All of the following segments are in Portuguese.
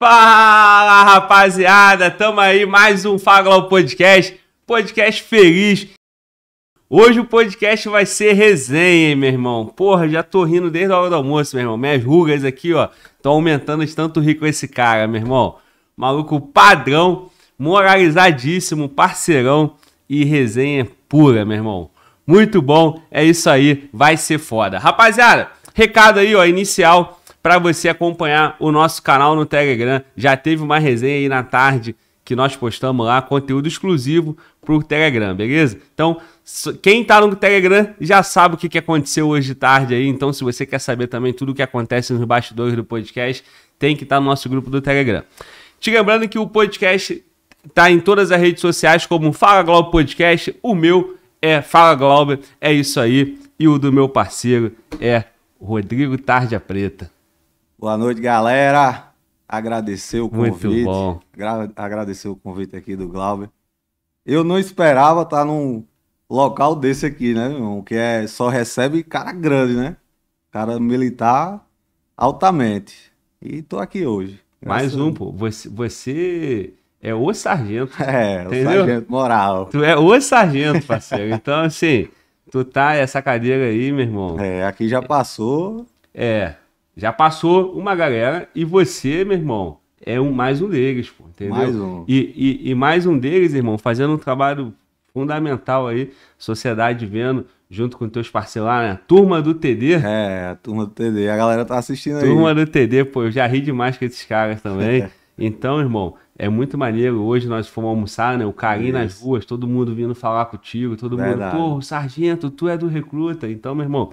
Fala rapaziada, tamo aí mais um Faglau Podcast, podcast feliz. Hoje o podcast vai ser resenha, hein, meu irmão. Porra, já tô rindo desde a hora do almoço, meu irmão. Minhas rugas aqui, ó, estão aumentando de tanto rico esse cara, meu irmão. Maluco padrão, moralizadíssimo, parceirão e resenha pura, meu irmão. Muito bom, é isso aí, vai ser foda. Rapaziada, recado aí, ó, inicial para você acompanhar o nosso canal no Telegram. Já teve uma resenha aí na tarde que nós postamos lá, conteúdo exclusivo para o Telegram, beleza? Então, quem está no Telegram já sabe o que, que aconteceu hoje de tarde aí. Então, se você quer saber também tudo o que acontece nos bastidores do podcast, tem que estar tá no nosso grupo do Telegram. Te lembrando que o podcast tá em todas as redes sociais como Fala Globo Podcast. O meu é Fala Globo, é isso aí. E o do meu parceiro é Rodrigo Tarde Preta. Boa noite, galera. Agradecer o convite. Muito bom. Agradecer o convite aqui do Glauber. Eu não esperava estar tá num local desse aqui, né, irmão? Que é, só recebe cara grande, né? Cara militar altamente. E tô aqui hoje. Mais um, pô. Você, você é o sargento. É, entendeu? o sargento moral. Tu é o sargento, parceiro. Então, assim, tu tá essa cadeira aí, meu irmão. É, aqui já passou. É. Já passou uma galera e você, meu irmão, é um, mais um deles, pô, entendeu? Mais um. E, e, e mais um deles, irmão, fazendo um trabalho fundamental aí, sociedade vendo, junto com teus parceiros lá, né? Turma do TD. É, a turma do TD. A galera tá assistindo turma aí. Turma do TD, pô, eu já ri demais com esses caras também. Então, irmão, é muito maneiro. Hoje nós fomos almoçar, né? O carinho nas ruas, todo mundo vindo falar contigo, todo Verdade. mundo, pô, sargento, tu é do recruta. Então, meu irmão,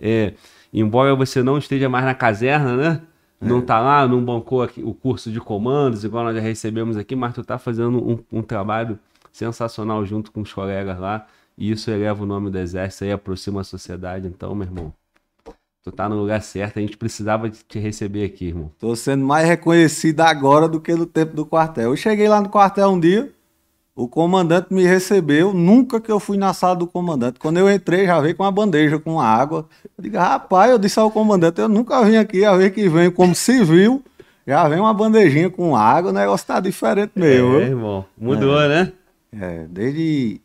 é embora você não esteja mais na caserna, né? Não está é. lá, não bancou aqui, o curso de comandos, igual nós já recebemos aqui, mas tu está fazendo um, um, trabalho sensacional junto com os colegas lá. E isso eleva o nome do exército e aproxima a sociedade. Então, meu irmão, tu tá no lugar certo. A gente precisava te receber aqui, irmão. Tô sendo mais reconhecido agora do que no tempo do quartel. Eu cheguei lá no quartel um dia, o comandante me recebeu, nunca que eu fui na sala do comandante. Quando eu entrei, já veio com uma bandeja, com água. Eu digo, rapaz, eu disse ao comandante, eu nunca vim aqui, a vez que venho como civil, já vem uma bandejinha com água, o negócio tá diferente mesmo. É, irmão, mudou, é. né? É, desde...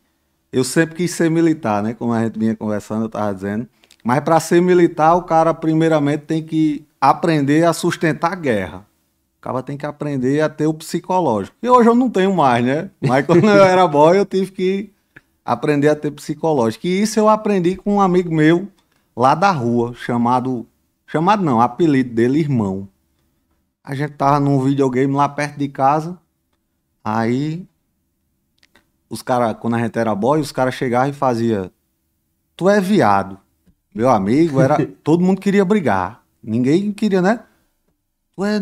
Eu sempre quis ser militar, né? Como a gente vinha conversando, eu tava dizendo. Mas para ser militar, o cara primeiramente tem que aprender a sustentar a guerra cara tem que aprender a ter o psicológico. E hoje eu não tenho mais, né? Mas quando eu era boy, eu tive que aprender a ter psicológico. E isso eu aprendi com um amigo meu lá da rua, chamado. Chamado não, apelido dele, irmão. A gente tava num videogame lá perto de casa. Aí. Os caras, quando a gente era boy, os caras chegavam e faziam. Tu é viado. Meu amigo, era. todo mundo queria brigar. Ninguém queria, né? É,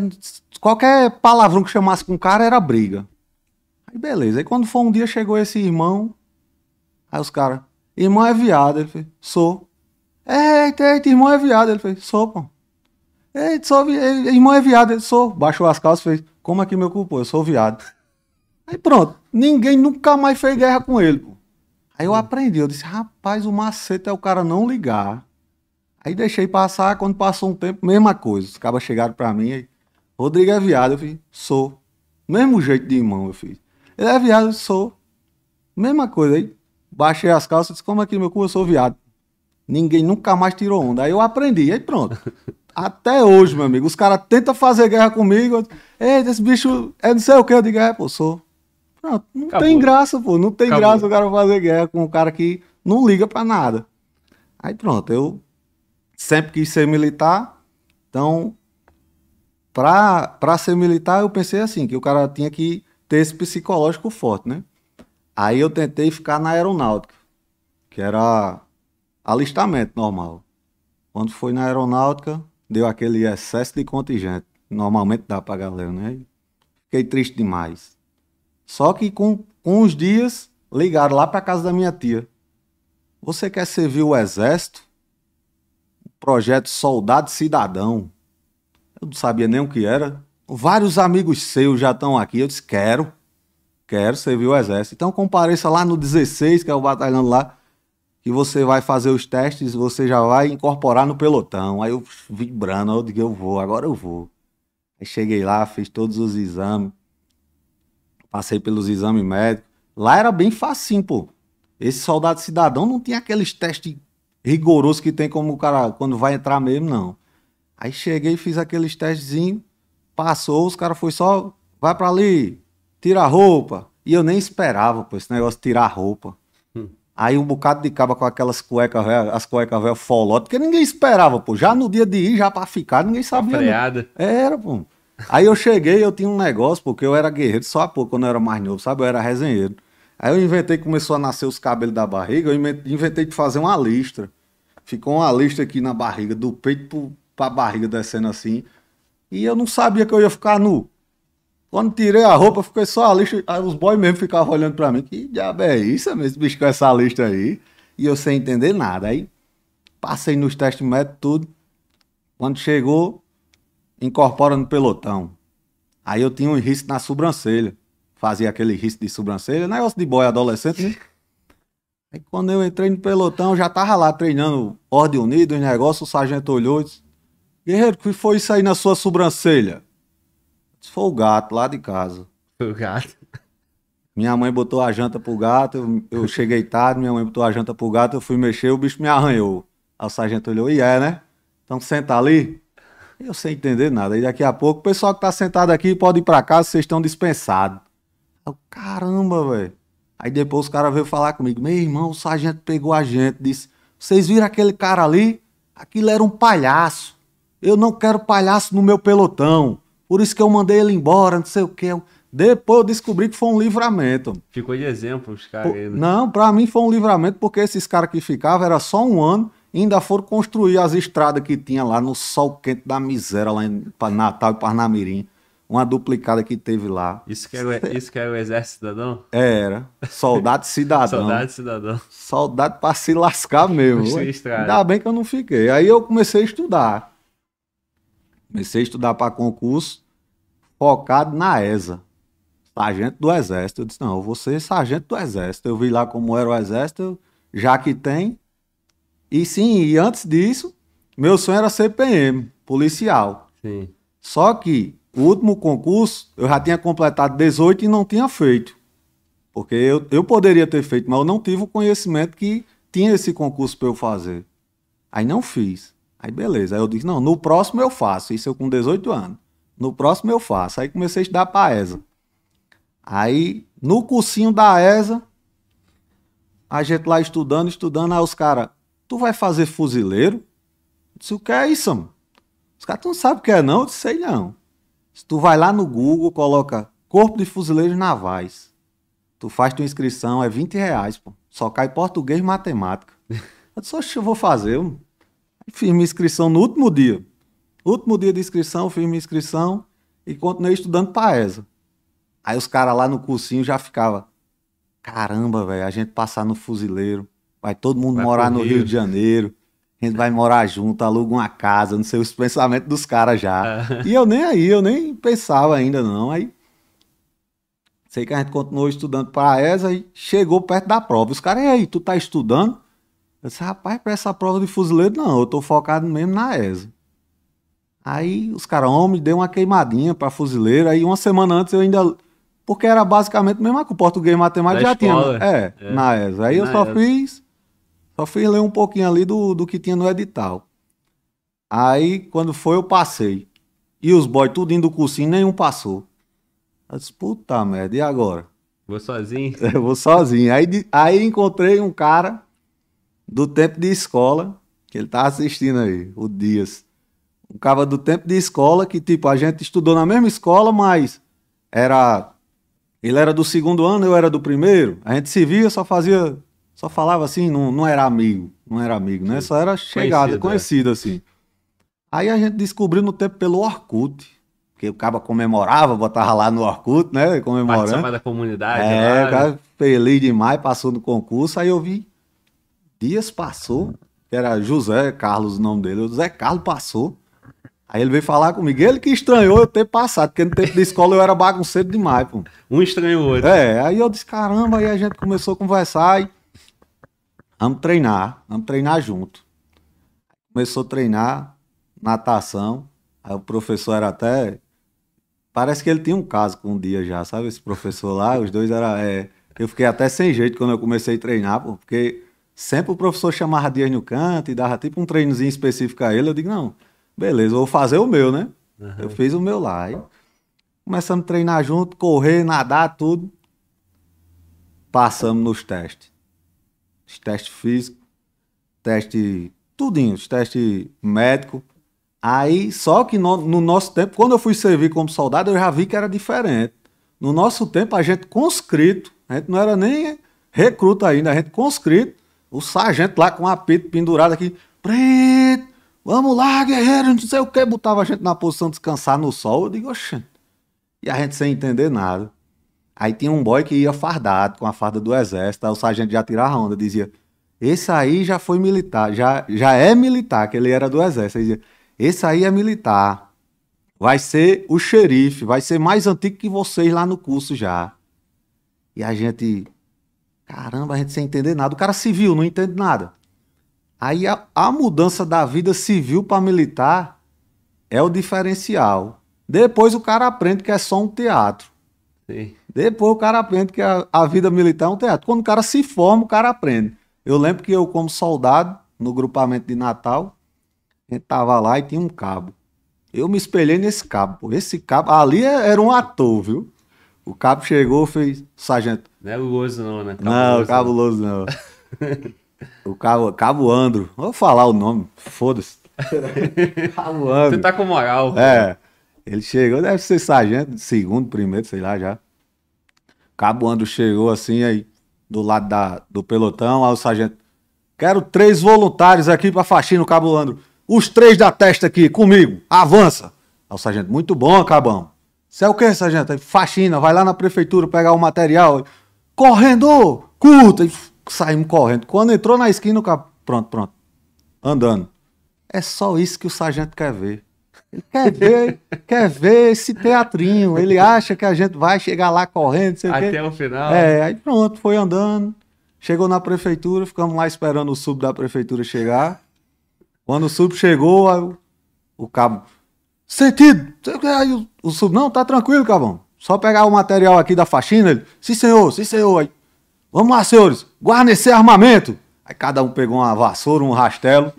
qualquer palavrão que chamasse com um cara era briga. Aí beleza. Aí quando foi um dia, chegou esse irmão. Aí os caras, irmão é viado. Ele fez, sou. Eita, eita, irmão é viado. Ele fez, sou, pô. Eita, sou, irmão é viado. Ele sou. Baixou as calças fez, como aqui é meu culpou? Eu sou viado. Aí pronto. Ninguém nunca mais fez guerra com ele, pô. Aí eu hum. aprendi. Eu disse, rapaz, o macete é o cara não ligar Aí deixei passar, quando passou um tempo, mesma coisa. Os cabas chegaram pra mim e Rodrigo é viado, eu fiz, sou. Mesmo jeito de irmão, eu fiz. Ele é viado, eu sou. Mesma coisa. Aí baixei as calças e disse, como é no meu cu, eu sou viado. Ninguém nunca mais tirou onda. Aí eu aprendi, aí pronto. Até hoje, meu amigo. Os caras tentam fazer guerra comigo. Ei, esse bicho é não sei o que. Eu digo, é, pô, sou. Pronto, não Acabou. tem graça, pô. Não tem Acabou. graça o cara fazer guerra com um cara que não liga pra nada. Aí pronto, eu sempre quis ser militar. Então, para ser militar, eu pensei assim, que o cara tinha que ter esse psicológico forte, né? Aí eu tentei ficar na aeronáutica, que era alistamento normal. Quando foi na aeronáutica, deu aquele excesso de contingente. Normalmente dá pra galera, né? Fiquei triste demais. Só que com, com uns dias, ligaram lá pra casa da minha tia. Você quer servir o exército? projeto Soldado Cidadão. Eu não sabia nem o que era. Vários amigos seus já estão aqui. Eu disse: quero, quero servir o Exército. Então compareça lá no 16, que é o batalhão lá, que você vai fazer os testes, você já vai incorporar no pelotão. Aí eu vibrando, eu digo: eu vou, agora eu vou. Aí cheguei lá, fiz todos os exames, passei pelos exames médicos. Lá era bem facinho, pô. Esse soldado cidadão não tinha aqueles testes rigoroso que tem como o cara, quando vai entrar mesmo, não. Aí cheguei, fiz aqueles testezinhos, passou, os caras foi só, vai para ali, tira a roupa. E eu nem esperava, pô, esse negócio de tirar a roupa. Hum. Aí um bocado de caba com aquelas cuecas velhas, as cuecas velhas folote, porque ninguém esperava, pô. Já no dia de ir, já pra ficar, ninguém sabia. Era, pô. Aí eu cheguei, eu tinha um negócio, porque eu era guerreiro, só pouco, quando eu era mais novo, sabe? Eu era resenheiro. Aí eu inventei, começou a nascer os cabelos da barriga, eu inventei de fazer uma listra. Ficou uma lista aqui na barriga, do peito para a barriga descendo assim. E eu não sabia que eu ia ficar nu. Quando tirei a roupa, fiquei só a lista. Aí os boys mesmo ficavam olhando para mim. Que diabo é isso, esse bicho com essa lista aí? E eu sem entender nada. Aí passei nos testes médicos, tudo. Quando chegou, incorpora no pelotão. Aí eu tinha um risco na sobrancelha fazia aquele risco de sobrancelha, negócio de boy adolescente, né? Aí quando eu entrei no pelotão, já tava lá treinando ordem unida, os negócios, o sargento olhou e disse, Guerreiro, que foi isso aí na sua sobrancelha? Disse, foi o gato lá de casa. Foi o gato? Minha mãe botou a janta pro gato, eu, eu cheguei tarde, minha mãe botou a janta pro gato, eu fui mexer, o bicho me arranhou. Aí o sargento olhou, e é, né? Então senta ali. Eu sem entender nada. E daqui a pouco, o pessoal que tá sentado aqui pode ir para casa, vocês estão dispensados. Eu, caramba, velho. Aí depois os caras veio falar comigo, meu irmão, o sargento pegou a gente, disse, vocês viram aquele cara ali? Aquilo era um palhaço. Eu não quero palhaço no meu pelotão. Por isso que eu mandei ele embora, não sei o que". Depois eu descobri que foi um livramento. Ficou de exemplo os caras Né? Não, para mim foi um livramento porque esses caras que ficavam era só um ano e ainda foram construir as estradas que tinha lá no sol quente da miséria lá em Natal e Parnamirim uma duplicada que teve lá. Isso que, era, é, isso que era é o Exército Cidadão? Era. Soldado Cidadão. Soldado Cidadão. Soldado para se lascar mesmo. Ainda bem que eu não fiquei. Aí eu comecei a estudar. Comecei a estudar para concurso, focado na ESA. Sargento do Exército. Eu disse, não, eu vou ser sargento do Exército. Eu vi lá como era o Exército, já que tem. E sim, e antes disso, meu sonho era ser PM, policial. Sim. Só que o último concurso eu já tinha completado 18 e não tinha feito. Porque eu, eu poderia ter feito, mas eu não tive o conhecimento que tinha esse concurso para eu fazer. Aí não fiz. Aí beleza. Aí eu disse: não, no próximo eu faço. Isso eu com 18 anos. No próximo eu faço. Aí comecei a estudar para a ESA. Aí no cursinho da ESA, a gente lá estudando, estudando. Aí os caras: tu vai fazer fuzileiro? Eu disse: o que é isso, mano? Os caras não sabem o que é, não? Eu disse: sei não. Se tu vai lá no Google, coloca Corpo de Fuzileiros Navais. Tu faz tua inscrição, é 20 reais, pô. Só cai português e matemática. Eu disse, oxe, eu vou fazer. Eu fiz minha inscrição no último dia. Último dia de inscrição, fiz minha inscrição e continuei estudando essa. Aí os caras lá no cursinho já ficava caramba, velho, a gente passar no fuzileiro, vai todo mundo vai morar no Rio. Rio de Janeiro a gente vai morar junto, aluga uma casa, não sei os pensamentos dos caras já. É. E eu nem aí, eu nem pensava ainda não. Aí sei que a gente continuou estudando para ESA e chegou perto da prova. Os caras, e aí, tu tá estudando? Eu disse, rapaz, para essa prova de fuzileiro não, eu tô focado mesmo na ESA. Aí os caras, homem, deu uma queimadinha para fuzileiro, aí uma semana antes eu ainda porque era basicamente o mesmo que o português matemática da já escola. tinha. É, é, na ESA. Aí na eu só ESA. fiz só fui ler um pouquinho ali do, do que tinha no edital. Aí, quando foi, eu passei. E os boys tudo indo do cursinho, nenhum passou. Eu disse, puta merda, e agora? Vou sozinho? Eu vou sozinho. Aí, aí encontrei um cara do tempo de escola, que ele tá assistindo aí, o Dias. Um cara do tempo de escola que, tipo, a gente estudou na mesma escola, mas era. Ele era do segundo ano, eu era do primeiro. A gente se via, só fazia só falava assim, não, não era amigo, não era amigo, né? Só era chegada, conhecido é. assim. Aí a gente descobriu no tempo pelo Orkut, que o cara comemorava, botava lá no Orkut, né? Comemorando. Participava da comunidade. É, lá, o cara né? feliz demais, passou no concurso, aí eu vi, Dias passou, que era José Carlos o nome dele, o José Carlos passou. Aí ele veio falar comigo, ele que estranhou eu ter passado, porque no tempo da escola eu era bagunceiro demais, pô. Um estranhou. o outro. É, aí eu disse, caramba, aí a gente começou a conversar e vamos treinar, vamos treinar junto. Começou a treinar natação, aí o professor era até. Parece que ele tinha um caso com um dia já, sabe? Esse professor lá, os dois era. É... Eu fiquei até sem jeito quando eu comecei a treinar, porque sempre o professor chamava Dias no canto e dava tipo um treinozinho específico a ele. Eu digo, não, beleza, vou fazer o meu, né? Uhum. Eu fiz o meu lá. Aí começamos a treinar junto, correr, nadar, tudo. Passamos nos testes teste físico, teste tudinho, teste médico, Aí, só que no, no, nosso tempo, quando eu fui servir como soldado, eu já vi que era diferente. No nosso tempo, a gente conscrito, a gente não era nem recruta ainda, a gente conscrito, o sargento lá com o apito pendurado aqui, preto, vamos lá, guerreiro, não sei o que, botava a gente na posição de descansar no sol. Eu digo, oxente. E a gente sem entender nada. Aí tinha um boy que ia fardado, com a farda do exército, aí o sargento já tirava onda, dizia, esse aí já foi militar, já, já é militar, que ele era do exército. Aí dizia, esse aí é militar, vai ser o xerife, vai ser mais antigo que vocês lá no curso já. E a gente, caramba, a gente sem entender nada, o cara civil, não entende nada. Aí a, a mudança da vida civil para militar é o diferencial. Depois o cara aprende que é só um teatro. Sim. Depois o cara aprende que a, a vida militar é um teatro. Quando o cara se forma, o cara aprende. Eu lembro que eu, como soldado, no grupamento de Natal, a gente tava lá e tinha um cabo. Eu me espelhei nesse cabo. Pô. Esse cabo, ali é, era um ator, viu? O cabo chegou, fez sargento. Não é guloso não, né? Cabuloso, não, cabuloso não. o cabo, cabo Andro. Vou falar o nome, foda-se. cabo Andro. Você tá com moral. É. Ele chegou, deve ser sargento, segundo, primeiro, sei lá já. Cabo Andro chegou assim, aí do lado da, do pelotão, aí o sargento. Quero três voluntários aqui para faxina o Cabo Andro. Os três da testa aqui, comigo. Avança. Aí o sargento, muito bom, Cabão. Você é o quê, sargento? Aí, faxina, vai lá na prefeitura pegar o material. correndo, curta. E saímos correndo. Quando entrou na esquina, o cabo... Pronto, pronto. Andando. É só isso que o sargento quer ver. Ele quer ver, quer ver esse teatrinho. Ele acha que a gente vai chegar lá correndo, sei Até o, o final. É, aí pronto, foi andando. Chegou na prefeitura, ficamos lá esperando o sub da prefeitura chegar. Quando o sub chegou, o, o cabo. Sentido! Aí o, o sub, não, tá tranquilo, cabão. Só pegar o material aqui da faxina. Ele, sim, senhor, sim, senhor. Aí, Vamos lá, senhores, guarnecer armamento. Aí cada um pegou uma vassoura, um rastelo.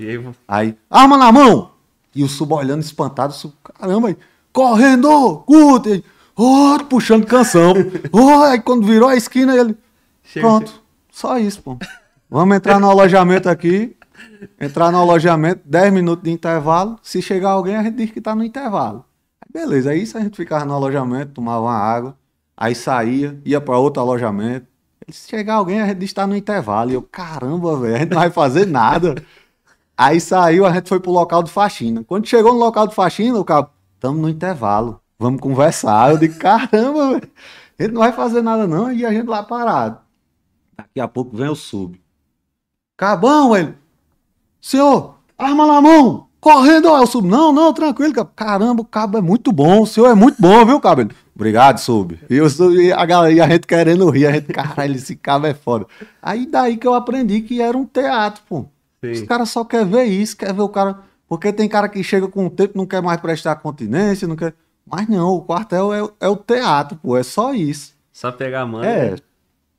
Aí, arma na mão! E o Suba olhando espantado, Suba, caramba, correndo, Guter, oh, puxando canção. Oh, aí quando virou a esquina, ele, chega, pronto, chega. só isso, pô. Vamos entrar no alojamento aqui, entrar no alojamento, 10 minutos de intervalo, se chegar alguém a gente diz que tá no intervalo. Beleza, aí isso a gente ficava no alojamento, tomava uma água, aí saía, ia para outro alojamento. Se chegar alguém, a gente tá no intervalo. E eu, caramba, velho, a gente não vai fazer nada. Aí saiu, a gente foi pro local de faxina. Quando chegou no local de faxina, o cara, tamo no intervalo, vamos conversar. Eu digo, caramba, a gente não vai fazer nada não, e a gente lá parado. Daqui a pouco vem o sub. Cabão, ele, senhor, arma na mão, correndo, ó, o sub. Não, não, tranquilo, cara. Caramba, o cabo é muito bom, o senhor é muito bom, viu, cabo? Obrigado, sub. E, eu, e a galera, e a gente querendo rir, a gente, caralho, esse cabo é foda. Aí daí que eu aprendi que era um teatro, pô Sim. Os caras só querem ver isso, quer ver o cara. Porque tem cara que chega com o tempo, não quer mais prestar continência, não quer. Mas não, o quartel é, é o teatro, pô, é só isso. Só pegar a mãe. É. Né?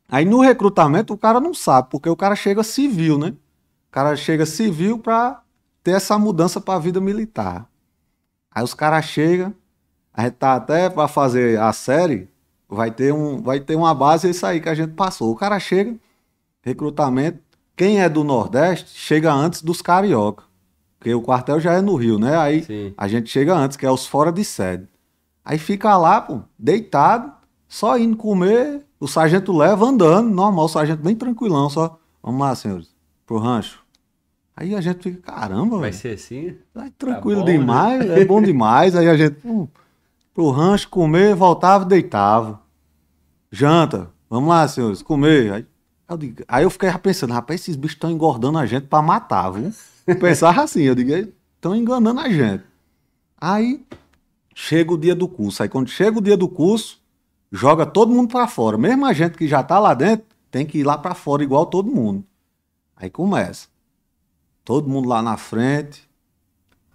Aí no recrutamento o cara não sabe, porque o cara chega civil, né? O cara chega civil pra ter essa mudança pra vida militar. Aí os caras chegam, a gente tá até pra fazer a série, vai ter, um, vai ter uma base é isso aí que a gente passou. O cara chega, recrutamento, quem é do Nordeste chega antes dos carioca. Porque o quartel já é no Rio, né? Aí Sim. a gente chega antes, que é os fora de sede. Aí fica lá, pô, deitado, só indo comer. O sargento leva andando, normal, o sargento bem tranquilão, só. Vamos lá, senhores, pro rancho. Aí a gente fica, caramba, Vai véio, ser assim? Tá tranquilo tá bom, né? demais, né? é bom demais. Aí a gente, pô, hum, pro rancho comer, voltava, deitava. Janta, vamos lá, senhores, comer. Aí eu digo, aí eu fiquei pensando, rapaz, esses bichos estão engordando a gente para matar, viu? Eu pensava assim, eu digo, estão enganando a gente. Aí chega o dia do curso. Aí quando chega o dia do curso, joga todo mundo para fora. Mesmo a gente que já tá lá dentro, tem que ir lá para fora igual todo mundo. Aí começa. Todo mundo lá na frente.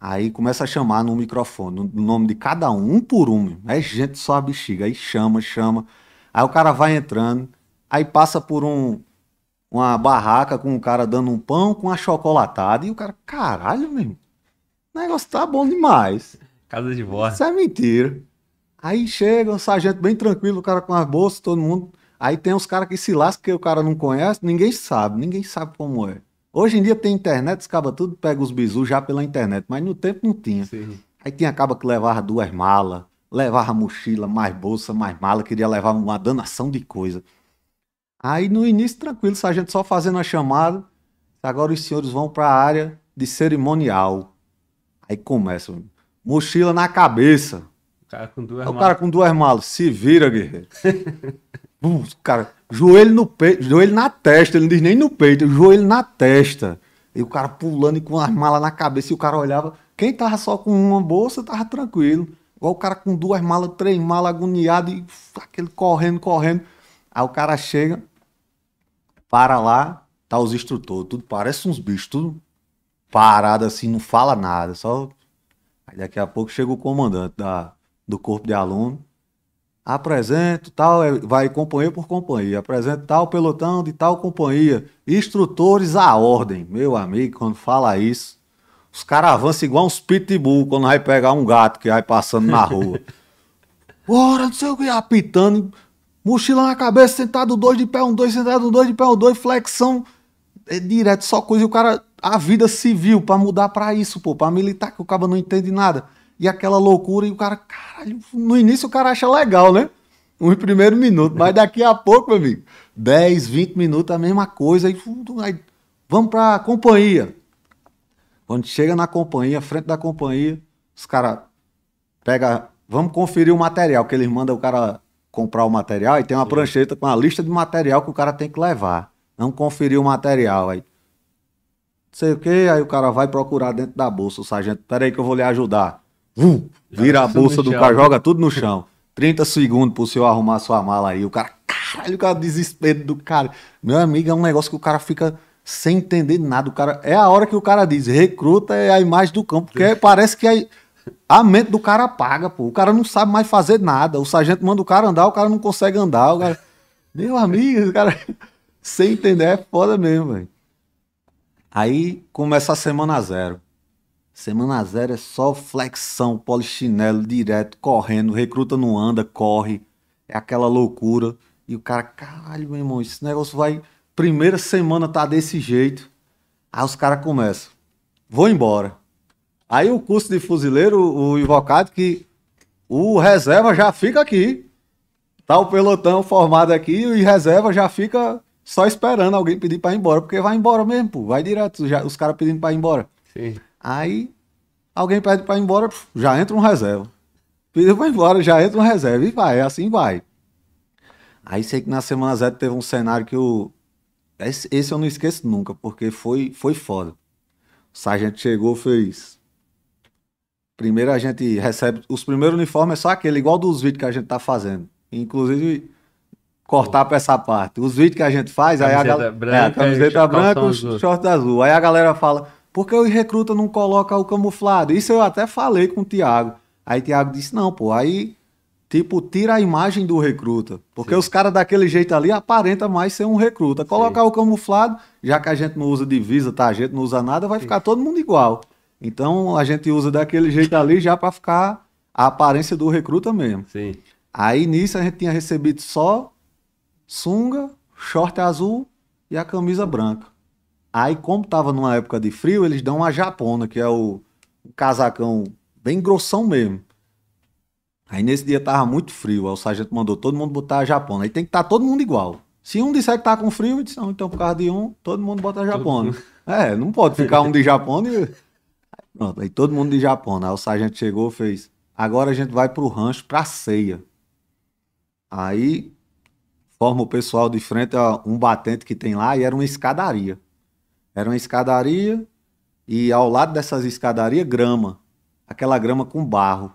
Aí começa a chamar no microfone, no nome de cada um, um por um. É gente só a bexiga. Aí chama, chama. Aí o cara vai entrando aí passa por um uma barraca com um cara dando um pão com uma chocolatada e o cara, caralho, meu, irmão, o negócio tá bom demais. Casa de vó. Isso é mentira. Aí chega um sargento bem tranquilo, o cara com as bolsas, todo mundo. Aí tem uns caras que se lascam que o cara não conhece, ninguém sabe, ninguém sabe como é. Hoje em dia tem internet, escava tudo, pega os bizus já pela internet, mas no tempo não tinha. Sim. Aí tinha acaba que levava duas malas, levava mochila, mais bolsa, mais mala, queria levar uma danação de coisa. Aí no início, tranquilo, o sargento só fazendo a chamada. Agora os senhores vão para a área de cerimonial. Aí começa, mochila na cabeça. O cara com duas malas. É o cara com duas malas. Se vira, guerreiro. Uh, o cara, joelho no peito, joelho na testa, ele não diz nem no peito, joelho na testa. E o cara pulando e com as malas na cabeça, e o cara olhava. Quem tava só com uma bolsa tava tranquilo. Igual o cara com duas malas, três malas, agoniado, e aquele correndo, correndo. Aí o cara chega, para lá, tá os instrutores, tudo parece uns bichos, tudo parado assim, não fala nada, só. Aí daqui a pouco chega o comandante da, do corpo de aluno, apresento tal, é, vai companhia por companhia, apresento tal pelotão de tal companhia, instrutores à ordem. Meu amigo, quando fala isso, os caras avançam igual uns pitbull quando vai pegar um gato que vai passando na rua. Bora, não sei o que, apitando Mochila na cabeça, sentado dois de pé, um dois, sentado dois de pé, um dois, flexão é direto, só coisa. E o cara, a vida civil para mudar para isso, pô, para militar, que o cara não entende nada. E aquela loucura, e o cara, caralho, no início o cara acha legal, né? Uns primeiros minutos, mas daqui a pouco, meu amigo, 10, 20 minutos, a mesma coisa. e aí vamos pra companhia. Quando chega na companhia, frente da companhia, os caras pega, vamos conferir o material que eles mandam o cara comprar o material e tem uma Sim. prancheta com a lista de material que o cara tem que levar. Não conferir o material. Aí, sei o quê, aí o cara vai procurar dentro da bolsa. O sargento, peraí que eu vou lhe ajudar. Vum, vira a bolsa do cara, joga tudo no chão. 30 segundos pro senhor arrumar sua mala aí. O cara, caralho, é o cara, desespero do cara. Meu amigo, é um negócio que o cara fica sem entender nada. O cara, é a hora que o cara diz, recruta é a imagem do campo, porque parece que é a mente do cara apaga, pô. O cara não sabe mais fazer nada. O sargento manda o cara andar, o cara não consegue andar. O cara... Meu amigo, o cara. Sem entender, é foda mesmo, velho. Aí começa a semana zero. Semana zero é só flexão, polichinelo direto, correndo. Recruta não anda, corre. É aquela loucura. E o cara, caralho, meu irmão, esse negócio vai. Primeira semana tá desse jeito. Aí os caras começam. Vou embora. Aí o curso de fuzileiro, o invocado, que o reserva já fica aqui. Tá o pelotão formado aqui e reserva já fica só esperando alguém pedir para ir embora, porque vai embora mesmo, pô. Vai direto, já, os caras pedindo para ir embora. Sim. Aí alguém pede para ir embora, já entra um reserva. Pediu para ir embora, já entra um reserva e vai, assim vai. Aí sei que na semana zero teve um cenário que o Esse, esse eu não esqueço nunca, porque foi, foi foda. O sargento chegou, fez. Primeiro a gente recebe. Os primeiros uniformes é só aquele, igual dos vídeos que a gente tá fazendo. Inclusive, cortar para essa parte. Os vídeos que a gente faz, camiseta aí a galera. Branca, é, a camiseta branca e short azul. Aí a galera fala: por que o recruta não coloca o camuflado? Isso eu até falei com o Thiago. Aí o Thiago disse: não, pô, aí. Tipo, tira a imagem do recruta. Porque Sim. os caras daquele jeito ali aparenta mais ser um recruta. Colocar Sim. o camuflado, já que a gente não usa divisa, tá? A gente não usa nada, vai Sim. ficar todo mundo igual. Então a gente usa daquele jeito ali já para ficar a aparência do recruta mesmo. Sim. Aí nisso a gente tinha recebido só sunga, short azul e a camisa branca. Aí, como tava numa época de frio, eles dão uma japona, que é o, casacão bem grossão mesmo. Aí nesse dia tava muito frio, aí o sargento mandou todo mundo botar a japona. Aí tem que estar tá todo mundo igual. Se um disser que tá com frio, disse, não, então por causa de um, todo mundo bota a japona. É, não pode ficar um de japona e Pronto, aí todo mundo de Japão. Aí né? o sargento chegou fez: agora a gente vai pro rancho pra ceia. Aí forma o pessoal de frente a um batente que tem lá e era uma escadaria. Era uma escadaria e ao lado dessas escadarias, grama. Aquela grama com barro.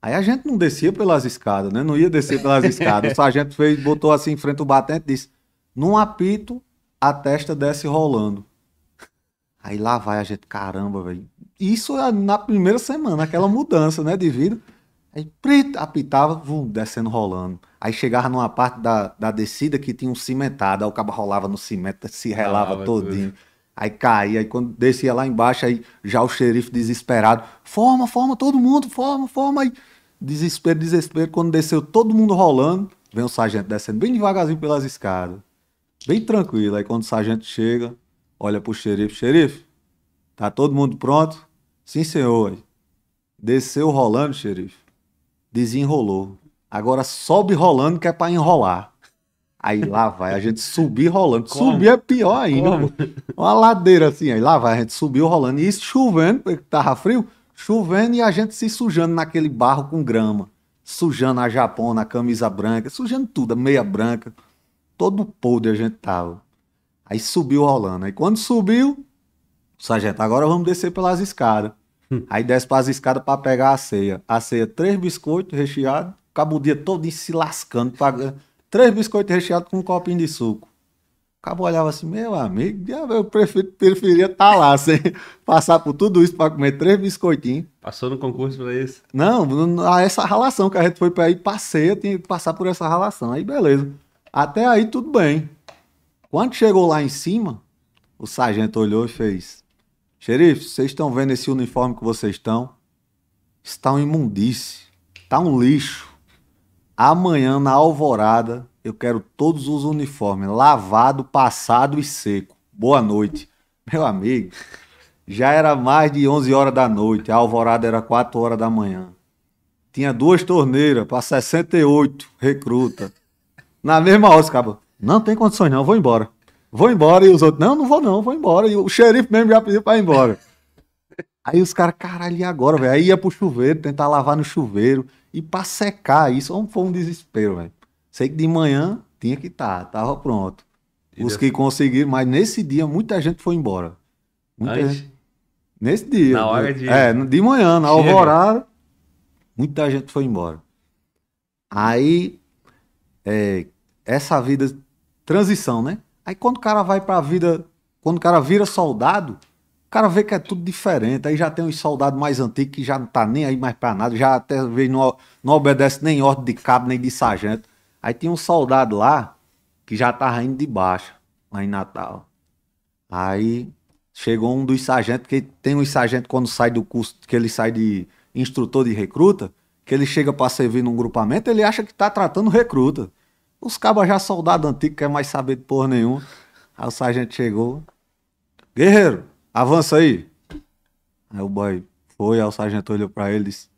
Aí a gente não descia pelas escadas, né? Não ia descer pelas escadas. O sargento fez, botou assim em frente o batente e disse: num apito, a testa desce rolando. Aí lá vai a gente, caramba, velho. Isso é na primeira semana, aquela mudança, né, de vida. Aí prit, apitava, vum, descendo rolando. Aí chegava numa parte da, da descida que tinha um cimentado, aí o cabo rolava no cimento, se relava ah, todinho. Aí caía, aí quando descia lá embaixo, aí já o xerife desesperado, forma, forma, todo mundo, forma, forma. Aí desespero, desespero. Quando desceu todo mundo rolando, vem o sargento descendo bem devagarzinho pelas escadas. Bem tranquilo. Aí quando o sargento chega, olha pro xerife, xerife, tá todo mundo pronto? Sim, senhor. Desceu rolando, xerife. Desenrolou. Agora sobe rolando que é pra enrolar. Aí lá vai a gente subir rolando. Como? Subir é pior ainda. Uma ladeira assim, aí lá vai a gente subiu rolando. E isso chovendo, porque tava frio, chovendo e a gente se sujando naquele barro com grama. Sujando a japona, na camisa branca, sujando tudo, a meia branca. Todo podre a gente tava. Aí subiu rolando. Aí quando subiu, sargento, agora vamos descer pelas escadas. Hum. Aí desce para as escadas para pegar a ceia. A ceia, três biscoitos recheados, acaba o dia todo se lascando. Pra... Três biscoitos recheados com um copinho de suco. Acabou olhava assim, meu amigo, eu prefiro, preferia estar tá lá, sem passar por tudo isso para comer três biscoitinhos. Passou no concurso para isso? Não, essa relação que a gente foi para ir passeia, tinha que passar por essa relação. Aí beleza. Até aí tudo bem. Quando chegou lá em cima, o sargento olhou e fez: Xerife, vocês estão vendo esse uniforme que vocês estão? Está um imundice, está um lixo. Amanhã, na alvorada, eu quero todos os uniformes lavado, passado e seco. Boa noite. Meu amigo, já era mais de 11 horas da noite, a alvorada era 4 horas da manhã. Tinha duas torneiras para 68 recruta. Na mesma hora, os cabos, não tem condições não, vou embora vou embora. E os outros, não, não vou não, vou embora. E o xerife mesmo já pediu pra ir embora. Aí os caras, caralho, e agora, velho? Aí ia pro chuveiro, tentar lavar no chuveiro. E pra secar isso, foi um desespero, velho. Sei que de manhã tinha que estar, tá, tava pronto. E os Deus. que conseguiram, mas nesse dia muita gente foi embora. Muita Antes? gente. Nesse dia. Na hora né? de. É, de manhã, na alvorada, muita gente foi embora. Aí, é, essa vida, transição, né? Aí quando o cara vai para a vida, quando o cara vira soldado, o cara vê que é tudo diferente. Aí já tem uns soldados mais antigos que já não tá nem aí mais para nada, já até vez não, não obedece nem ordem de cabo nem de sargento. Aí tinha um soldado lá que já tava indo de baixa lá em Natal. Aí chegou um dos sargentos, que tem uns sargento quando sai do curso, que ele sai de instrutor de recruta, que ele chega para servir num grupamento, ele acha que tá tratando recruta. Os cabas já soldado antigo, quer mais saber de porra nenhuma. Aí o sargento chegou. Guerreiro, avança aí. Aí o boy foi, aí o sargento olhou pra ele e disse: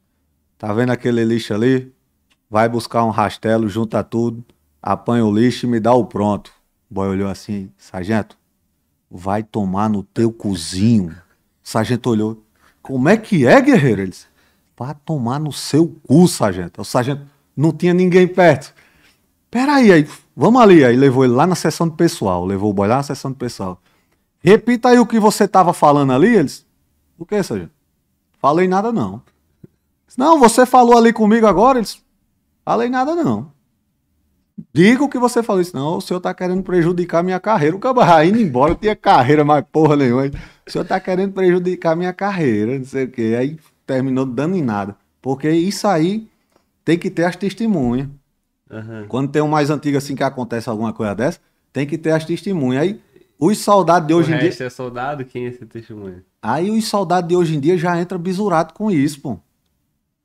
Tá vendo aquele lixo ali? Vai buscar um rastelo, junta tudo, apanha o lixo e me dá o pronto. O boy olhou assim: Sargento, vai tomar no teu cozinho. O sargento olhou: Como é que é, guerreiro? Ele disse: Vá tomar no seu cu, sargento. O sargento não tinha ninguém perto. Peraí, aí, vamos ali. Aí levou ele lá na sessão do pessoal, levou o boy lá na sessão do pessoal. Repita aí o que você estava falando ali. Eles, o que, Sérgio? Falei nada não. Não, você falou ali comigo agora? Eles, falei nada não. Diga o que você falou. não, o senhor tá querendo prejudicar minha carreira. O cabra indo embora, eu tinha carreira, mas porra nenhuma. O senhor tá querendo prejudicar minha carreira, não sei o quê. Aí terminou dando em nada. Porque isso aí tem que ter as testemunhas. Uhum. Quando tem um mais antigo assim que acontece alguma coisa dessa, tem que ter as testemunhas. Aí os soldados de hoje o em dia. é soldado, quem é esse testemunha? Aí os soldados de hoje em dia já entra bisurado com isso, pô.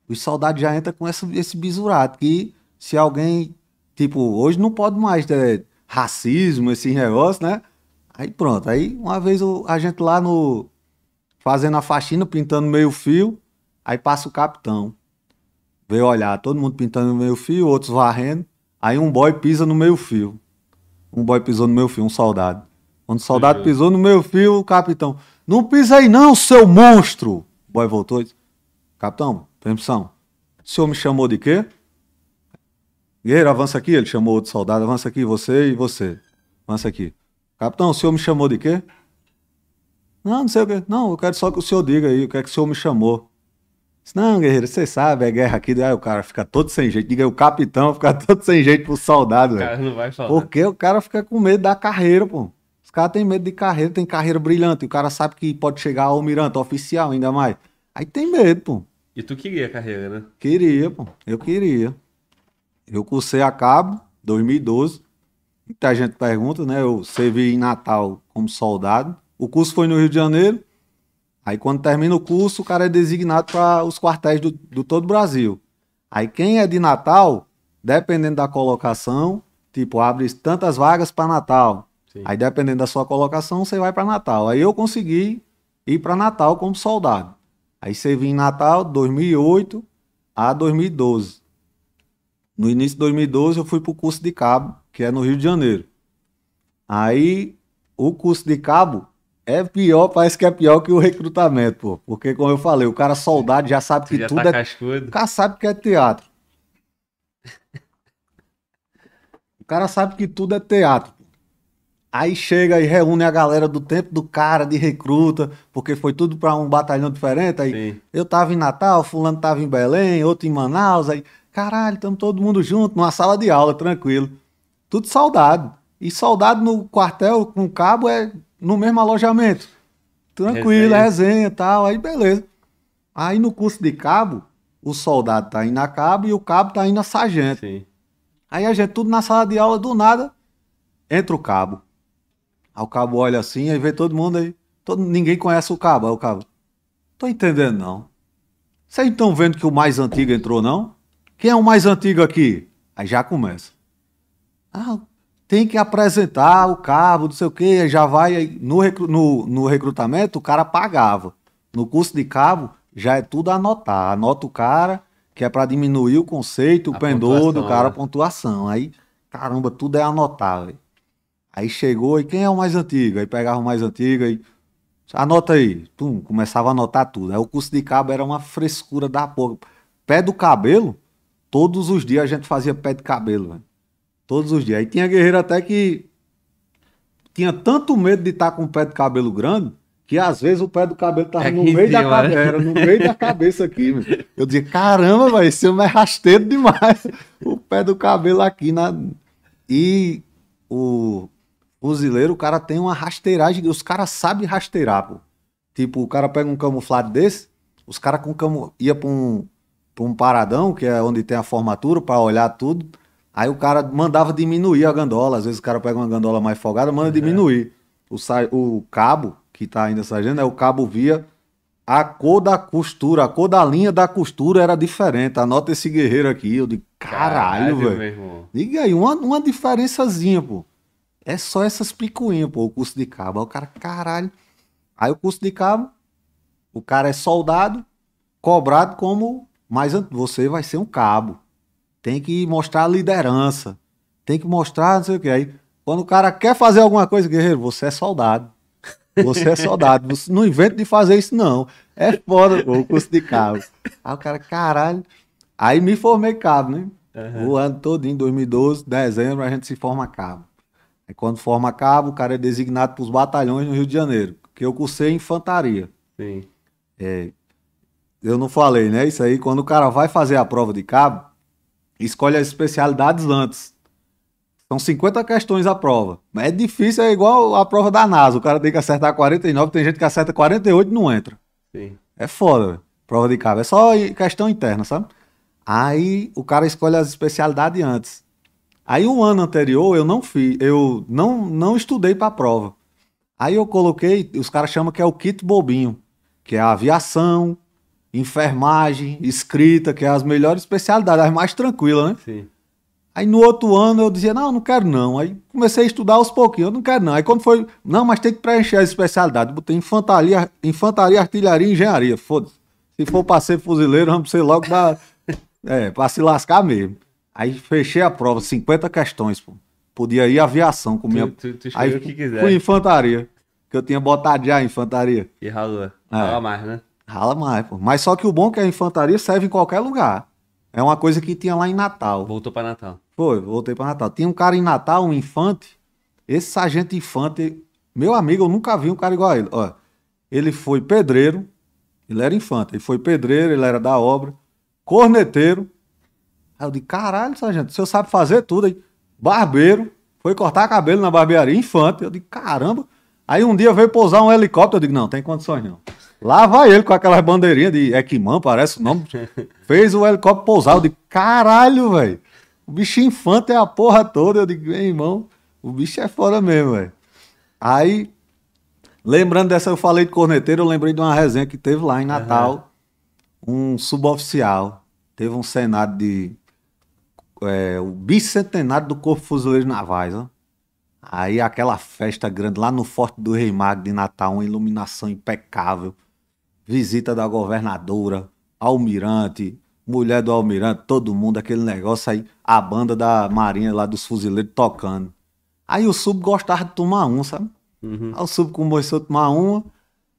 Os soldados já entra com essa, esse bisurado. Que se alguém. Tipo, hoje não pode mais ter racismo, esse negócio, né? Aí pronto. Aí uma vez a gente lá no. Fazendo a faxina, pintando meio fio. Aí passa o capitão. Veio olhar, todo mundo pintando no meio fio, outros varrendo. Aí um boy pisa no meio fio. Um boy pisou no meu fio, um soldado. Quando o soldado pisou no meu fio, o capitão. Não pisa aí não, seu monstro! O boy voltou e disse, Capitão, permissão. O senhor me chamou de quê? Guerreiro, avança aqui. Ele chamou outro soldado, avança aqui, você e você. Avança aqui. Capitão, o senhor me chamou de quê? Não, não sei o quê. Não, eu quero só que o senhor diga aí o que é que o senhor me chamou. Disse, não, guerreiro, você sabe, é guerra aqui. Né? Aí o cara fica todo sem jeito. Diga aí, o capitão fica todo sem jeito pro soldado, velho. Porque o cara fica com medo da carreira, pô. Os caras têm medo de carreira, tem carreira brilhante. O cara sabe que pode chegar almirante, oficial ainda mais. Aí tem medo, pô. E tu queria a carreira, né? Queria, pô. Eu queria. Eu cursei a cabo, 2012. Muita gente pergunta, né? Eu servi em Natal como soldado. O curso foi no Rio de Janeiro. Aí quando termina o curso, o cara é designado para os quartéis do, do todo o Brasil. Aí quem é de Natal, dependendo da colocação, tipo, abre tantas vagas para Natal. Sim. Aí dependendo da sua colocação, você vai para Natal. Aí eu consegui ir para Natal como soldado. Aí servi em Natal 2008 a 2012. No início de 2012 eu fui para o curso de cabo, que é no Rio de Janeiro. Aí o curso de cabo é pior, parece que é pior que o recrutamento, pô. Porque, como eu falei, o cara soldado já sabe que já tá tudo tá é. Cascudo. O cara sabe que é teatro. o cara sabe que tudo é teatro. Aí chega e reúne a galera do tempo do cara de recruta, porque foi tudo para um batalhão diferente. Aí Sim. eu tava em Natal, fulano tava em Belém, outro em Manaus. Aí, caralho, estamos todo mundo junto, numa sala de aula, tranquilo. Tudo soldado. E soldado no quartel com cabo é no mesmo alojamento. Tranquilo, resenha, e tal, aí beleza. Aí no curso de cabo, o soldado tá indo a cabo e o cabo tá indo a sargento. Sim. Aí a gente, tudo na sala de aula, do nada, entra o cabo. Aí o cabo olha assim, aí vê todo mundo aí. Todo, ninguém conhece o cabo. Aí o cabo, tô entendendo não. Vocês estão vendo que o mais antigo entrou não? Quem é o mais antigo aqui? Aí já começa. Ah, tem que apresentar o cabo, não sei o quê, já vai. No, recru, no, no recrutamento, o cara pagava. No curso de cabo, já é tudo anotar. Anota o cara, que é para diminuir o conceito, o a pendor do cara, né? a pontuação. Aí, caramba, tudo é anotar, velho. Aí chegou, e quem é o mais antigo? Aí pegava o mais antigo, aí anota aí. Pum, começava a anotar tudo. Aí o curso de cabo era uma frescura da porra. Pé do cabelo, todos os dias a gente fazia pé de cabelo, velho. Todos os dias. Aí tinha guerreiro até que tinha tanto medo de estar com o pé de cabelo grande que às vezes o pé do cabelo estava é no meio da né? cabeça, era no meio da cabeça aqui. Meu. Eu dizia, caramba, vai ser mais rasteiro demais. O pé do cabelo aqui na e o fuzileiro, o cara tem uma rasteiragem, os caras sabem rasteirar, pô. Tipo, o cara pega um camuflado desse, os caras com camu ia para um um paradão, que é onde tem a formatura para olhar tudo. Aí o cara mandava diminuir a gandola. Às vezes o cara pega uma gandola mais folgada, manda uhum. diminuir. O, sa... o cabo, que tá ainda sargento, é o cabo via. A cor da costura, a cor da linha da costura era diferente. Anota esse guerreiro aqui. Eu digo, caralho, velho. Diga aí, uma, uma diferençazinha, pô. É só essas picuinhas, pô, o curso de cabo. Aí o cara, caralho. Aí o curso de cabo, o cara é soldado, cobrado como. Mas você vai ser um cabo tem que mostrar liderança, tem que mostrar não sei o que. Aí, quando o cara quer fazer alguma coisa, guerreiro, você é soldado. Você é soldado. Você não inventa de fazer isso, não. É foda, pô, o curso de cabo. Aí o cara, caralho. Aí me formei cabo, né? Uhum. O ano todo, em 2012, dezembro, a gente se forma cabo. Aí quando forma cabo, o cara é designado para os batalhões no Rio de Janeiro, que eu cursei infantaria. Sim. É, eu não falei, né? Isso aí, quando o cara vai fazer a prova de cabo, Escolhe as especialidades antes. São 50 questões a prova. É difícil, é igual a prova da NASA. O cara tem que acertar 49, tem gente que acerta 48 e não entra. Sim. É foda, véio. Prova de cabo. É só questão interna, sabe? Aí o cara escolhe as especialidades antes. Aí um ano anterior eu não fiz, eu não, não estudei para a prova. Aí eu coloquei, os caras chamam que é o kit bobinho, que é a aviação, enfermagem, escrita, que é as melhores especialidades, as mais tranquilas, né? Sim. Aí no outro ano eu dizia, não, não quero não. Aí comecei a estudar aos pouquinhos, eu não quero não. Aí quando foi, não, mas tem que preencher a especialidade. Botei infantaria, infantaria artilharia e engenharia, foda-se. Se for para ser fuzileiro, vamos ser logo dá, É, para se lascar mesmo. Aí fechei a prova, 50 questões, pô. Podia ir aviação com tu, minha... Tu, tu Aí, o que quiser. Fui infantaria, que eu tinha botado já a infantaria. E ralou. É. Fala mais, né? Rala mais, pô. Mas só que o bom é que a infantaria serve em qualquer lugar. É uma coisa que tinha lá em Natal. Voltou para Natal. Foi, voltei para Natal. Tinha um cara em Natal, um infante. Esse sargento infante, meu amigo, eu nunca vi um cara igual a ele. Olha, ele foi pedreiro, ele era infante. Ele foi pedreiro, ele era da obra, corneteiro. Aí eu disse, caralho, sargento, o senhor sabe fazer tudo aí. Barbeiro, foi cortar cabelo na barbearia, infante. Eu disse, caramba. Aí um dia veio pousar um helicóptero. Eu digo, não, tem condições não. Lá vai ele com aquelas bandeirinhas de Equiman, parece o nome. Fez o helicóptero pousar. Eu digo, caralho, velho. O bicho infante é a porra toda. Eu digo, meu irmão, o bicho é fora mesmo, velho. Aí, lembrando dessa, eu falei de corneteiro, eu lembrei de uma resenha que teve lá em Natal. Uhum. Um suboficial. Teve um cenário de. É, o bicentenário do Corpo Fuzileiros Navais, ó. Aí aquela festa grande lá no Forte do Rei Mago de Natal, uma iluminação impecável visita da governadora, almirante, mulher do almirante, todo mundo, aquele negócio aí, a banda da marinha lá dos fuzileiros tocando. Aí o sub gostava de tomar um, sabe? Uhum. Aí o sub começou a tomar uma,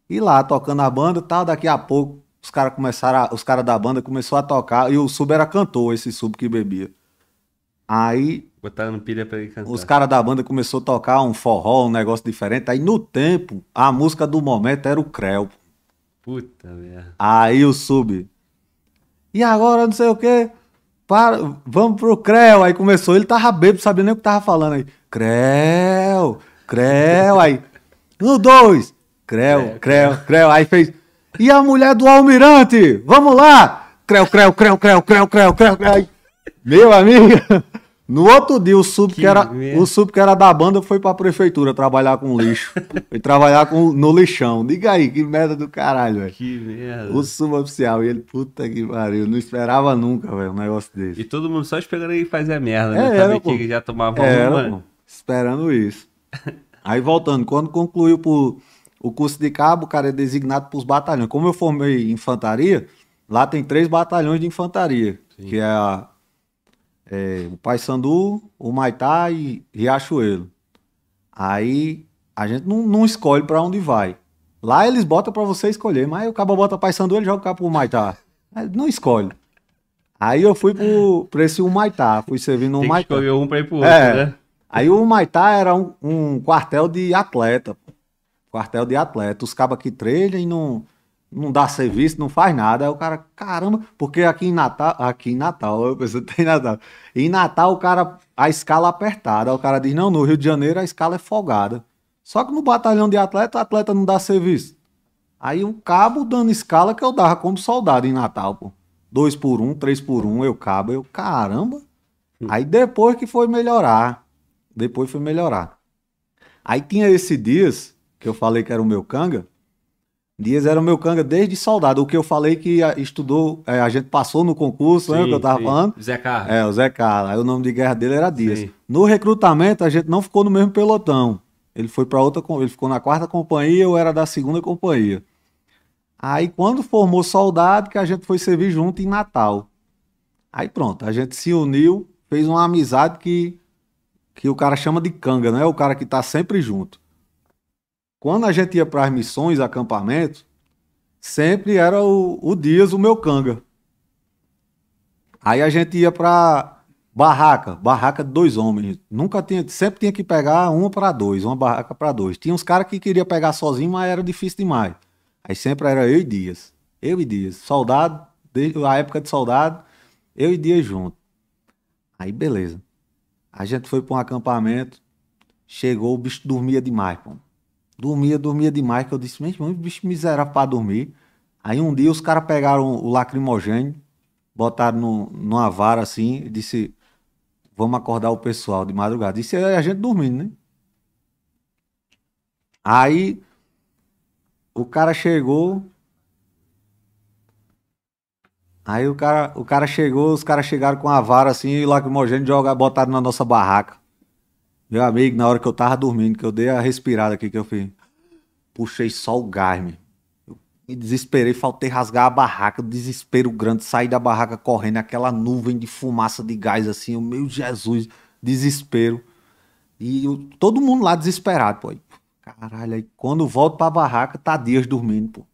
e lá tocando a banda e tal, daqui a pouco os caras começaram, a, os caras da banda começou a tocar, e o sub era cantor, esse sub que bebia. Aí. Botaram pilha pra ele cantar. Os caras da banda começou a tocar um forró, um negócio diferente. Aí no tempo, a música do momento era o Creu. Puta merda. Aí o sub. E agora não sei o quê. Para, vamos pro Creu. Aí começou, ele tava bêbado, sabia nem o que tava falando aí. Creu, Creu, aí. No dois. É, Creu, Creu, Creu. Aí fez. E a mulher do almirante? Vamos lá! Creu, Creu, Creu, Creu, Creu, Creu, Creu. Aí, meu amigo. No outro dia, o sub que, que era, o sub que era da banda foi pra prefeitura trabalhar com lixo. foi trabalhar com, no lixão. Diga aí, que merda do caralho, velho. Que merda. O suboficial. E ele, puta que pariu. Não esperava nunca, velho, um negócio desse. E todo mundo só esperando ele fazer merda, né? é, né? Era, que já tomava é, Era, pô, esperando isso. aí voltando, quando concluiu pro, o curso de cabo, o cara é designado pros batalhões. Como eu formei infantaria, lá tem três batalhões de infantaria. Sim. Que é a é, o Paysandu, o Maitá e Riachuelo. Aí a gente não, não escolhe para onde vai. Lá eles botam para você escolher, mas o cabo bota Paysandu, ele joga o cabo pro Maitá. Não escolhe. Aí eu fui pro, pra esse Humaitá, fui servindo o Humaitá. Escolheu um pra ir pro é. outro, é. né? Aí o Humaitá era um, um, quartel de atleta. Quartel de atleta. Os cabas que treinam e não não dá serviço, não faz nada. Aí o cara, caramba, porque aqui em Natal, aqui em Natal, eu pensei, tem Natal. em Natal o cara, a escala apertada. Aí o cara diz, não, no Rio de Janeiro a escala é folgada. Só que no batalhão de atleta, o atleta não dá serviço. Aí o cabo dando escala que eu dava como soldado em Natal, pô. Dois por um, três por um, eu cabo, eu, caramba. Hum. Aí depois que foi melhorar. Depois foi melhorar. Aí tinha esse Dias, que eu falei que era o meu canga, Dias era o meu canga desde soldado. O que eu falei que estudou, é, a gente passou no concurso, né, que eu tava sim. falando. Zé Carlos. É, o Zé Carlos. Aí o nome de guerra dele era Dias. Sim. No recrutamento, a gente não ficou no mesmo pelotão. Ele foi para outra, ele ficou na quarta companhia, eu era da segunda companhia. Aí quando formou soldado, que a gente foi servir junto em Natal. Aí pronto, a gente se uniu, fez uma amizade que que o cara chama de canga, né? O cara que tá sempre junto. Quando a gente ia para as missões, acampamento, sempre era o, o Dias, o meu canga. Aí a gente ia para barraca, barraca de dois homens. Nunca tinha, sempre tinha que pegar uma para dois, uma barraca para dois. Tinha uns caras que queria pegar sozinho, mas era difícil demais. Aí sempre era eu e Dias. Eu e Dias, soldado, desde a época de soldado, eu e Dias junto. Aí beleza. A gente foi para um acampamento, chegou, o bicho dormia demais, pô. Dormia, dormia demais, que eu disse, meu irmão, bicho miserável pra dormir. Aí um dia os caras pegaram o lacrimogênio, botaram no, numa vara assim, e disse, vamos acordar o pessoal de madrugada. Isso é a gente dormindo, né? Aí o cara chegou. Aí o cara, o cara chegou, os caras chegaram com a vara assim e lacrimogênio jogaram, botaram na nossa barraca. Meu amigo, na hora que eu tava dormindo, que eu dei a respirada aqui, que eu fiz. Puxei só o gás, meu. me desesperei, faltei rasgar a barraca, desespero grande, saí da barraca correndo, aquela nuvem de fumaça de gás assim, o meu Jesus, desespero. E eu, todo mundo lá desesperado, pô. Caralho, aí quando volto pra barraca, tá dias dormindo, pô.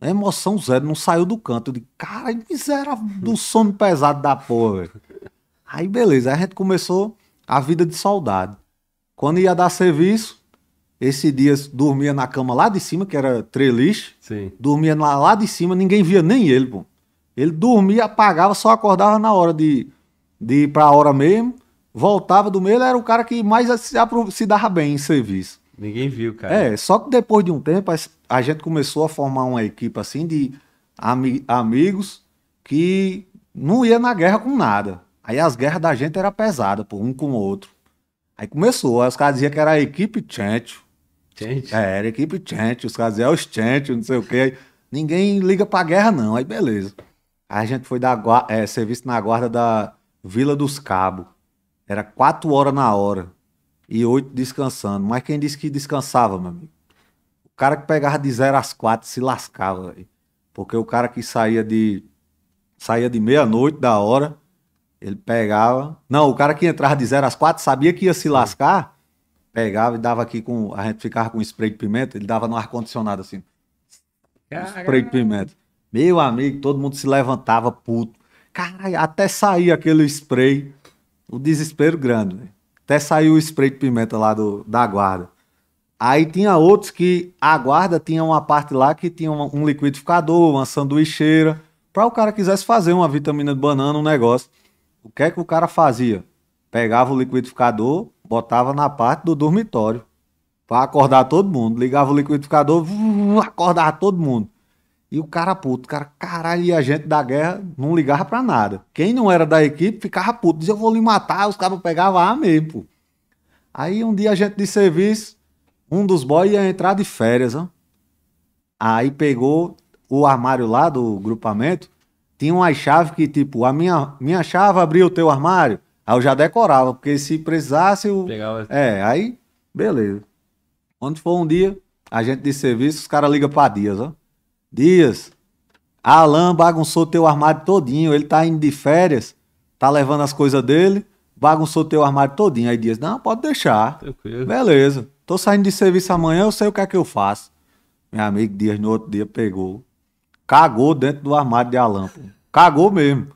A emoção zero, não saiu do canto. Eu digo, cara, miserável do sono pesado da porra, velho. Aí beleza, aí a gente começou a vida de soldado. Quando ia dar serviço, esse dia dormia na cama lá de cima, que era treliche. Sim. Dormia lá, lá de cima, ninguém via nem ele, pô. Ele dormia, apagava, só acordava na hora de, de ir pra hora mesmo. Voltava do meio, ele era o cara que mais se, se dava bem em serviço. Ninguém viu, cara. É, só que depois de um tempo, a gente começou a formar uma equipe assim de ami amigos que não ia na guerra com nada. Aí as guerras da gente era pesada, pô, um com o outro. Aí começou, aí os caras diziam que era a equipe Chantio. É, era a equipe Chantio, os caras diziam, é os Chantio, não sei o quê. Ninguém liga pra guerra não, aí beleza. Aí a gente foi dar é, serviço na guarda da Vila dos Cabos. Era quatro horas na hora e oito descansando. Mas quem disse que descansava, meu amigo? O cara que pegava de zero às quatro se lascava, véio. porque o cara que saía de saía de meia-noite da hora ele pegava. Não, o cara que entrava de 0 às 4 sabia que ia se lascar. Pegava e dava aqui com. A gente ficava com spray de pimenta, ele dava no ar-condicionado assim. Caraca. Spray de pimenta. Meu amigo, todo mundo se levantava puto. Caralho, até sair aquele spray. O desespero grande, né? Até saiu o spray de pimenta lá do, da guarda. Aí tinha outros que a guarda tinha uma parte lá que tinha um, um liquidificador, uma sanduicheira, para o cara quisesse fazer uma vitamina de banana, um negócio. O que é que o cara fazia? Pegava o liquidificador, botava na parte do dormitório para acordar todo mundo. Ligava o liquidificador, acordava todo mundo. E o cara puto, o cara, caralho, e a gente da guerra não ligava pra nada. Quem não era da equipe ficava puto, dizia, eu vou lhe matar, os caras pegavam a mesmo, pô. Aí um dia a gente de serviço, um dos boys ia entrar de férias, ó. Aí pegou o armário lá do grupamento, tinha uma chave que, tipo, a minha, minha chave abriu o teu armário. Aí eu já decorava, porque se precisasse, eu. Pegava. É, aí, beleza. Quando for um dia, a gente de serviço, os caras ligam pra Dias, ó. Dias, Alan bagunçou teu armário todinho. Ele tá indo de férias, tá levando as coisas dele, bagunçou teu armário todinho. Aí Dias, não, pode deixar. Tranquilo. Beleza. Tô saindo de serviço amanhã, eu sei o que é que eu faço. Meu amigo Dias, no outro dia, pegou cagou dentro do armário de Alan. Pô. Cagou mesmo.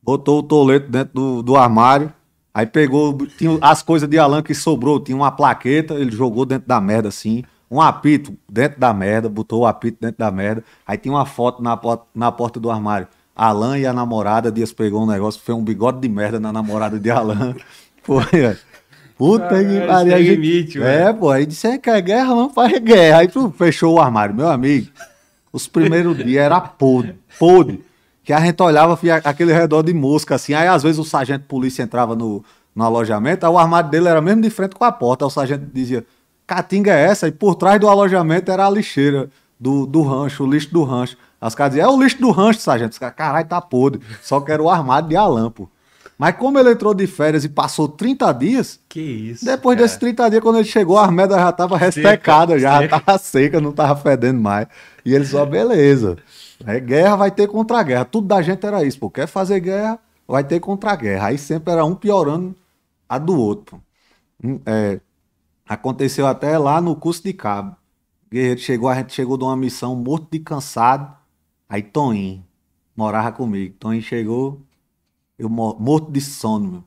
Botou o toleto dentro do, do armário. Aí pegou tinha as coisas de Alan que sobrou. Tinha uma plaqueta, ele jogou dentro da merda assim. Um apito dentro da merda, botou o apito dentro da merda. Aí tinha uma foto na, na porta do armário. Alan e a namorada, Dias pegou um negócio, foi um bigode de merda na namorada de Alan. Foi, é. Puta ah, que pariu. É, Limite, é, pô, aí disse, é que guerra, não faz guerra. Aí tu fechou o armário, meu amigo. Os primeiros dias era podre, podre. Que a gente olhava aquele redor de mosca, assim. Aí às vezes o sargento polícia entrava no, no alojamento, aí o armário dele era mesmo de frente com a porta. Aí o sargento dizia, catinga é essa? E por trás do alojamento era a lixeira do, do rancho, o lixo do rancho. As caras diziam, é o lixo do rancho, sargento. Os caras, caralho, tá podre. Só que era o armário de Alampo. Mas como ele entrou de férias e passou 30 dias. Que isso. Depois cara. desses 30 dias, quando ele chegou, a merda já tava ressecada, já, seca. tava seca, não tava fedendo mais. E ele só, beleza. É guerra, vai ter contra-guerra. Tudo da gente era isso, pô. Quer fazer guerra, vai ter contra-guerra. Aí sempre era um piorando a do outro, hum, É, aconteceu até lá no curso de cabo. Guerreiro chegou, a gente chegou de uma missão morto de cansado. Aí Toninho morava comigo. Toninho chegou, eu morto de sono, meu.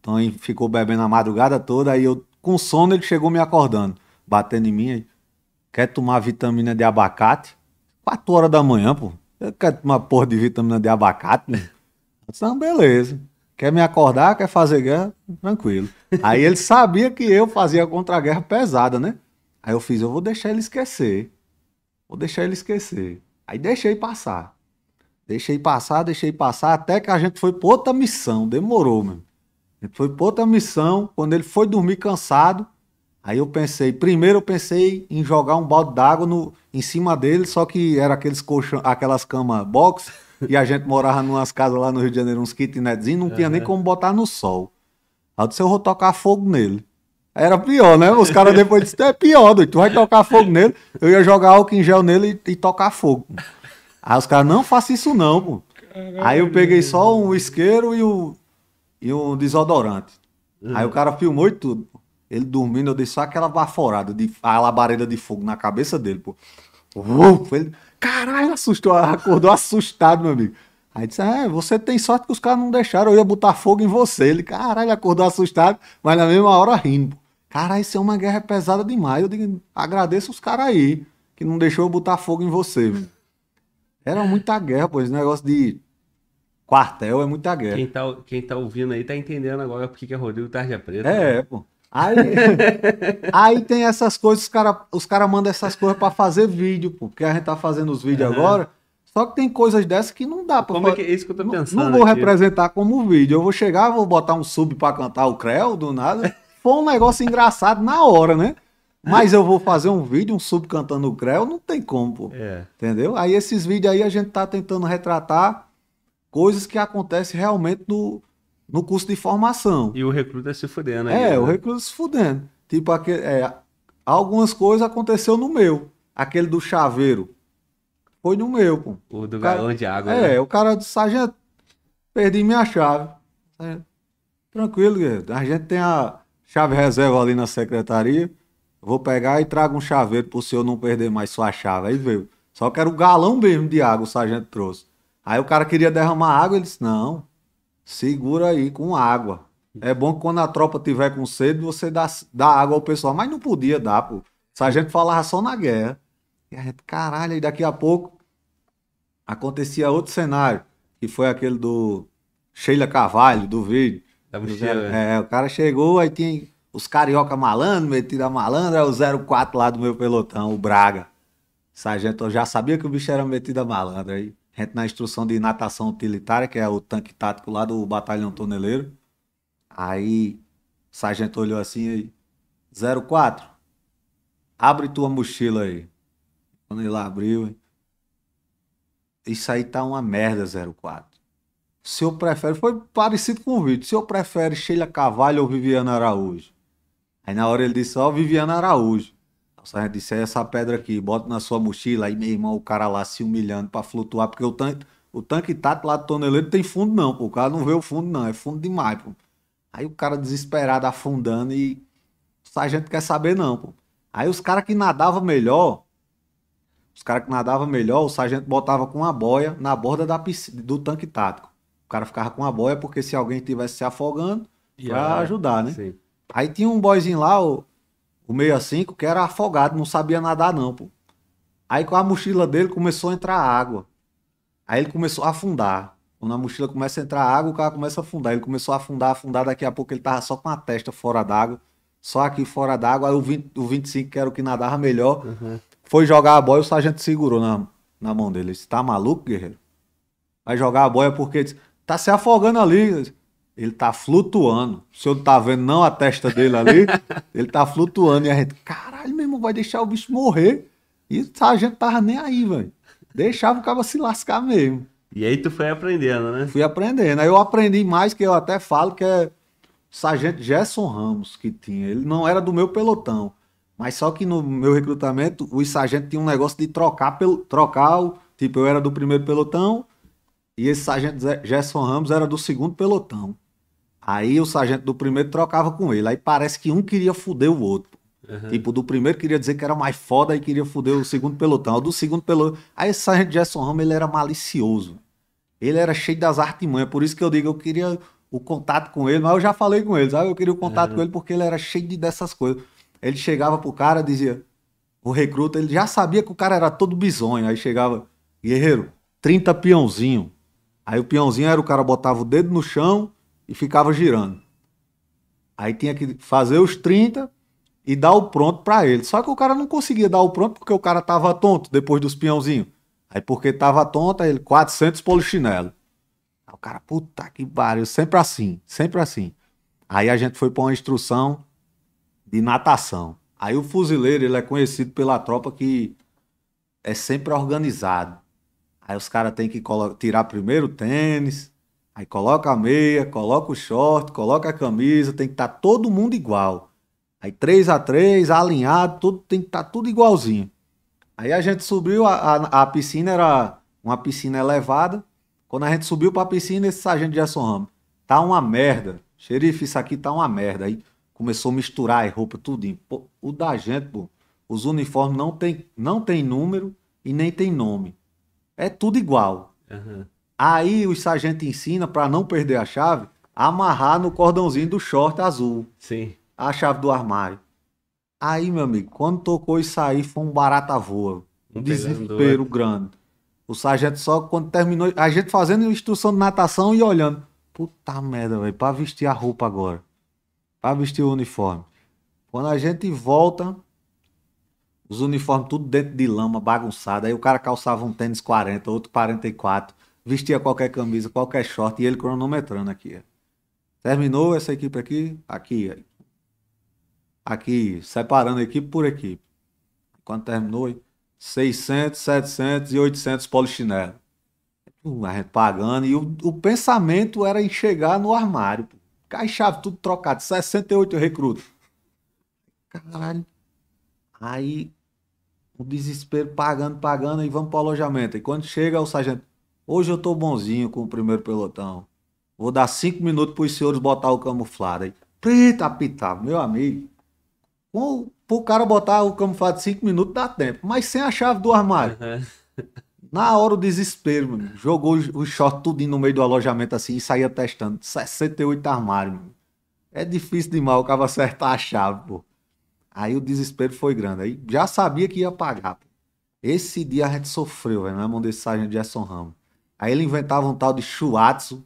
Então ele ficou bebendo a madrugada toda, aí eu, com sono, ele chegou me acordando, batendo em mim aí. Quer tomar vitamina de abacate? Quatro horas da manhã, pô. Eu quero tomar porra de vitamina de abacate, meu. Então, beleza. Quer me acordar, quer fazer guerra? Tranquilo. Aí ele sabia que eu fazia contra-guerra pesada, né? Aí eu fiz, eu vou deixar ele esquecer. Vou deixar ele esquecer. Aí deixei passar. Deixei passar, deixei passar, até que a gente foi para outra missão. Demorou, mesmo. A gente foi para outra missão. Quando ele foi dormir cansado, aí eu pensei, primeiro eu pensei em jogar um balde d'água em cima dele, só que era aqueles colchão, aquelas camas box, e a gente morava numas casas lá no Rio de Janeiro, uns kitnetzinhos, não uhum. tinha nem como botar no sol. Aí eu disse, eu vou tocar fogo nele. Era pior, né? Os caras depois disseram, é pior, doido, tu vai tocar fogo nele. Eu ia jogar álcool em gel nele e, e tocar fogo. Aí os caras, não faça isso não, pô. Aí eu peguei só um isqueiro e um, e um desodorante. Hum. Aí o cara filmou e tudo. Pô. Ele dormindo, eu dei só aquela baforada, de, a labareda de fogo na cabeça dele, pô. Uou, ele, caralho, assustou, acordou assustado, meu amigo. Aí disse, é, você tem sorte que os caras não deixaram, eu ia botar fogo em você. Ele, caralho, acordou assustado, mas na mesma hora rindo. Caralho, isso é uma guerra pesada demais. Eu digo, agradeço os caras aí, que não deixou eu botar fogo em você. Meu. Era muita guerra, pô. Esse negócio de quartel é muita guerra. Quem tá, quem tá ouvindo aí tá entendendo agora porque que é Rodrigo Tarja Preta. É, né? pô. Aí, aí tem essas coisas, os caras os cara mandam essas coisas para fazer vídeo, pô. Porque a gente tá fazendo os vídeos uhum. agora. Só que tem coisas dessas que não dá pra Como fazer. é que é isso que eu tô pensando? Não, não vou aqui. representar como vídeo. Eu vou chegar, vou botar um sub para cantar o Creu do nada. Foi um negócio engraçado na hora, né? Mas eu vou fazer um vídeo, um sub cantando o Creu, não tem como, pô. É. Entendeu? Aí esses vídeos aí a gente tá tentando retratar coisas que acontecem realmente no, no curso de formação. E o recruta se fudendo aí. É, né? o recruta se fudendo. Tipo, aquele, é, algumas coisas aconteceu no meu. Aquele do chaveiro. Foi no meu, pô. O do o cara, galão de água. É, né? o cara do sargento, perdi minha chave. Tranquilo, guerreiro. A gente tem a chave reserva ali na secretaria vou pegar e trago um chaveiro pro senhor não perder mais sua chave. Aí veio. Só que era um galão mesmo de água, o sargento trouxe. Aí o cara queria derramar água, ele disse: não, segura aí com água. É bom que quando a tropa tiver com sede, você dá, dá água ao pessoal. Mas não podia dar, pô. Sargento falava só na guerra. E a gente, caralho, aí daqui a pouco acontecia outro cenário, que foi aquele do Sheila Carvalho, do vídeo. Da mochila, é, é, o cara chegou, aí tinha os carioca malandro, metido a malandro, é o 04 lá do meu pelotão, o Braga. Sargento, eu já sabia que o bicho era metido a malandro. Aí, a gente na instrução de natação utilitária, que é o tanque tático lá do batalhão toneleiro. Aí, o sargento olhou assim aí, 04, abre tua mochila aí. Quando ele abriu, isso aí tá uma merda, 04. O senhor prefere, foi parecido com o vídeo, o senhor prefere Sheila Cavalho ou Viviana Araújo? Aí na hora ele disse, ó, oh, Viviana Araújo. O então, sargento disse, é essa pedra aqui, bota na sua mochila. Aí, meu irmão, o cara lá se humilhando para flutuar, porque o tanque, o tanque tático lá do toneleiro tem fundo não, pô. O cara não vê o fundo não, é fundo demais, pô. Aí o cara desesperado afundando e o sargento quer saber não, pô. Aí os caras que nadavam melhor, os caras que nadavam melhor, o sargento botava com uma boia na borda da piscina, do tanque tático. O cara ficava com a boia porque se alguém estivesse se afogando, ia ajudar, né? Sim. Aí tinha um boyzinho lá, o, o 65, assim, que era afogado, não sabia nadar não, pô. Aí com a mochila dele começou a entrar água. Aí ele começou a afundar. Quando a mochila começa a entrar água, o cara começa a afundar. Ele começou a afundar, afundar, daqui a pouco ele tava só com a testa fora d'água, só aqui fora d'água. Aí o, 20, o 25, que era o que nadava melhor, uhum. foi jogar a boia, o sargento segurou na, na mão dele. Ele disse, tá maluco, guerreiro? Vai jogar a boia porque disse, tá se afogando ali ele tá flutuando. O senhor não tá vendo não a testa dele ali? ele tá flutuando. E a gente, caralho, meu irmão, vai deixar o bicho morrer. E a gente tava nem aí, velho. Deixava o cara se lascar mesmo. E aí tu foi aprendendo, né? Fui aprendendo. Aí eu aprendi mais que eu até falo que é sargento Gerson Ramos que tinha. Ele não era do meu pelotão. Mas só que no meu recrutamento, os sargentos tinham um negócio de trocar pelo trocar o, tipo, eu era do primeiro pelotão e esse sargento Gerson Ramos era do segundo pelotão. Aí o sargento do primeiro trocava com ele. Aí parece que um queria fuder o outro. Uhum. Tipo, do primeiro queria dizer que era mais foda e queria foder o segundo pelotão. Do segundo pelotão. Aí esse sargento Jason Ramos, ele era malicioso. Ele era cheio das artimanhas. Por isso que eu digo, eu queria o contato com ele, mas eu já falei com ele, sabe? Eu queria o contato uhum. com ele porque ele era cheio dessas coisas. Ele chegava pro cara, dizia, o recruta, ele já sabia que o cara era todo bizonho. Aí chegava, guerreiro, 30 peãozinho. Aí o peãozinho era o cara botava o dedo no chão e ficava girando. Aí tinha que fazer os 30 e dar o pronto para ele. Só que o cara não conseguia dar o pronto porque o cara tava tonto depois dos peãozinhos. Aí porque tava tonto, aí ele 400 polichinelo. Aí o cara, puta que pariu, sempre assim, sempre assim. Aí a gente foi para uma instrução de natação. Aí o fuzileiro, ele é conhecido pela tropa que é sempre organizado. Aí os caras têm que tirar primeiro o tênis, Aí coloca a meia, coloca o short, coloca a camisa, tem que estar tá todo mundo igual. Aí 3 a 3 alinhado, tudo, tem que estar tá tudo igualzinho. Aí a gente subiu, a, a, a, piscina era uma piscina elevada. Quando a gente subiu para a piscina, esse sargento de Ramos, tá uma merda. Xerife, isso aqui tá uma merda. Aí começou a misturar a roupa tudo. Pô, o da gente, pô, os uniformes não tem, não tem número e nem tem nome. É tudo igual. Uhum. Aí o sargento ensina, para não perder a chave, amarrar no cordãozinho do short azul. Sim. A chave do armário. Aí, meu amigo, quando tocou isso aí, foi um barata voa. Um desespero é. grande. O sargento só quando terminou. A gente fazendo instrução de natação e olhando. Puta merda, velho. Pra vestir a roupa agora. Pra vestir o uniforme. Quando a gente volta, os uniformes tudo dentro de lama, bagunçado. Aí o cara calçava um tênis 40, outro 44 vestia qualquer camisa, qualquer short, e ele cronometrando aqui. Terminou essa equipe aqui, aqui, aqui, separando equipe por equipe. Quando terminou, 600, 700 e 800 polichinelo. A gente pagando, e o, o, pensamento era em chegar no armário. Caixava tudo trocado, 68 recrutos. Caralho. Aí, o desespero, pagando, pagando, e vamos para o alojamento. E quando chega o sargento, Hoje eu tô bonzinho com o primeiro pelotão. Vou dar cinco minutos para os senhores botar o camuflado aí. Preta meu amigo. para o cara botar o camuflado cinco minutos dá tempo, mas sem a chave do armário. Uhum. Na hora o desespero, mano. Jogou o short tudo no meio do alojamento assim e saía testando. 68 armários, mano. É difícil demais o cara acertar a chave, pô. Aí o desespero foi grande. Aí já sabia que ia pagar, pô. Esse dia a gente sofreu, velho, na mão desse sargento Jason Ramos. Aí ele inventava um tal de chuatsu,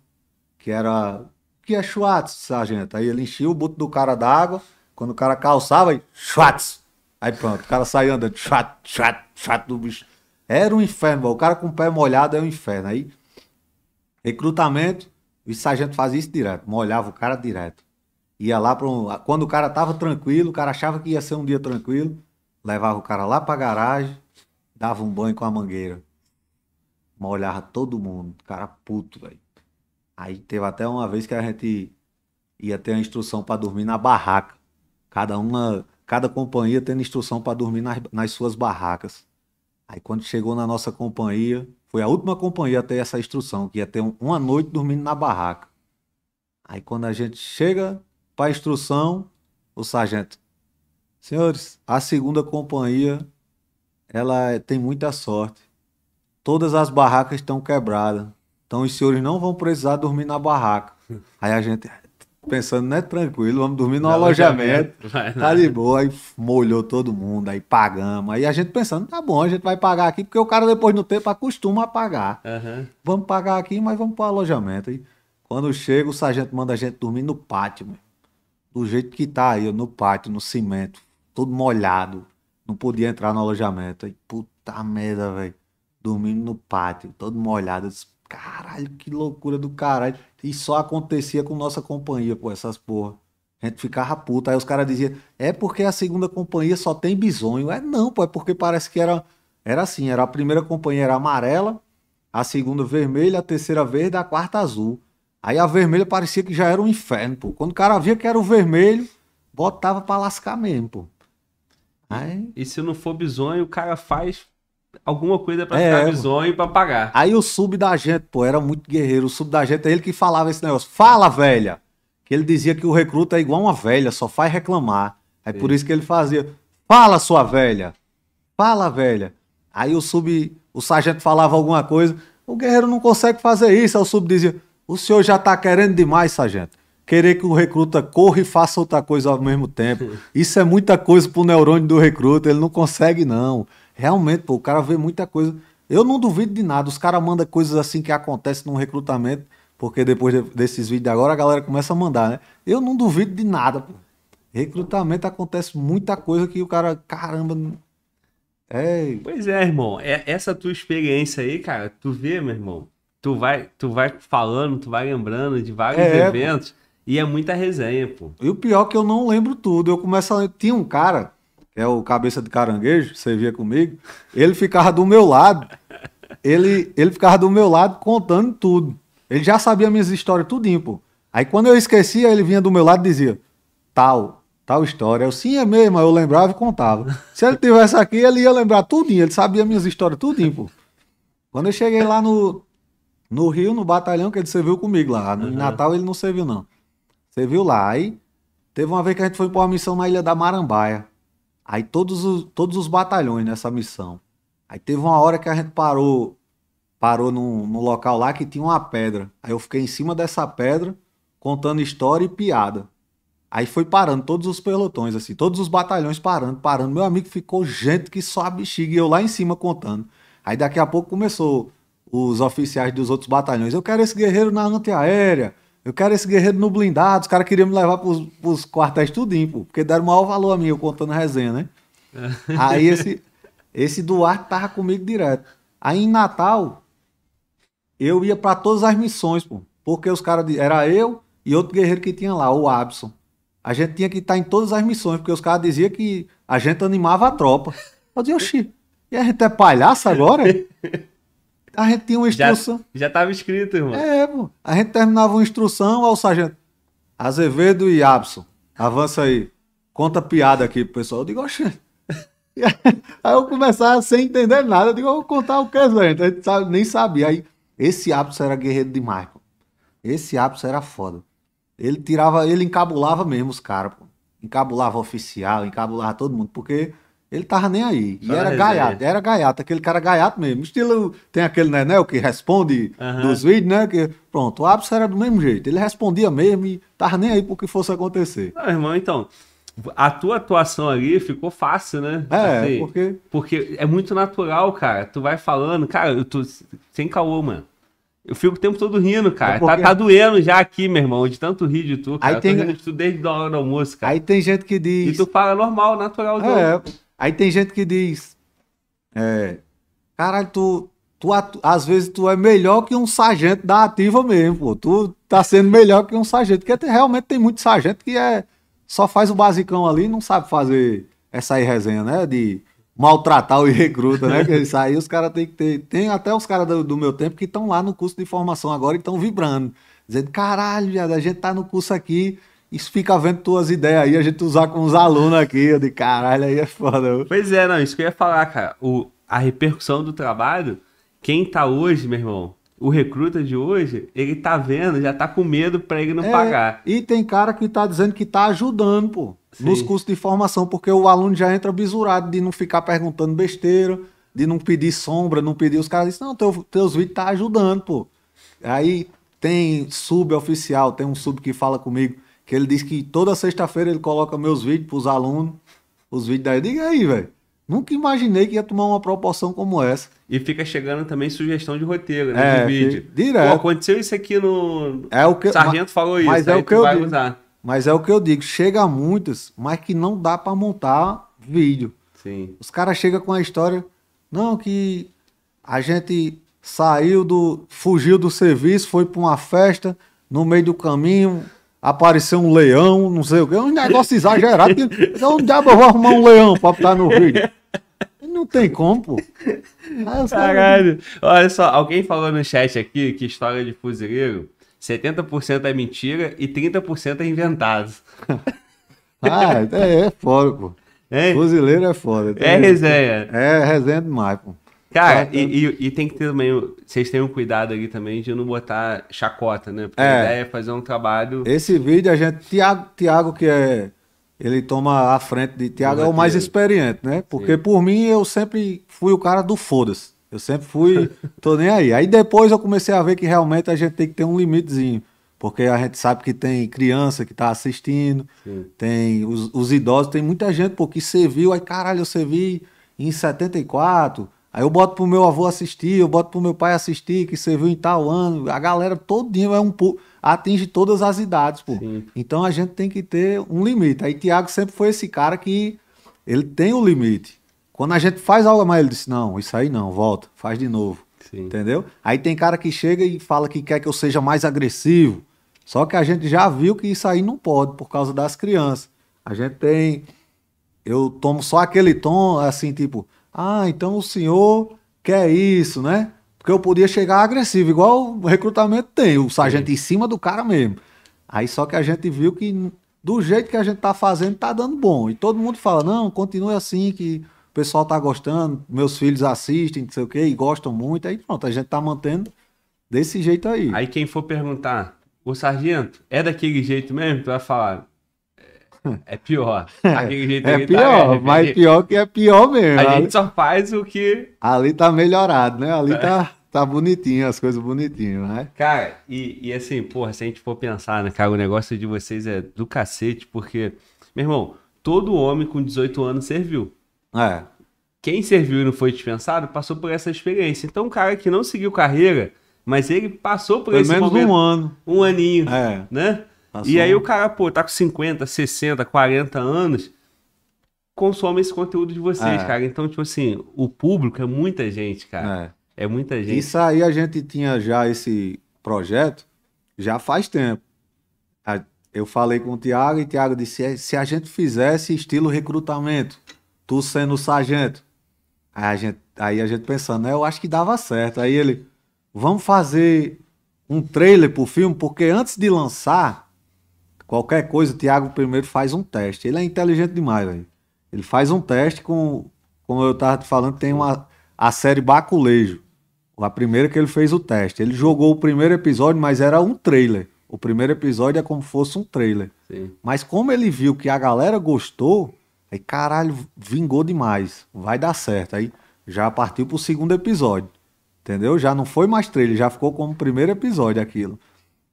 que era. O que é chuatsu, sargento? Aí ele enchia o buto do cara d'água, quando o cara calçava, aí chuatsu. Aí pronto, o cara saía andando, chuat, chuat, chuat do bicho. Era um inferno, o cara com o pé molhado é um inferno. Aí, recrutamento, o sargento fazia isso direto, molhava o cara direto. Ia lá para um... Quando o cara tava tranquilo, o cara achava que ia ser um dia tranquilo, levava o cara lá para garagem, dava um banho com a mangueira. Mas olhava todo mundo, cara puto, velho. Aí teve até uma vez que a gente ia ter a instrução para dormir na barraca. Cada uma, cada companhia tendo instrução para dormir nas, nas suas barracas. Aí quando chegou na nossa companhia, foi a última companhia a ter essa instrução, que ia ter um, uma noite dormindo na barraca. Aí quando a gente chega para a instrução, o sargento, senhores, a segunda companhia, ela é, tem muita sorte todas as barracas estão quebradas. Então os senhores não vão precisar dormir na barraca. Aí a gente pensando, né, tranquilo, vamos dormir no não, é alojamento. Tá de boa, aí molhou todo mundo, aí pagamos. Aí a gente pensando, tá bom, a gente vai pagar aqui, porque o cara depois no tempo acostuma a pagar. Uhum. Vamos pagar aqui, mas vamos para o alojamento. Aí, quando chega, o sargento manda a gente dormir no pátio, meu. do jeito que tá aí, no pátio, no cimento, todo molhado. Não podia entrar no alojamento. Aí, puta merda, velho dormindo no pátio, todo molhado. Eu disse, caralho, que loucura do caralho. E só acontecia com nossa companhia, pô, essas porra. A gente ficava puta. Aí os caras diziam, é porque a segunda companhia só tem bisonho. É não, pô, é porque parece que era, era assim, era a primeira companhia era amarela, a segunda vermelha, a terceira verde, a quarta azul. Aí a vermelha parecia que já era um inferno, pô. Quando o cara via que era o vermelho, botava pra lascar mesmo, pô. Aí... E se não for bisonho, o cara faz alguma coisa para é, ficar bizonho e pra pagar. Aí o sub da gente, pô, era muito guerreiro. O sub da gente é ele que falava esse negócio. Fala, velha! Que ele dizia que o recruta é igual uma velha, só faz reclamar. É por isso que ele fazia. Fala, sua velha! Fala, velha! Aí o sub, o sargento falava alguma coisa. O guerreiro não consegue fazer isso. Aí o sub dizia: O senhor já tá querendo demais, sargento querer que o recruta corra e faça outra coisa ao mesmo tempo. Isso é muita coisa pro neurônio do recruta, ele não consegue não realmente, pô, o cara vê muita coisa. Eu não duvido de nada. Os caras mandam coisas assim que acontecem num recrutamento, porque depois de, desses vídeos de agora a galera começa a mandar, né? Eu não duvido de nada, pô. Recrutamento acontece muita coisa que o cara, caramba. É... Pois é, irmão. É, essa tua experiência aí, cara, tu vê, meu irmão. Tu vai, tu vai falando, tu vai lembrando de vários é, eventos. Pô. E é muita resenha, pô. E o pior é que eu não lembro tudo. Eu começo a. Tinha um cara que é o cabeça de caranguejo, servia comigo, ele ficava do meu lado. Ele, ele ficava do meu lado contando tudo. Ele já sabia minhas histórias tudinho, pô. Aí quando eu esquecia, ele vinha do meu lado e dizia: "Tal, tal história". Eu sim, é mesmo, eu lembrava e contava. Se ele tivesse aqui, ele ia lembrar tudinho, ele sabia minhas histórias tudinho, pô. Quando eu cheguei lá no no Rio, no batalhão que ele serviu comigo lá, no uhum. Natal ele não serviu não. Serviu lá aí Teve uma vez que a gente foi para uma missão na Ilha da Marambaia. Aí todos os, todos os batalhões nessa missão. Aí teve uma hora que a gente parou parou num, no local lá que tinha uma pedra. Aí eu fiquei em cima dessa pedra contando história e piada. Aí foi parando todos os pelotões, assim, todos os batalhões parando, parando. Meu amigo ficou gente que só a bexiga e eu lá em cima contando. Aí daqui a pouco começou os oficiais dos outros batalhões. Eu quero esse guerreiro na antiaérea. aérea eu quero esse guerreiro no blindado. Os caras queriam me levar pros, pros quartéis tudinho, pô. Porque deram maior valor a mim, eu contando a resenha, né? É. Aí esse, esse Duarte tava comigo direto. Aí em Natal, eu ia para todas as missões, pô. Porque os caras. Era eu e outro guerreiro que tinha lá, o Abson. A gente tinha que estar tá em todas as missões, porque os caras diziam que a gente animava a tropa. Eu dizia, oxi, e a gente é palhaço agora? a gente tinha uma instrução. Já, já tava escrito, irmão. É, pô. A gente terminava uma instrução ao sargento. Azevedo e Abson, avança aí. Conta piada aqui pro pessoal. Eu digo, oxe. Aí eu começava sem entender nada. Eu digo, eu vou contar o que, gente? A gente sabe, nem sabia. Aí, esse Abson era guerreiro demais, pô. Esse Abson era foda. Ele tirava, ele encabulava mesmo os caras, pô. Encabulava oficial, encabulava todo mundo, porque ele tava nem aí. Só e era gaiato, era gaiato, aquele cara gaiato mesmo. Estilo, tem aquele né, né, o que responde uhum. dos vídeos, né? Que, pronto, o Abson era do mesmo jeito. Ele respondia mesmo e tava nem aí pro que fosse acontecer. Ah, irmão, então, a tua atuação ali ficou fácil, né? É, assim, porque... Porque é muito natural, cara. Tu vai falando, cara, eu tô sem caô, mano. Eu fico o tempo todo rindo, cara. É tá, porque... tá, tá doendo já aqui, meu irmão, de tanto rir de tu, cara. Aí eu tem... rindo de tu desde a hora do almoço, cara. Aí tem gente que diz... E tu fala normal, natural. É, do... Né? Aí tem gente que diz: é, Caralho, tu, tu às vezes tu é melhor que um sargento da ativa mesmo, pô. Tu tá sendo melhor que um sargento. Porque tem, realmente tem muito sargento que é, só faz o basicão ali e não sabe fazer essa aí resenha, né? De maltratar o recruta, né? Que isso aí os caras tem que ter. Tem até os caras do, do meu tempo que estão lá no curso de formação agora e estão vibrando. Dizendo, caralho, a gente tá no curso aqui isso fica vendo tuas ideias aí, a gente usar com os alunos aqui. de caralho, aí é foda. Pois é, não, isso que eu ia falar, cara. O, a repercussão do trabalho, quem tá hoje, meu irmão, o recruta de hoje, ele tá vendo, já tá com medo pra ele não é, pagar. E tem cara que tá dizendo que tá ajudando, pô, Sim. nos cursos de formação, porque o aluno já entra bisurado de não ficar perguntando besteira, de não pedir sombra, não pedir. Os caras dizem, não, teu, teus vídeos tá ajudando, pô. Aí tem sub oficial, tem um sub que fala comigo que ele diz que toda sexta-feira ele coloca meus vídeos para os alunos, os vídeos daí. Diga aí, velho. Nunca imaginei que ia tomar uma proporção como essa. E fica chegando também sugestão de roteiro, né? É, de vídeo. Direto. Pô, aconteceu isso aqui no. É o que, é o Sargento mas, falou isso, mas é o que eu vai digo. usar. Mas é o que eu digo, chega a muitas, mas que não dá para montar vídeo. Sim. Os caras chegam com a história, não, que a gente saiu do. fugiu do serviço, foi para uma festa, no meio do caminho, apareceu um leão, não sei o quê, é um negócio exagerado. Então, onde diabo eu vou arrumar um leão para estar no vídeo? Não tem como, pô. Caralho. Olha só, alguém falou no chat aqui que história de fuzileiro, 70% é mentira e 30% é inventado. ah, é, é foda, pô. Hein? Fuzileiro é foda. É resenha. É resenha demais, pô. Cara, então, e, tá. e, e, tem que ter também. Vocês tenham cuidado aqui também de não botar chacota, né? Porque é. a ideia é fazer um trabalho. Esse vídeo, a gente. Tiago, Tiago que é. Ele toma a frente de. Tiago é o mais é. experiente, né? Porque Sim. por mim eu sempre fui o cara do foda-se. Eu sempre fui. tô nem aí. Aí depois eu comecei a ver que realmente a gente tem que ter um limitezinho. Porque a gente sabe que tem criança que tá assistindo, Sim. tem os, os, idosos, tem muita gente, porque serviu, aí caralho, eu servi em 74 Aí eu boto pro meu avô assistir, eu boto pro meu pai assistir, que serviu em tal ano. A galera todinha é um atinge todas as idades, pô. Sim. Então a gente tem que ter um limite. Aí Tiago sempre foi esse cara que ele tem o um limite. Quando a gente faz algo mais, ele disse: "Não, isso aí não, volta, faz de novo". Sim. Entendeu? Aí tem cara que chega e fala que quer que eu seja mais agressivo. Só que a gente já viu que isso aí não pode por causa das crianças. A gente tem eu tomo só aquele tom assim, tipo, ah, então o senhor quer isso, né? Porque eu podia chegar agressivo, igual o recrutamento tem, o sargento Sim. em cima do cara mesmo. Aí só que a gente viu que do jeito que a gente tá fazendo, tá dando bom. E todo mundo fala, não, continue assim, que o pessoal tá gostando, meus filhos assistem, não sei o quê, e gostam muito. Aí pronto, a gente tá mantendo desse jeito aí. Aí quem for perguntar, o sargento, é daquele jeito mesmo? Tu vai falar, é pior. é, é pior, tá, mas pior que é pior mesmo. A ali, gente só faz o que. Ali tá melhorado, né? Ali é. tá, tá bonitinho, as coisas bonitinhas, né? Cara, e, e assim, porra, se a gente for pensar, né, cara, o negócio de vocês é do cacete, porque, meu irmão, todo homem com 18 anos serviu. É. Quem serviu e não foi dispensado passou por essa experiência. Então, cara que não seguiu carreira, mas ele passou por Pelo esse menos momento, um ano. Um aninho, é. né? Passou. E aí o cara, pô, tá com 50, 60, 40 anos, consome esse conteúdo de vocês, é. cara. Então, tipo assim, o público é muita gente, cara. É. é muita gente. Isso aí a gente tinha já esse projeto já faz tempo. Eu falei com o Thiago e o Thiago disse: é, se a gente fizesse estilo recrutamento, tu sendo sargento. Aí a gente, aí a gente pensando, né? Eu acho que dava certo. Aí ele, vamos fazer um trailer pro filme, porque antes de lançar, Qualquer coisa, o Thiago primeiro faz um teste. Ele é inteligente demais, velho. Ele faz um teste com. Como eu tava te falando, tem uma, a série Baculejo. A primeira que ele fez o teste. Ele jogou o primeiro episódio, mas era um trailer. O primeiro episódio é como fosse um trailer. Sim. Mas como ele viu que a galera gostou, aí caralho, vingou demais. Vai dar certo. Aí já partiu pro segundo episódio. Entendeu? Já não foi mais trailer, já ficou como primeiro episódio aquilo.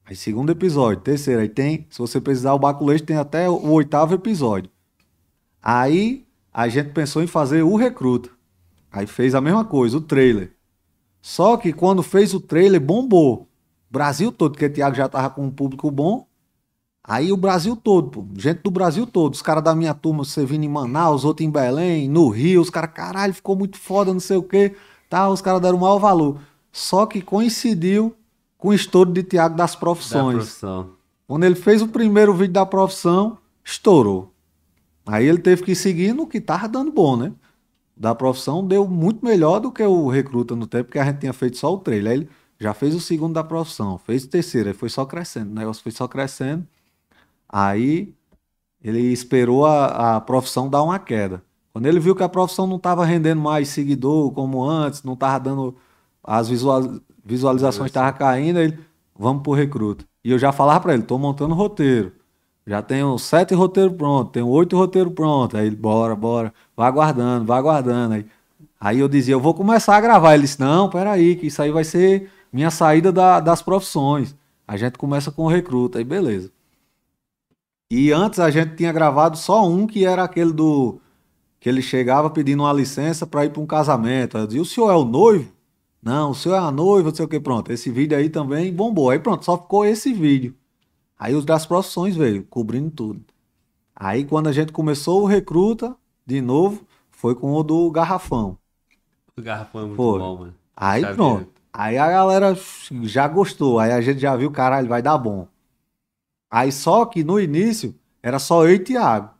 Aí segundo episódio, terceiro, aí tem, se você precisar, o Baculejo tem até o oitavo episódio. Aí a gente pensou em fazer o Recruta. Aí fez a mesma coisa, o trailer. Só que quando fez o trailer, bombou. Brasil todo, porque o Thiago já tava com um público bom. Aí o Brasil todo, pô, gente do Brasil todo, os caras da minha turma, você vindo em Manaus, outro em Belém, no Rio, os caras, caralho, ficou muito foda, não sei o quê, tá? Os caras deram o maior valor. Só que coincidiu com o estouro de Tiago das Profissões. Da profissão. Quando ele fez o primeiro vídeo da profissão, estourou. Aí ele teve que seguir no que estava dando bom, né? Da profissão deu muito melhor do que o Recruta no tempo, porque a gente tinha feito só o trailer. Aí ele já fez o segundo da profissão, fez o terceiro, aí foi só crescendo. O negócio foi só crescendo. Aí ele esperou a, a profissão dar uma queda. Quando ele viu que a profissão não estava rendendo mais seguidor como antes, não estava dando as visualizações visualizações estavam caindo, ele, vamos pro recruta. E eu já falava para ele, tô montando roteiro. Já tenho sete roteiros prontos, tenho oito roteiros prontos. Aí ele, bora, bora, vai aguardando, vai aguardando. Aí, aí eu dizia, eu vou começar a gravar. Ele disse, não, peraí, que isso aí vai ser minha saída da, das profissões. A gente começa com o recruta, aí beleza. E antes a gente tinha gravado só um, que era aquele do. que ele chegava pedindo uma licença para ir para um casamento. Eu dizia, o senhor é o noivo? Não, o senhor é a noiva, não sei o que, pronto. Esse vídeo aí também bombou. Aí pronto, só ficou esse vídeo. Aí os das profissões veio, cobrindo tudo. Aí quando a gente começou o Recruta, de novo, foi com o do Garrafão. O Garrafão é muito foi. bom, mano. Aí pronto. Aí a galera já gostou. Aí a gente já viu, caralho, vai dar bom. Aí só que no início era só eu e Thiago.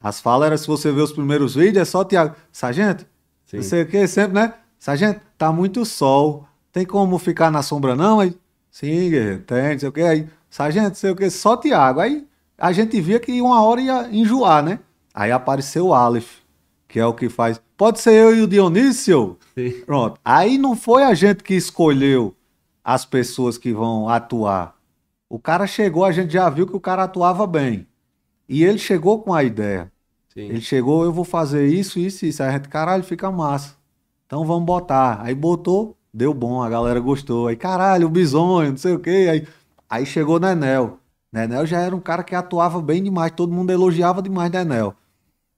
As falas eram, se você ver os primeiros vídeos, é só Thiago. Sargento, Sim. não sei o que, sempre, né? sargento, tá muito sol, tem como ficar na sombra não? Aí, sim, guerreiro, tem, não sei o quê. Aí, sargento, sei o quê, só Tiago. Aí a gente via que uma hora ia enjoar, né? Aí apareceu o Aleph, que é o que faz. Pode ser eu e o Dionísio? Sim. Pronto. Aí não foi a gente que escolheu as pessoas que vão atuar. O cara chegou, a gente já viu que o cara atuava bem. E ele chegou com a ideia. Sim. Ele chegou, eu vou fazer isso, isso, isso. Aí a gente, caralho, fica massa. Então vamos botar. Aí botou, deu bom, a galera gostou. Aí, caralho, o bisonho, não sei o quê. Aí, aí chegou Nenel. Nenel já era um cara que atuava bem demais, todo mundo elogiava demais Nenel.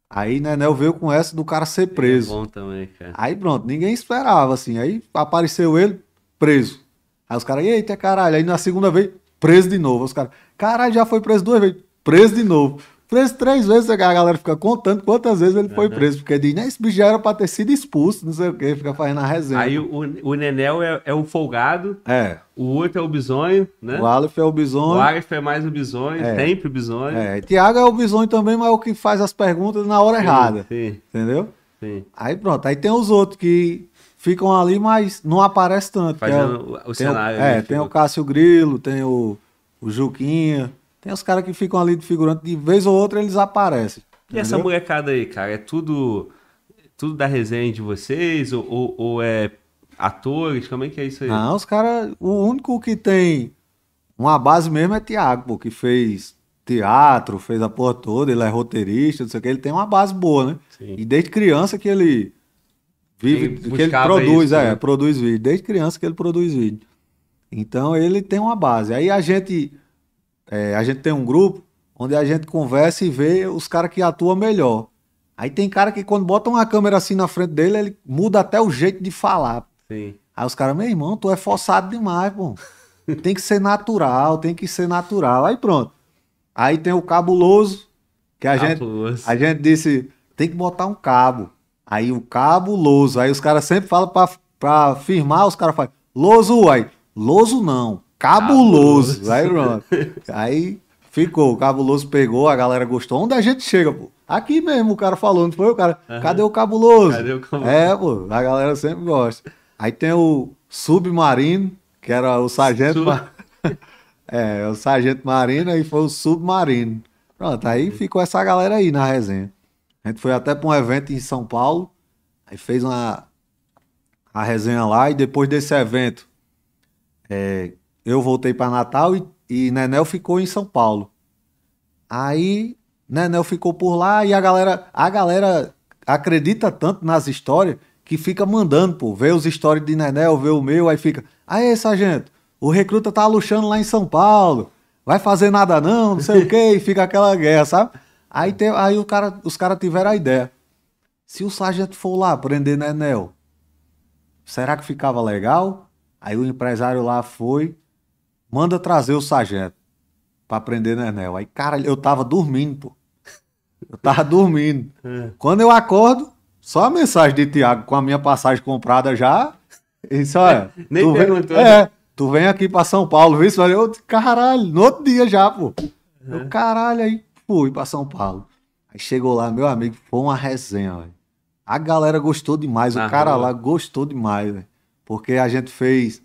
Aí Nenel veio com essa do cara ser é preso. É bom também, cara. Aí pronto, ninguém esperava, assim. Aí apareceu ele, preso. Aí os caras, eita caralho. Aí na segunda vez, preso de novo. Os caras, caralho, já foi preso duas vezes, preso de novo preso três vezes, a galera fica contando quantas vezes ele uhum. foi preso, porque diz, né, esse bicho já era pra ter sido expulso, não sei o que, fica fazendo a resenha. Aí o, o Nenel é, é o folgado, é. o outro é o bisonho, né? O Aleph é o bisonho. O Aleph é mais o bisonho, é. sempre o bisonho. É, Tiago é o bisonho também, mas é o que faz as perguntas na hora sim, errada, sim. entendeu? Sim. Aí pronto, aí tem os outros que ficam ali, mas não aparece tanto. É fazendo é, o, o cenário. O, é, tem o tipo- Cássio Grilo, tem o, o Juquinha, tem os caras que ficam ali de figurante, de vez ou outra eles aparecem. E essa molecada aí, cara, é tudo tudo da resenha de vocês? Ou, ou, ou é atores? Como é que é isso aí? Não, os caras. O único que tem uma base mesmo é Tiago, que fez teatro, fez a porra toda, ele é roteirista, não sei o que, ele tem uma base boa, né? Sim. E desde criança que ele vive, ele que ele produz, isso, é, né? produz vídeo, desde criança que ele produz vídeo. Então ele tem uma base. Aí a gente é, a gente tem um grupo onde a gente conversa e vê os caras que atuam melhor. Aí tem cara que quando botam uma câmera assim na frente dele, ele muda até o jeito de falar. Sim. Aí os caras, meu irmão, tu é forçado demais, pô. tem que ser natural, tem que ser natural. Aí pronto. Aí tem o cabuloso, que a, gente, a gente disse, tem que botar um cabo. Aí o cabuloso. Aí os caras sempre falam pra, pra firmar, os caras falam loso, aí, loso não. Cabuloso. cabuloso. Aí pronto. Aí ficou, o cabuloso pegou, a galera gostou. Onde a gente chega, pô? Aqui mesmo o cara falando, foi o cara, uhum. cadê o cabuloso? Cadê o cabuloso? É, pô, a galera sempre gosta. Aí tem o submarino, que era o sargento... Sub... Mar... é, o sargento marino, aí foi o submarino. Pronto, aí ficou essa galera aí na resenha. A gente foi até para um evento em São Paulo, aí fez uma a resenha lá e depois desse evento é, eu voltei para Natal e, e Nenel ficou em São Paulo. Aí Nenel ficou por lá e a galera, a galera acredita tanto nas histórias que fica mandando, pô, ver os histórias de Nenel, ver o meu, aí fica, aí sargento, o recruta tá luxando lá em São Paulo, vai fazer nada não, não sei o que, e fica aquela guerra, sabe? Aí, te, aí o cara, os caras tiveram a ideia. Se o sargento for lá prender Nenel, será que ficava legal? Aí o empresário lá foi, manda trazer o sargento pra aprender Nenel. Aí, cara, eu tava dormindo, pô. Eu tava dormindo. É. Quando eu acordo, só a mensagem de Tiago com a minha passagem comprada já. Isso, olha. É, nem tu perguntou. Vem, né? é, tu vem aqui pra São Paulo, viu? Isso, eu, caralho, no outro dia já, pô. Uhum. Eu, é. caralho, aí fui pra São Paulo. Aí chegou lá, meu amigo, foi uma resenha, velho. A galera gostou demais, o ah, cara lá gostou demais, velho. Porque a gente fez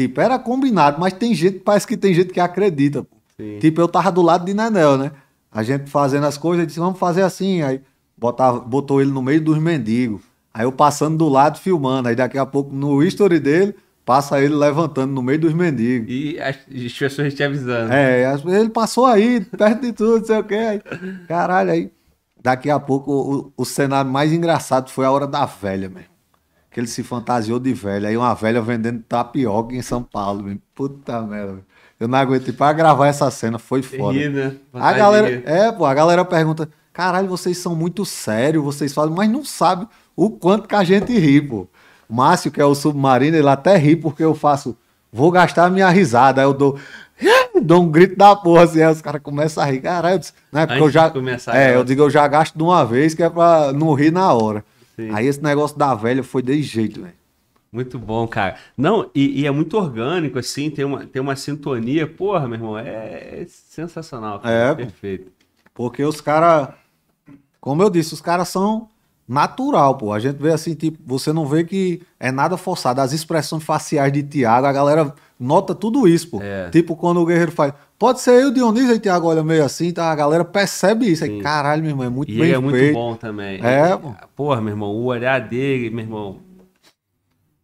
Tipo, era combinado, mas tem gente, parece que tem gente que acredita. Sim. Tipo, eu tava do lado de Nenel, né? A gente fazendo as coisas, disse, vamos fazer assim. Aí botava, botou ele no meio dos mendigos. Aí eu passando do lado filmando. Aí daqui a pouco, no history dele, passa ele levantando no meio dos mendigos. E as, pessoas te avisando. É, ele passou aí, perto de tudo, não sei o quê. Aí, caralho, aí daqui a pouco o, o cenário mais engraçado foi a hora da velha mesmo que ele se fantasiou de velha. Aí uma velha vendendo tapioca em São Paulo. Meu. Puta merda. Eu não aguentei para gravar essa cena, foi foda. né? A galera, é, pô, a galera pergunta: "Caralho, vocês são muito sérios, vocês falam, mas não sabe o quanto que a gente ri, pô". Márcio, que é o submarino, ele até ri porque eu faço, vou gastar a minha risada, aí eu dou dou um grito da porra, assim, aí os caras começam a rir. Caralho, né, porque Antes eu já. É, eu digo, eu já gasto de uma vez, que é pra não rir na hora. Sim. Aí esse negócio da velha foi de jeito, velho. Muito bom, cara. Não, e, e, é muito orgânico, assim, tem uma, tem uma sintonia. Porra, meu irmão, é, é sensacional. Cara. É, perfeito. Porque os caras, como eu disse, os caras são natural, pô. A gente vê assim, tipo, você não vê que é nada forçado. As expressões faciais de Tiago, a galera nota tudo isso, pô. É. Tipo, quando o guerreiro faz. Pode ser eu, Dionísio e Thiago olha meio assim, tá? A galera percebe isso. Aí, caralho, meu irmão, é muito e bem ele é feito. muito bom também. É, pô. Porra, meu irmão, o olhar dele, meu irmão.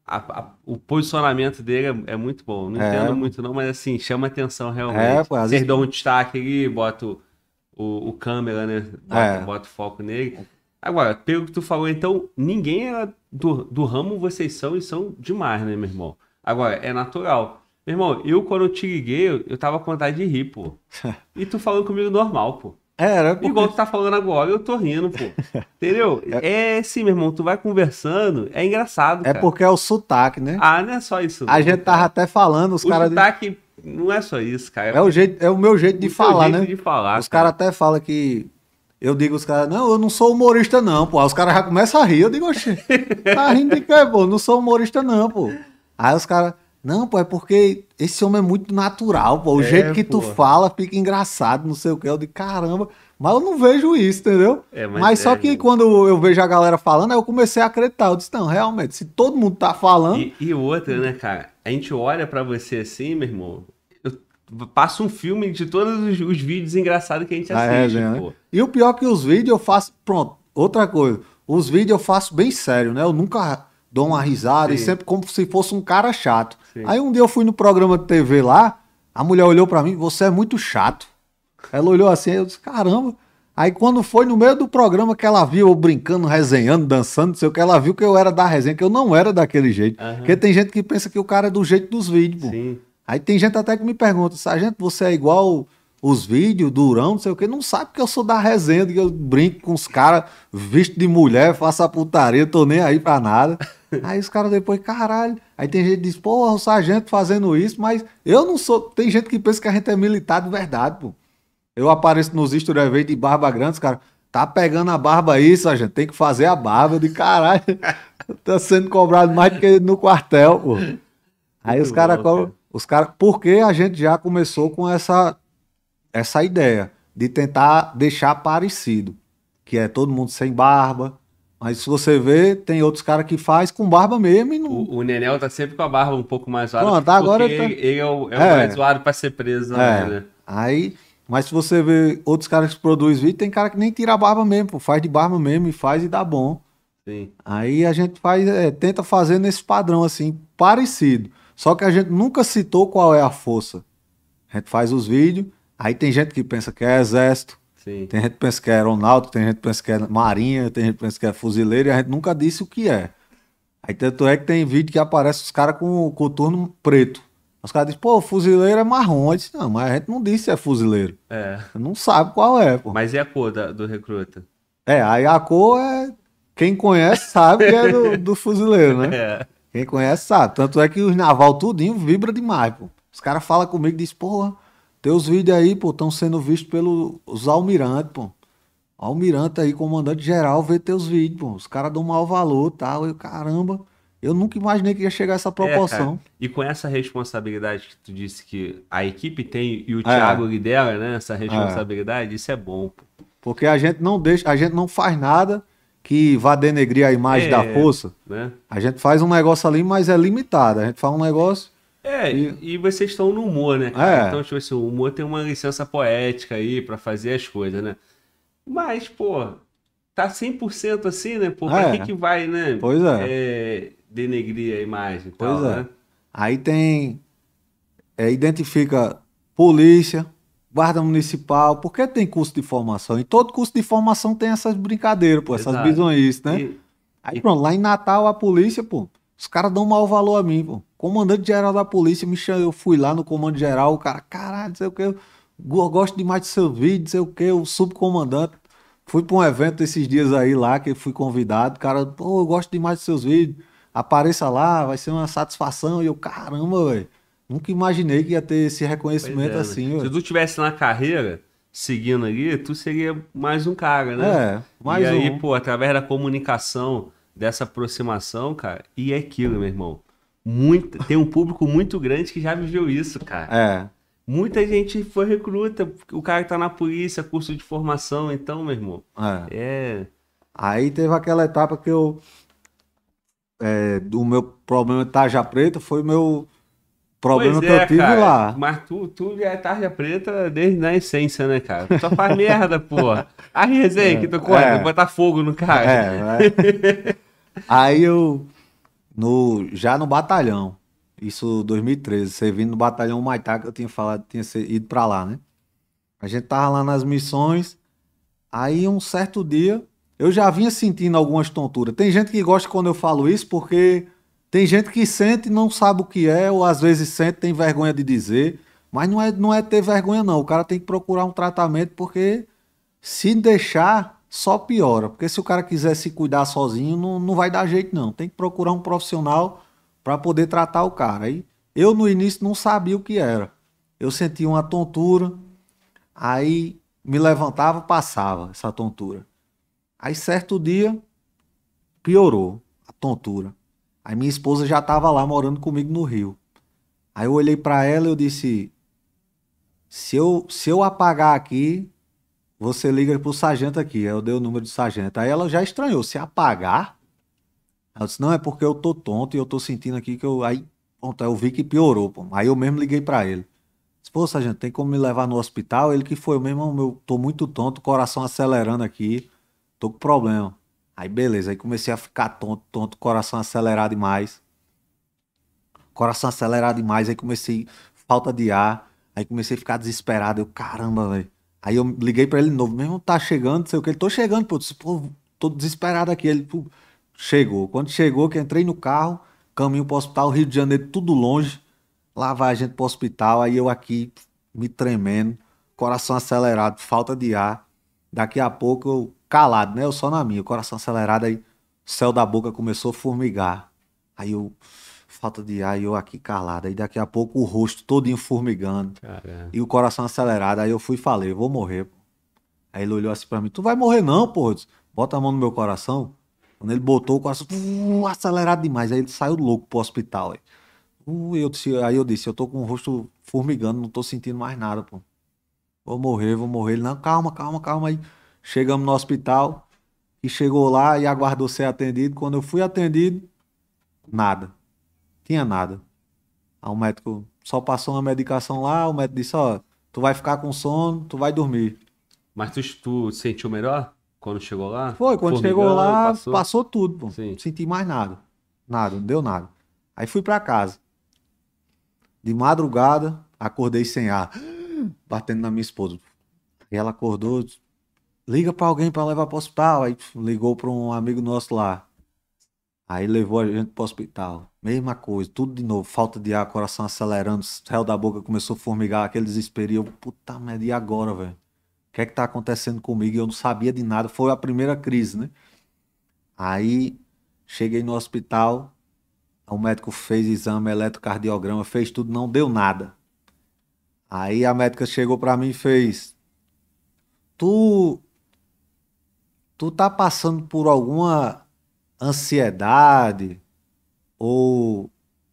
A, a, o posicionamento dele é, é muito bom. Não é. entendo muito, não, mas assim, chama atenção realmente. É, pô, Vocês vezes... dão um destaque ali, bota o, o, o câmera, né? Bota, é. bota o foco nele. Agora, pelo que tu falou, então, ninguém era é do, do ramo vocês são e são demais, né, meu irmão? Agora, é natural. Meu irmão, eu quando eu te liguei, eu, tava com vontade de rir, pô. E tu falando comigo normal, pô. É, era porque... Igual tu tá falando agora, eu tô rindo, pô. Entendeu? É... é sim, meu irmão, tu vai conversando, é engraçado, É porque é o sotaque, né? Ah, não é só isso. A gente cara. tava até falando, os caras... O cara sotaque de... não é só isso, cara. É, é o, jeito, é o meu jeito de falar, jeito né? de falar, Os caras até falam que... Eu digo os caras, não, eu não sou humorista não, pô. Aí os caras já começam a rir, eu digo, oxê, tá rindo de quê, pô? Não sou humorista não, pô. Aí os caras... Não, pô, é porque esse homem é muito natural, pô. O é, jeito que pô. tu fala fica engraçado, não sei o que. Eu de caramba. Mas eu não vejo isso, entendeu? É, mas, mas é, só que quando eu vejo a galera falando, eu comecei a acreditar. Eu disse, não, realmente, se todo mundo tá falando. E, e outra, né, cara? A gente olha para você assim, meu irmão. Eu passo um filme de todos os, os vídeos engraçados que a gente assiste, ah, é, né? pô. E o pior é que os vídeos eu faço. Pronto, outra coisa. Os vídeos eu faço bem sério, né? Eu nunca dou uma risada Sim. e sempre como se fosse um cara chato. Aí um dia eu fui no programa de TV lá, a mulher olhou para mim, você é muito chato. Ela olhou assim, eu disse, caramba. Aí quando foi no meio do programa que ela viu eu brincando, resenhando, dançando, não sei o que, ela viu que eu era da resenha, que eu não era daquele jeito. Uhum. Porque tem gente que pensa que o cara é do jeito dos vídeos, pô. Sim. Aí tem gente até que me pergunta, sargento, você é igual os vídeos, durão, não sei o que, não sabe que eu sou da resenha, que eu brinco com os caras, visto de mulher, faço a putaria, tô nem aí pra nada. Aí os caras depois, caralho. Aí tem gente que diz, porra, o sargento fazendo isso, mas eu não sou. Tem gente que pensa que a gente é militar de verdade, pô. Eu apareço nos stories de barba grande, os caras, tá pegando a barba aí, sargento, tem que fazer a barba. de caralho, tá sendo cobrado mais do que no quartel, pô. Aí Muito os caras cobram. Cara. Os caras, porque a gente já começou com essa essa ideia de tentar deixar parecido, que é todo mundo sem barba. Mas se você vê, tem outros caras que faz com barba mesmo. E não... o, o Nenel tá sempre com a barba um pouco mais zoada. Pronto, agora ele, tá... ele, é o, é o é. mais zoado pra ser preso. Né? É. Né? Aí, mas se você vê outros caras que produzem vídeo, tem cara que nem tira a barba mesmo, pô, faz de barba mesmo e faz e dá bom. Sim. Aí a gente faz, é, tenta fazer nesse padrão assim, parecido. Só que a gente nunca citou qual é a força. A gente faz os vídeos Aí tem gente que pensa que é exército, Sim. tem gente que pensa que é aeronáutico, tem gente que pensa que é marinha, tem gente que pensa que é fuzileiro, e a gente nunca disse o que é. Aí tanto é que tem vídeo que aparece os caras com o coturno preto. Os caras dizem, pô, fuzileiro é marrom. disse, não, mas a gente não disse se é fuzileiro. É. Não sabe qual é, pô. Mas é a cor da, do recruta? É, aí a cor é. Quem conhece sabe que é do, do fuzileiro, né? É. Quem conhece sabe. Tanto é que os naval tudinho vibra demais, pô. Os caras falam comigo e dizem, porra teus vídeos aí, pô, estão sendo vistos pelos almirantes, pô. Almirante aí, comandante geral, vê teus vídeos, pô. Os caras dão mau valor tal. Eu, caramba, eu nunca imaginei que ia chegar a essa é, proporção. É, e com essa responsabilidade que tu disse que a equipe tem e o é. Thiago lidera, né? Essa é. responsabilidade, é. isso é bom, pô. Porque a gente não deixa, a gente não faz nada que vá denegrir a imagem é, da força. Né? A gente faz um negócio ali, mas é limitado. A gente faz um negócio é, e... e, vocês estão no humor, né? É. Então, tipo assim, o humor tem uma licença poética aí para fazer as coisas, né? Mas, pô, tá 100% assim, né? Pô, pra é. que que vai, né? Pois é. é denegrir a imagem pois tal, é. Né? Aí tem... É, identifica polícia, guarda municipal, porque tem curso de formação. E todo curso de formação tem essas brincadeiras, pô, Exato. essas bizonhices, né? E... Aí e... pronto, lá em Natal a polícia, pô... Os caras dão mau valor a mim, pô. Comandante geral da polícia me chamou, eu fui lá no comando geral, o cara, caralho, não sei o que, eu gosto demais de seu vídeo, não sei o que, o subcomandante. Fui para um evento esses dias aí lá que fui convidado, o cara, pô, eu gosto demais de seus vídeos, apareça lá, vai ser uma satisfação. E eu, caramba, velho, nunca imaginei que ia ter esse reconhecimento é, assim, velho. Se tu tivesse na carreira, seguindo ali, tu seria mais um cara, né? É, mais e um. E aí, pô, através da comunicação, dessa aproximação, cara. E é aquilo, meu irmão. Muito, tem um público muito grande que já viveu isso, cara. É. Muita gente foi recruta, o cara que tá na polícia, curso de formação, então, meu irmão. É. é... Aí teve aquela etapa que eu. É, meu problema de tarja preta foi o meu problema pois que é, eu tive cara. lá. Mas tu, tu já é tarja preta desde na essência, né, cara? Tu só faz merda, pô. A resenha é, que tu corre, é. botar fogo no cara. É, é. Aí eu, no, já no batalhão, isso 2013, servindo no batalhão Maitá, que eu tinha falado, tinha ido pra lá, né? A gente tava lá nas missões, aí um certo dia, eu já vinha sentindo algumas tonturas. Tem gente que gosta quando eu falo isso, porque tem gente que sente e não sabe o que é, ou às vezes sente, tem vergonha de dizer. Mas não é, não é ter vergonha, não. O cara tem que procurar um tratamento, porque se deixar, só piora. Porque se o cara quiser se cuidar sozinho, não, não vai dar jeito, não. Tem que procurar um profissional para poder tratar o cara. Aí eu no início não sabia o que era. Eu sentia uma tontura, aí me levantava, passava essa tontura. Aí certo dia piorou a tontura. Aí minha esposa já estava lá morando comigo no Rio. Aí eu olhei para ela e eu disse: se eu, se eu apagar aqui, você liga pro sargento aqui, eu dei o número do sargento. Aí ela já estranhou, se apagar. Ela disse: Não, é porque eu tô tonto e eu tô sentindo aqui que eu. Aí, pronto, eu vi que piorou, pô. Aí eu mesmo liguei para ele. Disse, Pô, sargento, tem como me levar no hospital? Ele que foi, eu mesmo, eu tô muito tonto, coração acelerando aqui, tô com problema. Aí beleza, aí comecei a ficar tonto, tonto, coração acelerado demais. Coração acelerado demais, aí comecei falta de ar, aí comecei a ficar desesperado, eu caramba, velho. Aí eu liguei para ele de novo, mesmo tá chegando, sei o que, ele tô chegando, pô, pô tô desesperado aqui. Ele pô, chegou. Quando chegou, que entrei no carro, caminho pro hospital, Rio de Janeiro, tudo longe. Lá vai a gente pro hospital, aí eu aqui me tremendo, coração acelerado, falta de ar. Daqui a pouco eu calado, né? Eu só na minha, coração acelerado, aí o céu da boca começou a formigar. Aí eu falta de ar e eu aqui calado. E daqui a pouco o rosto todinho formigando. Caramba. E o coração acelerado. Aí eu fui e falei, vou morrer. Aí ele olhou assim pra mim, tu vai morrer não, pô. Bota a mão no meu coração. Quando ele botou o coração, uh, acelerado demais. Aí ele saiu louco pro hospital. Aí. Uh, eu disse, aí eu disse, eu tô com o rosto formigando, não tô sentindo mais nada, pô. Vou morrer, vou morrer. Ele, não, calma, calma, calma aí. Chegamos no hospital e chegou lá e aguardou ser atendido. Quando eu fui atendido, nada. Tinha nada. Aí o médico só passou uma medicação lá, o médico disse, ó, tu vai ficar com sono, tu vai dormir. Mas tu, tu sentiu melhor quando chegou lá? Foi, quando Formigão, chegou lá, passou, passou tudo, pô. Sim. Não senti mais nada. Nada, não deu nada. Aí fui para casa. De madrugada, acordei sem ar, batendo na minha esposa. E ela acordou, liga para alguém para levar pro hospital. Aí ligou para um amigo nosso lá. Aí levou a gente pro hospital. Mesma coisa, tudo de novo. Falta de ar, coração acelerando, céu da boca começou a formigar, aquele desespero. E eu, puta merda, e agora, velho? O que é que tá acontecendo comigo? Eu não sabia de nada. Foi a primeira crise, né? Aí cheguei no hospital, o médico fez exame, eletrocardiograma, fez tudo, não deu nada. Aí a médica chegou para mim e fez: "Tu tu tá passando por alguma ansiedade ou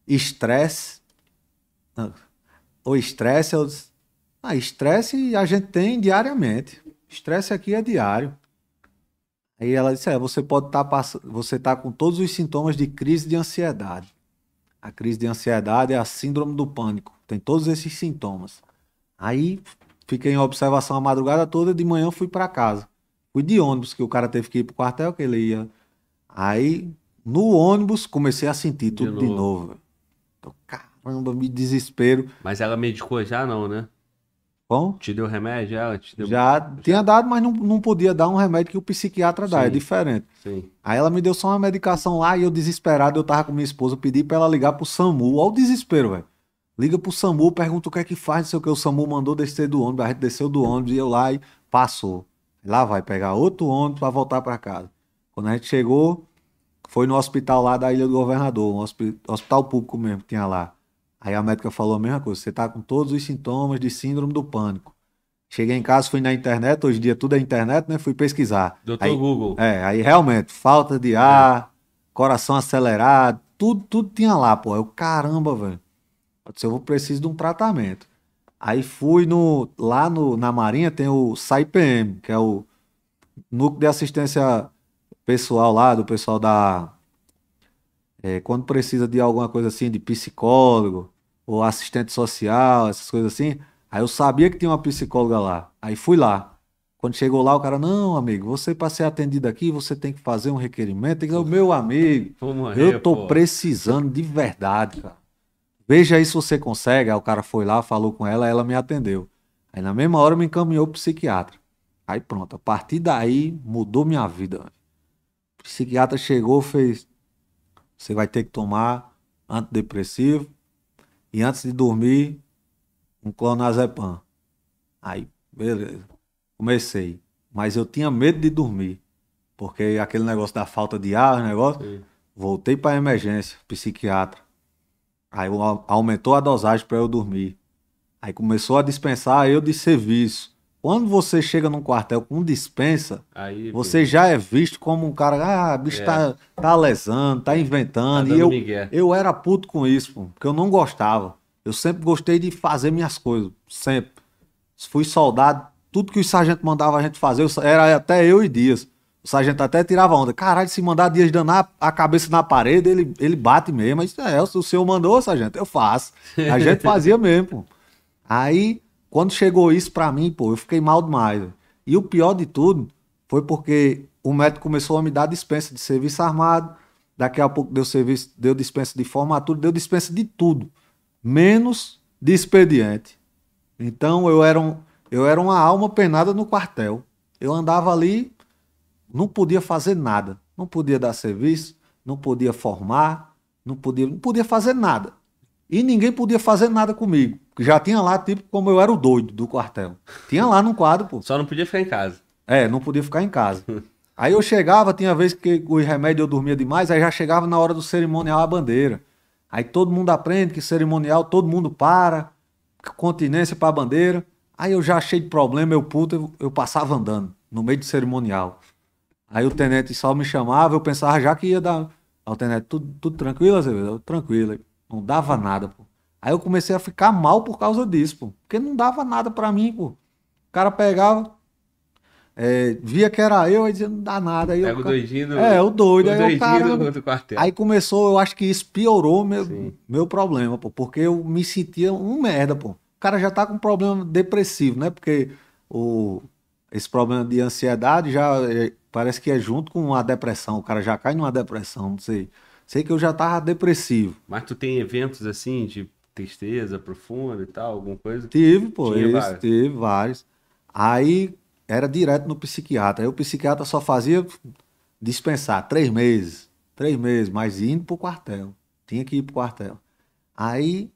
estresse. Ou estresse, eu disse, ah, estresse a gente tem diariamente. Estresse aqui é diário. Aí ela disse: é, você pode estar tá pass... você tá com todos os sintomas de crise de ansiedade. A crise de ansiedade é a síndrome do pânico. Tem todos esses sintomas. Aí fiquei em observação a madrugada toda, de manhã fui para casa. Fui de ônibus, que o cara teve que ir pro quartel, que ele ia Aí, no ônibus, comecei a sentir de tudo novo. de novo. Então, caramba, me desespero. Mas ela medicou já, não, né? Bom? Te deu remédio? Ela deu... Já tinha dado, mas não, não podia dar um remédio que o psiquiatra dá, é sim, é diferente. Sim. Aí ela me deu só uma medicação lá e eu, desesperado, eu tava com minha esposa, pedi pra ela ligar pro SAMU. Olha o desespero, velho. Liga pro SAMU, pergunta o que é que faz, não sei o que. O SAMU mandou descer do ônibus, a gente desceu do ônibus e eu lá e passou. Lá vai pegar outro ônibus para voltar para casa. Quando a gente chegou, foi no hospital lá da Ilha do Governador, um hospital público mesmo que tinha lá. Aí a médica falou a mesma coisa: você está com todos os sintomas de síndrome do pânico. Cheguei em casa, fui na internet, hoje em dia tudo é internet, né? Fui pesquisar. Doutor aí, Google. É, aí realmente, falta de ar, é. coração acelerado, tudo, tudo tinha lá, pô. Eu, caramba, velho. Eu eu vou precisar de um tratamento. Aí fui no. Lá no, na Marinha tem o SAIPM, que é o Núcleo de Assistência pessoal lá, do pessoal da. É, quando precisa de alguma coisa assim, de psicólogo ou assistente social, essas coisas assim. Aí eu sabia que tinha uma psicóloga lá. Aí fui lá. Quando chegou lá, o cara, não, amigo, você para ser atendido aqui, você tem que fazer um requerimento. Tem meu amigo, morrer, eu tô pô. precisando de verdade, cara. Veja aí se você consegue. Aí o cara foi lá, falou com ela, ela me atendeu. Aí na mesma hora me encaminhou pro psiquiatra. Aí pronto, a partir daí mudou minha vida. O psiquiatra chegou, fez. Você vai ter que tomar antidepressivo e antes de dormir, um clonazepam. Aí, beleza. Comecei. Mas eu tinha medo de dormir. Porque aquele negócio da falta de ar, negócio. Sim. Voltei para emergência, psiquiatra. Aí aumentou a dosagem para eu dormir. Aí começou a dispensar eu de serviço. Quando você chega num quartel com dispensa, Aí, você já é visto como um cara, ah, bicho é. tá, tá lesando, tá inventando. Tá e eu, eu era puto com isso, pô, porque eu não gostava. Eu sempre gostei de fazer minhas coisas, sempre. Fui soldado, tudo que o sargento mandava a gente fazer, era até eu e Dias. O sargento até tirava onda. Caralho, se mandar Dias danar a cabeça na parede, ele, ele bate mesmo. Mas é, o senhor mandou, sargento, eu faço. A gente fazia mesmo. Pô. Aí quando chegou isso para mim, pô, eu fiquei mal demais. Véio. E o pior de tudo foi porque o médico começou a me dar dispensa de serviço armado. Daqui a pouco deu serviço, deu dispensa de formatura, deu dispensa de tudo, menos de expediente. Então eu era um, eu era uma alma penada no quartel. Eu andava ali, não podia fazer nada, não podia dar serviço, não podia formar, não podia, não podia fazer nada. E ninguém podia fazer nada comigo. Já tinha lá, tipo, como eu era o doido do quartel. Tinha lá no quadro, pô. Só não podia ficar em casa. É, não podia ficar em casa. Aí eu chegava, tinha vez que o remédio eu dormia demais, aí já chegava na hora do cerimonial a bandeira. Aí todo mundo aprende que cerimonial, todo mundo para, continência para a bandeira. Aí eu já achei de problema, eu puto, eu, eu passava andando no meio do cerimonial. Aí o tenente só me chamava, eu pensava já que ia dar. Ó, o tenente, tudo, tudo tranquilo, Azevedo? tranquilo. Não dava nada, pô. Aí eu comecei a ficar mal por causa disso, pô. Porque não dava nada para mim, pô. O cara pegava, é, via que era eu, aí dizia, não dá nada. Aí Pega eu, o doidinho do, É, o doido. O aí, doidinho cara, do, quartel. aí começou, eu acho que isso piorou meu, meu problema, pô. Porque eu me sentia um merda, pô. O cara já tá com problema depressivo, né? Porque o, esse problema de ansiedade já é, parece que é junto com a depressão. O cara já cai numa depressão, não sei. Sei que eu já tava depressivo. Mas tu tem eventos assim de tristeza profunda e tal, alguma coisa? Tive, pô, isso, vários. tive vários. Aí era direto no psiquiatra. Aí o psiquiatra só fazia dispensar três meses, três meses, mas indo pro quartel. Tinha que ir pro quartel. Aí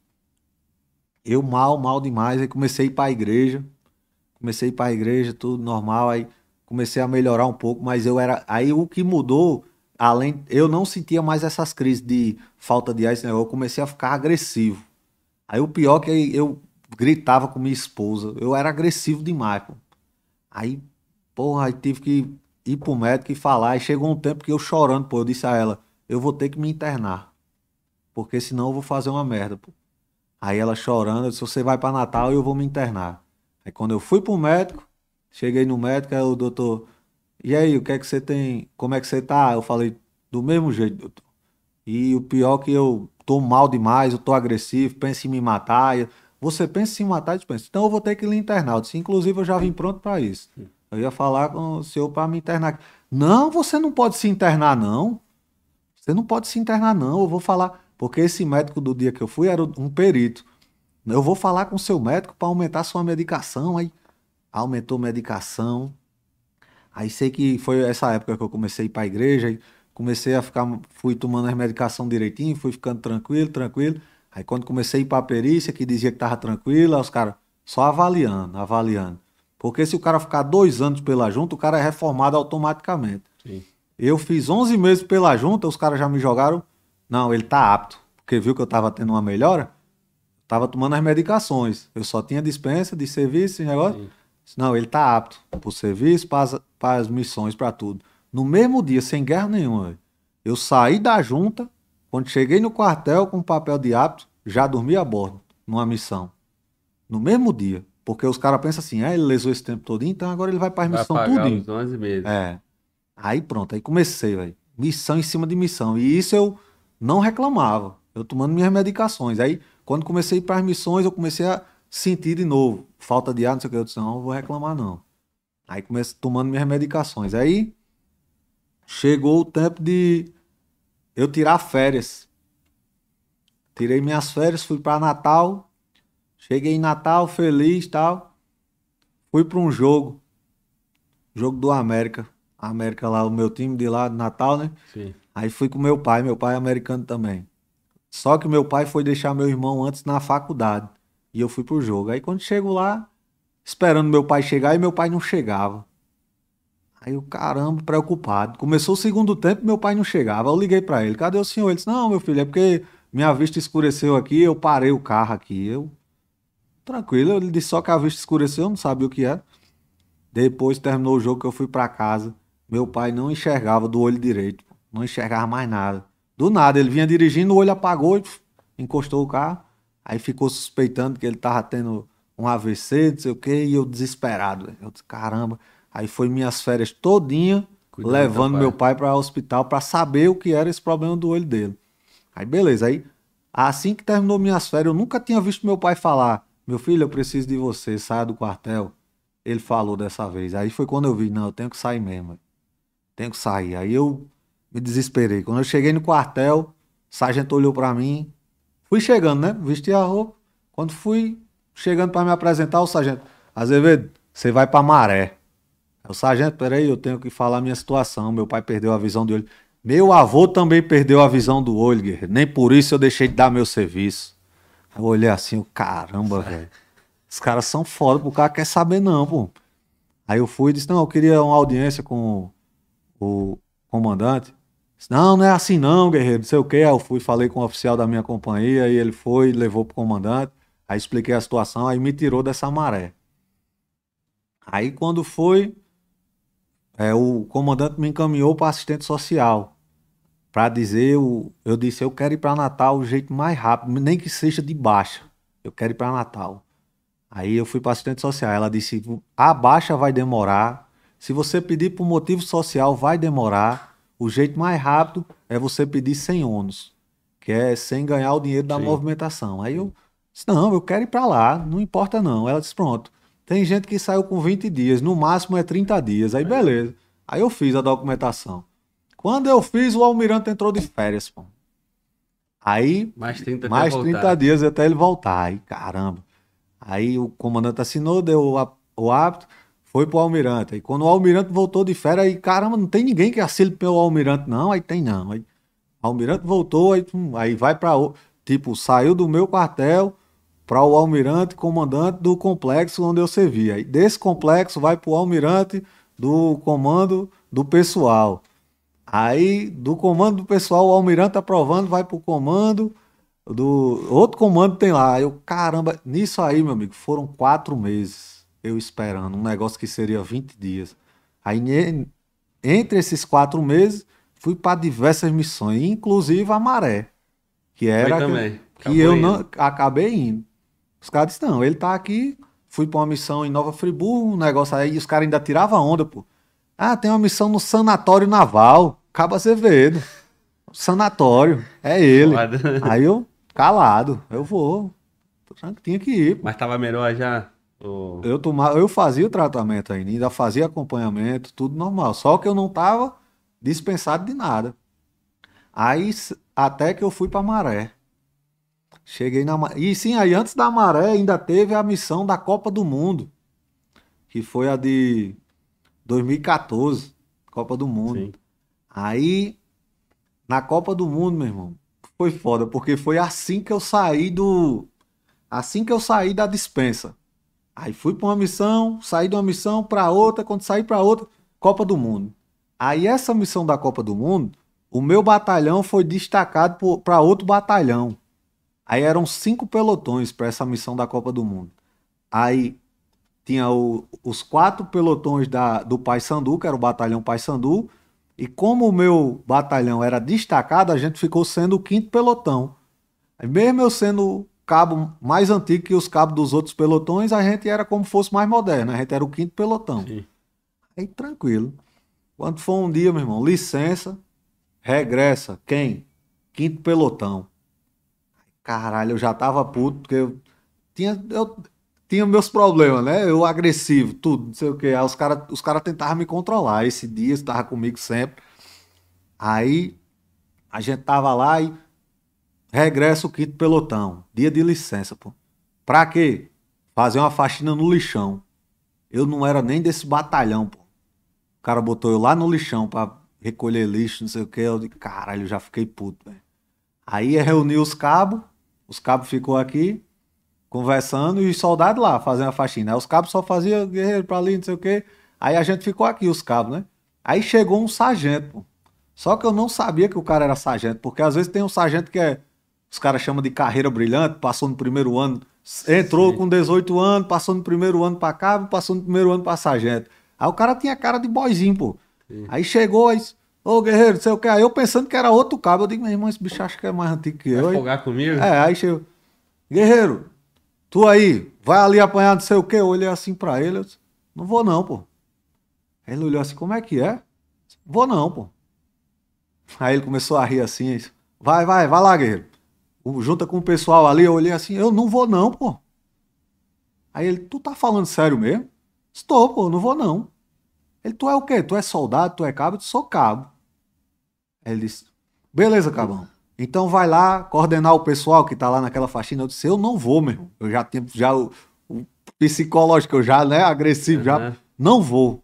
eu mal, mal demais, aí comecei a ir pra igreja. Comecei a ir pra igreja, tudo normal, aí comecei a melhorar um pouco, mas eu era. Aí o que mudou além eu não sentia mais essas crises de falta de ar, eu comecei a ficar agressivo. Aí o pior é que eu gritava com minha esposa. Eu era agressivo demais. Pô. Aí, porra, aí tive que ir pro médico e falar. E chegou um tempo que eu chorando, pô, eu disse a ela, eu vou ter que me internar. Porque senão eu vou fazer uma merda, pô. Aí ela chorando, eu disse, você vai para Natal e eu vou me internar. Aí quando eu fui pro médico, cheguei no médico, aí o doutor, e aí, o que é que você tem, como é que você tá? Eu falei, do mesmo jeito, doutor. E o pior é que eu tô mal demais, eu tô agressivo, penso em me matar. Você pensa em me matar e pensa, então eu vou ter que ir internar. Eu disse, inclusive eu já vim pronto para isso. Eu ia falar com o senhor para me internar. Não, você não pode se internar não. Você não pode se internar não, eu vou falar, porque esse médico do dia que eu fui era um perito. Eu vou falar com o seu médico para aumentar sua medicação aí. Aumentou medicação. Aí sei que foi essa época que eu comecei a ir para a igreja. Aí comecei a ficar, fui tomando as medicação direitinho, fui ficando tranquilo, tranquilo. Aí quando comecei a ir para a perícia, que dizia que tava tranquilo, aí os caras só avaliando, avaliando. Porque se o cara ficar dois anos pela junta, o cara é reformado automaticamente. Sim. Eu fiz 11 meses pela junta, os caras já me jogaram. Não, ele tá apto. Porque viu que eu tava tendo uma melhora, tava tomando as medicações. Eu só tinha dispensa de serviço, negócio. Sim. Não, ele tá apto pro serviço, para as missões, para tudo. No mesmo dia, sem guerra nenhuma, eu saí da junta. Quando cheguei no quartel com papel de apto, já dormi a bordo, numa missão. No mesmo dia. Porque os caras pensam assim, é, ele lesou esse tempo todo, então agora ele vai para missão tudo tudinho. Os 11 meses. É. Aí pronto, aí comecei, velho. Missão em cima de missão. E isso eu não reclamava. Eu tomando minhas medicações. Aí, quando comecei para as missões, eu comecei a sentir de novo. Falta de ar, não sei o que. Eu disse, não, eu vou reclamar, não. Aí comecei tomando minhas medicações. Aí chegou o tempo de eu tirar férias. Tirei minhas férias, fui para Natal. Cheguei em Natal feliz, tal. Fui para um jogo. Jogo do América. América lá, o meu time de lá de Natal, né? Sim. Aí fui com meu pai, meu pai é americano também. Só que meu pai foi deixar meu irmão antes na faculdade. E eu fui pro jogo. Aí quando chego lá, esperando meu pai chegar, e meu pai não chegava. Aí o caramba, preocupado. Começou o segundo tempo, meu pai não chegava. Eu liguei para ele: cadê o senhor? Ele disse: não, meu filho, é porque minha vista escureceu aqui, eu parei o carro aqui. Eu, tranquilo, ele disse só que a vista escureceu, eu não sabia o que era. Depois terminou o jogo que eu fui para casa. Meu pai não enxergava do olho direito, não enxergava mais nada. Do nada, ele vinha dirigindo, o olho apagou, encostou o carro. Aí ficou suspeitando que ele tava tendo um AVC, não sei o quê, e eu desesperado. Eu disse, caramba. Aí foi minhas férias todinha Cuidado levando pai. meu pai para o hospital para saber o que era esse problema do olho dele. Aí beleza, aí assim que terminou minhas férias, eu nunca tinha visto meu pai falar: "Meu filho, eu preciso de você, saia do quartel". Ele falou dessa vez. Aí foi quando eu vi, não, eu tenho que sair mesmo. Tenho que sair. Aí eu me desesperei. Quando eu cheguei no quartel, o sargento olhou para mim. Fui chegando, né? Vesti a roupa. Quando fui chegando para me apresentar, o sargento, Azevedo, você vai para Maré o sargento, peraí, eu tenho que falar a minha situação. Meu pai perdeu a visão do olho. Meu avô também perdeu a visão do olho, guerreiro. Nem por isso eu deixei de dar meu serviço. Eu olhei assim, caramba, velho. Os caras são foda, o cara quer saber não, pô. Aí eu fui e disse, não, eu queria uma audiência com o comandante. Disse, não, não é assim não, guerreiro, não sei o quê. Aí eu fui, falei com o oficial da minha companhia, e ele foi, levou pro comandante. Aí expliquei a situação, aí me tirou dessa maré. Aí quando foi, é, o comandante me encaminhou para assistente social para dizer, eu, eu disse, eu quero ir para Natal o jeito mais rápido, nem que seja de baixa. Eu quero ir para Natal. Aí eu fui para assistente social. Ela disse: a baixa vai demorar. Se você pedir por motivo social, vai demorar. O jeito mais rápido é você pedir sem ônus, que é sem ganhar o dinheiro da Sim. movimentação. Aí eu disse: não, eu quero ir para lá, não importa não. Ela disse: pronto, tem gente que saiu com 20 dias, no máximo é 30 dias, aí é. beleza. Aí eu fiz a documentação. Quando eu fiz, o almirante entrou de férias, pô. Aí, mais 30, mais 30 dias até ele voltar. Aí, caramba. Aí o comandante assinou, deu o apto, foi pro almirante. Aí quando o almirante voltou de férias, aí, caramba, não tem ninguém que assine pelo almirante, não. Aí tem não. Aí, almirante voltou, aí, hum, aí vai para Tipo, saiu do meu quartel, para o almirante comandante do complexo onde eu servia. E desse complexo vai para o almirante do comando do pessoal. Aí, do comando do pessoal, o almirante aprovando, vai para o comando do. Outro comando tem lá. Eu, caramba, nisso aí, meu amigo, foram quatro meses eu esperando, um negócio que seria 20 dias. Aí, entre esses quatro meses, fui para diversas missões, inclusive a Maré, que era. Foi também. Que, que eu não acabei indo. Os caras disseram, não, ele tá aqui, fui pra uma missão em Nova Friburgo, um negócio aí, e os caras ainda tiravam onda, pô. Ah, tem uma missão no sanatório naval, caba Azevedo. Sanatório, é ele. Foda. Aí eu, calado, eu vou. Tinha que ir. Pô. Mas tava melhor já? Ou... Eu, tomava, eu fazia o tratamento ainda, ainda fazia acompanhamento, tudo normal. Só que eu não tava dispensado de nada. Aí, até que eu fui pra Maré. Cheguei na. E sim, aí antes da maré ainda teve a missão da Copa do Mundo, que foi a de 2014, Copa do Mundo. Sim. Aí, na Copa do Mundo, meu irmão, foi foda, porque foi assim que eu saí do. Assim que eu saí da dispensa. Aí fui para uma missão, saí de uma missão para outra, quando saí para outra, Copa do Mundo. Aí essa missão da Copa do Mundo, o meu batalhão foi destacado para outro batalhão. Aí eram cinco pelotões para essa missão da Copa do Mundo. Aí tinha o, os quatro pelotões da, do Paysandu, que era o batalhão Paysandu, e como o meu batalhão era destacado, a gente ficou sendo o quinto pelotão. Aí mesmo eu sendo o cabo mais antigo que os cabos dos outros pelotões, a gente era como fosse mais moderno, a gente era o quinto pelotão. Sim. Aí tranquilo. Quando foi um dia, meu irmão, licença, regressa. Quem? Quinto pelotão. Caralho, eu já tava puto, porque eu tinha, eu tinha meus problemas, né? Eu agressivo, tudo, não sei o quê. Aí os caras os cara tentavam me controlar. Esse dia estava comigo sempre. Aí a gente tava lá e regressa o quinto pelotão. Dia de licença, pô. Pra quê? Fazer uma faxina no lixão. Eu não era nem desse batalhão, pô. O cara botou eu lá no lixão pra recolher lixo, não sei o que. Eu de caralho, eu já fiquei puto, velho. Aí reuni os cabos os cabos ficou aqui conversando e os soldados lá fazendo a faxina. Aí os cabos só faziam guerreiro pra ali, não sei o quê. Aí a gente ficou aqui, os cabos, né? Aí chegou um sargento, pô. Só que eu não sabia que o cara era sargento, porque às vezes tem um sargento que é, os caras chamam de carreira brilhante, passou no primeiro ano, entrou Sim. com 18 anos, passou no primeiro ano pra cabo, passou no primeiro ano pra sargento. Aí o cara tinha cara de boizinho, pô. Sim. Aí chegou, aí, Ô, guerreiro, sei o que. Aí eu pensando que era outro cabo. Eu digo, meu irmão, esse bicho acha que é mais antigo que vai eu. Vai folgar comigo? É, aí chegou. Guerreiro, tu aí, vai ali apanhar não sei o que. Eu olhei assim pra ele. Eu disse, não vou não, pô. Aí ele olhou assim, como é que é? Disse, vou não, pô. Aí ele começou a rir assim. Disse, vai, vai, vai lá, guerreiro. Junta com o pessoal ali. Eu olhei assim, eu não vou não, pô. Aí ele, tu tá falando sério mesmo? Estou, pô, não vou não. Ele, tu é o quê? Tu é soldado, tu é cabo? Eu disse, sou cabo ele disse: Beleza, Cabão. Então vai lá coordenar o pessoal que tá lá naquela faxina. Eu disse, eu não vou, meu Eu já tenho já o, o psicológico, eu já, né, agressivo, uhum. já. Não vou.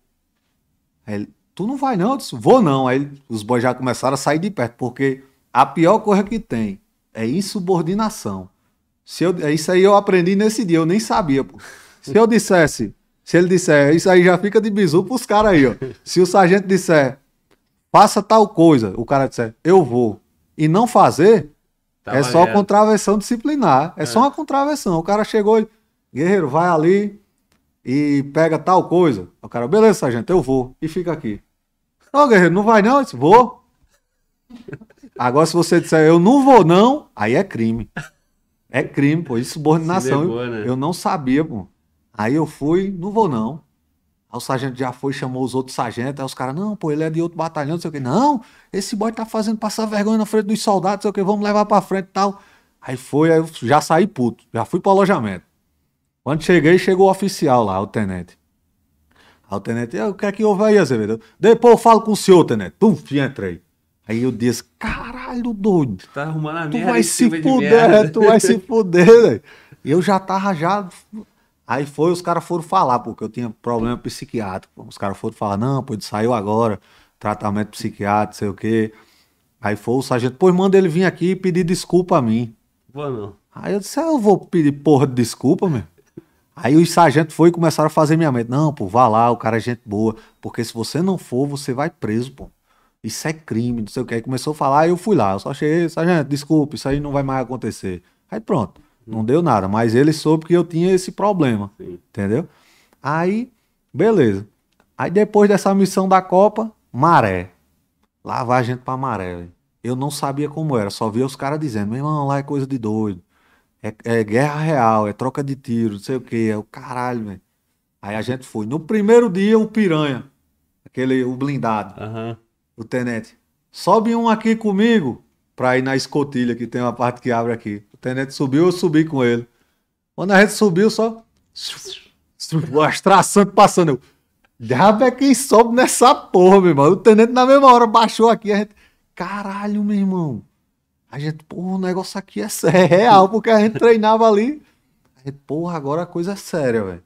ele, tu não vai não? Eu disse, vou não. Aí os bois já começaram a sair de perto, porque a pior coisa que tem é insubordinação. Se eu, é isso aí eu aprendi nesse dia, eu nem sabia, pô. Se eu dissesse, se ele disser, isso aí já fica de bizu pros caras aí, ó. Se o sargento disser, faça tal coisa, o cara disser, eu vou, e não fazer, tá é só contravenção disciplinar. É, é, só uma contravenção. O cara chegou e, guerreiro, vai ali e pega tal coisa. O cara, beleza, sargento, eu vou, e fica aqui. Não, guerreiro, não vai não? Eu disse, vou. Agora, se você disser, eu não vou não, aí é crime. É crime, pô, isso Negou, né? Eu não sabia, pô. Aí eu fui, não vou não. Aí o sargento já foi, chamou os outros sargentos. Aí os caras, não, pô, ele é de outro batalhão, não sei o quê. Não, esse boy tá fazendo passar vergonha na frente dos soldados, não sei o quê, vamos levar pra frente e tal. Aí foi, aí eu já saí puto, já fui pro alojamento. Quando cheguei, chegou o oficial lá, o tenente. Aí o tenente, o que é que houve aí, Azevedo? Depois eu falo com o senhor, tenente. Pum, entrei. Aí eu disse, caralho, doido. Tá arrumando a tu merda. Tu vai se fuder, tu vai se fuder, velho. E eu já tava já Aí foi, os caras foram falar, porque eu tinha problema psiquiátrico. Os caras foram falar, não, pô, ele saiu agora, tratamento psiquiátrico, sei o quê. Aí foi o sargento, pô, manda ele vir aqui e pedir desculpa a mim. Vou não. Aí eu disse, ah, eu vou pedir porra de desculpa, meu. Aí os sargentos foi e começaram a fazer minha mente. Não, pô, vá lá, o cara é gente boa. Porque se você não for, você vai preso, pô. Isso é crime, não sei o quê. Aí começou a falar, eu fui lá. Eu só achei, sargento, desculpa, isso aí não vai mais acontecer. Aí pronto. Não deu nada, mas ele soube que eu tinha esse problema. Sim. Entendeu? Aí, beleza. Aí depois dessa missão da Copa, maré. Lá vai a gente pra maré. Véio. Eu não sabia como era, só via os caras dizendo: meu irmão, lá é coisa de doido. É, é guerra real, é troca de tiro, não sei o que, é o caralho, velho. Aí a gente foi. No primeiro dia, o piranha, aquele, o blindado, uhum. o tenente, sobe um aqui comigo para ir na escotilha, que tem uma parte que abre aqui. O tenente subiu, eu subi com ele. Quando a gente subiu, só. As traçantes passando. Eu, Diabo é quem sobe nessa porra, meu irmão. O tenente na mesma hora baixou aqui. A gente, caralho, meu irmão. A gente, porra, o negócio aqui é, é real, porque a gente treinava ali. A gente, porra, agora a coisa é séria, velho.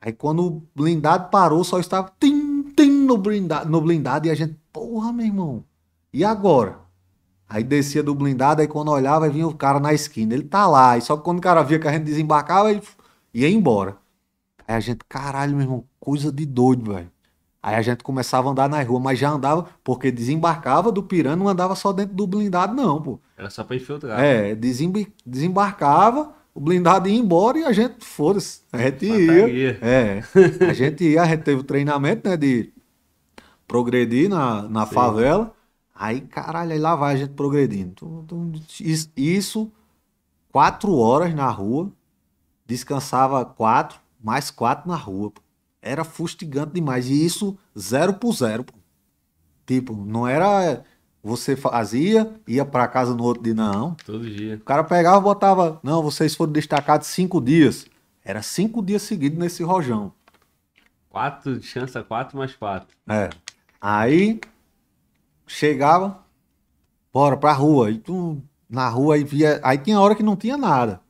Aí quando o blindado parou, só estava tim, tim no blindado, no blindado e a gente, porra, meu irmão. E agora? Aí descia do blindado, aí quando olhava, vinha o cara na esquina. Ele tá lá. E só que quando o cara via que a gente desembarcava, ele ia embora. Aí a gente, caralho, meu irmão, coisa de doido, velho. Aí a gente começava a andar na rua, mas já andava, porque desembarcava do Piranha, não andava só dentro do blindado, não, pô. Era só pra infiltrar. É, desembarcava, o blindado ia embora e a gente, foda-se, a gente ia. É, a gente ia, a gente teve o treinamento, né, de progredir na, na favela. Aí, caralho, aí lá vai a gente progredindo. Isso, quatro horas na rua, descansava quatro, mais quatro na rua. Era fustigante demais. E isso zero por zero. Tipo, não era você fazia, ia para casa no outro dia, não. Todo dia. O cara pegava e botava, não, vocês foram destacados cinco dias. Era cinco dias seguidos nesse rojão. Quatro, de chance quatro mais quatro. É. Aí chegava, bora pra rua. E tu, na rua, aí via. Aí tinha hora que não tinha nada.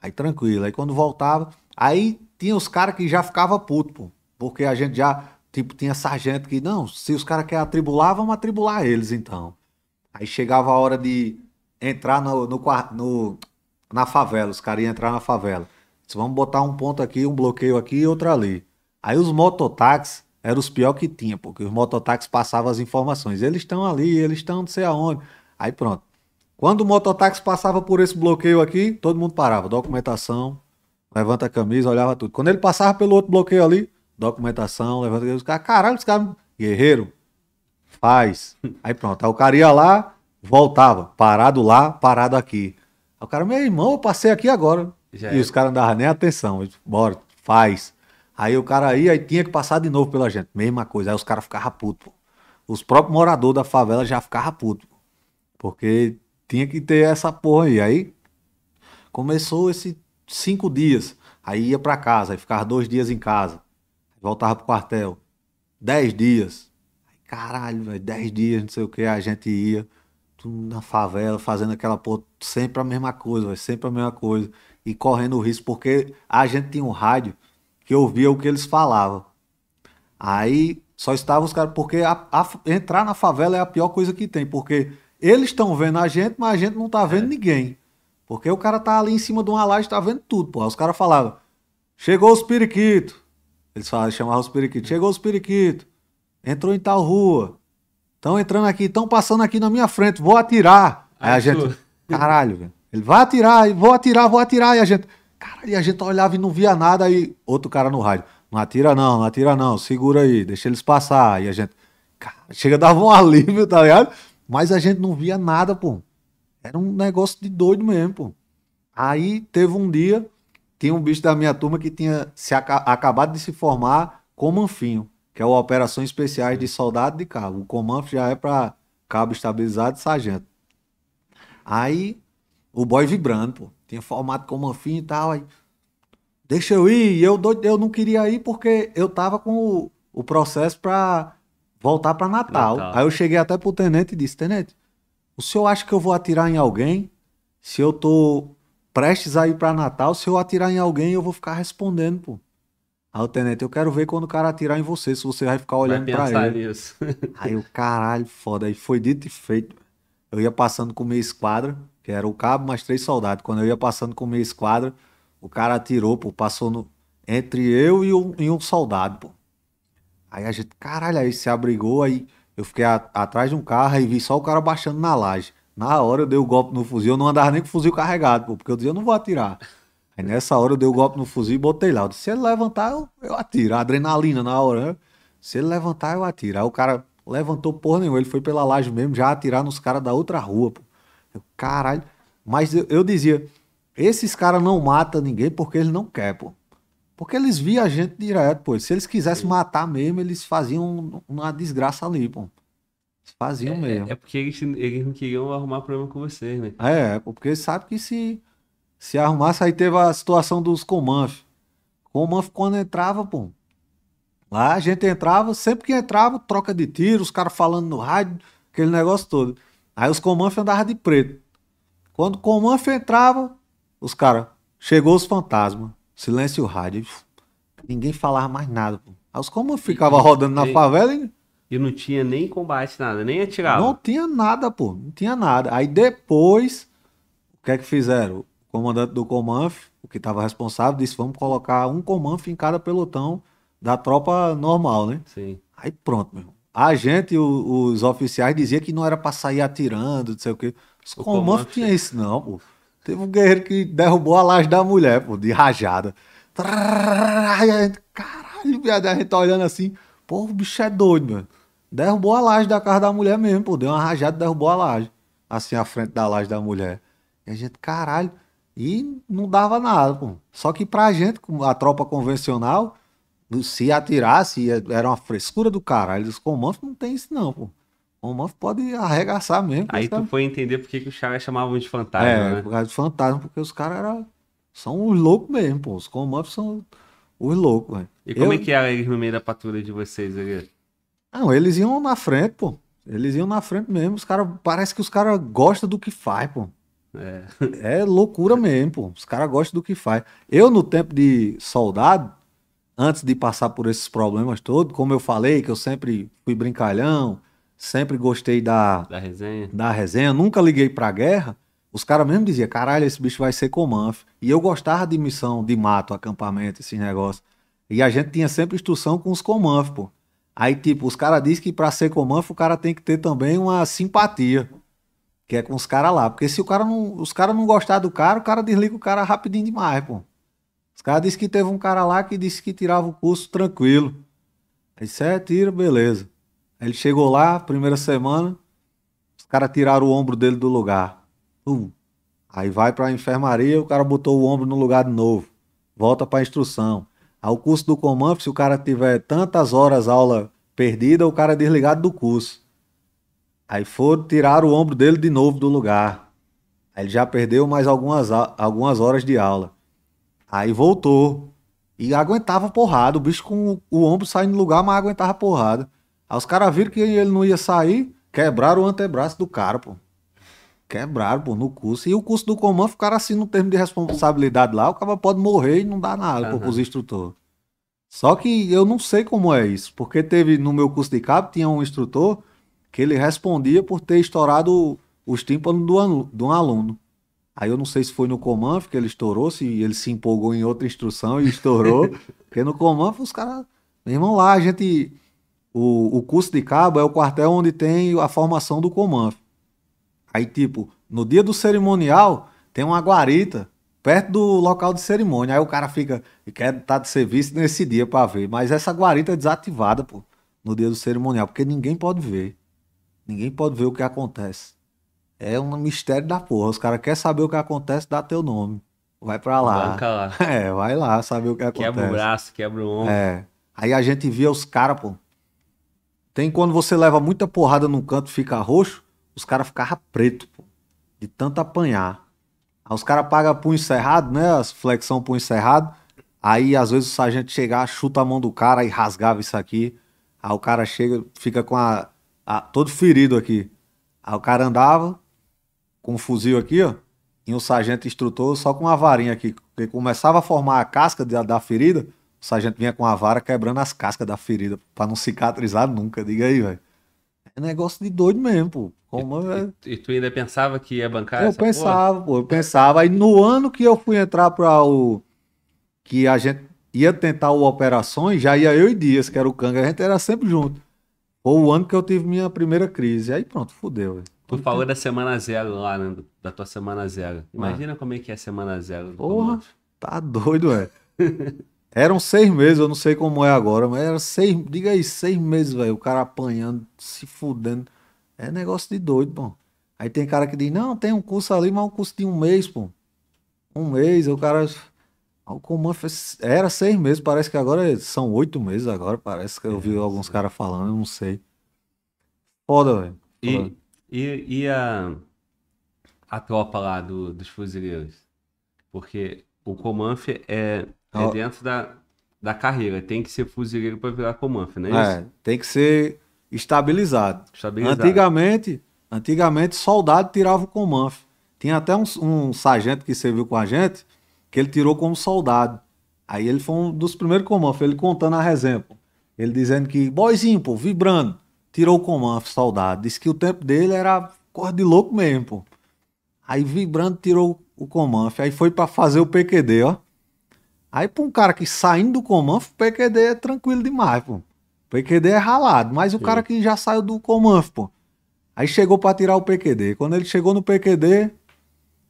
Aí tranquilo. Aí quando voltava, aí tinha os caras que já ficava puto, pô. Porque a gente já, tipo, tinha sargento que, não, se os caras querem atribular, vamos atribular eles então. Aí chegava a hora de entrar no, no, no na favela, os caras iam entrar na favela. Disse, vamos botar um ponto aqui, um bloqueio aqui e outro ali. Aí os mototáxis era os pior que tinha, porque os mototáxis passavam as informações. Eles estão ali, eles estão não sei aonde. Aí pronto. Quando o mototáxi passava por esse bloqueio aqui, todo mundo parava. Documentação, levanta a camisa, olhava tudo. Quando ele passava pelo outro bloqueio ali, documentação, levanta a camisa. Os caras, caralho, os caras, é guerreiro, faz. Aí pronto. Aí o cara ia lá, voltava. Parado lá, parado aqui. Aí o cara, meu irmão, eu passei aqui agora. Já e os caras não davam nem atenção. Bora, faz. Aí o cara ia e tinha que passar de novo pela gente. Mesma coisa. Aí os caras ficavam putos. Os próprios moradores da favela já ficavam putos. Porque tinha que ter essa porra aí. Aí começou esses cinco dias. Aí ia para casa, aí ficava dois dias em casa. Voltava pro quartel. Dez dias. Aí, caralho, velho, dez dias, não sei o que. A gente ia na favela, fazendo aquela porra, sempre a mesma coisa, véio, sempre a mesma coisa. E correndo risco, porque a gente tinha um rádio que ouvia o que eles falavam. Aí só estavam os caras, porque a, a, entrar na favela é a pior coisa que tem, porque eles estão vendo a gente, mas a gente não tá é. vendo é. ninguém. Porque o cara tá ali em cima de uma laje, tá vendo tudo, pô. os caras falavam, chegou os periquitos. Eles falavam, chamavam os periquitos, chegou os periquitos, entrou em tal rua, estão entrando aqui, estão passando aqui na minha frente, vou atirar. Aí a gente, caralho, velho. Ele vai atirar, vou atirar, vou atirar, e a gente... Caralho, e a gente olhava e não via nada, aí outro cara no rádio, não atira não, não atira não, segura aí, deixa eles passar. E a gente, cara, chega, dava um alívio, tá ligado? Mas a gente não via nada, pô. Era um negócio de doido mesmo, pô. Aí teve um dia, tinha um bicho da minha turma que tinha se acabado de se formar Comanfinho, que é o Operações Especiais de Soldado de Cabo. O Comanf já é para cabo estabilizado e sargento. Aí o boy vibrando, pô tinha formado com o e tal. Aí, deixa eu ir. E eu, eu não queria ir porque eu tava com o, o processo pra voltar pra Natal. Natal. Aí eu cheguei até pro tenente e disse: Tenente, o senhor acha que eu vou atirar em alguém? Se eu tô prestes a ir pra Natal, se eu atirar em alguém, eu vou ficar respondendo, pô. Aí o tenente, eu quero ver quando o cara atirar em você, se você vai ficar olhando para pra ele. Nisso. Aí o caralho, foda. Aí foi dito e feito. Eu ia passando com minha esquadra que era o cabo mais três soldados. Quando eu ia passando com minha esquadra, o cara atirou, pô, passou no, entre eu e um, e um soldado, pô. Aí a gente, caralho, aí se abrigou, aí eu fiquei a, atrás de um carro e vi só o cara baixando na laje. Na hora eu dei o um golpe no fuzil, eu não andava nem com o fuzil carregado, pô, porque eu dizia, eu não vou atirar. Aí nessa hora eu dei o um golpe no fuzil e botei lá. Eu disse, se ele levantar, eu, eu atiro. A adrenalina na hora, né? Se ele levantar, eu atiro. Aí o cara levantou porra nenhuma, ele foi pela laje mesmo, já atirar nos caras da outra rua, pô. Eu, caralho. Mas eu, eu dizia, esses caras não matam ninguém porque eles não querem, pô. Porque eles viam a gente direto, pô. Se eles quisessem matar mesmo, eles faziam uma desgraça ali, pô. Eles faziam é, é, mesmo. É porque eles, eles não queriam arrumar problema com vocês, né? É, é porque eles sabem que se, se arrumasse, aí teve a situação dos Comanf. Comanf, quando entrava, pô. Lá a gente entrava, sempre que entrava, troca de tiro, os caras falando no rádio, aquele negócio todo. Aí os comanfes andavam de preto. Quando o comanfe entrava, os caras, chegou os fantasmas, silêncio rádio. Ninguém falava mais nada. Pô. Aí os comanfes ficavam rodando na e, favela e... e... não tinha nem combate, nada, nem atirava. Não tinha nada, pô, não tinha nada. Aí depois, o que é que fizeram? O comandante do comanfe, o que estava responsável, disse, vamos colocar um comanfe em cada pelotão da tropa normal, né? Sim. Aí pronto, meu irmão. A gente, o, os oficiais, diziam que não era pra sair atirando, não sei o quê. Os comandos tinha isso, não, pô. Teve um guerreiro que derrubou a laje da mulher, pô, de rajada. Caralho, viado, a gente tá olhando assim. Pô, o bicho é doido, mano. Derrubou a laje da casa da mulher mesmo, pô. Deu uma rajada, e derrubou a laje. Assim, à frente da laje da mulher. E a gente, caralho. E não dava nada, pô. Só que pra gente, a tropa convencional, se atirasse, era uma frescura do caralho. Os comandos não tem isso, não, pô. Romanov pode arregaçar mesmo. Aí tu foi entender por que, que os caras chamavam de fantasma, é, né? por causa de fantasma, porque os caras era... são os loucos mesmo, pô. Os Romanov são os loucos, velho. E como Eu... é que era eles no meio da patrulha de vocês ali? Não, eles iam na frente, pô. Eles iam na frente mesmo. Os caras, parece que os caras gostam do que faz, pô. É. é loucura mesmo, pô. Os caras gostam do que faz. Eu, no tempo de soldado, antes de passar por esses problemas todos, como eu falei, que eu sempre fui brincalhão, sempre gostei da, da, resenha. da resenha, nunca liguei pra guerra, os caras mesmo diziam, caralho, esse bicho vai ser comanf. E eu gostava de missão de mato, acampamento, esses negócios. E a gente tinha sempre instrução com os comanf, pô. Aí, tipo, os caras dizem que pra ser comanf o cara tem que ter também uma simpatia. Que é com os caras lá. Porque se o cara não, os caras não gostar do cara, o cara desliga o cara rapidinho demais, pô. Cara disse que teve um cara lá que disse que tirava o curso tranquilo. Aí disse, é, tira, beleza. Aí ele chegou lá, primeira semana, os caras tiraram o ombro dele do lugar. Uh, aí vai pra enfermaria, o cara botou o ombro no lugar de novo. Volta pra instrução. Aí o curso do Comanf, se o cara tiver tantas horas aula perdida, o cara é desligado do curso. Aí foram tirar o ombro dele de novo do lugar. Aí ele já perdeu mais algumas, algumas horas de aula. Aí voltou. E aguentava porrada. O bicho com o, ombro saindo do lugar, mas aguentava porrada. Aí os caras viram que ele não ia sair, quebraram o antebraço do cara, pô. Quebraram, pô, no curso. E o curso do comando ficaram assim no termo de responsabilidade lá. O cara pode morrer e não dá nada uhum. pô, pros instrutores. Só que eu não sei como é isso. Porque teve, no meu curso de cabo, tinha um instrutor que ele respondia por ter estourado os tímpanos do, do um aluno. Aí eu não sei se foi no Comanf que ele estourou, se ele se empolgou em outra instrução e estourou. porque no Comanf os caras. Meu irmão, lá a gente. O, o curso de cabo é o quartel onde tem a formação do Comanf. Aí, tipo, no dia do cerimonial, tem uma guarita perto do local de cerimônia. Aí o cara fica e quer estar tá de serviço nesse dia para ver. Mas essa guarita é desativada, pô, no dia do cerimonial, porque ninguém pode ver. Ninguém pode ver o que acontece. É um mistério da porra. Os caras querem saber o que acontece, dá teu nome. Vai pra lá. Banca lá. É, vai lá saber o que acontece. Quebra o braço, quebra o ombro. É. Aí a gente via os caras, pô. Tem quando você leva muita porrada num canto fica roxo, os caras ficavam preto, pô. De tanto apanhar. Aí os caras pagam punho encerrado, né? As flexão punho encerrado. Aí às vezes o sargento chegar, chuta a mão do cara e rasgava isso aqui. Aí o cara chega, fica com a, a todo ferido aqui. Aí o cara andava, com um fuzil aqui, ó, e um sargento instrutor só com uma varinha aqui. Porque começava a formar a casca da, da ferida, o sargento vinha com a vara quebrando as cascas da ferida para não cicatrizar nunca. Diga aí, velho. É negócio de doido mesmo, pô. Como, e, é? e, tu ainda pensava que ia bancar eu essa pensava, porra? pô, eu pensava. Aí no ano que eu fui entrar para o. que a gente ia tentar o Operações, já ia eu e Dias, que era o Canga, a gente era sempre junto. Foi o ano que eu tive minha primeira crise. Aí pronto, fudeu, velho. Tu então... falou da semana zero lá, né? Da tua semana zero. Imagina ah. como é que é a semana zero. Porra, tá doido, velho. Eram seis meses, eu não sei como é agora, mas era seis, diga aí, seis meses, velho. O cara apanhando, se fudendo. É negócio de doido, bom. Aí tem cara que diz, não, tem um curso ali, mas um curso de um mês, pô. Um mês, o cara. Ah, o era seis meses, parece que agora são oito meses agora, parece que eu é, vi alguns caras falando, eu não sei. Foda, velho. E, e, e a, a tropa lá do, dos fuzileiros? Porque o Comanf é, é dentro da, da carreira. Tem que ser fuzileiro para virar Comanf, não é, é tem que ser estabilizado. estabilizado. Antigamente, antigamente soldado tirava o Comanf. Tinha até um, um sargento que serviu com a gente que ele tirou como soldado. Aí ele foi um dos primeiros comanfe ele contando a resenha. Ele dizendo que, boizinho, pô, vibrando tirou o Comanf, soldado. Disse que o tempo dele era cor de louco mesmo, pô. Aí vibrando tirou o Comanf, aí foi para fazer o PQD, ó. Aí pra um cara que saindo do Comanf, o PQD é tranquilo demais, pô. PQD é ralado, mas o Sim. cara que já saiu do Comanf, pô. Aí chegou para tirar o PQD. Quando ele chegou no PQD,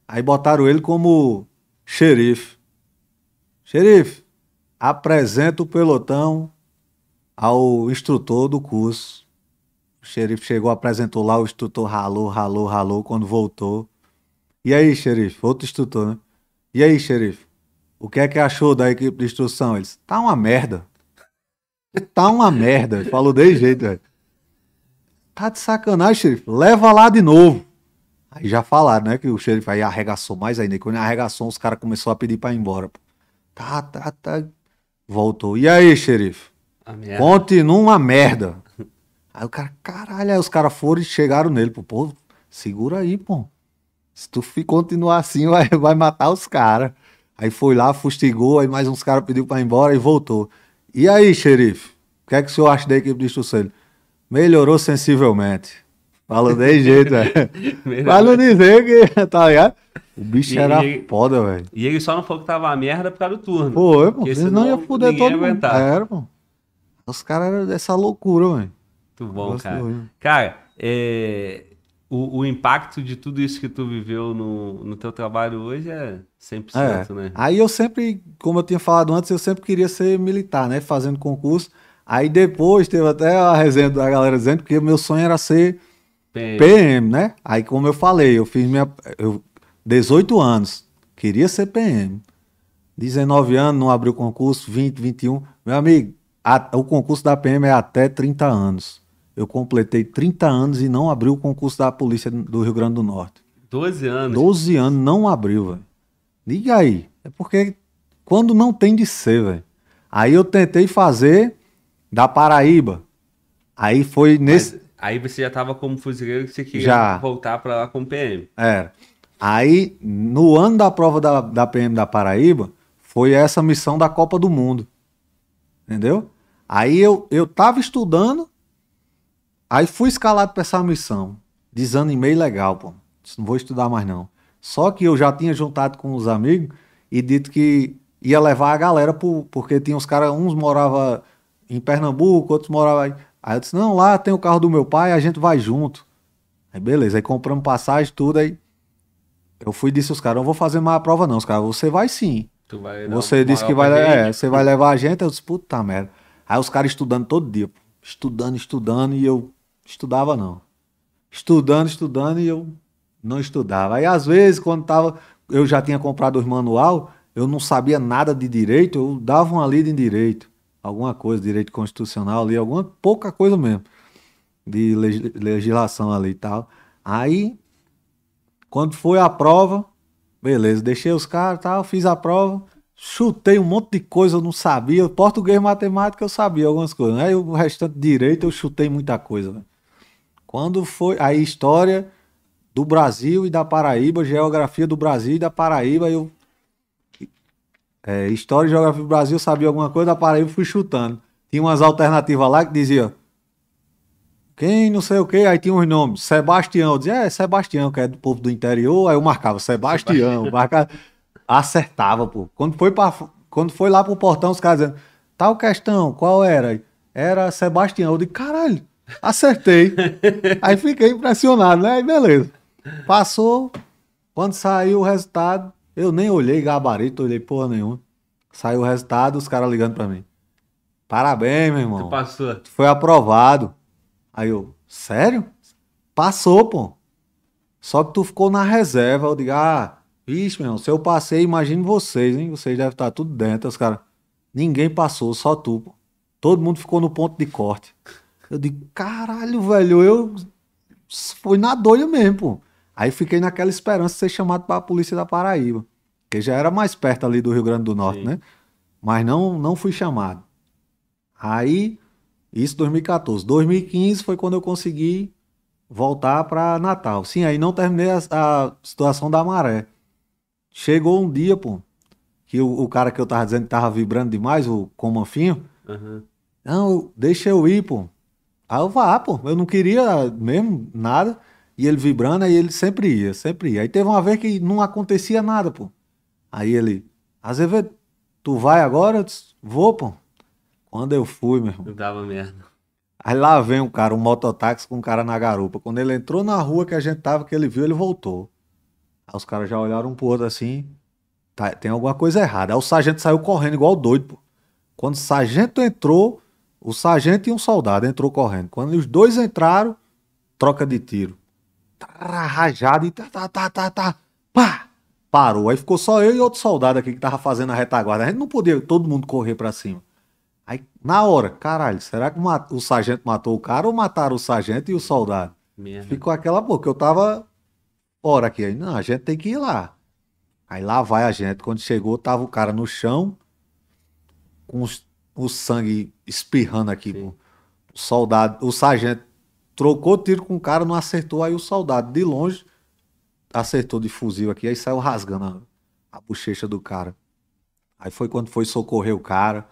aí botaram ele como xerife. Xerife, apresenta o pelotão ao instrutor do curso. O xerife chegou, apresentou lá, o instrutor ralou, ralou, ralou, quando voltou. E aí, xerife? Outro instrutor, né? E aí, xerife? O que é que achou da equipe de instrução? Eles, tá uma merda. Tá uma merda. Falou desse jeito, velho. Tá de sacanagem, xerife. Leva lá de novo. Aí já falaram, né? Que o xerife aí arregaçou mais ainda. E quando arregaçou, os caras começaram a pedir pra ir embora. Tá, tá, tá. Voltou. E aí, xerife? Continua uma merda. Aí o cara, caralho, aí os caras foram e chegaram nele, pô, pô, segura aí, pô. Se tu continuar assim, vai, vai matar os caras. Aí foi lá, fustigou, aí mais uns caras pediu para ir embora e voltou. E aí, xerife, o que é que o senhor acha da equipe de instrução? Melhorou sensivelmente. Falou de jeito, velho. Pra não dizer que, tá ligado? O bicho e era ele, foda, velho. E ele só não falou que tava a merda por causa do turno. Pô, pô, senão ia fuder todo mundo. Era, pô. Os caras eram dessa loucura, velho. Muito bom, Gosto cara. Muito. Cara, é, o, o, impacto de tudo isso que tu viveu no, no teu trabalho hoje é 100%, é. né? Aí eu sempre, como eu tinha falado antes, eu sempre queria ser militar, né? Fazendo concurso. Aí depois teve até a resenha da galera dizendo que meu sonho era ser PM, PM né? Aí como eu falei, eu fiz minha... Eu, 18 anos, queria ser PM. 19 anos, não abriu concurso, 20, 21. Meu amigo, a, o concurso da PM é até 30 anos eu completei 30 anos e não abriu o concurso da Polícia do Rio Grande do Norte. 12 anos? 12 anos, não abriu, velho. Liga aí. É porque quando não tem de ser, velho. Aí eu tentei fazer da Paraíba. Aí foi nesse. Mas aí você já estava como fuzileiro que você queria já. voltar para lá como PM. Era. Aí, no ano da prova da, da PM da Paraíba, foi essa missão da Copa do Mundo. Entendeu? Aí eu, eu tava estudando Aí fui escalado para essa missão. Desanimei legal, pô. Disse, não vou estudar mais não. Só que eu já tinha juntado com os amigos e dito que ia levar a galera, pro, porque tinha uns caras, uns morava em Pernambuco, outros moravam. Aí Aí eu disse: não, lá tem o carro do meu pai, a gente vai junto. Aí beleza, aí compramos passagem, tudo. Aí eu fui e disse aos caras: não vou fazer mais a prova, não. Os caras, você vai sim. Vai você disse que vai, é, você vai levar a gente. Eu disse: puta merda. Aí os caras estudando todo dia, estudando, estudando, e eu estudava não. Estudando, estudando e eu não estudava. Aí às vezes quando tava, eu já tinha comprado os manual, eu não sabia nada de direito, eu dava uma lida em direito, alguma coisa, direito constitucional ali, alguma pouca coisa mesmo de legislação ali e tal. Aí quando foi a prova, beleza, deixei os caras, tal, fiz a prova, chutei um monte de coisa, eu não sabia. Português, matemática, eu sabia algumas coisas. Aí né? o restante direito eu chutei muita coisa, né? Quando foi. Aí, história do Brasil e da Paraíba, geografia do Brasil e da Paraíba, eu. É, história e geografia do Brasil, sabia alguma coisa, da Paraíba fui chutando. Tinha umas alternativas lá que dizia. Quem não sei o quê. aí tinha uns nomes. Sebastião, eu dizia, é Sebastião, que é do povo do interior, aí eu marcava Sebastião, Sebastião. marcava, acertava, pô. Quando foi, pra, quando foi lá pro portão, os caras dizendo, tal questão, qual era? Era Sebastião. Eu digo, caralho, Acertei. Aí fiquei impressionado, né? Aí beleza. Passou. Quando saiu o resultado, eu nem olhei gabarito, olhei porra nenhuma. Saiu o resultado, os caras ligando para mim. Parabéns, meu irmão. Tu passou. Tu foi aprovado. Aí eu, sério? Passou, pô. Só que tu ficou na reserva. Eu digo, ah, Ixi, meu irmão, se eu passei, imagino vocês, hein? Vocês devem estar tudo dentro, os caras. Ninguém passou, só tu. Todo mundo ficou no ponto de corte. Eu digo, caralho, velho, eu. fui na doida mesmo, pô. Aí fiquei naquela esperança de ser chamado para a polícia da Paraíba, que já era mais perto ali do Rio Grande do Norte, Sim. né? Mas não, não fui chamado. Aí, isso 2014. 2015 foi quando eu consegui voltar para Natal. Sim, aí não terminei a, a, situação da maré. Chegou um dia, pô, que o, o, cara que eu tava dizendo que tava vibrando demais, o Comanfinho, uhum. não, deixa eu ir, pô. Aí eu vá, ah, pô, eu não queria mesmo nada. E ele vibrando, aí ele sempre ia, sempre ia. Aí teve uma vez que não acontecia nada, pô. Aí ele, Azevedo, tu vai agora? Eu disse, vou, pô. Quando eu fui, meu irmão. Eu dava merda. Aí lá vem um cara, um mototáxi com um cara na garupa. Quando ele entrou na rua que a gente tava, que ele viu, ele voltou. Aí os caras já olharam um pro outro assim, tá, tem alguma coisa errada. Aí o sargento saiu correndo igual doido, pô. Quando o sargento entrou, o sargento e um soldado entrou correndo. Quando os dois entraram, troca de tiro. Tá rajado e tá, tá, tá, tá, tá. Pá! Parou. Aí ficou só eu e outro soldado aqui que tava fazendo a retaguarda. A gente não podia todo mundo correr para cima. Aí, na hora, caralho, será que o sargento matou o cara ou mataram o sargento e o soldado? Minha Ficou aquela boca. Eu tava hora aqui. Aí, não, a gente tem que ir lá. Aí lá vai a gente. Quando chegou, tava o cara no chão, com os o sangue espirrando aqui. O soldado, o sargento trocou tiro com o cara, não acertou. Aí o soldado de longe acertou de fuzil aqui, aí saiu rasgando a, a bochecha do cara. Aí foi quando foi socorrer o cara.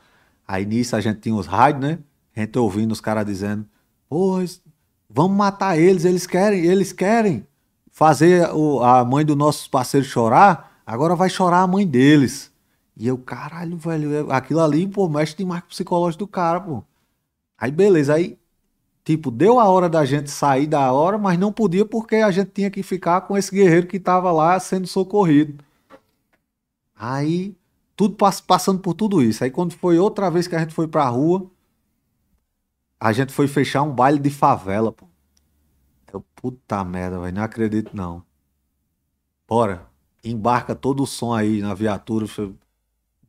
Aí nisso a gente tinha os rádios, né? A gente ouvindo os caras dizendo: pois vamos matar eles, eles querem, eles querem fazer o, a mãe do nosso parceiro chorar, agora vai chorar a mãe deles. E eu, caralho, velho, aquilo ali, pô, mexe demais com o psicológico do cara, pô. Aí beleza, aí, tipo, deu a hora da gente sair da hora, mas não podia porque a gente tinha que ficar com esse guerreiro que tava lá sendo socorrido. Aí, tudo pass passando por tudo isso. Aí quando foi outra vez que a gente foi pra rua, a gente foi fechar um baile de favela, pô. Eu, puta merda, velho, não acredito não. Bora, embarca todo o som aí na viatura,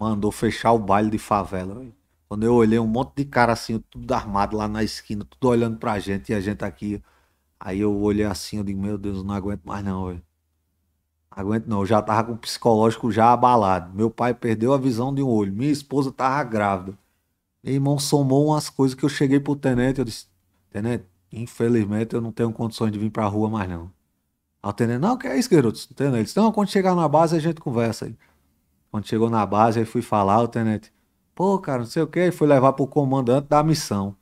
mandou fechar o baile de favela. Véio. Quando eu olhei um monte de cara assim, tudo armado lá na esquina, tudo olhando pra gente e a gente aqui. Aí eu olhei assim, eu digo, meu Deus, não aguento mais não, velho. Aguento não, eu já tava com o psicológico já abalado. Meu pai perdeu a visão de um olho, minha esposa tava grávida. Meu irmão somou umas coisas que eu cheguei pro tenente, eu disse, tenente, infelizmente eu não tenho condições de vir pra rua mais não. Aí o tenente, não, que é isso, garoto? Tenente, disse, não, quando chegar na base a gente conversa aí. Quando chegou na base, aí fui falar, o tenente, pô, cara, não sei o que, fui levar pro comandante da missão.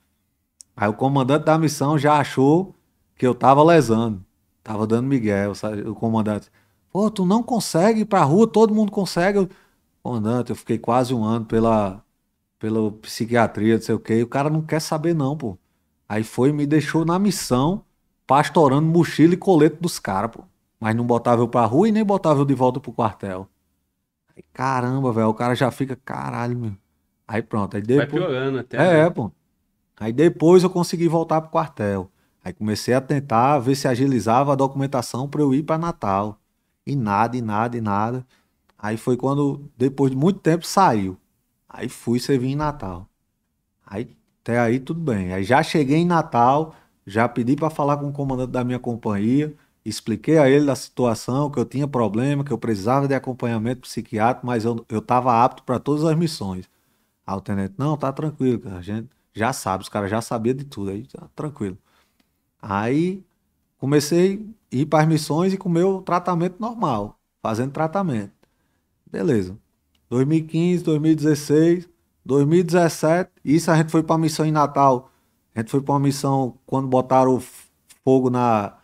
Aí o comandante da missão já achou que eu tava lesando, tava dando Miguel, o comandante. Pô, tu não consegue ir pra rua, todo mundo consegue. Eu, comandante, eu fiquei quase um ano pela, pela psiquiatria, não sei o que, e o cara não quer saber não, pô. Aí foi e me deixou na missão, pastorando mochila e colete dos caras, pô. Mas não botava eu pra rua e nem botava eu de volta pro quartel. Aí, caramba, velho, o cara já fica, caralho, meu. Aí pronto, aí depois. Vai piorando até. É, né? é, pô. Aí depois eu consegui voltar pro quartel. Aí comecei a tentar ver se agilizava a documentação para eu ir para Natal. E nada, e nada, e nada. Aí foi quando, depois de muito tempo, saiu. Aí fui servir em Natal. Aí até aí tudo bem. Aí já cheguei em Natal, já pedi para falar com o comandante da minha companhia. Expliquei a ele da situação, que eu tinha problema, que eu precisava de acompanhamento psiquiátrico, mas eu estava apto para todas as missões. Aí o tenente, não, tá tranquilo, cara, a gente já sabe, os caras já sabiam de tudo, aí tá tranquilo. Aí comecei a ir para as missões e com o meu tratamento normal, fazendo tratamento. Beleza. 2015, 2016, 2017, isso a gente foi para a missão em Natal. A gente foi para uma missão quando botaram fogo na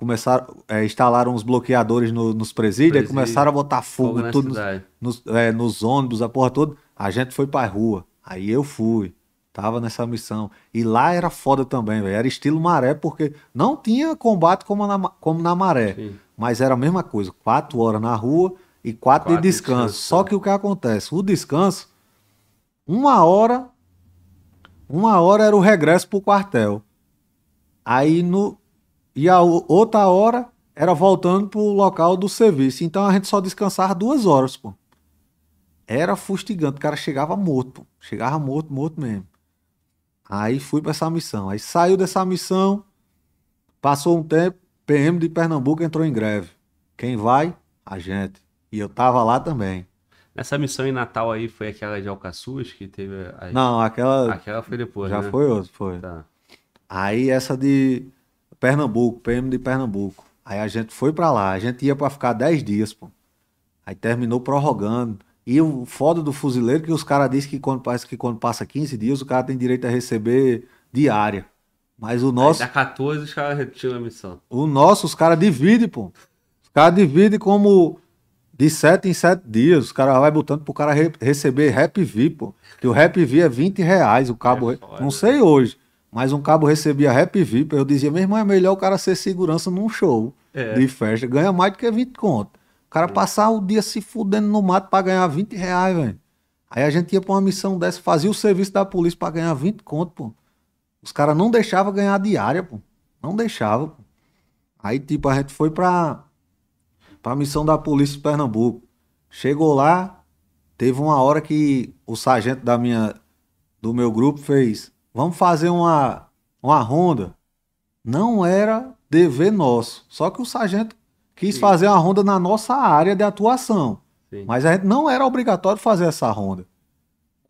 começaram é, instalaram uns bloqueadores no, nos presídios, e começaram a botar fogo, fogo tudo nos, nos, é, nos, ônibus, a porra toda. A gente foi pra rua. Aí eu fui. Tava nessa missão. E lá era foda também, velho. Era estilo maré, porque não tinha combate como na, como na maré. Sim. Mas era a mesma coisa. Quatro horas na rua e quatro, quatro de descanso. descanso. Só é. que o que acontece? O descanso, uma hora. Uma hora era o regresso pro quartel. Aí no, e a outra hora era voltando pro local do serviço. Então a gente só descansava duas horas, pô. Era fustigante. O cara chegava morto, pô. Chegava morto, morto mesmo. Aí fui para essa missão. Aí saiu dessa missão, passou um tempo, PM de Pernambuco entrou em greve. Quem vai? A gente. E eu tava lá também. Essa missão em Natal aí foi aquela de Alcaçuz que teve. A... Não, aquela. Aquela foi depois. Já né? foi outra, foi. Tá. Aí essa de Pernambuco, PM de Pernambuco. Aí a gente foi para lá, a gente ia para ficar 10 dias, pô. Aí terminou prorrogando. E o foda do fuzileiro é que os caras dizem que quando, passa, que quando passa 15 dias, o cara tem direito a receber diária. Mas o nosso. Aí dá 14, os caras retiram a missão. O nosso, os caras dividem, pô. Os caras dividem como de 7 em 7 dias. Os caras vai botando pro cara re receber Rap V, pô. Que o Rap V é 20 reais, o cabo. É, re... não sei hoje. Mas um cabo recebia rap VIP, eu dizia, meu irmão, é melhor o cara ser segurança num show é. de festa. Ganha mais do que 20 conto. O cara é. passar o dia se fudendo no mato para ganhar 20 reais, velho. Aí a gente ia pra uma missão dessa, fazia o serviço da polícia para ganhar 20 conto, pô. Os caras não deixavam ganhar diária, pô. Não deixava, pô. Aí, tipo, a gente foi pra, pra missão da polícia de Pernambuco. Chegou lá, teve uma hora que o sargento da minha, do meu grupo fez vamos fazer uma, uma ronda. Não era dever nosso. Só que o sargento quis Sim. fazer uma ronda na nossa área de atuação. Sim. Mas a gente não era obrigatório fazer essa ronda.